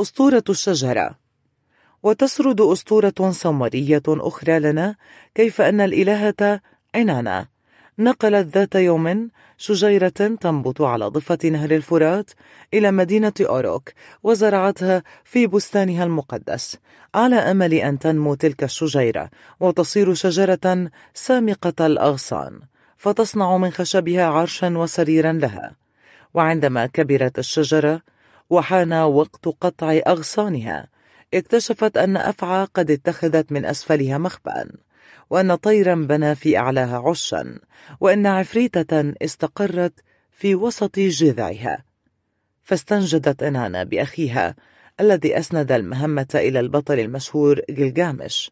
أسطورة الشجرة وتسرد أسطورة سمرية أخرى لنا كيف أن الإلهة عنانا نقلت ذات يوم شجيرة تنبت على ضفة نهر الفرات إلى مدينة أوروك وزرعتها في بستانها المقدس على أمل أن تنمو تلك الشجيرة وتصير شجرة سامقة الأغصان فتصنع من خشبها عرشا وسريرا لها وعندما كبرت الشجرة وحان وقت قطع أغصانها اكتشفت أن أفعى قد اتخذت من أسفلها مخبأً وأن طيرا بنى في أعلاها عشا وأن عفريتة استقرت في وسط جذعها فاستنجدت إنانا بأخيها الذي أسند المهمة إلى البطل المشهور جلجامش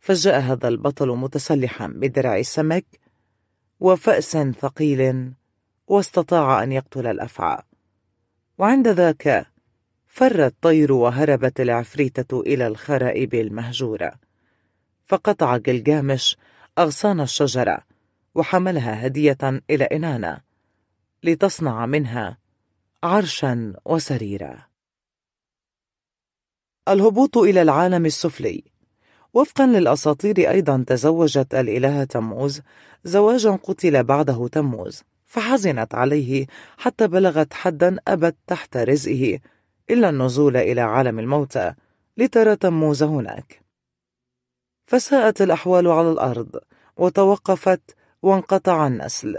فجاء هذا البطل متسلحا بدرع سمك وفأس ثقيل واستطاع أن يقتل الأفعى وعند ذاك فر الطير وهربت العفريتة إلى الخرائب المهجورة فقطع جلجامش أغصان الشجرة وحملها هدية إلى إنانا لتصنع منها عرشا وسريرا الهبوط إلى العالم السفلي وفقا للأساطير أيضا تزوجت الإلهة تموز زواجا قتل بعده تموز فحزنت عليه حتى بلغت حدا أبت تحت رزقه إلا النزول إلى عالم الموتى لترى تموز هناك فساءت الأحوال على الأرض وتوقفت وانقطع النسل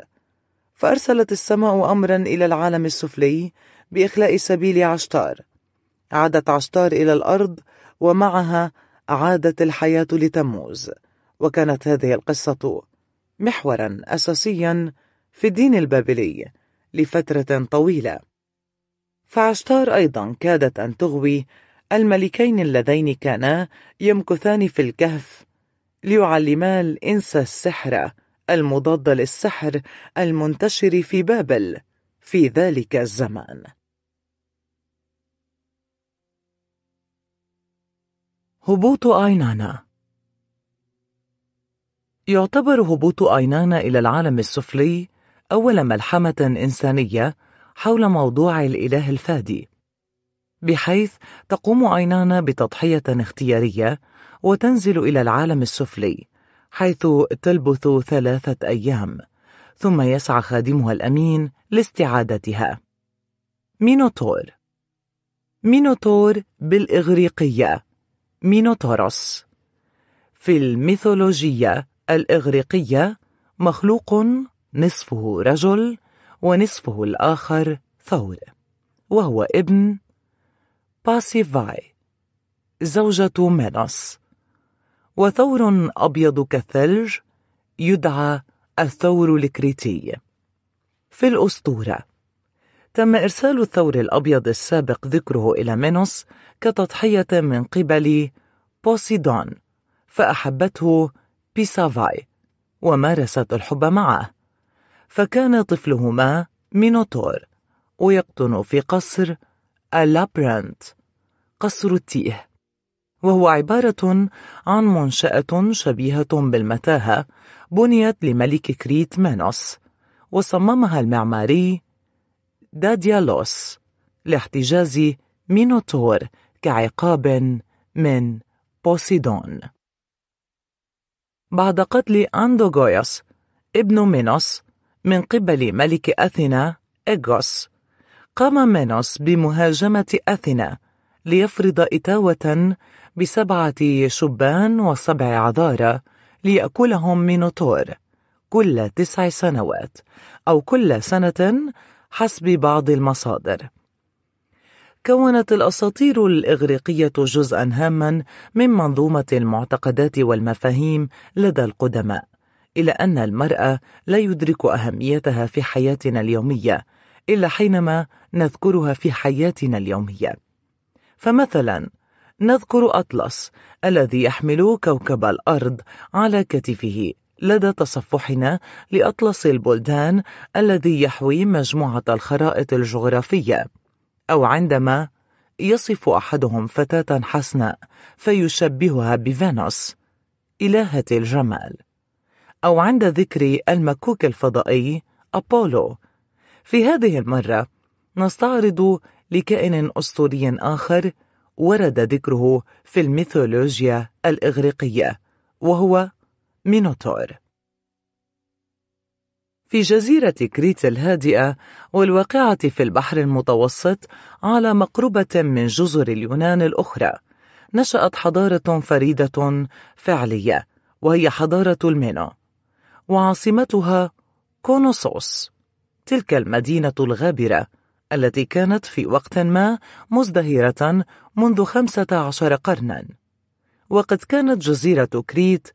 فأرسلت السماء أمرا إلى العالم السفلي بإخلاء سبيل عشتار عادت عشتار إلى الأرض ومعها عادت الحياة لتموز وكانت هذه القصة محورا أساسيا في الدين البابلي لفترة طويلة فعشتار أيضا كادت أن تغوي الملكين اللذين كانا يمكثان في الكهف ليعلما الإنس السحر المضاد للسحر المنتشر في بابل في ذلك الزمان هبوط آينانا يعتبر هبوط آينانا إلى العالم السفلي أول ملحمة إنسانية حول موضوع الإله الفادي، بحيث تقوم أينانا بتضحية اختيارية وتنزل إلى العالم السفلي، حيث تلبث ثلاثة أيام، ثم يسعى خادمها الأمين لاستعادتها. مينوتور مينوتور بالإغريقية مينوتوروس في الميثولوجية الإغريقية مخلوق نصفه رجل ونصفه الآخر ثور وهو ابن باسيفاي زوجة مينوس وثور أبيض كالثلج يدعى الثور الكريتي في الأسطورة تم إرسال الثور الأبيض السابق ذكره إلى مينوس كتضحية من قبل بوسيدون فأحبته بيسافاي ومارست الحب معه فكان طفلهما مينوتور ويقطن في قصر اللابرانت قصر التيه وهو عبارة عن منشأة شبيهة بالمتاهة بنيت لملك كريت مانوس وصممها المعماري داديالوس لاحتجاز مينوتور كعقاب من بوسيدون بعد قتل أندوغويوس ابن مينوس من قبل ملك أثينا إيغوس قام مينوس بمهاجمة أثينا ليفرض إتاوة بسبعة شبان وسبع عذارى ليأكلهم مينوتور كل تسع سنوات أو كل سنة حسب بعض المصادر كونت الأساطير الإغريقية جزءا هاما من منظومة المعتقدات والمفاهيم لدى القدماء إلى أن المرأة لا يدرك أهميتها في حياتنا اليومية إلا حينما نذكرها في حياتنا اليومية فمثلا نذكر أطلس الذي يحمل كوكب الأرض على كتفه لدى تصفحنا لأطلس البلدان الذي يحوي مجموعة الخرائط الجغرافية أو عندما يصف أحدهم فتاة حسناء فيشبهها بفينوس إلهة الجمال أو عند ذكر المكوك الفضائي أبولو في هذه المرة نستعرض لكائن أسطوري آخر ورد ذكره في الميثولوجيا الإغريقية وهو مينوتور في جزيرة كريت الهادئة والواقعة في البحر المتوسط على مقربة من جزر اليونان الأخرى نشأت حضارة فريدة فعلية وهي حضارة المينو وعاصمتها كونوسوس تلك المدينة الغابرة التي كانت في وقت ما مزدهرة منذ خمسة عشر قرنا وقد كانت جزيرة كريت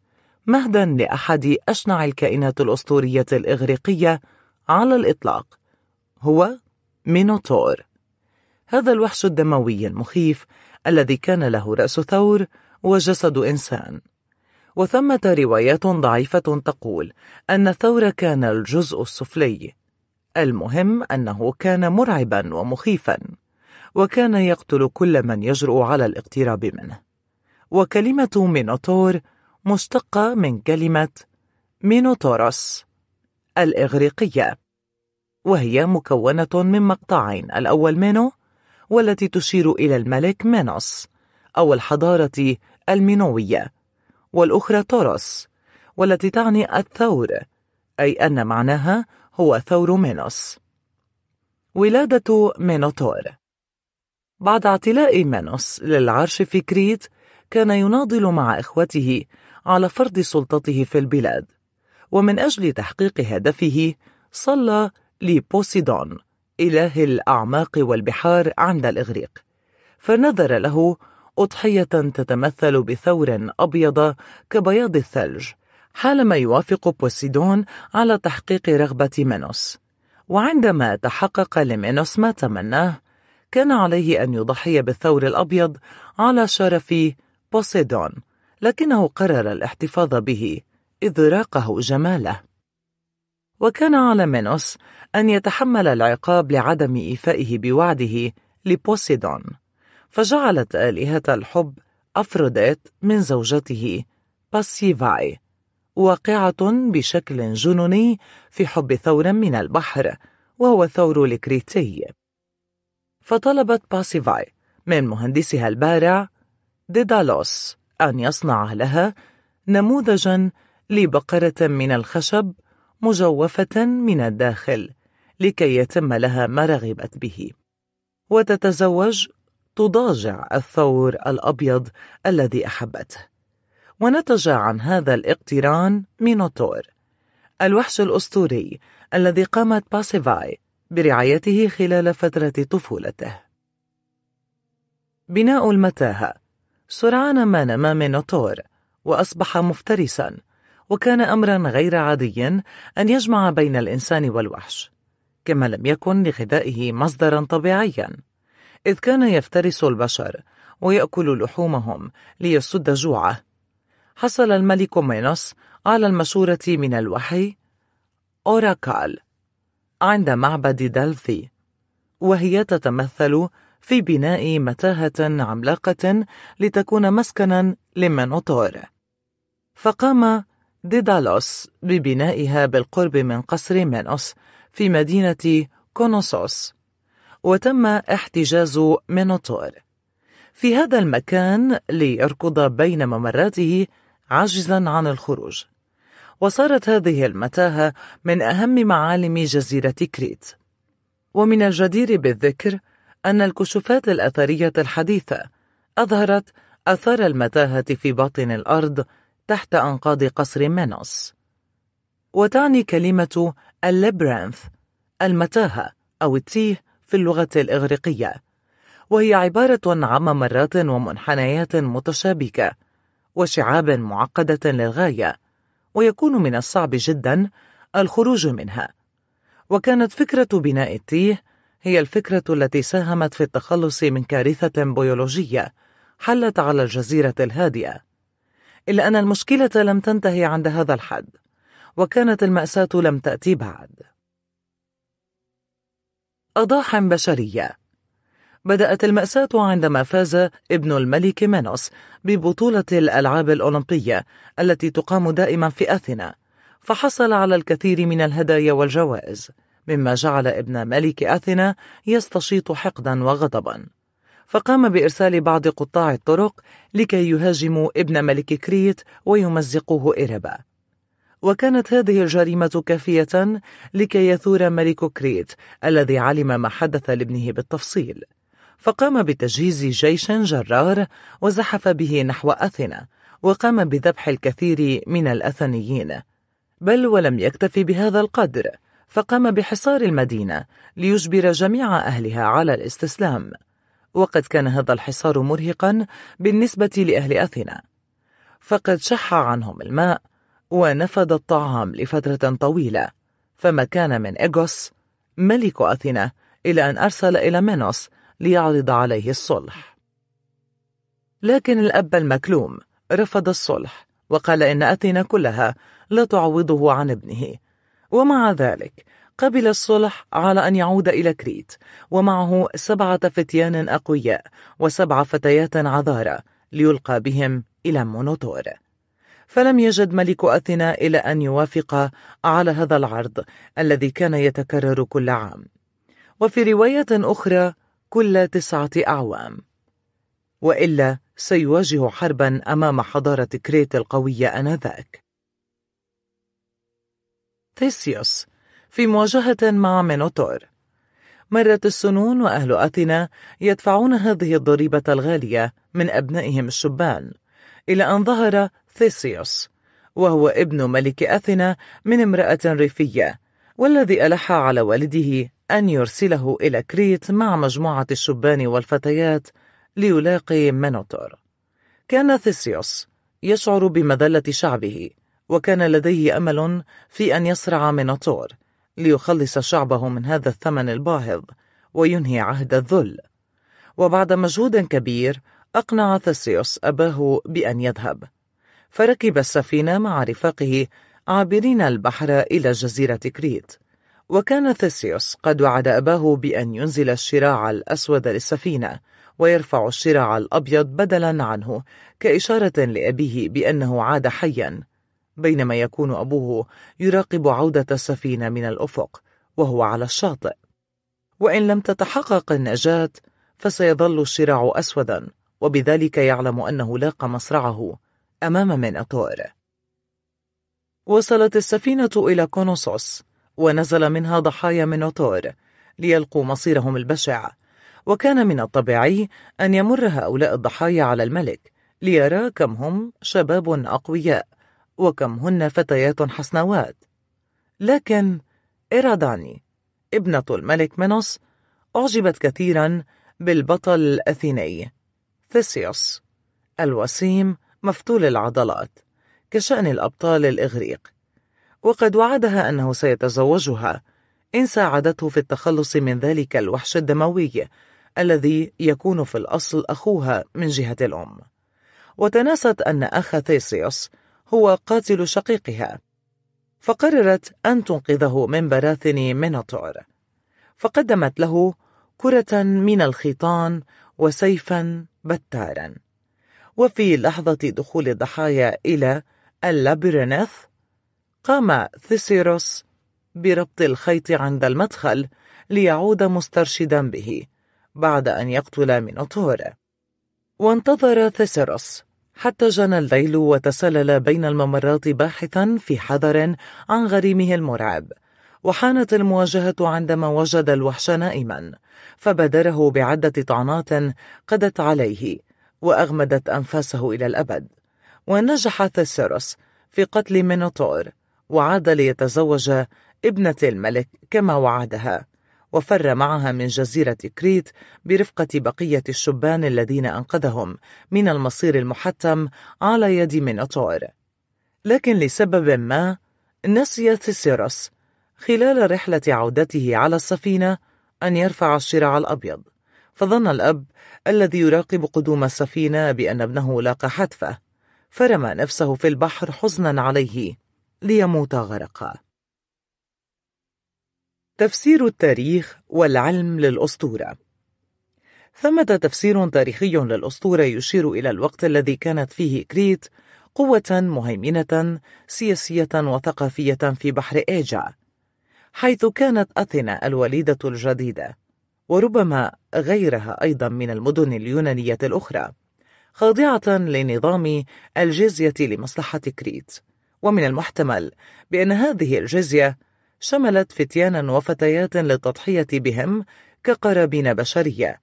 مهدا لأحد أشنع الكائنات الأسطورية الإغريقية على الإطلاق هو مينوتور هذا الوحش الدموي المخيف الذي كان له رأس ثور وجسد إنسان وثمة روايات ضعيفة تقول أن الثور كان الجزء السفلي المهم أنه كان مرعبا ومخيفا وكان يقتل كل من يجرؤ على الاقتراب منه وكلمة مينوتور مشتقة من كلمة مينوتورس الإغريقية وهي مكونة من مقطعين الأول مينو والتي تشير إلى الملك مينوس أو الحضارة المينوية والأخرى توروس والتي تعني الثور أي أن معناها هو ثور مينوس ولادة مينوتور بعد اعتلاء مينوس للعرش في كريت كان يناضل مع إخوته على فرض سلطته في البلاد ومن أجل تحقيق هدفه صلى لبوسيدون إله الأعماق والبحار عند الإغريق فنذر له أضحية تتمثل بثور أبيض كبياض الثلج حالما يوافق بوسيدون على تحقيق رغبة مينوس وعندما تحقق لمينوس ما تمناه كان عليه أن يضحي بالثور الأبيض على شرف بوسيدون لكنه قرر الاحتفاظ به إذ راقه جماله وكان على مينوس أن يتحمل العقاب لعدم إيفائه بوعده لبوسيدون فجعلت آلهة الحب أفروديت من زوجته باسيفاي واقعة بشكل جنوني في حب ثور من البحر وهو ثور الكريتي فطلبت باسيفاي من مهندسها البارع ديدالوس أن يصنع لها نموذجا لبقرة من الخشب مجوفة من الداخل لكي يتم لها ما رغبت به وتتزوج تضاجع الثور الأبيض الذي أحبته ونتج عن هذا الاقتران مينوتور الوحش الأسطوري الذي قامت باسيفاي برعايته خلال فترة طفولته بناء المتاهة سرعان ما نما مينوتور وأصبح مفترساً وكان أمرا غير عادي أن يجمع بين الإنسان والوحش كما لم يكن لغذائه مصدرا طبيعيا إذ كان يفترس البشر ويأكل لحومهم ليسد جوعه حصل الملك مينوس على المشورة من الوحي أوراكال عند معبد دلفي وهي تتمثل في بناء متاهة عملاقة لتكون مسكنا لمنوتور فقام ديدالوس ببنائها بالقرب من قصر مينوس في مدينة كونوسوس وتم احتجاز مينوتور في هذا المكان ليركض بين ممراته عاجزا عن الخروج وصارت هذه المتاهة من أهم معالم جزيرة كريت ومن الجدير بالذكر أن الكشوفات الأثرية الحديثة أظهرت أثار المتاهة في باطن الأرض تحت أنقاض قصر مينوس وتعني كلمة اللبرانث المتاهة أو التيه في اللغة الإغريقية، وهي عبارة عن ممرات ومنحنيات متشابكة، وشعاب معقدة للغاية، ويكون من الصعب جدا الخروج منها. وكانت فكرة بناء التيه هي الفكرة التي ساهمت في التخلص من كارثة بيولوجية حلت على الجزيرة الهادئة. إلا أن المشكلة لم تنتهي عند هذا الحد، وكانت المأساة لم تأتي بعد. أضاح بشرية بدأت المأساة عندما فاز ابن الملك مينوس ببطولة الألعاب الأولمبية التي تقام دائما في أثينا فحصل على الكثير من الهدايا والجوائز مما جعل ابن ملك أثينا يستشيط حقدا وغضبا فقام بإرسال بعض قطاع الطرق لكي يهاجموا ابن ملك كريت ويمزقوه إربا وكانت هذه الجريمة كافية لكي يثور ملك كريت الذي علم ما حدث لابنه بالتفصيل فقام بتجهيز جيش جرار وزحف به نحو أثينا وقام بذبح الكثير من الأثنيين بل ولم يكتفي بهذا القدر فقام بحصار المدينة ليجبر جميع أهلها على الاستسلام وقد كان هذا الحصار مرهقا بالنسبة لأهل أثينا فقد شح عنهم الماء ونفد الطعام لفترة طويلة فما كان من إيغوس ملك أثينا إلى أن أرسل إلى مينوس ليعرض عليه الصلح لكن الأب المكلوم رفض الصلح وقال إن أثينا كلها لا تعوضه عن ابنه ومع ذلك قبل الصلح على أن يعود إلى كريت ومعه سبعة فتيان أقوياء وسبع فتيات عذارى ليلقى بهم إلى مونوتور فلم يجد ملك أثينا إلى أن يوافق على هذا العرض الذي كان يتكرر كل عام وفي رواية أخرى كل تسعة أعوام وإلا سيواجه حربا أمام حضارة كريت القوية آنذاك تيسيوس في مواجهة مع مينوتور مرت السنون وأهل أثينا يدفعون هذه الضريبة الغالية من أبنائهم الشبان إلى أن ظهر ثيسيوس وهو ابن ملك أثينا من امرأة ريفية والذي ألح على والده أن يرسله إلى كريت مع مجموعة الشبان والفتيات ليلاقي مانوتور كان ثيسيوس يشعر بمذلة شعبه وكان لديه أمل في أن يصرع مينوتور ليخلص شعبه من هذا الثمن الباهظ وينهي عهد الذل وبعد مجهود كبير أقنع ثيسيوس أباه بأن يذهب فركب السفينة مع رفاقه عابرين البحر إلى جزيرة كريت وكان ثيسيوس قد وعد أباه بأن ينزل الشراع الأسود للسفينة ويرفع الشراع الأبيض بدلا عنه كإشارة لأبيه بأنه عاد حيا بينما يكون أبوه يراقب عودة السفينة من الأفق وهو على الشاطئ وإن لم تتحقق النجاة فسيظل الشراع أسودا وبذلك يعلم أنه لاقى مصرعه أمام مناطور وصلت السفينة إلى كونوسوس ونزل منها ضحايا مينوتور ليلقوا مصيرهم البشع وكان من الطبيعي أن يمر هؤلاء الضحايا على الملك ليرى كم هم شباب أقوياء وكم هن فتيات حسنوات لكن إيراداني ابنة الملك منوس أعجبت كثيرا بالبطل الأثيني ثيسيوس الوسيم مفتول العضلات كشأن الأبطال الإغريق وقد وعدها أنه سيتزوجها إن ساعدته في التخلص من ذلك الوحش الدموي الذي يكون في الأصل أخوها من جهة الأم وتناست أن أخ ثيسيوس هو قاتل شقيقها فقررت أن تنقذه من براثن مينوتور فقدمت له كرة من الخيطان وسيفا بتارا وفي لحظة دخول الضحايا إلى اللابيرينث قام ثيسيروس بربط الخيط عند المدخل ليعود مسترشدا به بعد أن يقتل مينوتور وانتظر ثيسيروس حتى جنى الليل وتسلل بين الممرات باحثا في حذر عن غريمه المرعب وحانت المواجهة عندما وجد الوحش نائما فبادره بعدة طعنات قضت عليه وأغمدت أنفاسه إلى الأبد ونجح ثيسيروس في قتل مينوتور وعاد ليتزوج ابنة الملك كما وعدها وفر معها من جزيرة كريت برفقة بقية الشبان الذين أنقذهم من المصير المحتم على يد مينوتور لكن لسبب ما نسي ثيسيروس خلال رحلة عودته على السفينة أن يرفع الشراع الأبيض فظن الأب الذي يراقب قدوم السفينة بأن ابنه لاقى حتفه فرمى نفسه في البحر حزنا عليه ليموت غرقا تفسير التاريخ والعلم للأسطورة ثمة تفسير تاريخي للأسطورة يشير إلى الوقت الذي كانت فيه كريت قوة مهيمنة سياسية وثقافية في بحر إيجا حيث كانت أثينا الوليدة الجديدة وربما غيرها أيضا من المدن اليونانية الأخرى خاضعة لنظام الجزية لمصلحة كريت ومن المحتمل بأن هذه الجزية شملت فتيانا وفتيات للتضحية بهم كقرابين بشرية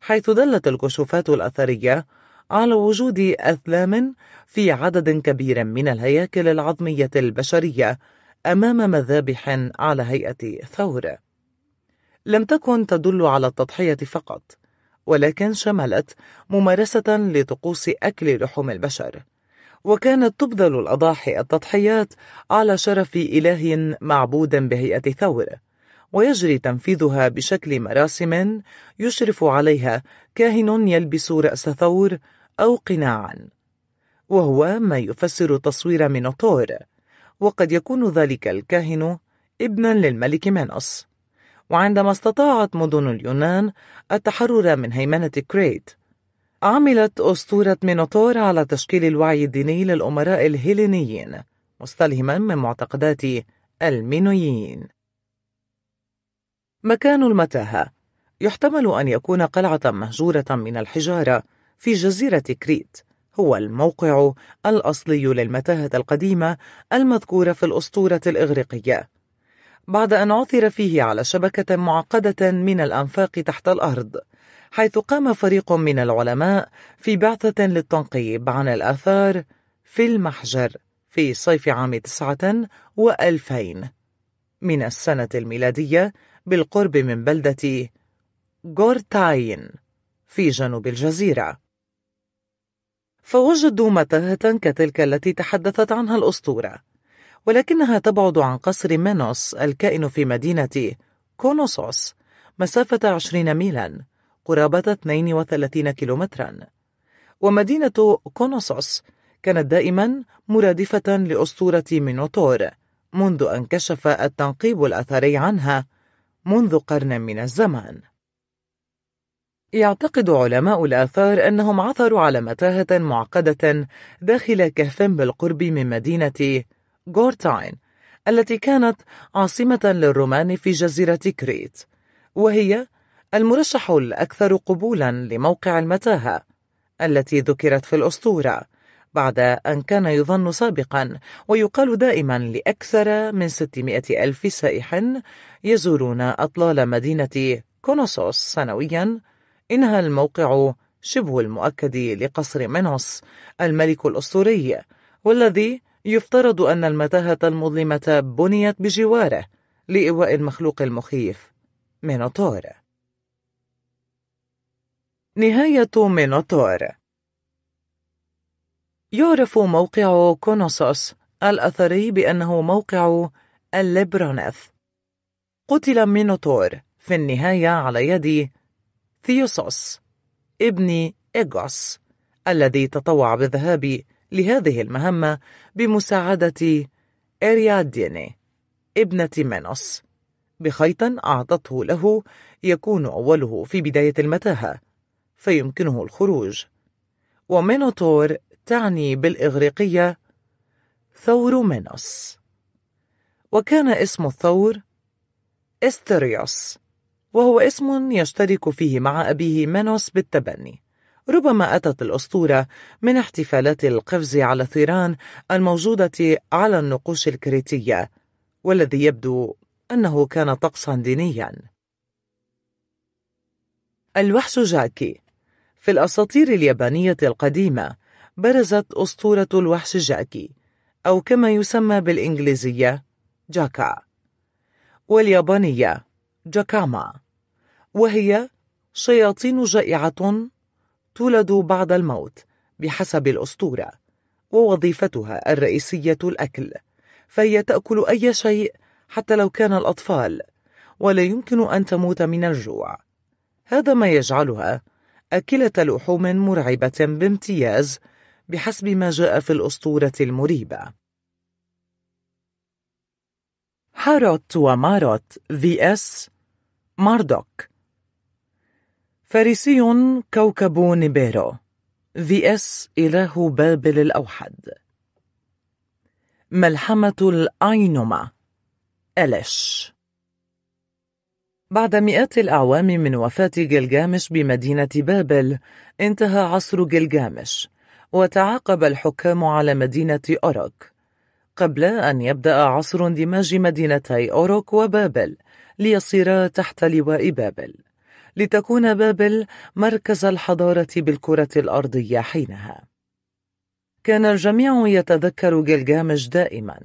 حيث دلت الكشوفات الأثرية على وجود أثلام في عدد كبير من الهياكل العظمية البشرية أمام مذابح على هيئة ثور لم تكن تدل على التضحية فقط، ولكن شملت ممارسة لطقوس أكل لحوم البشر، وكانت تبذل الأضاحي التضحيات على شرف إله معبود بهيئة ثور، ويجري تنفيذها بشكل مراسم يشرف عليها كاهن يلبس رأس ثور أو قناعًا، وهو ما يفسر تصوير مينوتور، وقد يكون ذلك الكاهن ابنًا للملك مينوس. وعندما استطاعت مدن اليونان التحرر من هيمنة كريت عملت أسطورة مينوتور على تشكيل الوعي الديني للأمراء الهيلينيين مستلهما من معتقدات المينويين مكان المتاهة يحتمل أن يكون قلعة مهجورة من الحجارة في جزيرة كريت هو الموقع الأصلي للمتاهة القديمة المذكورة في الأسطورة الإغريقية بعد أن عثر فيه على شبكة معقدة من الأنفاق تحت الأرض حيث قام فريق من العلماء في بعثة للتنقيب عن الآثار في المحجر في صيف عام تسعة وألفين من السنة الميلادية بالقرب من بلدة غورتاين في جنوب الجزيرة فوجدوا متاهة كتلك التي تحدثت عنها الأسطورة ولكنها تبعد عن قصر مينوس الكائن في مدينة كونوسوس مسافة 20 ميلا قرابة 32 كيلومترا ومدينة كونوسوس كانت دائما مرادفة لأسطورة مينوتور منذ أن كشف التنقيب الأثري عنها منذ قرن من الزمان يعتقد علماء الآثار أنهم عثروا على متاهة معقدة داخل كهف بالقرب من مدينة غورتاين التي كانت عاصمة للرومان في جزيرة كريت وهي المرشح الأكثر قبولا لموقع المتاهة التي ذكرت في الأسطورة بعد أن كان يظن سابقا ويقال دائما لأكثر من 600 ألف سائح يزورون أطلال مدينة كونوسوس سنويا إنها الموقع شبه المؤكد لقصر منوس الملك الأسطوري والذي يفترض أن المتاهة المظلمة بنيت بجواره لإيواء المخلوق المخيف مينوتور نهاية مينوتور يعرف موقع كونوسوس الأثري بأنه موقع الليبرونث قتل مينوتور في النهاية على يد ثيوسوس ابن إيغوس الذي تطوع بالذهاب لهذه المهمة بمساعدة إرياديني ابنة مينوس بخيط أعطته له يكون أوله في بداية المتاهة فيمكنه الخروج ومينوتور تعني بالإغريقية ثور مينوس وكان اسم الثور استريوس وهو اسم يشترك فيه مع أبيه مينوس بالتبني ربما أتت الأسطورة من احتفالات القفز على الثيران الموجودة على النقوش الكريتية والذي يبدو أنه كان طقسا دينيا الوحش جاكي في الأساطير اليابانية القديمة برزت أسطورة الوحش جاكي أو كما يسمى بالإنجليزية جاكا واليابانية جاكاما وهي شياطين جائعة تولد بعد الموت بحسب الأسطورة ووظيفتها الرئيسية الأكل فهي تأكل أي شيء حتى لو كان الأطفال ولا يمكن أن تموت من الجوع هذا ما يجعلها أكلة لحوم مرعبة بامتياز بحسب ما جاء في الأسطورة المريبة هاروت وماروت في اس ماردوك فارسي كوكب نبيرو في اس إله بابل الأوحد ملحمة الأينوما ألش بعد مئات الأعوام من وفاة جلجامش بمدينة بابل انتهى عصر جلجامش وتعاقب الحكام على مدينة أوروك قبل أن يبدأ عصر اندماج مدينتي أوروك وبابل ليصيرا تحت لواء بابل لتكون بابل مركز الحضارة بالكرة الأرضية حينها كان الجميع يتذكر جلجامش دائما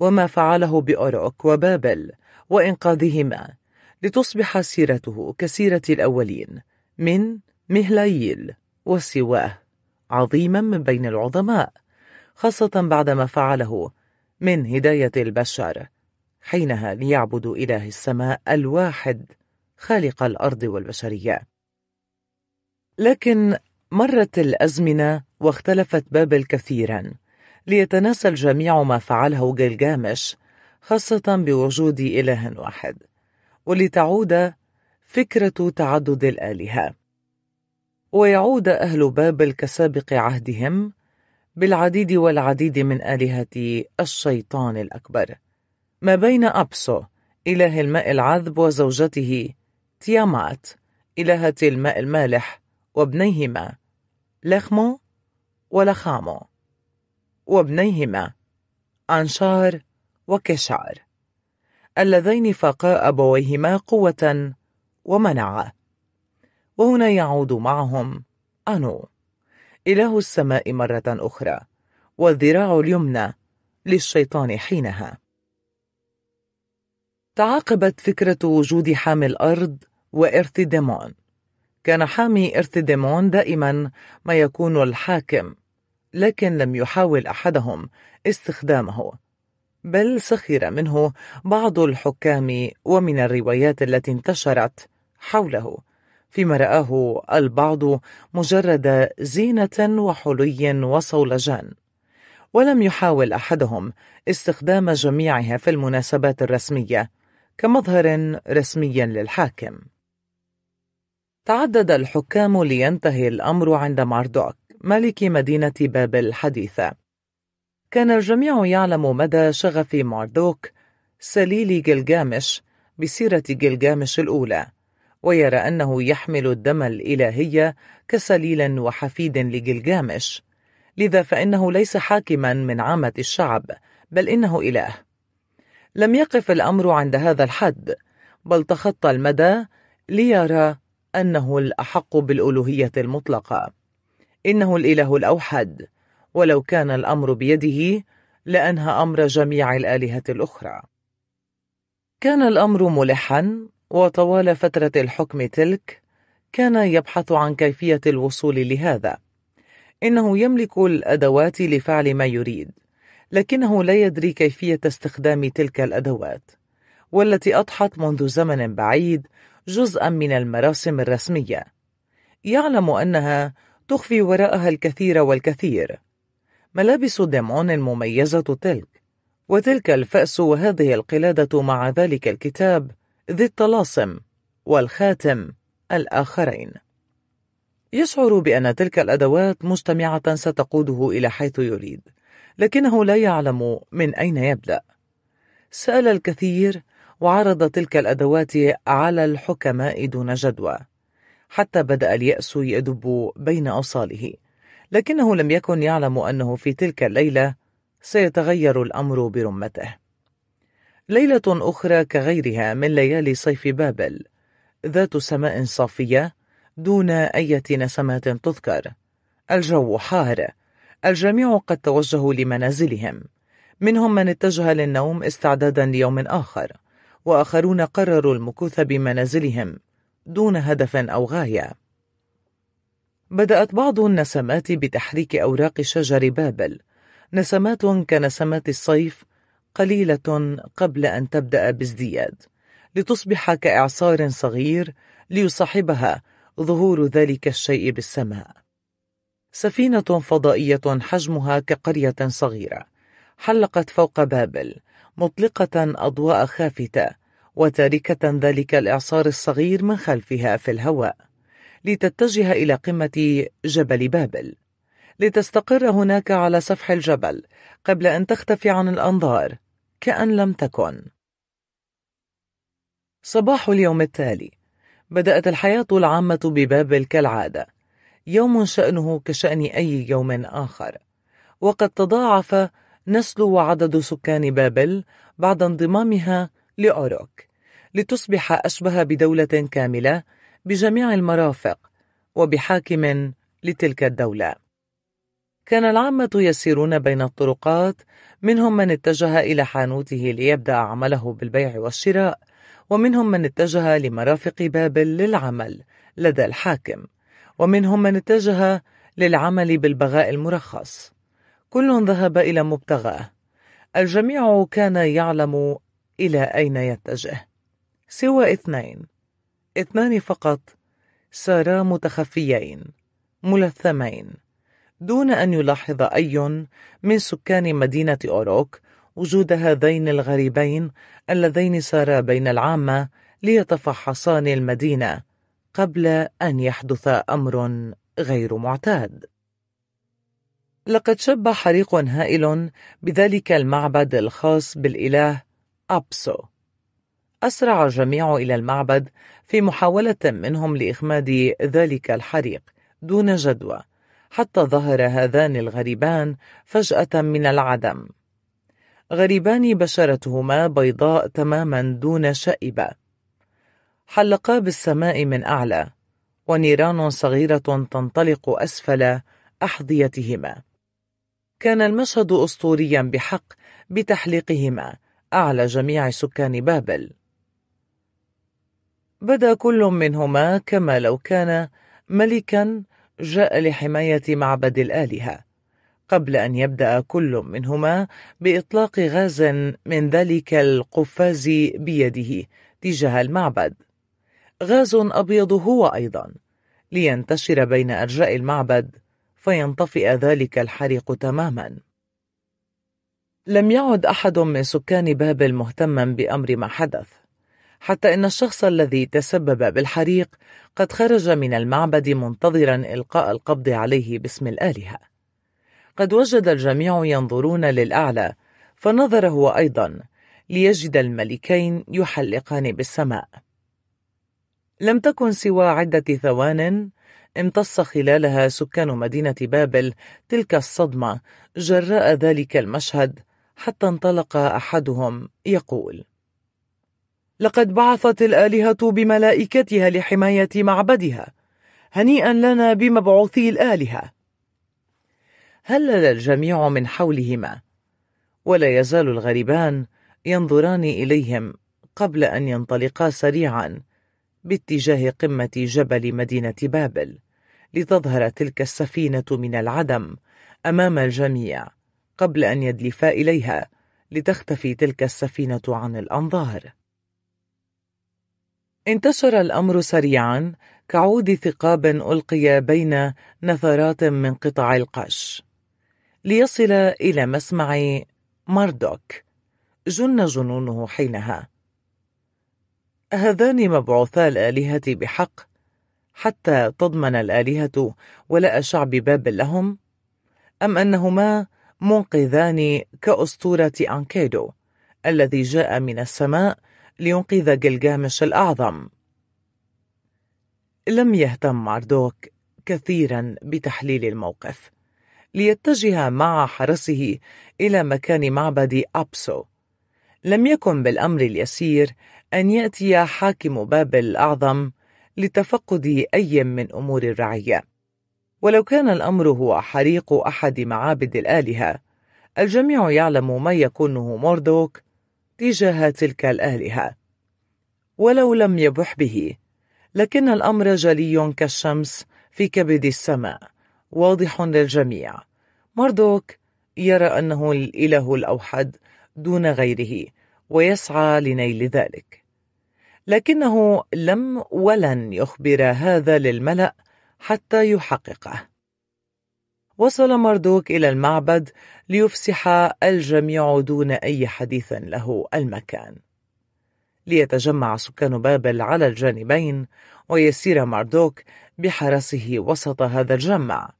وما فعله بأوروك وبابل وإنقاذهما لتصبح سيرته كسيرة الأولين من مهلايل وسواه عظيما من بين العظماء خاصة بعدما فعله من هداية البشر حينها ليعبدوا إله السماء الواحد خالق الأرض والبشرية لكن مرت الأزمنة واختلفت بابل كثيرا ليتناسى الجميع ما فعله جلجامش خاصة بوجود إله واحد ولتعود فكرة تعدد الآلهة ويعود أهل بابل كسابق عهدهم بالعديد والعديد من آلهة الشيطان الأكبر ما بين أبسو إله الماء العذب وزوجته تيامات إلهة الماء المالح وابنيهما لخمو ولخامو وابنيهما أنشار وكشار اللذين فاقا أبويهما قوة ومنعة وهنا يعود معهم أنو إله السماء مرة أخرى والذراع اليمنى للشيطان حينها تعاقبت فكرة وجود حامي الأرض وإرث ديمون كان حامي إرث ديمون دائما ما يكون الحاكم لكن لم يحاول أحدهم استخدامه بل سخر منه بعض الحكام ومن الروايات التي انتشرت حوله فيما رآه البعض مجرد زينة وحلي وصولجان ولم يحاول أحدهم استخدام جميعها في المناسبات الرسمية كمظهر رسمي للحاكم تعدد الحكام لينتهي الأمر عند ماردوك ملك مدينة بابل الحديثة كان الجميع يعلم مدى شغف ماردوك سليل جلجامش بسيرة جلجامش الأولى ويرى أنه يحمل الدم الإلهي كسليل وحفيد لجلجامش لذا فإنه ليس حاكما من عامة الشعب بل إنه إله لم يقف الأمر عند هذا الحد بل تخطى المدى ليرى أنه الأحق بالألوهية المطلقة إنه الإله الأوحد ولو كان الأمر بيده لأنهى أمر جميع الآلهة الأخرى كان الأمر ملحا وطوال فترة الحكم تلك كان يبحث عن كيفية الوصول لهذا إنه يملك الأدوات لفعل ما يريد لكنه لا يدري كيفية استخدام تلك الأدوات والتي أضحت منذ زمن بعيد جزءا من المراسم الرسمية يعلم أنها تخفي وراءها الكثير والكثير ملابس ديمون المميزة تلك وتلك الفأس وهذه القلادة مع ذلك الكتاب ذي الطلاسم والخاتم الآخرين يشعر بأن تلك الأدوات مجتمعة ستقوده إلى حيث يريد لكنه لا يعلم من أين يبدأ سأل الكثير وعرض تلك الأدوات على الحكماء دون جدوى حتى بدأ اليأس يدب بين أوصاله لكنه لم يكن يعلم أنه في تلك الليلة سيتغير الأمر برمته ليلة أخرى كغيرها من ليالي صيف بابل ذات سماء صافية دون أية نسمات تذكر الجو حار الجميع قد توجهوا لمنازلهم منهم من اتجه للنوم استعدادا ليوم آخر وآخرون قرروا المكوث بمنازلهم دون هدف أو غاية بدأت بعض النسمات بتحريك أوراق شجر بابل نسمات كنسمات الصيف قليلة قبل أن تبدأ بازدياد لتصبح كإعصار صغير ليصاحبها ظهور ذلك الشيء بالسماء سفينة فضائية حجمها كقرية صغيرة حلقت فوق بابل مطلقة أضواء خافتة وتاركة ذلك الإعصار الصغير من خلفها في الهواء لتتجه إلى قمة جبل بابل لتستقر هناك على سفح الجبل قبل أن تختفي عن الأنظار كأن لم تكن صباح اليوم التالي بدأت الحياة العامة ببابل كالعادة يوم شأنه كشأن أي يوم آخر وقد تضاعف نسل وعدد سكان بابل بعد انضمامها لأوروك لتصبح أشبه بدولة كاملة بجميع المرافق وبحاكم لتلك الدولة كان العامة يسيرون بين الطرقات منهم من اتجه إلى حانوته ليبدأ عمله بالبيع والشراء ومنهم من اتجه لمرافق بابل للعمل لدى الحاكم ومنهم من اتجه للعمل بالبغاء المرخص كل ذهب إلى مبتغاه الجميع كان يعلم إلى أين يتجه سوى اثنين اثنان فقط سارا متخفيين ملثمين دون أن يلاحظ أي من سكان مدينة أوروك وجود هذين الغريبين اللذين سارا بين العامة ليتفحصان المدينة قبل أن يحدث أمر غير معتاد لقد شب حريق هائل بذلك المعبد الخاص بالإله أبسو أسرع الجميع إلى المعبد في محاولة منهم لإخماد ذلك الحريق دون جدوى حتى ظهر هذان الغريبان فجأة من العدم غريبان بشرتهما بيضاء تماما دون شائبة حلقا بالسماء من أعلى ونيران صغيرة تنطلق أسفل أحذيتهما كان المشهد أسطوريا بحق بتحليقهما أعلى جميع سكان بابل بدا كل منهما كما لو كان ملكا جاء لحماية معبد الآلهة قبل أن يبدأ كل منهما بإطلاق غاز من ذلك القفاز بيده تجاه المعبد غاز أبيض هو أيضا لينتشر بين أرجاء المعبد فينطفئ ذلك الحريق تماما لم يعد أحد من سكان بابل مهتما بأمر ما حدث حتى إن الشخص الذي تسبب بالحريق قد خرج من المعبد منتظرا إلقاء القبض عليه باسم الآلهة قد وجد الجميع ينظرون للأعلى فنظر هو أيضا ليجد الملكين يحلقان بالسماء لم تكن سوى عدة ثوان امتص خلالها سكان مدينة بابل تلك الصدمة جراء ذلك المشهد حتى انطلق أحدهم يقول لقد بعثت الآلهة بملائكتها لحماية معبدها هنيئا لنا بمبعوثي الآلهة هلل الجميع من حولهما ولا يزال الغريبان ينظران إليهم قبل أن ينطلقا سريعا باتجاه قمة جبل مدينة بابل لتظهر تلك السفينة من العدم أمام الجميع قبل أن يدلفا إليها لتختفي تلك السفينة عن الأنظار انتشر الأمر سريعا كعود ثقاب ألقي بين نثرات من قطع القش ليصل إلى مسمع ماردوك جن جنونه حينها هذان مبعوثا الآلهة بحق حتى تضمن الآلهة ولاء شعب بابل لهم أم أنهما منقذان كأسطورة أنكيدو الذي جاء من السماء لينقذ جلجامش الأعظم لم يهتم ماردوك كثيرا بتحليل الموقف ليتجه مع حرسه إلى مكان معبد أبسو لم يكن بالأمر اليسير أن يأتي حاكم بابل الأعظم لتفقد أي من أمور الرعية ولو كان الأمر هو حريق أحد معابد الآلهة الجميع يعلم ما يكونه موردوك تجاه تلك الآلهة ولو لم يبح به لكن الأمر جلي كالشمس في كبد السماء واضح للجميع مردوك يرى أنه الإله الأوحد دون غيره ويسعى لنيل ذلك لكنه لم ولن يخبر هذا للملأ حتى يحققه وصل مردوك إلى المعبد ليفسح الجميع دون أي حديث له المكان ليتجمع سكان بابل على الجانبين ويسير مردوك بحرسه وسط هذا الجمع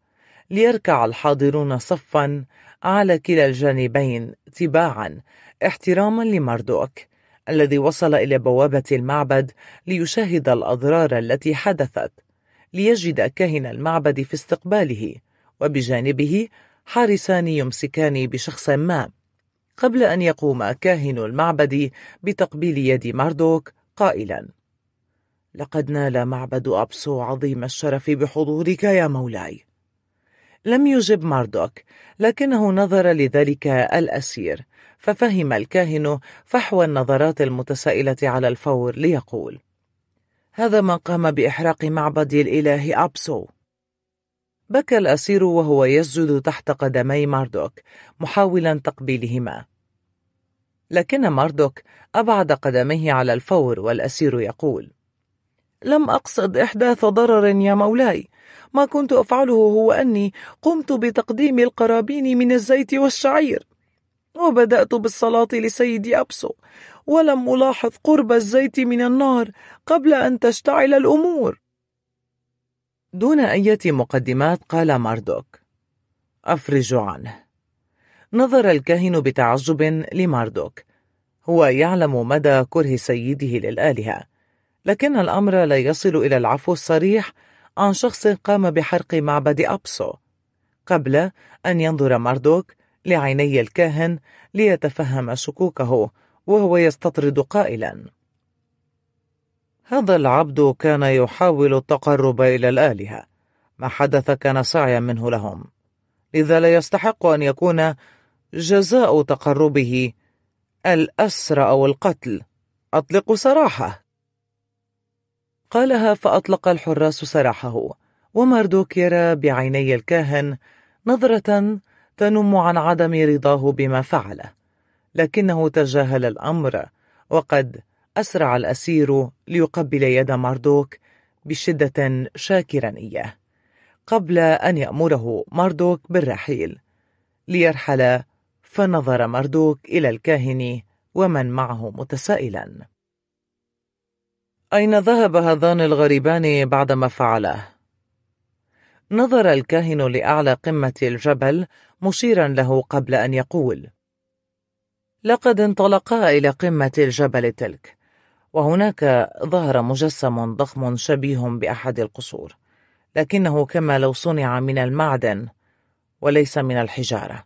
ليركع الحاضرون صفا على كلا الجانبين تباعا احتراما لمردوك الذي وصل إلى بوابة المعبد ليشاهد الأضرار التي حدثت ليجد كاهن المعبد في استقباله وبجانبه حارسان يمسكان بشخص ما قبل أن يقوم كاهن المعبد بتقبيل يد ماردوك قائلا لقد نال معبد أبسو عظيم الشرف بحضورك يا مولاي لم يجب ماردوك لكنه نظر لذلك الأسير ففهم الكاهن فحوى النظرات المتسائلة على الفور ليقول هذا ما قام بإحراق معبد الإله أبسو بكى الأسير وهو يسجد تحت قدمي ماردوك محاولا تقبيلهما لكن ماردوك أبعد قدميه على الفور والأسير يقول لم أقصد إحداث ضرر يا مولاي ما كنت أفعله هو أني قمت بتقديم القرابين من الزيت والشعير وبدأت بالصلاة لسيدي أبسو ولم ألاحظ قرب الزيت من النار قبل أن تشتعل الأمور دون أية مقدمات قال ماردوك أفرج عنه نظر الكاهن بتعجب لماردوك هو يعلم مدى كره سيده للآلهة لكن الأمر لا يصل إلى العفو الصريح عن شخص قام بحرق معبد أبسو قبل أن ينظر ماردوك لعيني الكاهن ليتفهم شكوكه وهو يستطرد قائلا هذا العبد كان يحاول التقرب إلى الآلهة ما حدث كان سعيا منه لهم لذا لا يستحق أن يكون جزاء تقربه الأسر أو القتل أطلق سراحه قالها فأطلق الحراس سراحه وماردوك يرى بعيني الكاهن نظرة تنم عن عدم رضاه بما فعله لكنه تجاهل الأمر وقد أسرع الأسير ليقبل يد ماردوك بشدة شاكرا إياه قبل أن يأمره ماردوك بالرحيل ليرحل فنظر ماردوك إلى الكاهن ومن معه متسائلا أين ذهب هذان الغريبان بعدما فعله؟ نظر الكاهن لأعلى قمة الجبل مشيرا له قبل أن يقول لقد انطلقا إلى قمة الجبل تلك وهناك ظهر مجسم ضخم شبيه بأحد القصور لكنه كما لو صنع من المعدن وليس من الحجارة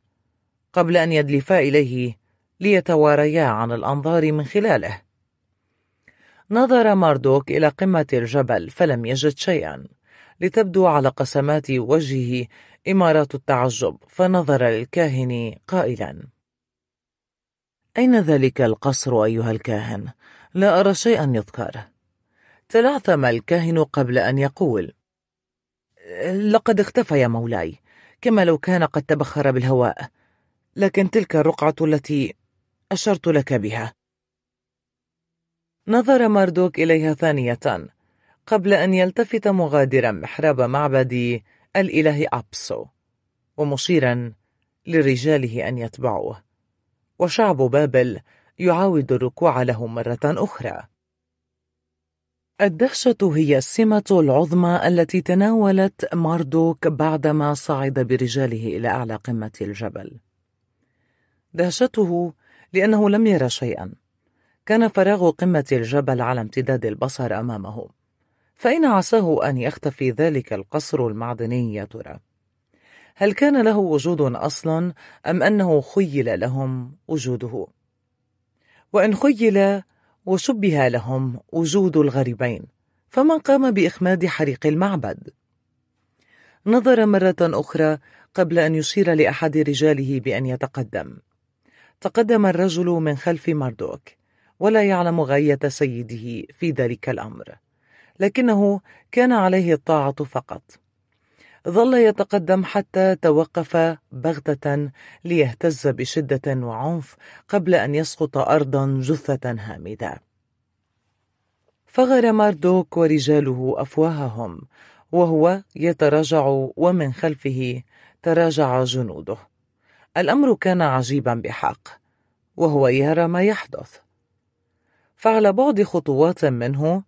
قبل أن يدلفا إليه ليتواريا عن الأنظار من خلاله نظر ماردوك إلى قمة الجبل فلم يجد شيئا لتبدو على قسمات وجهه إمارات التعجب فنظر للكاهن قائلا أين ذلك القصر أيها الكاهن؟ لا أرى شيئا يذكر تلعثم الكاهن قبل أن يقول لقد اختفى يا مولاي كما لو كان قد تبخر بالهواء لكن تلك الرقعة التي أشرت لك بها نظر ماردوك إليها ثانية قبل أن يلتفت مغادرا محراب معبد الإله أبسو ومشيرا لرجاله أن يتبعوه وشعب بابل يعاود الركوع له مرة أخرى الدهشة هي السمة العظمى التي تناولت ماردوك بعدما صعد برجاله إلى أعلى قمة الجبل دهشته لأنه لم يرى شيئا كان فراغ قمة الجبل على امتداد البصر أمامه فأين عساه أن يختفي ذلك القصر المعدني يا ترى؟ هل كان له وجود أصلا أم أنه خيل لهم وجوده؟ وإن خيل وشبه لهم وجود الغريبين فمن قام بإخماد حريق المعبد؟ نظر مرة أخرى قبل أن يشير لأحد رجاله بأن يتقدم تقدم الرجل من خلف مردوك ولا يعلم غاية سيده في ذلك الأمر لكنه كان عليه الطاعة فقط ظل يتقدم حتى توقف بغتة ليهتز بشدة وعنف قبل أن يسقط أرضا جثة هامدة فغر ماردوك ورجاله أفواههم وهو يتراجع ومن خلفه تراجع جنوده الأمر كان عجيبا بحق وهو يرى ما يحدث فعلى بعد خطوات منه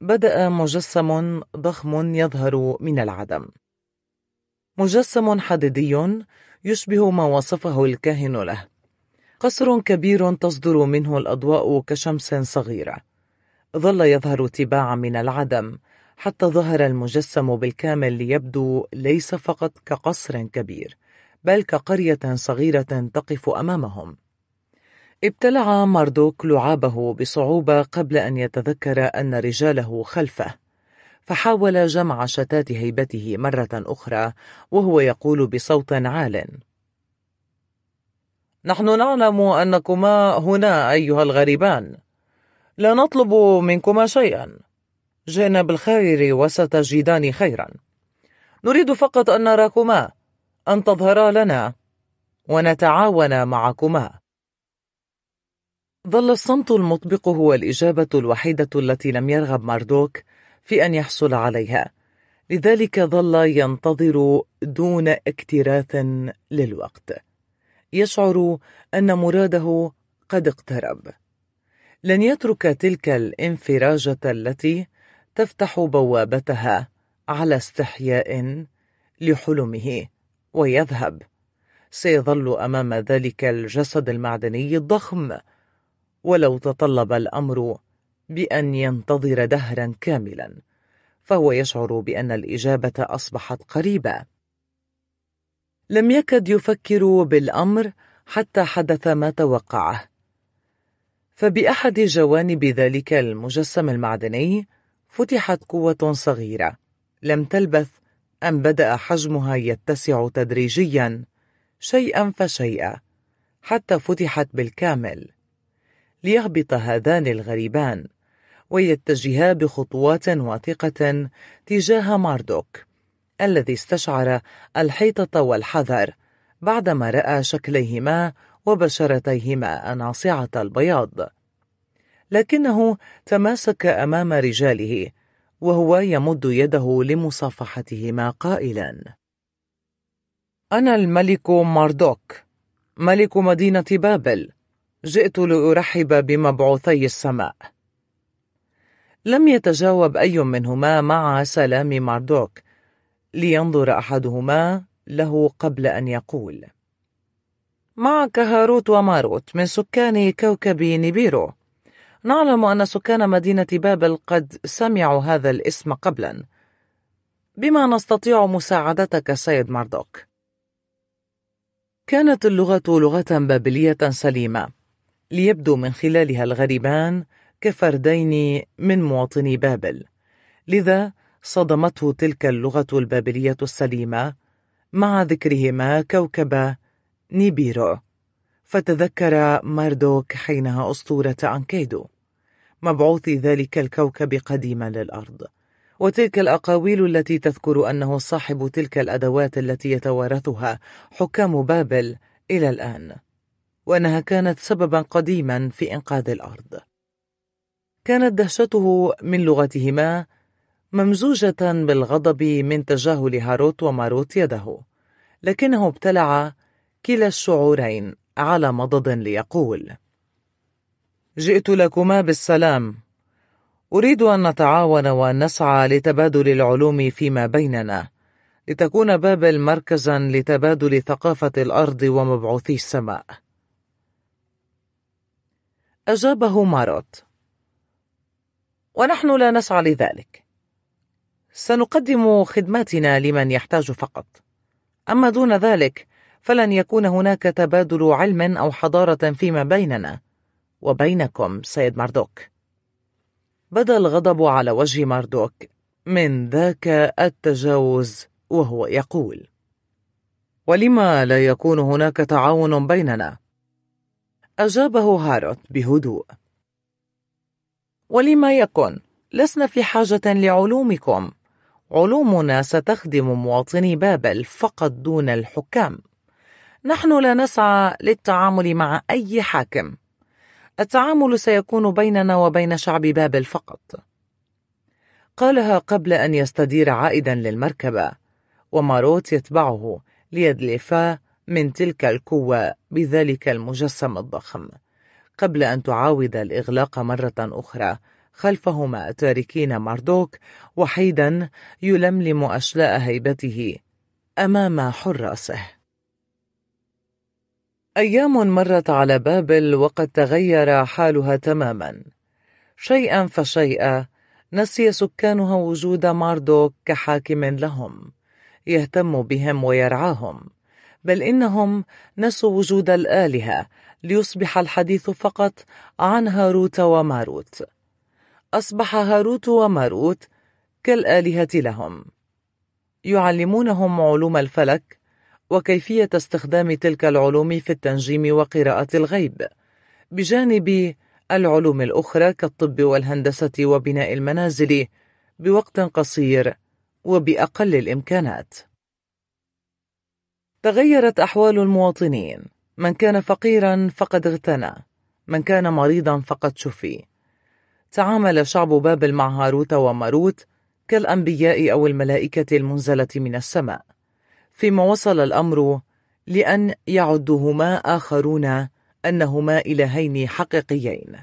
بدأ مجسم ضخم يظهر من العدم مجسم حديدي يشبه ما وصفه الكاهن له قصر كبير تصدر منه الأضواء كشمس صغيرة ظل يظهر تباعا من العدم حتى ظهر المجسم بالكامل ليبدو ليس فقط كقصر كبير بل كقرية صغيرة تقف أمامهم ابتلع ماردوك لعابه بصعوبة قبل أن يتذكر أن رجاله خلفه فحاول جمع شتات هيبته مرة أخرى وهو يقول بصوت عال نحن نعلم أنكما هنا أيها الغريبان لا نطلب منكما شيئا جئنا بالخير وستجدان خيرا نريد فقط أن نراكما أن تظهرا لنا ونتعاون معكما ظل الصمت المطبق هو الإجابة الوحيدة التي لم يرغب ماردوك في أن يحصل عليها لذلك ظل ينتظر دون اكتراث للوقت يشعر أن مراده قد اقترب لن يترك تلك الانفراجة التي تفتح بوابتها على استحياء لحلمه ويذهب سيظل أمام ذلك الجسد المعدني الضخم ولو تطلب الأمر بأن ينتظر دهرا كاملا فهو يشعر بأن الإجابة أصبحت قريبة لم يكد يفكر بالأمر حتى حدث ما توقعه فبأحد جوانب ذلك المجسم المعدني فتحت قوة صغيرة لم تلبث أن بدأ حجمها يتسع تدريجياً شيئاً فشيئاً حتى فتحت بالكامل ليهبط هذان الغريبان ويتجها بخطوات واثقة تجاه ماردوك الذي استشعر الحيطة والحذر بعدما رأى شكليهما وبشرتيهما ناصعة البياض لكنه تماسك أمام رجاله وهو يمد يده لمصافحتهما قائلا أنا الملك ماردوك ملك مدينة بابل جئت لأرحب بمبعوثي السماء لم يتجاوب أي منهما مع سلام ماردوك لينظر أحدهما له قبل أن يقول معك هاروت وماروت من سكان كوكب نيبيرو نعلم أن سكان مدينة بابل قد سمعوا هذا الاسم قبلا بما نستطيع مساعدتك سيد ماردوك كانت اللغة لغة بابلية سليمة ليبدو من خلالها الغريبان كفردين من مواطني بابل لذا صدمته تلك اللغة البابلية السليمة مع ذكرهما كوكب نيبيرو فتذكر ماردوك حينها أسطورة أنكيدو مبعوث ذلك الكوكب قديما للأرض وتلك الأقاويل التي تذكر أنه صاحب تلك الأدوات التي يتوارثها حكام بابل إلى الآن وأنها كانت سببا قديما في إنقاذ الأرض كانت دهشته من لغتهما ممزوجة بالغضب من تجاهل هاروت وماروت يده لكنه ابتلع كلا الشعورين على مضض ليقول جئت لكما بالسلام أريد أن نتعاون وأن نسعى لتبادل العلوم فيما بيننا لتكون بابل مركزا لتبادل ثقافة الأرض ومبعوثي السماء أجابه ماروت ونحن لا نسعى لذلك سنقدم خدماتنا لمن يحتاج فقط أما دون ذلك فلن يكون هناك تبادل علم أو حضارة فيما بيننا وبينكم سيد ماردوك بدا الغضب على وجه ماردوك من ذاك التجاوز وهو يقول ولما لا يكون هناك تعاون بيننا أجابه هاروت بهدوء ولما يكن لسنا في حاجة لعلومكم علومنا ستخدم مواطني بابل فقط دون الحكام نحن لا نسعى للتعامل مع أي حاكم التعامل سيكون بيننا وبين شعب بابل فقط قالها قبل أن يستدير عائدا للمركبة وماروت يتبعه ليدلفا من تلك القوة بذلك المجسم الضخم قبل أن تعاود الإغلاق مرة أخرى خلفهما تاركين ماردوك وحيدا يلملم أشلاء هيبته أمام حراسه أيام مرت على بابل وقد تغير حالها تماما شيئا فشيئا نسي سكانها وجود ماردوك كحاكم لهم يهتم بهم ويرعاهم بل إنهم نسوا وجود الآلهة ليصبح الحديث فقط عن هاروت وماروت أصبح هاروت وماروت كالآلهة لهم يعلمونهم علوم الفلك وكيفية استخدام تلك العلوم في التنجيم وقراءة الغيب بجانب العلوم الأخرى كالطب والهندسة وبناء المنازل بوقت قصير وبأقل الإمكانات تغيرت أحوال المواطنين من كان فقيرا فقد اغتنى من كان مريضا فقد شفي تعامل شعب بابل مع هاروت وماروت كالأنبياء أو الملائكة المنزلة من السماء فيما وصل الأمر لأن يعدهما آخرون أنهما إلهين حقيقيين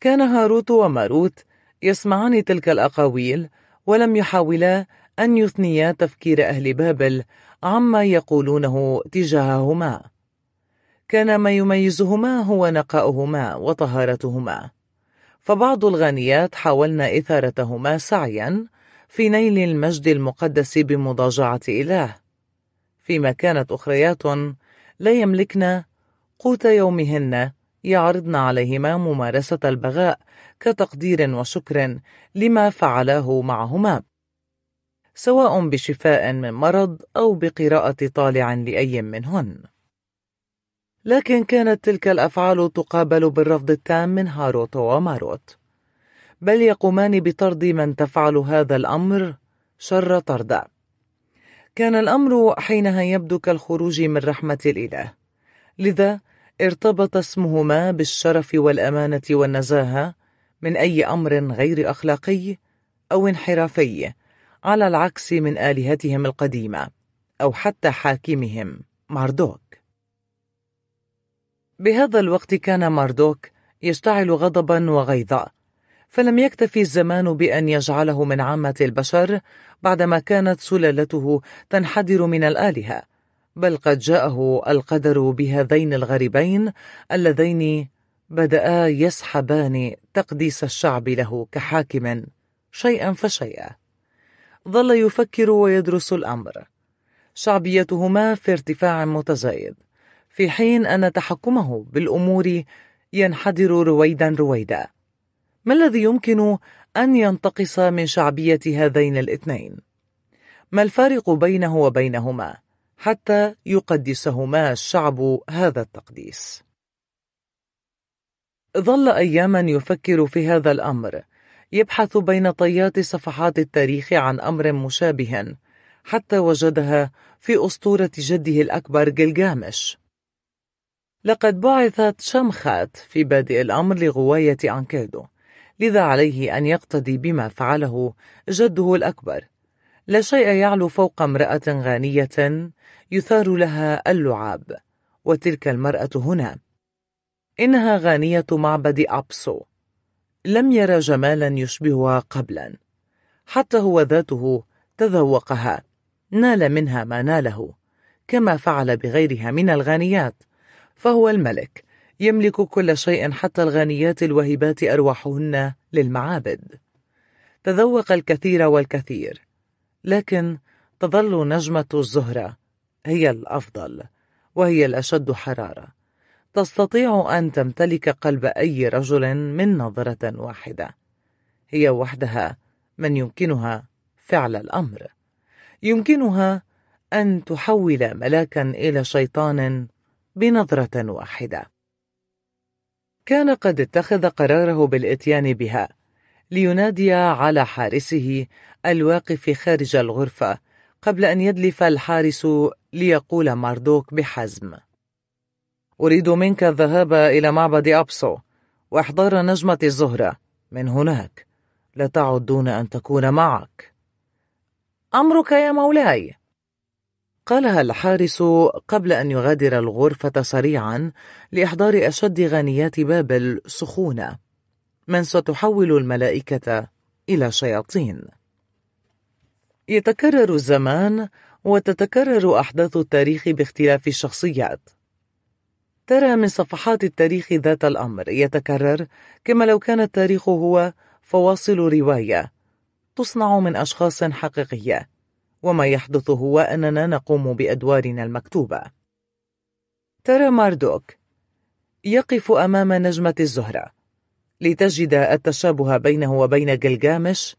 كان هاروت وماروت يسمعان تلك الأقاويل ولم يحاولا أن يثنيا تفكير أهل بابل عما يقولونه تجاههما كان ما يميزهما هو نقاؤهما وطهارتهما فبعض الغنيات حاولن إثارتهما سعيا في نيل المجد المقدس بمضاجعة إله فيما كانت أخريات لا يملكن قوت يومهن يعرضن عليهما ممارسة البغاء كتقدير وشكر لما فعلاه معهما سواء بشفاء من مرض أو بقراءة طالع لأي منهن لكن كانت تلك الأفعال تقابل بالرفض التام من هاروت وماروت بل يقومان بطرد من تفعل هذا الأمر شر طرد كان الأمر حينها يبدو كالخروج من رحمة الإله لذا ارتبط اسمهما بالشرف والأمانة والنزاهة من أي أمر غير أخلاقي أو انحرافي على العكس من آلهتهم القديمة أو حتى حاكمهم ماردوك بهذا الوقت كان ماردوك يشتعل غضبا وغيظا فلم يكتفي الزمان بأن يجعله من عامة البشر بعدما كانت سلالته تنحدر من الآلهة بل قد جاءه القدر بهذين الغريبين اللذين بدأ يسحبان تقديس الشعب له كحاكم شيئا فشيئا ظل يفكر ويدرس الأمر شعبيتهما في ارتفاع متزايد في حين أن تحكمه بالأمور ينحدر رويدا رويدا ما الذي يمكن أن ينتقص من شعبية هذين الاثنين؟ ما الفارق بينه وبينهما حتى يقدسهما الشعب هذا التقديس؟ ظل أياما يفكر في هذا الأمر يبحث بين طيات صفحات التاريخ عن أمر مشابه حتى وجدها في أسطورة جده الأكبر جلجامش لقد بعثت شمخات في بادئ الأمر لغواية أنكيدو لذا عليه أن يقتدي بما فعله جده الأكبر لا شيء يعلو فوق امرأة غانية يثار لها اللعاب وتلك المرأة هنا إنها غانية معبد أبسو لم يرى جمالا يشبهها قبلا حتى هو ذاته تذوقها نال منها ما ناله كما فعل بغيرها من الغانيات فهو الملك يملك كل شيء حتى الغانيات الوهبات أرواحهن للمعابد تذوق الكثير والكثير لكن تظل نجمة الزهرة هي الأفضل وهي الأشد حرارة تستطيع أن تمتلك قلب أي رجل من نظرة واحدة هي وحدها من يمكنها فعل الأمر يمكنها أن تحول ملاكا إلى شيطان بنظرة واحدة كان قد اتخذ قراره بالإتيان بها لينادي على حارسه الواقف خارج الغرفة قبل أن يدلف الحارس ليقول ماردوك بحزم أريد منك الذهاب إلى معبد أبسو وإحضار نجمة الزهرة من هناك لا تعد دون أن تكون معك أمرك يا مولاي قالها الحارس قبل أن يغادر الغرفة سريعا لإحضار أشد غنيات بابل سخونة من ستحول الملائكة إلى شياطين يتكرر الزمان وتتكرر أحداث التاريخ باختلاف الشخصيات ترى من صفحات التاريخ ذات الأمر يتكرر كما لو كان التاريخ هو فواصل رواية تصنع من أشخاص حقيقية وما يحدث هو أننا نقوم بأدوارنا المكتوبة ترى ماردوك يقف أمام نجمة الزهرة لتجد التشابه بينه وبين جلجامش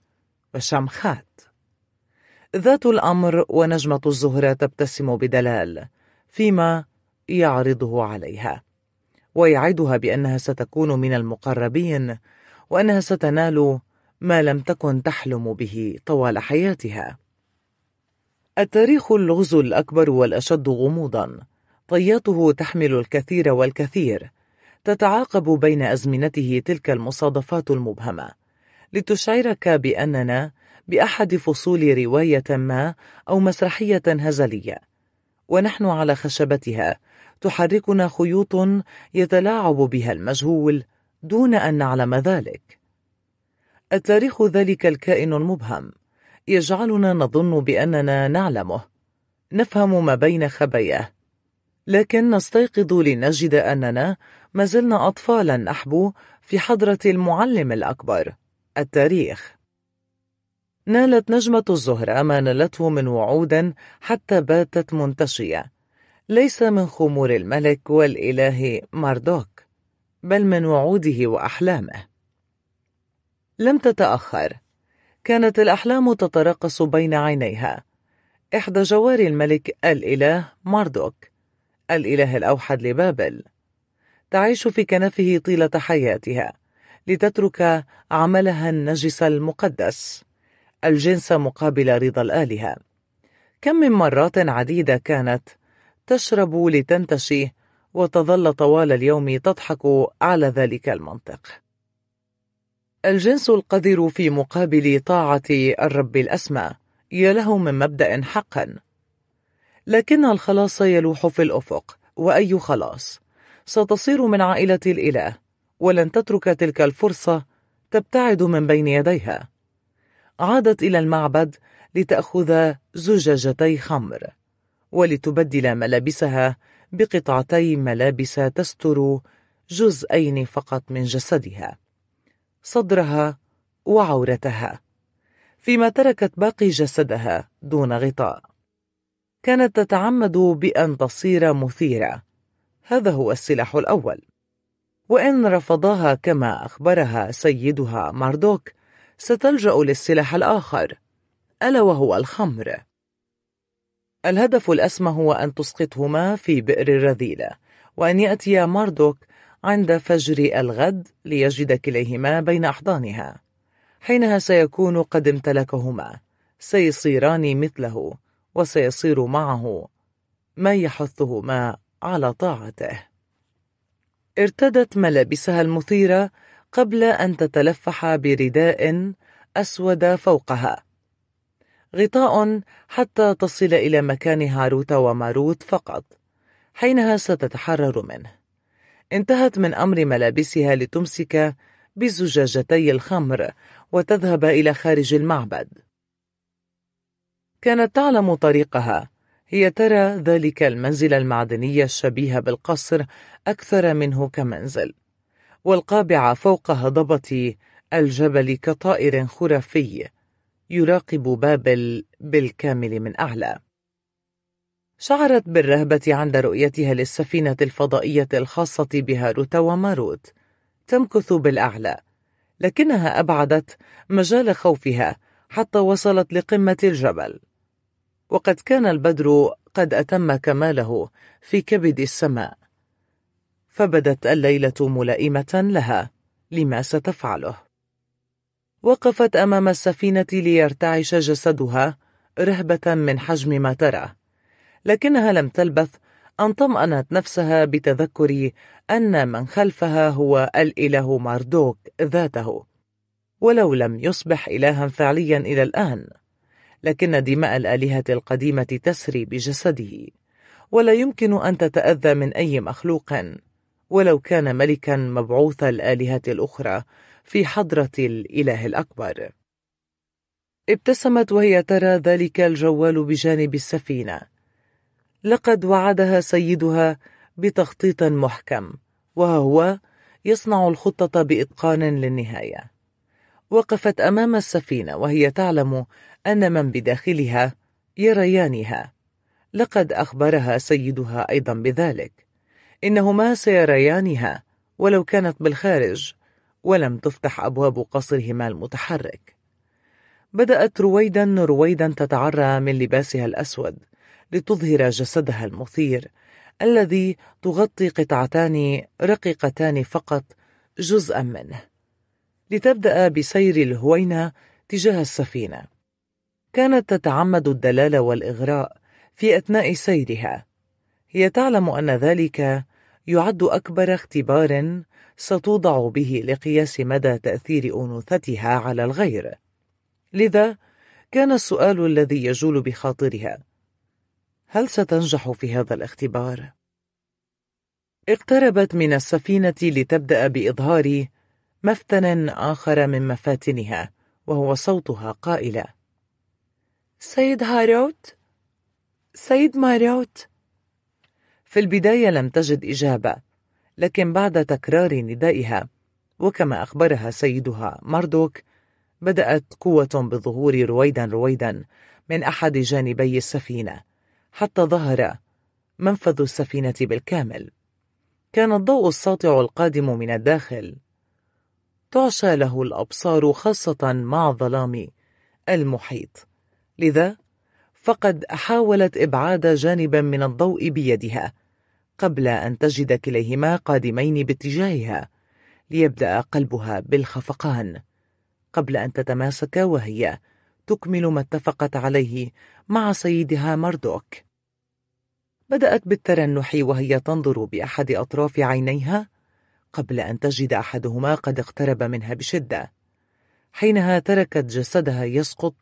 وشمخات ذات الأمر ونجمة الزهرة تبتسم بدلال فيما يعرضه عليها ويعدها بأنها ستكون من المقربين وأنها ستنال ما لم تكن تحلم به طوال حياتها التاريخ اللغز الأكبر والأشد غموضاً طياته تحمل الكثير والكثير تتعاقب بين أزمنته تلك المصادفات المبهمة لتشعرك بأننا بأحد فصول رواية ما أو مسرحية هزلية ونحن على خشبتها تحركنا خيوط يتلاعب بها المجهول دون أن نعلم ذلك التاريخ ذلك الكائن المبهم يجعلنا نظن بأننا نعلمه نفهم ما بين خبيه لكن نستيقظ لنجد أننا ما زلنا أطفالا نحبو في حضرة المعلم الأكبر التاريخ نالت نجمة الزهرة ما نالته من وعود حتى باتت منتشية ليس من خمور الملك والإله ماردوك بل من وعوده وأحلامه لم تتأخر كانت الأحلام تتراقص بين عينيها إحدى جواري الملك الإله ماردوك الإله الأوحد لبابل تعيش في كنفه طيلة حياتها لتترك عملها النجس المقدس الجنس مقابل رضا الآلهة كم من مرات عديدة كانت تشرب لتنتشي وتظل طوال اليوم تضحك على ذلك المنطق الجنس القذر في مقابل طاعة الرب الأسمى يا له من مبدأ حقا لكن الخلاص يلوح في الأفق وأي خلاص ستصير من عائلة الإله ولن تترك تلك الفرصة تبتعد من بين يديها عادت إلى المعبد لتأخذ زجاجتي خمر ولتبدل ملابسها بقطعتي ملابس تستر جزئين فقط من جسدها صدرها وعورتها فيما تركت باقي جسدها دون غطاء كانت تتعمد بأن تصير مثيرة هذا هو السلاح الأول وإن رفضها كما أخبرها سيدها ماردوك ستلجأ للسلاح الآخر ألا وهو الخمر الهدف الأسمى هو أن تسقطهما في بئر الرذيلة وأن يأتي ماردوك عند فجر الغد ليجد كليهما بين أحضانها حينها سيكون قد امتلكهما سيصيران مثله وسيصير معه ما يحثهما على طاعته ارتدت ملابسها المثيرة قبل أن تتلفح برداء أسود فوقها غطاء حتى تصل إلى مكان هاروت وماروت فقط حينها ستتحرر منه انتهت من أمر ملابسها لتمسك بزجاجتي الخمر وتذهب إلى خارج المعبد كانت تعلم طريقها هي ترى ذلك المنزل المعدني الشبيه بالقصر أكثر منه كمنزل والقابعة فوق هضبة الجبل كطائر خرافي يراقب بابل بالكامل من أعلى شعرت بالرهبة عند رؤيتها للسفينة الفضائية الخاصة بهاروت وماروت تمكث بالأعلى لكنها أبعدت مجال خوفها حتى وصلت لقمة الجبل وقد كان البدر قد أتم كماله في كبد السماء فبدت الليلة ملائمة لها لما ستفعله وقفت أمام السفينة ليرتعش جسدها رهبة من حجم ما ترى لكنها لم تلبث أن طمأنت نفسها بتذكر أن من خلفها هو الإله ماردوك ذاته ولو لم يصبح إلها فعليا إلى الآن لكن دماء الآلهة القديمة تسري بجسده ولا يمكن أن تتأذى من أي مخلوق ولو كان ملكا مبعوث الآلهة الأخرى في حضرة الإله الأكبر ابتسمت وهي ترى ذلك الجوال بجانب السفينة لقد وعدها سيدها بتخطيط محكم وهو يصنع الخطة بإتقان للنهاية وقفت أمام السفينة وهي تعلم أن من بداخلها يريانها لقد أخبرها سيدها أيضا بذلك إنهما سيريانها ولو كانت بالخارج ولم تفتح أبواب قصرهما المتحرك بدأت رويدا رويدا تتعرى من لباسها الأسود لتظهر جسدها المثير الذي تغطي قطعتان رقيقتان فقط جزءا منه لتبدأ بسير الهوينة تجاه السفينة كانت تتعمد الدلال والإغراء في أثناء سيرها هي تعلم أن ذلك يعد أكبر اختبار ستوضع به لقياس مدى تأثير أنوثتها على الغير لذا كان السؤال الذي يجول بخاطرها هل ستنجح في هذا الاختبار؟ اقتربت من السفينة لتبدأ بإظهار مفتن آخر من مفاتنها وهو صوتها قائلة سيد هاروت؟ سيد ماروت؟ في البداية لم تجد إجابة لكن بعد تكرار ندائها وكما أخبرها سيدها ماردوك بدأت قوة بظهور رويدا رويدا من أحد جانبي السفينة حتى ظهر منفذ السفينة بالكامل كان الضوء الساطع القادم من الداخل تعشى له الأبصار خاصة مع ظلام المحيط لذا فقد حاولت إبعاد جانبا من الضوء بيدها قبل أن تجد كليهما قادمين باتجاهها ليبدأ قلبها بالخفقان قبل أن تتماسك وهي تكمل ما اتفقت عليه مع سيدها مردوك بدأت بالترنح وهي تنظر بأحد أطراف عينيها قبل أن تجد أحدهما قد اقترب منها بشدة حينها تركت جسدها يسقط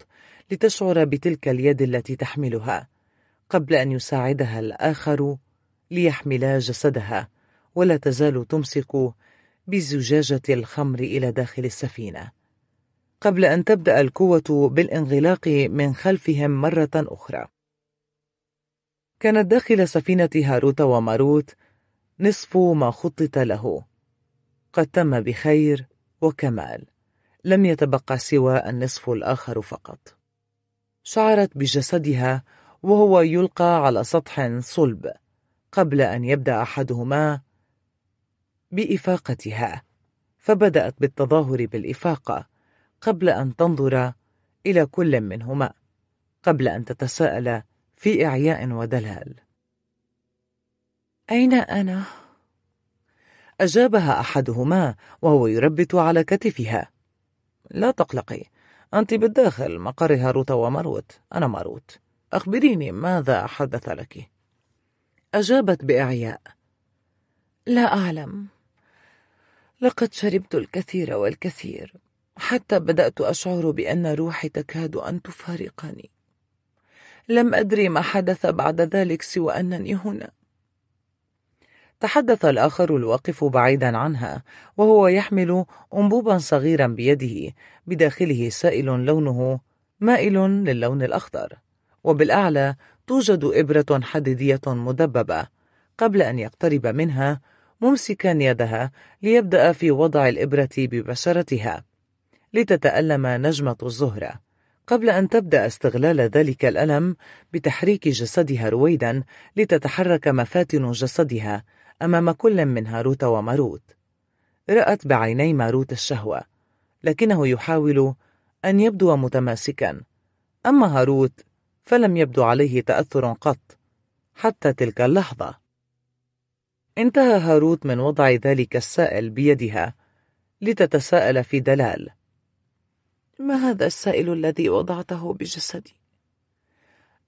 لتشعر بتلك اليد التي تحملها قبل أن يساعدها الآخر ليحملا جسدها ولا تزال تمسك بزجاجة الخمر إلى داخل السفينة قبل أن تبدأ القوة بالانغلاق من خلفهم مرة أخرى كانت داخل سفينة هاروت وماروت نصف ما خطط له قد تم بخير وكمال لم يتبقى سوى النصف الآخر فقط شعرت بجسدها وهو يلقى على سطح صلب قبل أن يبدأ أحدهما بإفاقتها فبدأت بالتظاهر بالإفاقة قبل أن تنظر إلى كل منهما قبل أن تتساءل في إعياء ودلال أين أنا؟ أجابها أحدهما وهو يربت على كتفها لا تقلقي أنت بالداخل مقر هاروت وماروت أنا ماروت أخبريني ماذا حدث لك أجابت بإعياء لا أعلم لقد شربت الكثير والكثير حتى بدأت أشعر بأن روحي تكاد أن تفارقني لم أدري ما حدث بعد ذلك سوى أنني هنا تحدث الآخر الواقف بعيدا عنها وهو يحمل أنبوبا صغيرا بيده بداخله سائل لونه مائل للون الأخضر وبالأعلى توجد إبرة حديدية مدببة قبل أن يقترب منها ممسكا يدها ليبدأ في وضع الإبرة ببشرتها لتتألم نجمة الزهرة قبل أن تبدأ استغلال ذلك الألم بتحريك جسدها رويدا لتتحرك مفاتن جسدها أمام كل من هاروت وماروت رأت بعيني ماروت الشهوة لكنه يحاول أن يبدو متماسكا أما هاروت فلم يبدو عليه تأثر قط حتى تلك اللحظة انتهى هاروت من وضع ذلك السائل بيدها لتتساءل في دلال ما هذا السائل الذي وضعته بجسدي؟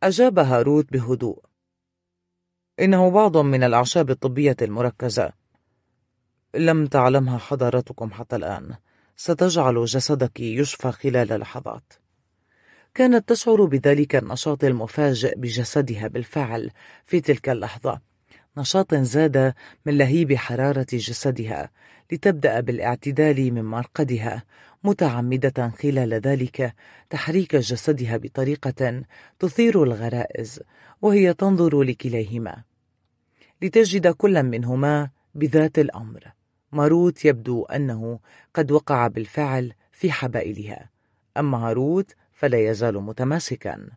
أجاب هاروت بهدوء إنه بعض من الأعشاب الطبية المركزة لم تعلمها حضارتكم حتى الآن ستجعل جسدك يشفى خلال لحظات كانت تشعر بذلك النشاط المفاجئ بجسدها بالفعل في تلك اللحظة نشاط زاد من لهيب حرارة جسدها لتبدأ بالاعتدال من مرقدها متعمدة خلال ذلك تحريك جسدها بطريقة تثير الغرائز وهي تنظر لكليهما لتجد كل منهما بذات الأمر ماروت يبدو أنه قد وقع بالفعل في حبائلها أما هاروت فلا يزال متماسكا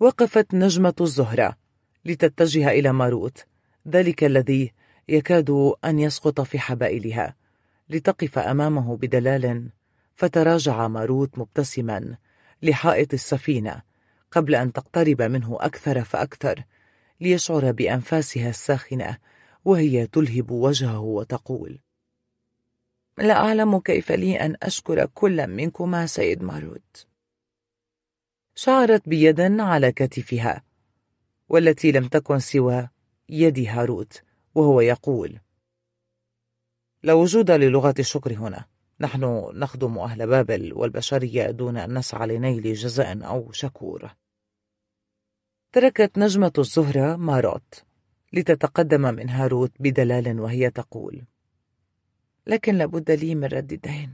وقفت نجمة الزهرة لتتجه إلى ماروت ذلك الذي يكاد أن يسقط في حبائلها لتقف أمامه بدلال فتراجع ماروت مبتسما لحائط السفينة قبل أن تقترب منه أكثر فأكثر ليشعر بأنفاسها الساخنة وهي تلهب وجهه وتقول لا أعلم كيف لي أن أشكر كل منكما سيد مارود شعرت بيد على كتفها والتي لم تكن سوى يد هاروت وهو يقول لا وجود للغة الشكر هنا نحن نخدم أهل بابل والبشرية دون أن نسعى لنيل جزاء أو شكور تركت نجمة الزهرة ماروت لتتقدم من هاروت بدلال وهي تقول لكن لابد لي من رد الدين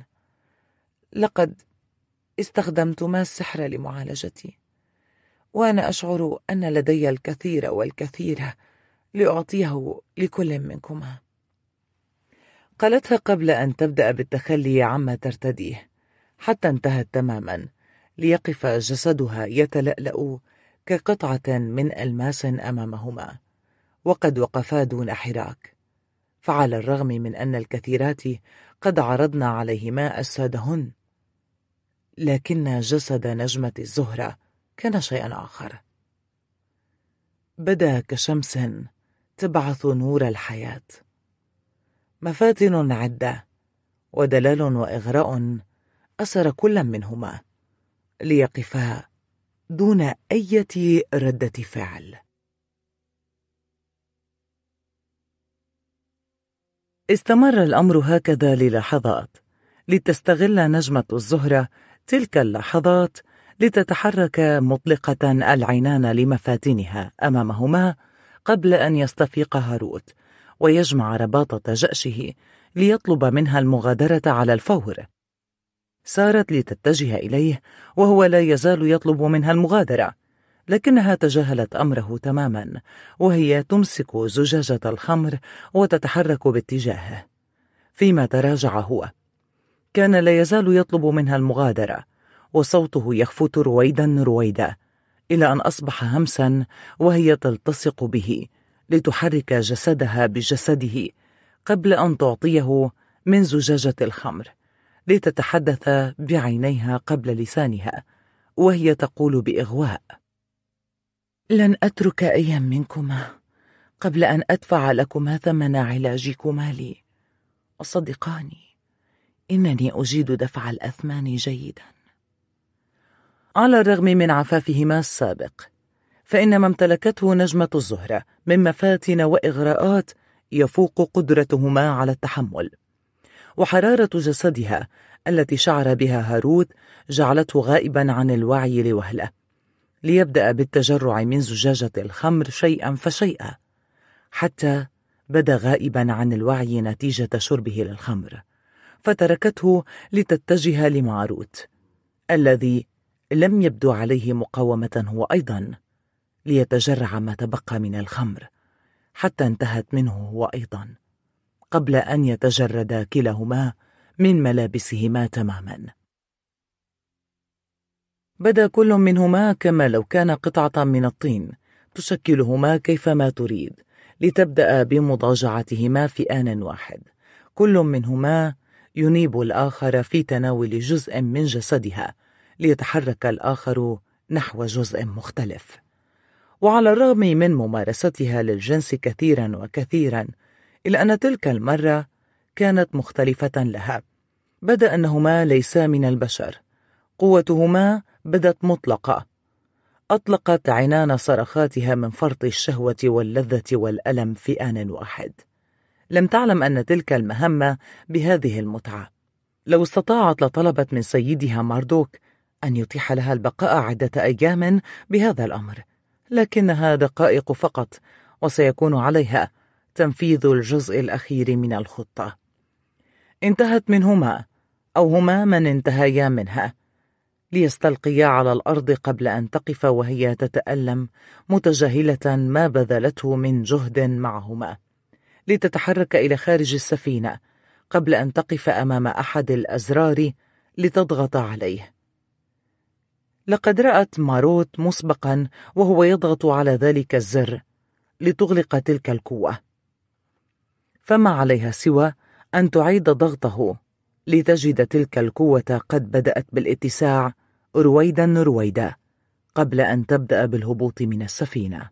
لقد استخدمتما السحر لمعالجتي وانا اشعر ان لدي الكثير والكثير لاعطيه لكل منكما قالتها قبل ان تبدا بالتخلي عما ترتديه حتى انتهت تماما ليقف جسدها يتلالا كقطعه من الماس امامهما وقد وقفا دون حراك فعلى الرغم من أن الكثيرات قد عرضن عليهما أجسادهن لكن جسد نجمة الزهرة كان شيئا آخر بدا كشمس تبعث نور الحياة مفاتن عدة ودلال وإغراء أسر كل منهما ليقفا دون أية ردة فعل استمر الأمر هكذا للحظات لتستغل نجمة الزهرة تلك اللحظات لتتحرك مطلقة العينان لمفاتنها أمامهما قبل أن يستفيق هاروت ويجمع رباطة جأشه ليطلب منها المغادرة على الفور سارت لتتجه إليه وهو لا يزال يطلب منها المغادرة لكنها تجاهلت أمره تماما وهي تمسك زجاجة الخمر وتتحرك باتجاهه فيما تراجع هو كان لا يزال يطلب منها المغادرة وصوته يخفت رويدا رويدا إلى أن أصبح همسا وهي تلتصق به لتحرك جسدها بجسده قبل أن تعطيه من زجاجة الخمر لتتحدث بعينيها قبل لسانها وهي تقول بإغواء لن أترك أيا منكما قبل أن أدفع لكما ثمن علاجكما لي وصدقاني إنني أجيد دفع الأثمان جيدا على الرغم من عفافهما السابق فإن ما امتلكته نجمة الزهرة من مفاتن وإغراءات يفوق قدرتهما على التحمل وحرارة جسدها التي شعر بها هاروت جعلته غائبا عن الوعي لوهلة ليبدأ بالتجرع من زجاجة الخمر شيئا فشيئا حتى بدا غائبا عن الوعي نتيجة شربه للخمر فتركته لتتجه لماروت الذي لم يبدو عليه مقاومة هو أيضا ليتجرع ما تبقى من الخمر حتى انتهت منه هو أيضا قبل أن يتجردا كلاهما من ملابسهما تماما بدا كل منهما كما لو كان قطعة من الطين تشكلهما كيفما تريد لتبدأ بمضاجعتهما في آن واحد كل منهما ينيب الآخر في تناول جزء من جسدها ليتحرك الآخر نحو جزء مختلف وعلى الرغم من ممارستها للجنس كثيرا وكثيرا إلا أن تلك المرة كانت مختلفة لها بدا أنهما ليسا من البشر قوتهما بدت مطلقة أطلقت عنان صرخاتها من فرط الشهوة واللذة والألم في آن واحد لم تعلم أن تلك المهمة بهذه المتعة لو استطاعت لطلبت من سيدها ماردوك أن يتيح لها البقاء عدة أيام بهذا الأمر لكنها دقائق فقط وسيكون عليها تنفيذ الجزء الأخير من الخطة انتهت منهما أو هما من انتهيا منها ليستلقيا على الأرض قبل أن تقف وهي تتألم متجاهلة ما بذلته من جهد معهما لتتحرك إلى خارج السفينة قبل أن تقف أمام أحد الأزرار لتضغط عليه لقد رأت ماروت مسبقا وهو يضغط على ذلك الزر لتغلق تلك القوة فما عليها سوى أن تعيد ضغطه لتجد تلك القوة قد بدأت بالاتساع رويدا رويدا قبل أن تبدأ بالهبوط من السفينة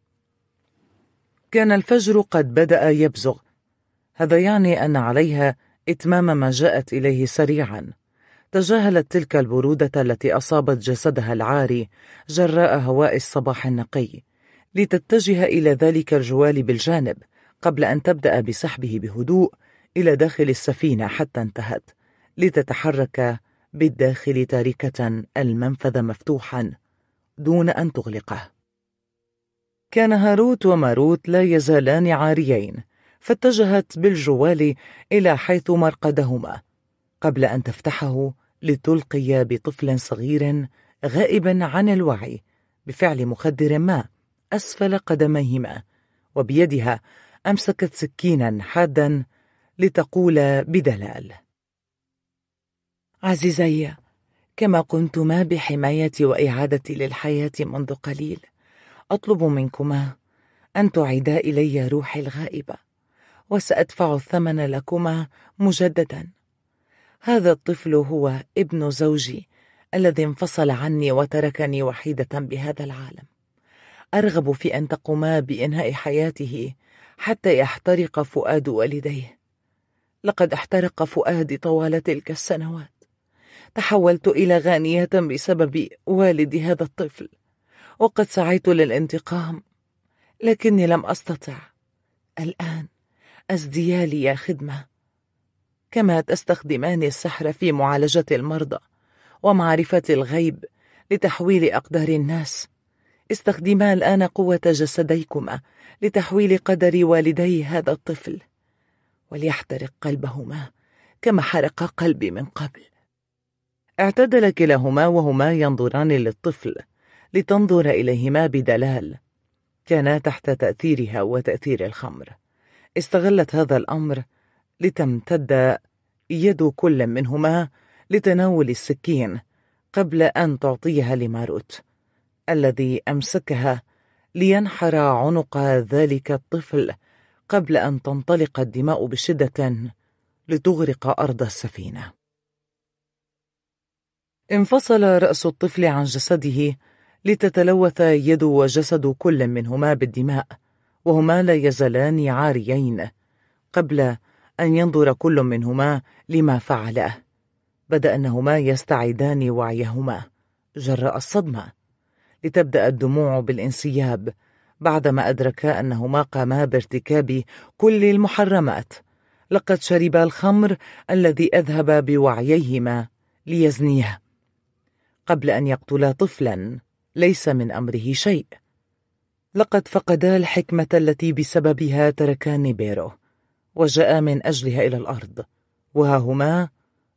كان الفجر قد بدأ يبزغ هذا يعني أن عليها إتمام ما جاءت إليه سريعا تجاهلت تلك البرودة التي أصابت جسدها العاري جراء هواء الصباح النقي لتتجه إلى ذلك الجوال بالجانب قبل أن تبدأ بسحبه بهدوء إلى داخل السفينة حتى انتهت لتتحرك بالداخل تاركة المنفذ مفتوحا دون أن تغلقه كان هاروت وماروت لا يزالان عاريين فاتجهت بالجوال إلى حيث مرقدهما قبل أن تفتحه لتلقي بطفل صغير غائب عن الوعي بفعل مخدر ما أسفل قدميهما وبيدها أمسكت سكينا حادا لتقول بدلال عزيزي كما كنتما بحمايتي وإعادتي للحياة منذ قليل أطلب منكما أن تعيدا إلي روحي الغائبة وسأدفع الثمن لكما مجددا هذا الطفل هو ابن زوجي الذي انفصل عني وتركني وحيدة بهذا العالم أرغب في أن تقوما بإنهاء حياته حتى يحترق فؤاد والديه لقد احترق فؤادي طوال تلك السنوات تحولت إلى غانية بسبب والد هذا الطفل وقد سعيت للانتقام لكني لم أستطع الآن أزديا لي خدمة كما تستخدمان السحر في معالجة المرضى ومعرفة الغيب لتحويل أقدار الناس استخدما الآن قوة جسديكما لتحويل قدر والدي هذا الطفل وليحترق قلبهما كما حرق قلبي من قبل اعتدل كلاهما وهما ينظران للطفل لتنظر إليهما بدلال كانا تحت تأثيرها وتأثير الخمر استغلت هذا الأمر لتمتد يد كل منهما لتناول السكين قبل أن تعطيها لماروت الذي أمسكها لينحر عنق ذلك الطفل قبل أن تنطلق الدماء بشدة لتغرق أرض السفينة انفصل رأس الطفل عن جسده لتتلوث يد وجسد كل منهما بالدماء وهما لا يزالان عاريين قبل أن ينظر كل منهما لما فعله بدأنهما يستعيدان وعيهما جراء الصدمة لتبدأ الدموع بالانسياب بعدما أدركا أنهما قاما بارتكاب كل المحرمات لقد شربا الخمر الذي أذهب بوعيهما ليزنيه قبل أن يقتلا طفلا ليس من أمره شيء لقد فقدا الحكمة التي بسببها تركا نيبيرو وجاء من أجلها إلى الأرض وها هما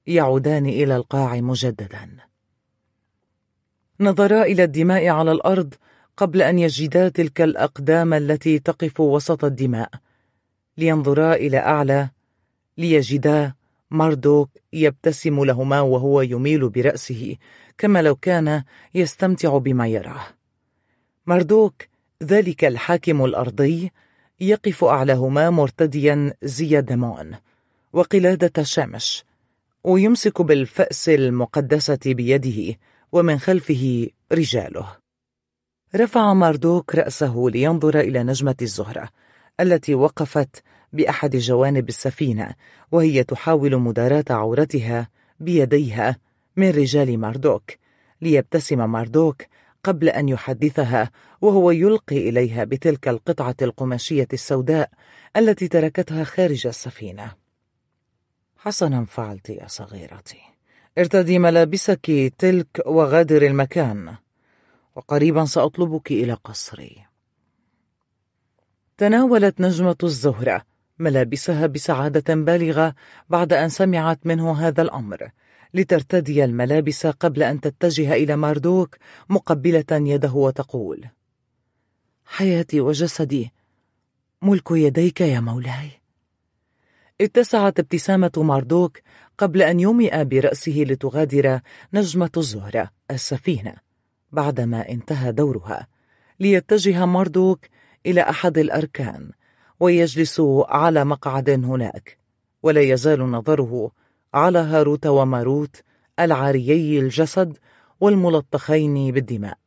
يعودان إلى القاع مجددا نظرا إلى الدماء على الأرض قبل أن يجدا تلك الأقدام التي تقف وسط الدماء لينظرا إلى أعلى ليجدا ماردوك يبتسم لهما وهو يميل برأسه كما لو كان يستمتع بما يراه مردوك ذلك الحاكم الأرضي يقف أعلىهما مرتديا زيادمون وقلادة شمش ويمسك بالفأس المقدسة بيده ومن خلفه رجاله رفع ماردوك رأسه لينظر إلى نجمة الزهرة التي وقفت بأحد جوانب السفينة وهي تحاول مداراة عورتها بيديها من رجال ماردوك ليبتسم ماردوك قبل أن يحدثها وهو يلقي إليها بتلك القطعة القماشية السوداء التي تركتها خارج السفينة حسنا فعلت يا صغيرتي ارتدي ملابسك تلك وغادر المكان وقريبا سأطلبك إلى قصري تناولت نجمة الزهرة ملابسها بسعادة بالغة بعد أن سمعت منه هذا الأمر لترتدي الملابس قبل أن تتجه إلى ماردوك مقبلة يده وتقول حياتي وجسدي ملك يديك يا مولاي اتسعت ابتسامة ماردوك قبل أن يومئ برأسه لتغادر نجمة الزهرة السفينة بعدما انتهى دورها ليتجه ماردوك إلى أحد الأركان ويجلس على مقعد هناك ولا يزال نظره على هاروت وماروت العاريي الجسد والملطخين بالدماء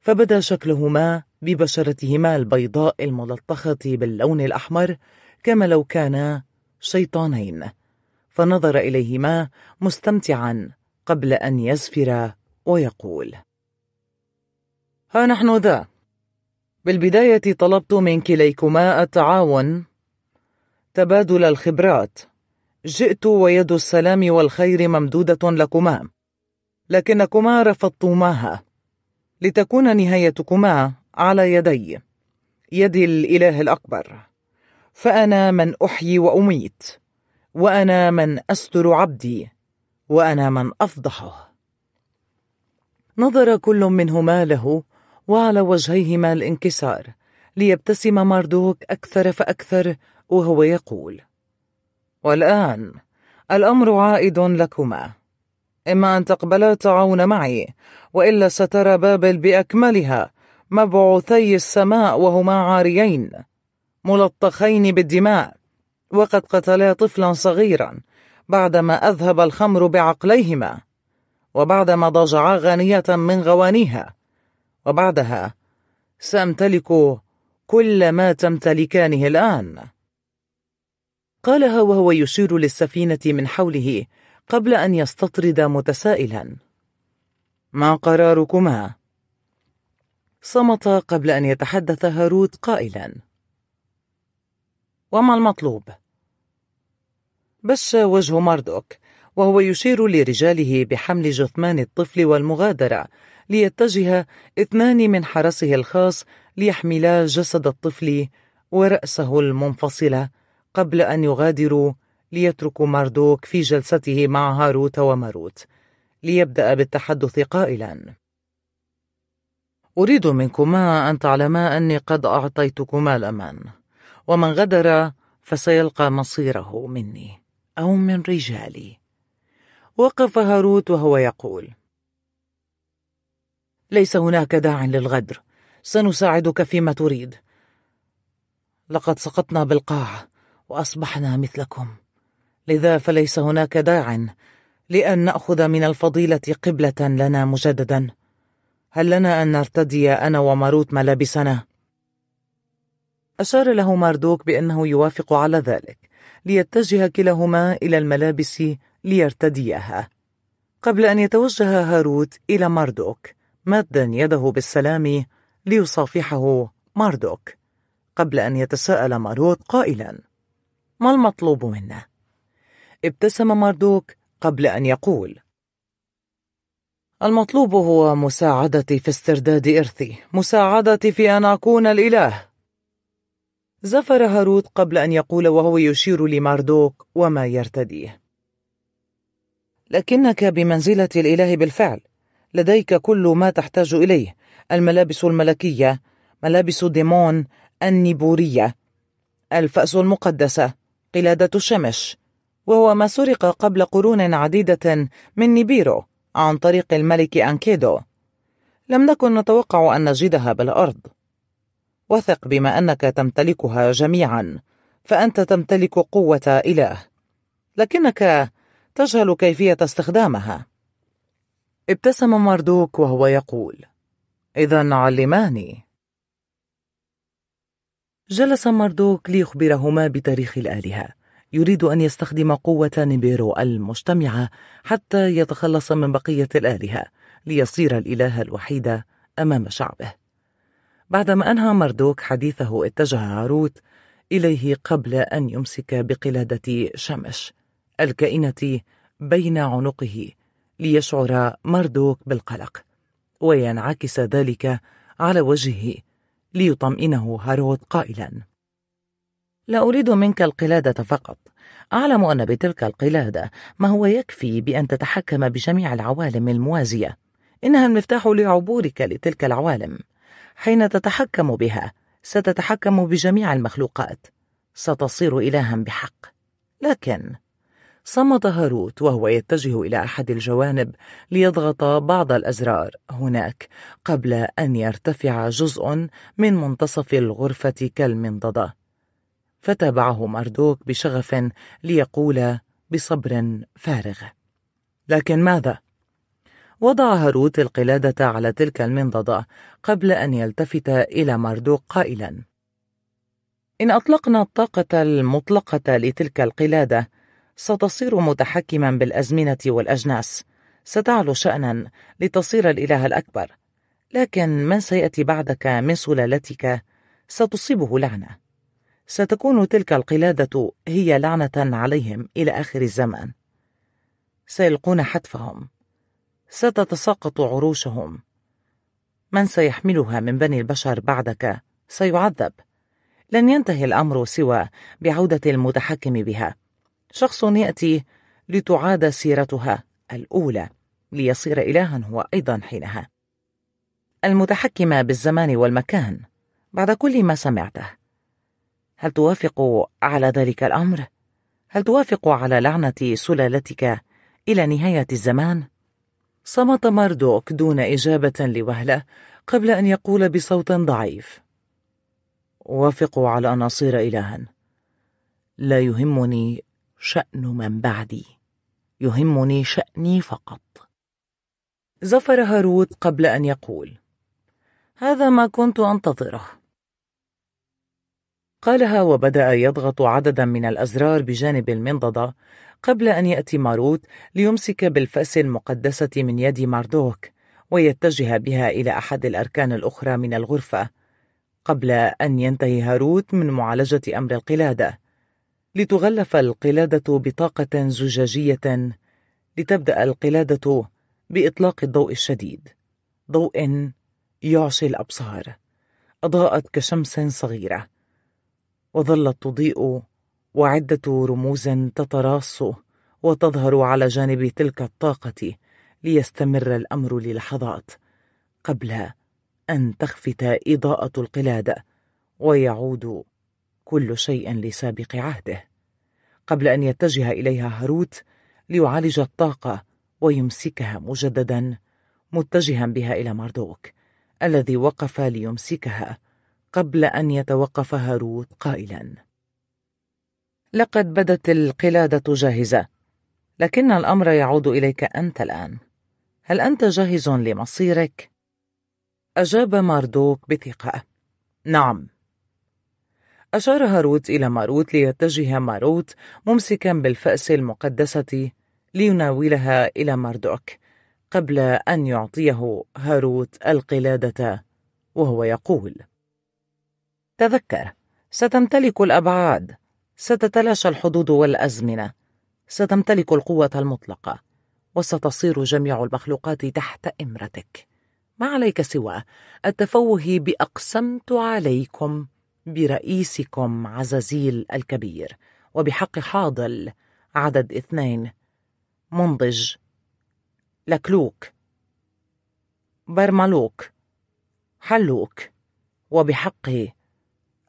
فبدا شكلهما ببشرتهما البيضاء الملطخة باللون الأحمر كما لو كانا شيطانين فنظر إليهما مستمتعا قبل أن يزفر ويقول ها نحن ذا بالبداية طلبت من كليكما التعاون تبادل الخبرات جئت ويد السلام والخير ممدودة لكما لكنكما رفضتماها لتكون نهايتكما على يدي يد الإله الأكبر فأنا من أحيي وأميت وأنا من أستر عبدي وأنا من أفضحه نظر كل منهما له وعلى وجهيهما الانكسار ليبتسم ماردوك أكثر فأكثر وهو يقول والآن الأمر عائد لكما إما أن تقبلا تعاون معي وإلا سترى بابل بأكملها مبعوثي السماء وهما عاريين ملطخين بالدماء وقد قتلا طفلا صغيرا بعدما أذهب الخمر بعقليهما وبعدما ضجعا غانية من غوانيها وبعدها سأمتلك كل ما تمتلكانه الآن قالها وهو يشير للسفينة من حوله قبل أن يستطرد متسائلا ما قراركما؟ صمت قبل أن يتحدث هاروت قائلا وما المطلوب؟ بش وجه ماردوك وهو يشير لرجاله بحمل جثمان الطفل والمغادرة ليتجه اثنان من حرسه الخاص ليحملا جسد الطفل ورأسه المنفصلة قبل أن يغادروا ليتركوا ماردوك في جلسته مع هاروت وماروت ليبدأ بالتحدث قائلا أريد منكما أن تعلما أني قد أعطيتكما الأمان ومن غدر فسيلقى مصيره مني أو من رجالي وقف هاروت وهو يقول ليس هناك داع للغدر سنساعدك فيما تريد لقد سقطنا بالقاع واصبحنا مثلكم لذا فليس هناك داع لان ناخذ من الفضيله قبله لنا مجددا هل لنا ان نرتدي انا وماروت ملابسنا اشار له ماردوك بانه يوافق على ذلك ليتجه كلاهما الى الملابس ليرتديها قبل ان يتوجه هاروت الى ماردوك مادا يده بالسلام ليصافحه ماردوك قبل أن يتساءل ماروت قائلا ما المطلوب منه ابتسم ماردوك قبل أن يقول المطلوب هو مساعدتي في استرداد إرثي مساعدتي في أن أكون الإله زفر هاروت قبل أن يقول وهو يشير لماردوك وما يرتديه لكنك بمنزلة الإله بالفعل لديك كل ما تحتاج إليه الملابس الملكية ملابس ديمون النبورية الفأس المقدسة قلادة الشمش وهو ما سرق قبل قرون عديدة من نيبيرو عن طريق الملك أنكيدو لم نكن نتوقع أن نجدها بالأرض وثق بما أنك تمتلكها جميعا فأنت تمتلك قوة إله لكنك تجهل كيفية استخدامها ابتسم مردوك وهو يقول إذا علماني جلس ماردوك ليخبرهما بتاريخ الآلهة يريد أن يستخدم قوة نيبيرو المجتمعة حتى يتخلص من بقية الآلهة ليصير الإله الوحيد أمام شعبه بعدما أنهى مردوك حديثه اتجه عروت إليه قبل أن يمسك بقلادة شمش الكائنة بين عنقه ليشعر مردوك بالقلق وينعكس ذلك على وجهه ليطمئنه هارود قائلا لا أريد منك القلادة فقط أعلم أن بتلك القلادة ما هو يكفي بأن تتحكم بجميع العوالم الموازية إنها المفتاح لعبورك لتلك العوالم حين تتحكم بها ستتحكم بجميع المخلوقات ستصير إلها بحق لكن صمت هاروت وهو يتجه إلى أحد الجوانب ليضغط بعض الأزرار هناك قبل أن يرتفع جزء من منتصف الغرفة كالمنضدة فتابعه مردوك بشغف ليقول بصبر فارغ لكن ماذا؟ وضع هاروت القلادة على تلك المنضدة قبل أن يلتفت إلى مردوك قائلا إن أطلقنا الطاقة المطلقة لتلك القلادة ستصير متحكما بالأزمنة والأجناس ستعلو شأنا لتصير الإله الأكبر لكن من سيأتي بعدك من سلالتك ستصيبه لعنة ستكون تلك القلادة هي لعنة عليهم إلى آخر الزمان سيلقون حتفهم ستتساقط عروشهم من سيحملها من بني البشر بعدك سيعذب لن ينتهي الأمر سوى بعودة المتحكم بها شخص يأتي لتعاد سيرتها الأولى ليصير إلها هو أيضا حينها المتحكمة بالزمان والمكان بعد كل ما سمعته هل توافق على ذلك الأمر؟ هل توافق على لعنة سلالتك إلى نهاية الزمان؟ صمت ماردوك دون إجابة لوهلة قبل أن يقول بصوت ضعيف وافق على أن أصير إلها لا يهمني شأن من بعدي يهمني شأني فقط زفر هاروت قبل أن يقول هذا ما كنت أنتظره قالها وبدأ يضغط عددا من الأزرار بجانب المنضدة قبل أن يأتي ماروت ليمسك بالفأس المقدسة من يد ماردوك ويتجه بها إلى أحد الأركان الأخرى من الغرفة قبل أن ينتهي هاروت من معالجة أمر القلادة لتغلف القلادة بطاقة زجاجية لتبدأ القلادة بإطلاق الضوء الشديد ضوء يعشي الأبصار أضاءت كشمس صغيرة وظلت تضيء وعدة رموز تتراص وتظهر على جانب تلك الطاقة ليستمر الأمر للحظات قبل أن تخفت إضاءة القلادة ويعود كل شيء لسابق عهده قبل أن يتجه إليها هاروت ليعالج الطاقة ويمسكها مجددا متجها بها إلى ماردوك الذي وقف ليمسكها قبل أن يتوقف هاروت قائلا لقد بدت القلادة جاهزة لكن الأمر يعود إليك أنت الآن هل أنت جاهز لمصيرك؟ أجاب ماردوك بثقة نعم أشار هاروت إلى ماروت ليتجه ماروت ممسكا بالفأس المقدسة ليناولها إلى ماردوك قبل أن يعطيه هاروت القلادة وهو يقول تذكر ستمتلك الأبعاد ستتلاشى الحدود والأزمنة ستمتلك القوة المطلقة وستصير جميع المخلوقات تحت إمرتك ما عليك سوى التفوه بأقسمت عليكم برئيسكم عزازيل الكبير وبحق حاضل عدد اثنين منضج لكلوك برملوك حلوك وبحق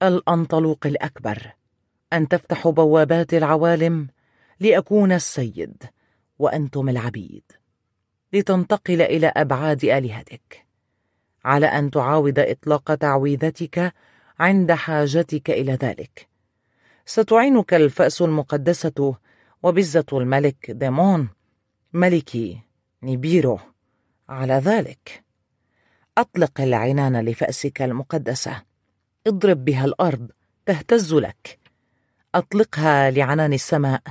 الأنطلوق الأكبر أن تفتحوا بوابات العوالم لأكون السيد وأنتم العبيد لتنتقل إلى أبعاد آلهتك على أن تعاود إطلاق تعويذتك عند حاجتك إلى ذلك ستعينك الفأس المقدسة وبزة الملك ديمون ملك نيبيرو على ذلك أطلق العنان لفأسك المقدسة اضرب بها الأرض تهتز لك أطلقها لعنان السماء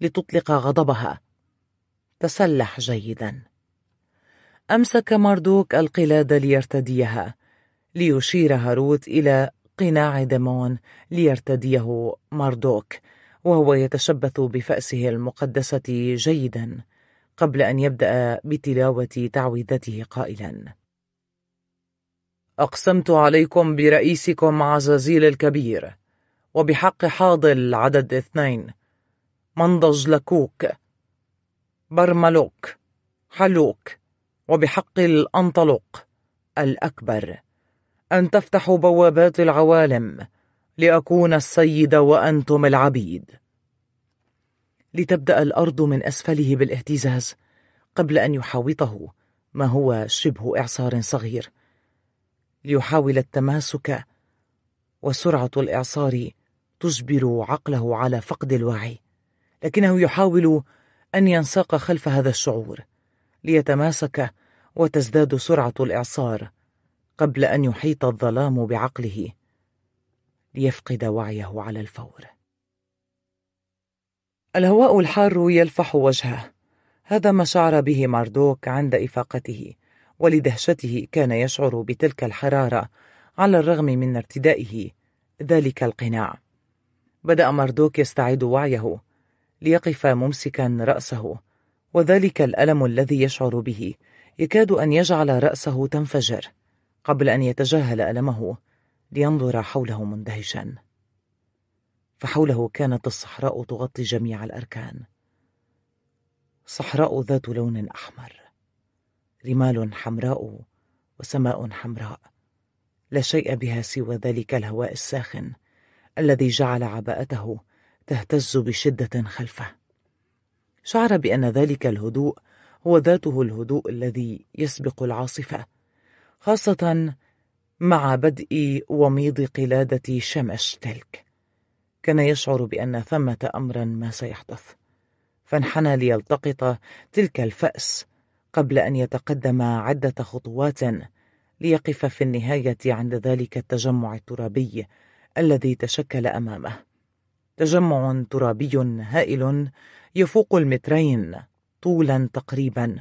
لتطلق غضبها تسلح جيدا أمسك مردوك القلادة ليرتديها ليشير هاروت إلى قناع دمون ليرتديه ماردوك وهو يتشبث بفأسه المقدسة جيدا قبل أن يبدأ بتلاوة تعويذته قائلا أقسمت عليكم برئيسكم عزازيل الكبير وبحق حاضل عدد اثنين منضج لكوك برملوك حلوك وبحق الأنطلق الأكبر أن تفتحوا بوابات العوالم لأكون السيد وأنتم العبيد لتبدأ الأرض من أسفله بالاهتزاز قبل أن يحاوطه ما هو شبه إعصار صغير ليحاول التماسك وسرعة الإعصار تجبر عقله على فقد الوعي لكنه يحاول أن ينساق خلف هذا الشعور ليتماسك وتزداد سرعة الإعصار قبل أن يحيط الظلام بعقله ليفقد وعيه على الفور الهواء الحار يلفح وجهه هذا ما شعر به ماردوك عند إفاقته ولدهشته كان يشعر بتلك الحرارة على الرغم من ارتدائه ذلك القناع بدأ ماردوك يستعيد وعيه ليقف ممسكا رأسه وذلك الألم الذي يشعر به يكاد أن يجعل رأسه تنفجر قبل أن يتجاهل ألمه لينظر حوله مندهشا فحوله كانت الصحراء تغطي جميع الأركان صحراء ذات لون أحمر رمال حمراء وسماء حمراء لا شيء بها سوى ذلك الهواء الساخن الذي جعل عباءته تهتز بشدة خلفه شعر بأن ذلك الهدوء هو ذاته الهدوء الذي يسبق العاصفة خاصة مع بدء وميض قلادة شمش تلك كان يشعر بأن ثمة أمرا ما سيحدث فانحنى ليلتقط تلك الفأس قبل أن يتقدم عدة خطوات ليقف في النهاية عند ذلك التجمع الترابي الذي تشكل أمامه تجمع ترابي هائل يفوق المترين طولا تقريبا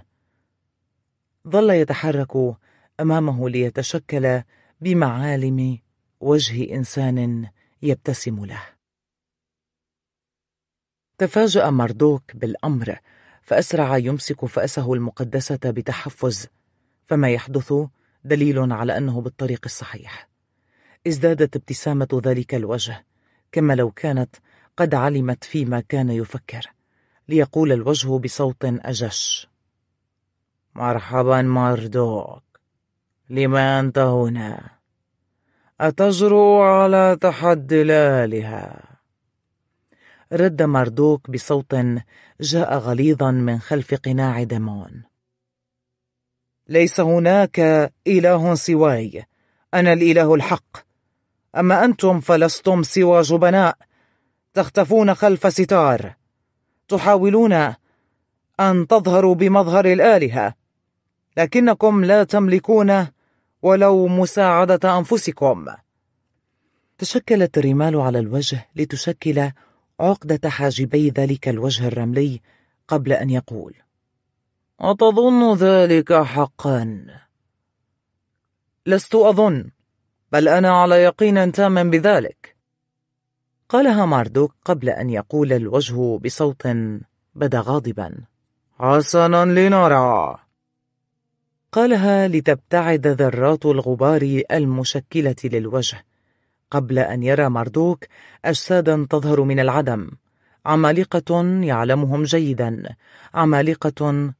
ظل يتحرك أمامه ليتشكل بمعالم وجه إنسان يبتسم له تفاجأ مردوك بالأمر فأسرع يمسك فأسه المقدسة بتحفز فما يحدث دليل على أنه بالطريق الصحيح ازدادت ابتسامة ذلك الوجه كما لو كانت قد علمت فيما كان يفكر ليقول الوجه بصوت أجش مرحبا مردوك لما أنت هنا أتجرؤ على تحدي الآلهة رد مردوك بصوت جاء غليظا من خلف قناع دمون ليس هناك إله سواي أنا الإله الحق أما أنتم فلستم سوى جبناء تختفون خلف ستار تحاولون أن تظهروا بمظهر الآلهة لكنكم لا تملكون ولو مساعدة أنفسكم تشكلت الرمال على الوجه لتشكل عقدة حاجبي ذلك الوجه الرملي قبل أن يقول أتظن ذلك حقا؟ لست أظن بل أنا على يقين تام بذلك قالها ماردوك قبل أن يقول الوجه بصوت بدا غاضبا حسنا لنرى قالها لتبتعد ذرات الغبار المشكلة للوجه قبل أن يرى مردوك أجسادا تظهر من العدم عمالقة يعلمهم جيدا عمالقة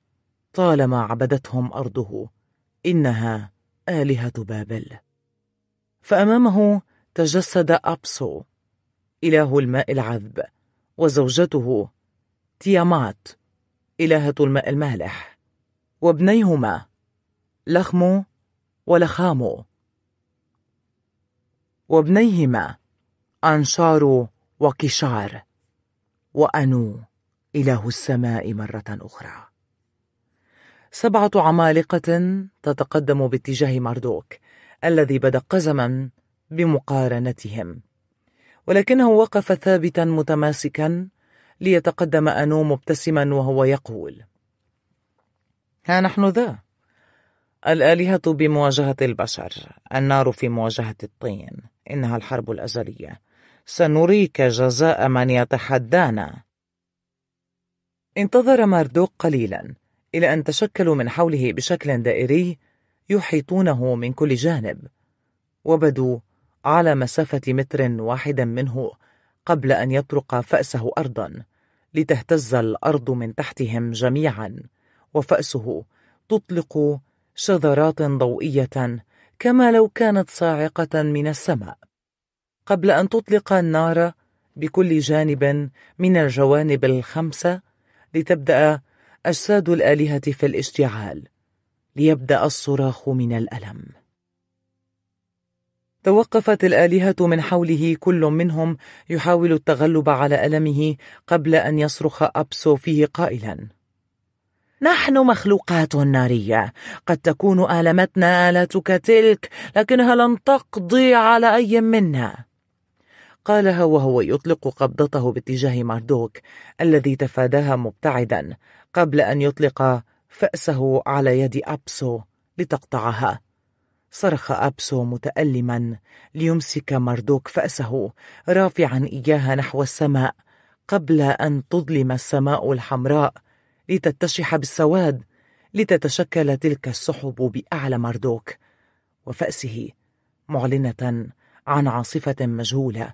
طالما عبدتهم أرضه إنها آلهة بابل فأمامه تجسد أبسو إله الماء العذب وزوجته تيامات إلهة الماء المالح وابنيهما لخم ولخام وابنيهما أنشار وكشار وأنو إله السماء مرة أخرى سبعة عمالقة تتقدم باتجاه مردوك الذي بدا قزما بمقارنتهم ولكنه وقف ثابتا متماسكا ليتقدم أنو مبتسما وهو يقول ها نحن ذا الآلهة بمواجهة البشر، النار في مواجهة الطين، إنها الحرب الأزلية، سنريك جزاء من يتحدانا. انتظر ماردوك قليلا إلى أن تشكلوا من حوله بشكل دائري يحيطونه من كل جانب، وبدوا على مسافة متر واحد منه قبل أن يطرق فأسه أرضا، لتهتز الأرض من تحتهم جميعا، وفأسه تطلق شذرات ضوئية كما لو كانت صاعقة من السماء قبل أن تطلق النار بكل جانب من الجوانب الخمسة لتبدأ أجساد الآلهة في الاشتعال ليبدأ الصراخ من الألم توقفت الآلهة من حوله كل منهم يحاول التغلب على ألمه قبل أن يصرخ أبسو فيه قائلا نحن مخلوقات نارية قد تكون آلمتنا آلتك تلك لكنها لن تقضي على أي منا قالها وهو يطلق قبضته باتجاه ماردوك الذي تفاداها مبتعدا قبل أن يطلق فأسه على يد أبسو لتقطعها صرخ أبسو متألما ليمسك ماردوك فأسه رافعا إياها نحو السماء قبل أن تظلم السماء الحمراء لتتشح بالسواد لتتشكل تلك السحب بأعلى مردوك وفأسه معلنة عن عاصفة مجهولة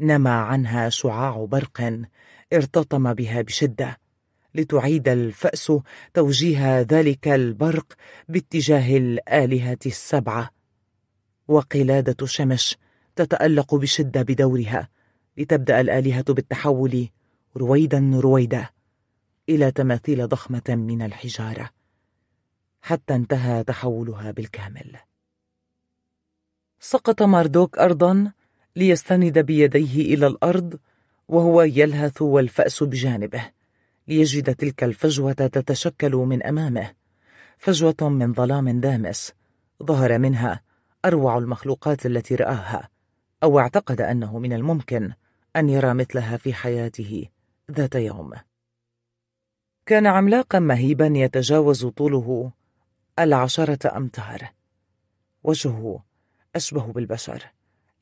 نما عنها شعاع برق ارتطم بها بشدة لتعيد الفأس توجيه ذلك البرق باتجاه الآلهة السبعة وقلادة شمش تتألق بشدة بدورها لتبدأ الآلهة بالتحول رويدا رويدا إلى تماثيل ضخمة من الحجارة حتى انتهى تحولها بالكامل سقط ماردوك أرضا ليستند بيديه إلى الأرض وهو يلهث والفأس بجانبه ليجد تلك الفجوة تتشكل من أمامه فجوة من ظلام دامس ظهر منها أروع المخلوقات التي رآها أو اعتقد أنه من الممكن أن يرى مثلها في حياته ذات يوم كان عملاقا مهيبا يتجاوز طوله العشرة أمتار وجهه أشبه بالبشر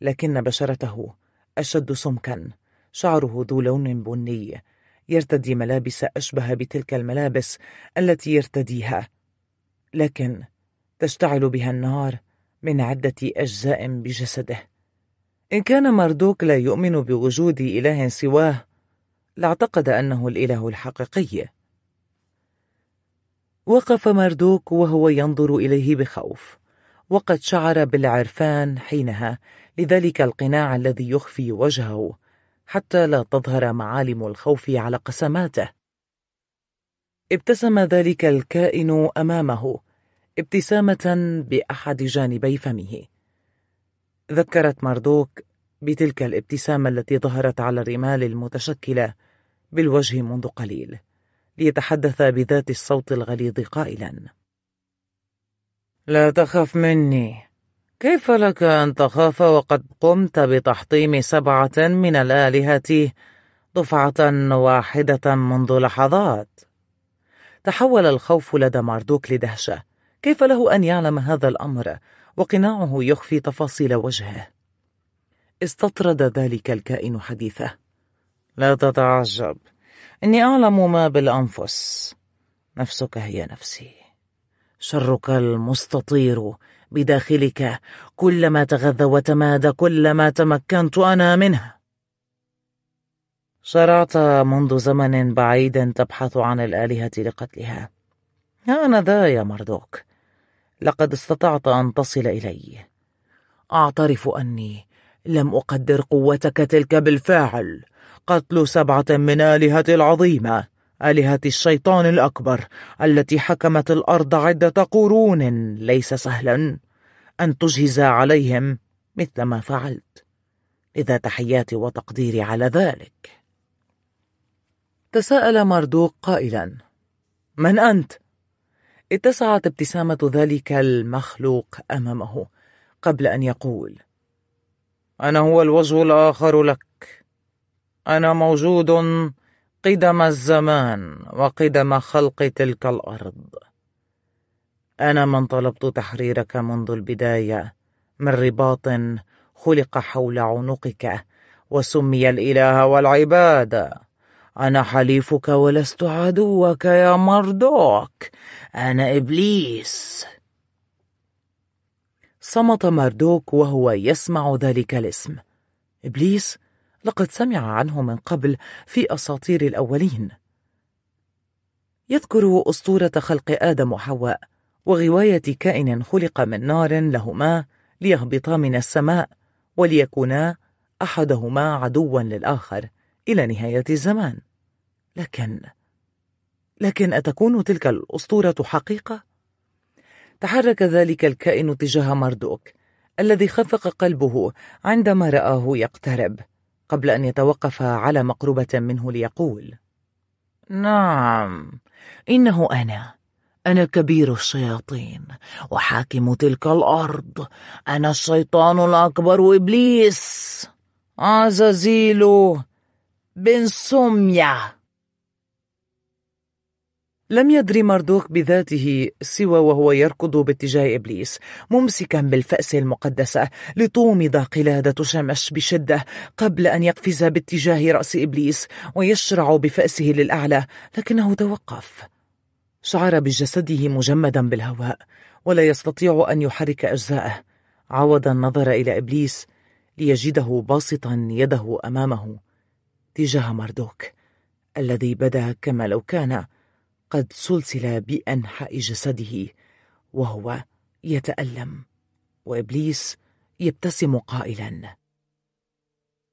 لكن بشرته أشد سمكا شعره ذو لون بني يرتدي ملابس أشبه بتلك الملابس التي يرتديها لكن تشتعل بها النار من عدة أجزاء بجسده إن كان مردوك لا يؤمن بوجود إله سواه لاعتقد أنه الإله الحقيقي وقف مردوك وهو ينظر إليه بخوف وقد شعر بالعرفان حينها لذلك القناع الذي يخفي وجهه حتى لا تظهر معالم الخوف على قسماته ابتسم ذلك الكائن أمامه ابتسامة بأحد جانبي فمه ذكرت مردوك بتلك الابتسامة التي ظهرت على الرمال المتشكلة بالوجه منذ قليل ليتحدث بذات الصوت الغليظ قائلا لا تخف مني كيف لك أن تخاف وقد قمت بتحطيم سبعة من الآلهة دفعة واحدة منذ لحظات تحول الخوف لدى ماردوك لدهشة كيف له أن يعلم هذا الأمر وقناعه يخفي تفاصيل وجهه استطرد ذلك الكائن حديثه لا تتعجب إني أعلم ما بالأنفس نفسك هي نفسي شرك المستطير بداخلك كلما تغذى وتمادى كلما تمكنت أنا منه شرعت منذ زمن بعيد تبحث عن الآلهة لقتلها هانذا يا مردوك لقد استطعت أن تصل إلي أعترف أني لم أقدر قوتك تلك بالفاعل قتل سبعة من آلهة العظيمة آلهة الشيطان الأكبر التي حكمت الأرض عدة قرون ليس سهلا أن تجهز عليهم مثل ما فعلت إذا تحياتي وتقديري على ذلك تساءل مردوق قائلا من أنت؟ اتسعت ابتسامة ذلك المخلوق أمامه قبل أن يقول أنا هو الوجه الآخر لك أنا موجود قدم الزمان وقدم خلق تلك الأرض أنا من طلبت تحريرك منذ البداية من رباط خلق حول عنقك وسمي الإله والعبادة أنا حليفك ولست عدوك يا مردوك أنا إبليس صمت مردوك وهو يسمع ذلك الاسم إبليس؟ لقد سمع عنه من قبل في أساطير الأولين يذكر أسطورة خلق آدم وحواء وغواية كائن خلق من نار لهما ليهبطا من السماء وليكونا أحدهما عدوا للآخر إلى نهاية الزمان لكن لكن أتكون تلك الأسطورة حقيقة؟ تحرك ذلك الكائن تجاه مردوك الذي خفق قلبه عندما رآه يقترب قبل أن يتوقف على مقربة منه ليقول نعم إنه أنا أنا كبير الشياطين وحاكم تلك الأرض أنا الشيطان الأكبر إبليس عزازيلو بن سميه لم يدري مردوخ بذاته سوى وهو يركض باتجاه إبليس ممسكا بالفأس المقدسة لتومض قلادة شمش بشدة قبل أن يقفز باتجاه رأس إبليس ويشرع بفأسه للأعلى لكنه توقف شعر بجسده مجمدا بالهواء ولا يستطيع أن يحرك أجزاءه عوض النظر إلى إبليس ليجده باسطا يده أمامه تجاه مردوك الذي بدا كما لو كان قد سلسل بأنحاء جسده وهو يتألم وإبليس يبتسم قائلا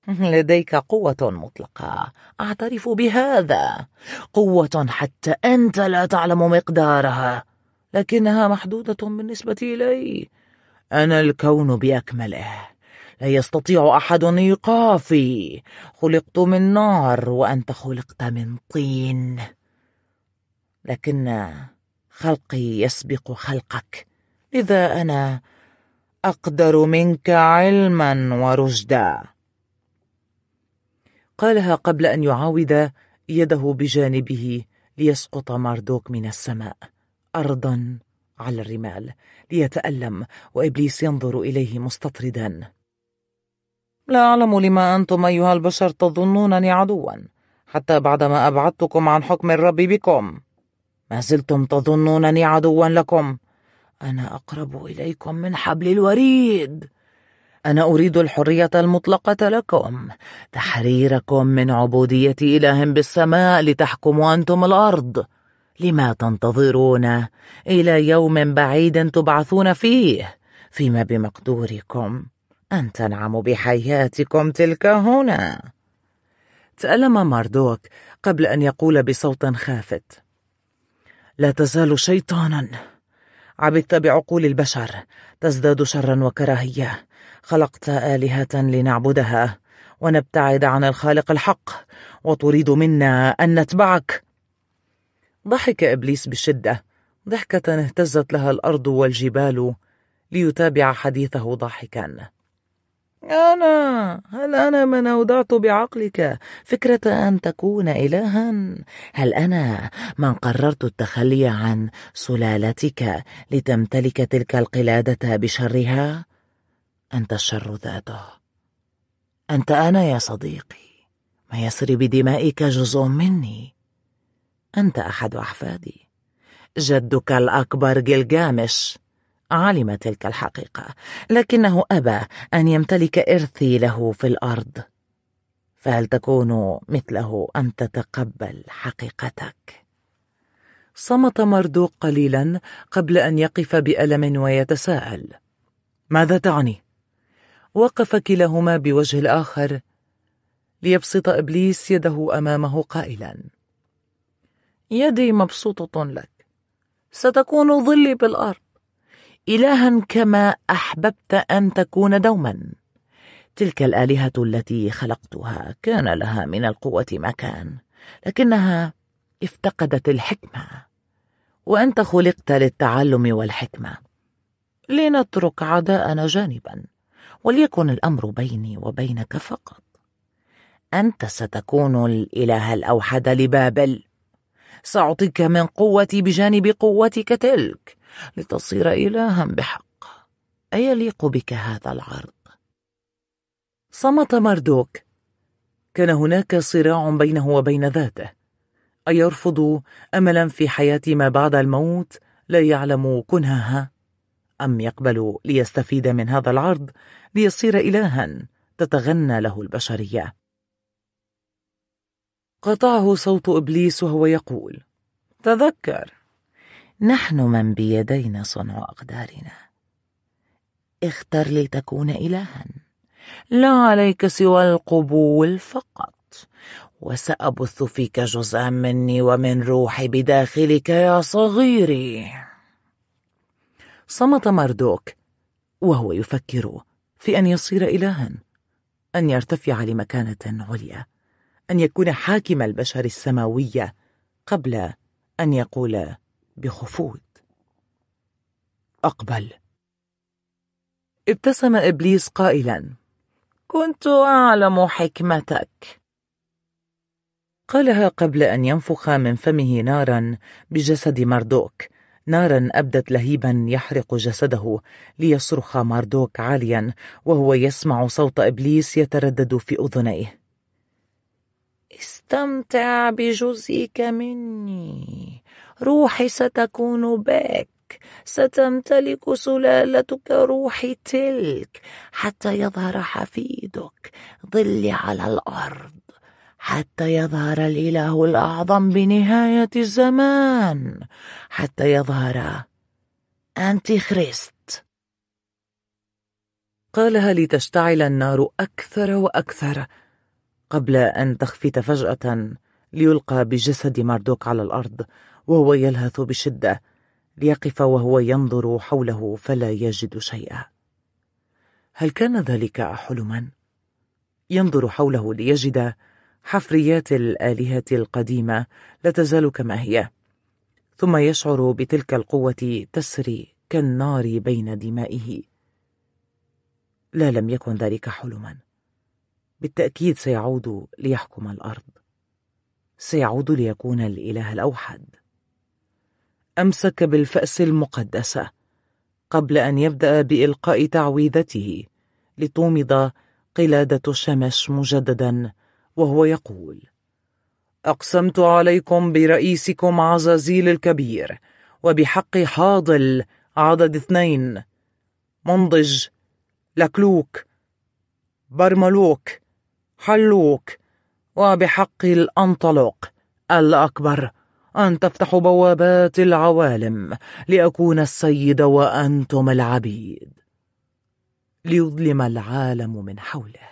لديك قوة مطلقة أعترف بهذا قوة حتى أنت لا تعلم مقدارها لكنها محدودة بالنسبة إلي أنا الكون بأكمله لا يستطيع أحد إيقافي خلقت من نار وأنت خلقت من طين لكن خلقي يسبق خلقك لذا انا اقدر منك علما ورشدا قالها قبل ان يعاود يده بجانبه ليسقط ماردوك من السماء ارضا على الرمال ليتالم وابليس ينظر اليه مستطردا لا اعلم لما انتم ايها البشر تظنونني عدوا حتى بعدما ابعدتكم عن حكم الرب بكم ما زلتم تظنونني عدوا لكم انا اقرب اليكم من حبل الوريد انا اريد الحريه المطلقه لكم تحريركم من عبوديه اله بالسماء لتحكموا انتم الارض لما تنتظرون الى يوم بعيد تبعثون فيه فيما بمقدوركم ان تنعموا بحياتكم تلك هنا تالم ماردوك قبل ان يقول بصوت خافت لا تزال شيطانا عبثت بعقول البشر تزداد شرا وكراهيه خلقت الهه لنعبدها ونبتعد عن الخالق الحق وتريد منا ان نتبعك ضحك ابليس بشده ضحكه اهتزت لها الارض والجبال ليتابع حديثه ضاحكا أنا هل أنا من أودعت بعقلك فكرة أن تكون إلها؟ هل أنا من قررت التخلي عن سلالتك لتمتلك تلك القلادة بشرها؟ أنت الشر ذاته أنت أنا يا صديقي ما يسري بدمائك جزء مني أنت أحد أحفادي جدك الأكبر جلجامش علم تلك الحقيقة لكنه أبى أن يمتلك إرثي له في الأرض فهل تكون مثله أم تتقبل حقيقتك؟ صمت مردوق قليلا قبل أن يقف بألم ويتساءل ماذا تعني؟ وقف كلاهما بوجه الآخر ليبسط إبليس يده أمامه قائلا يدي مبسوطة لك ستكون ظلي بالأرض إلها كما أحببت أن تكون دوما تلك الآلهة التي خلقتها كان لها من القوة مكان لكنها افتقدت الحكمة وأنت خلقت للتعلم والحكمة لنترك عداءنا جانبا وليكن الأمر بيني وبينك فقط أنت ستكون الإله الأوحد لبابل سأعطيك من قوتي بجانب قوتك تلك لتصير إلها بحق أيليق بك هذا العرض؟ صمت مردوك كان هناك صراع بينه وبين ذاته أيرفض أملا في حياة ما بعد الموت لا يعلم كنهها أم يقبل ليستفيد من هذا العرض ليصير إلها تتغنى له البشرية قطعه صوت إبليس وهو يقول تذكر نحن من بيدينا صنع أقدارنا اختر لتكون إلها لا عليك سوى القبول فقط وسأبث فيك جزءا مني ومن روحي بداخلك يا صغيري صمت مردوك وهو يفكر في أن يصير إلها أن يرتفع لمكانة عليا أن يكون حاكم البشر السماوية قبل أن يقول بخفوت أقبل ابتسم إبليس قائلا كنت أعلم حكمتك قالها قبل أن ينفخ من فمه نارا بجسد مردوك نارا أبدت لهيبا يحرق جسده ليصرخ مردوك عاليا وهو يسمع صوت إبليس يتردد في أذنيه استمتع بجزئك مني روحي ستكون بك ستمتلك سلالتك روحي تلك حتى يظهر حفيدك ظلي على الأرض حتى يظهر الإله الأعظم بنهاية الزمان حتى يظهر أنتيخريست قالها لتشتعل النار أكثر وأكثر قبل أن تخفت فجأة ليلقى بجسد مردوك على الأرض وهو يلهث بشدة ليقف وهو ينظر حوله فلا يجد شيئا هل كان ذلك حلما؟ ينظر حوله ليجد حفريات الآلهة القديمة لا تزال كما هي ثم يشعر بتلك القوة تسري كالنار بين دمائه لا لم يكن ذلك حلما بالتأكيد سيعود ليحكم الأرض سيعود ليكون الإله الأوحد أمسك بالفأس المقدسة قبل أن يبدأ بإلقاء تعويذته لتومض قلادة شمش مجددا وهو يقول أقسمت عليكم برئيسكم عزازيل الكبير وبحق حاضل عدد اثنين منضج لكلوك برملوك حلوك وبحق الأنطلق الأكبر أن تفتحوا بوابات العوالم لأكون السيد وأنتم العبيد ليظلم العالم من حوله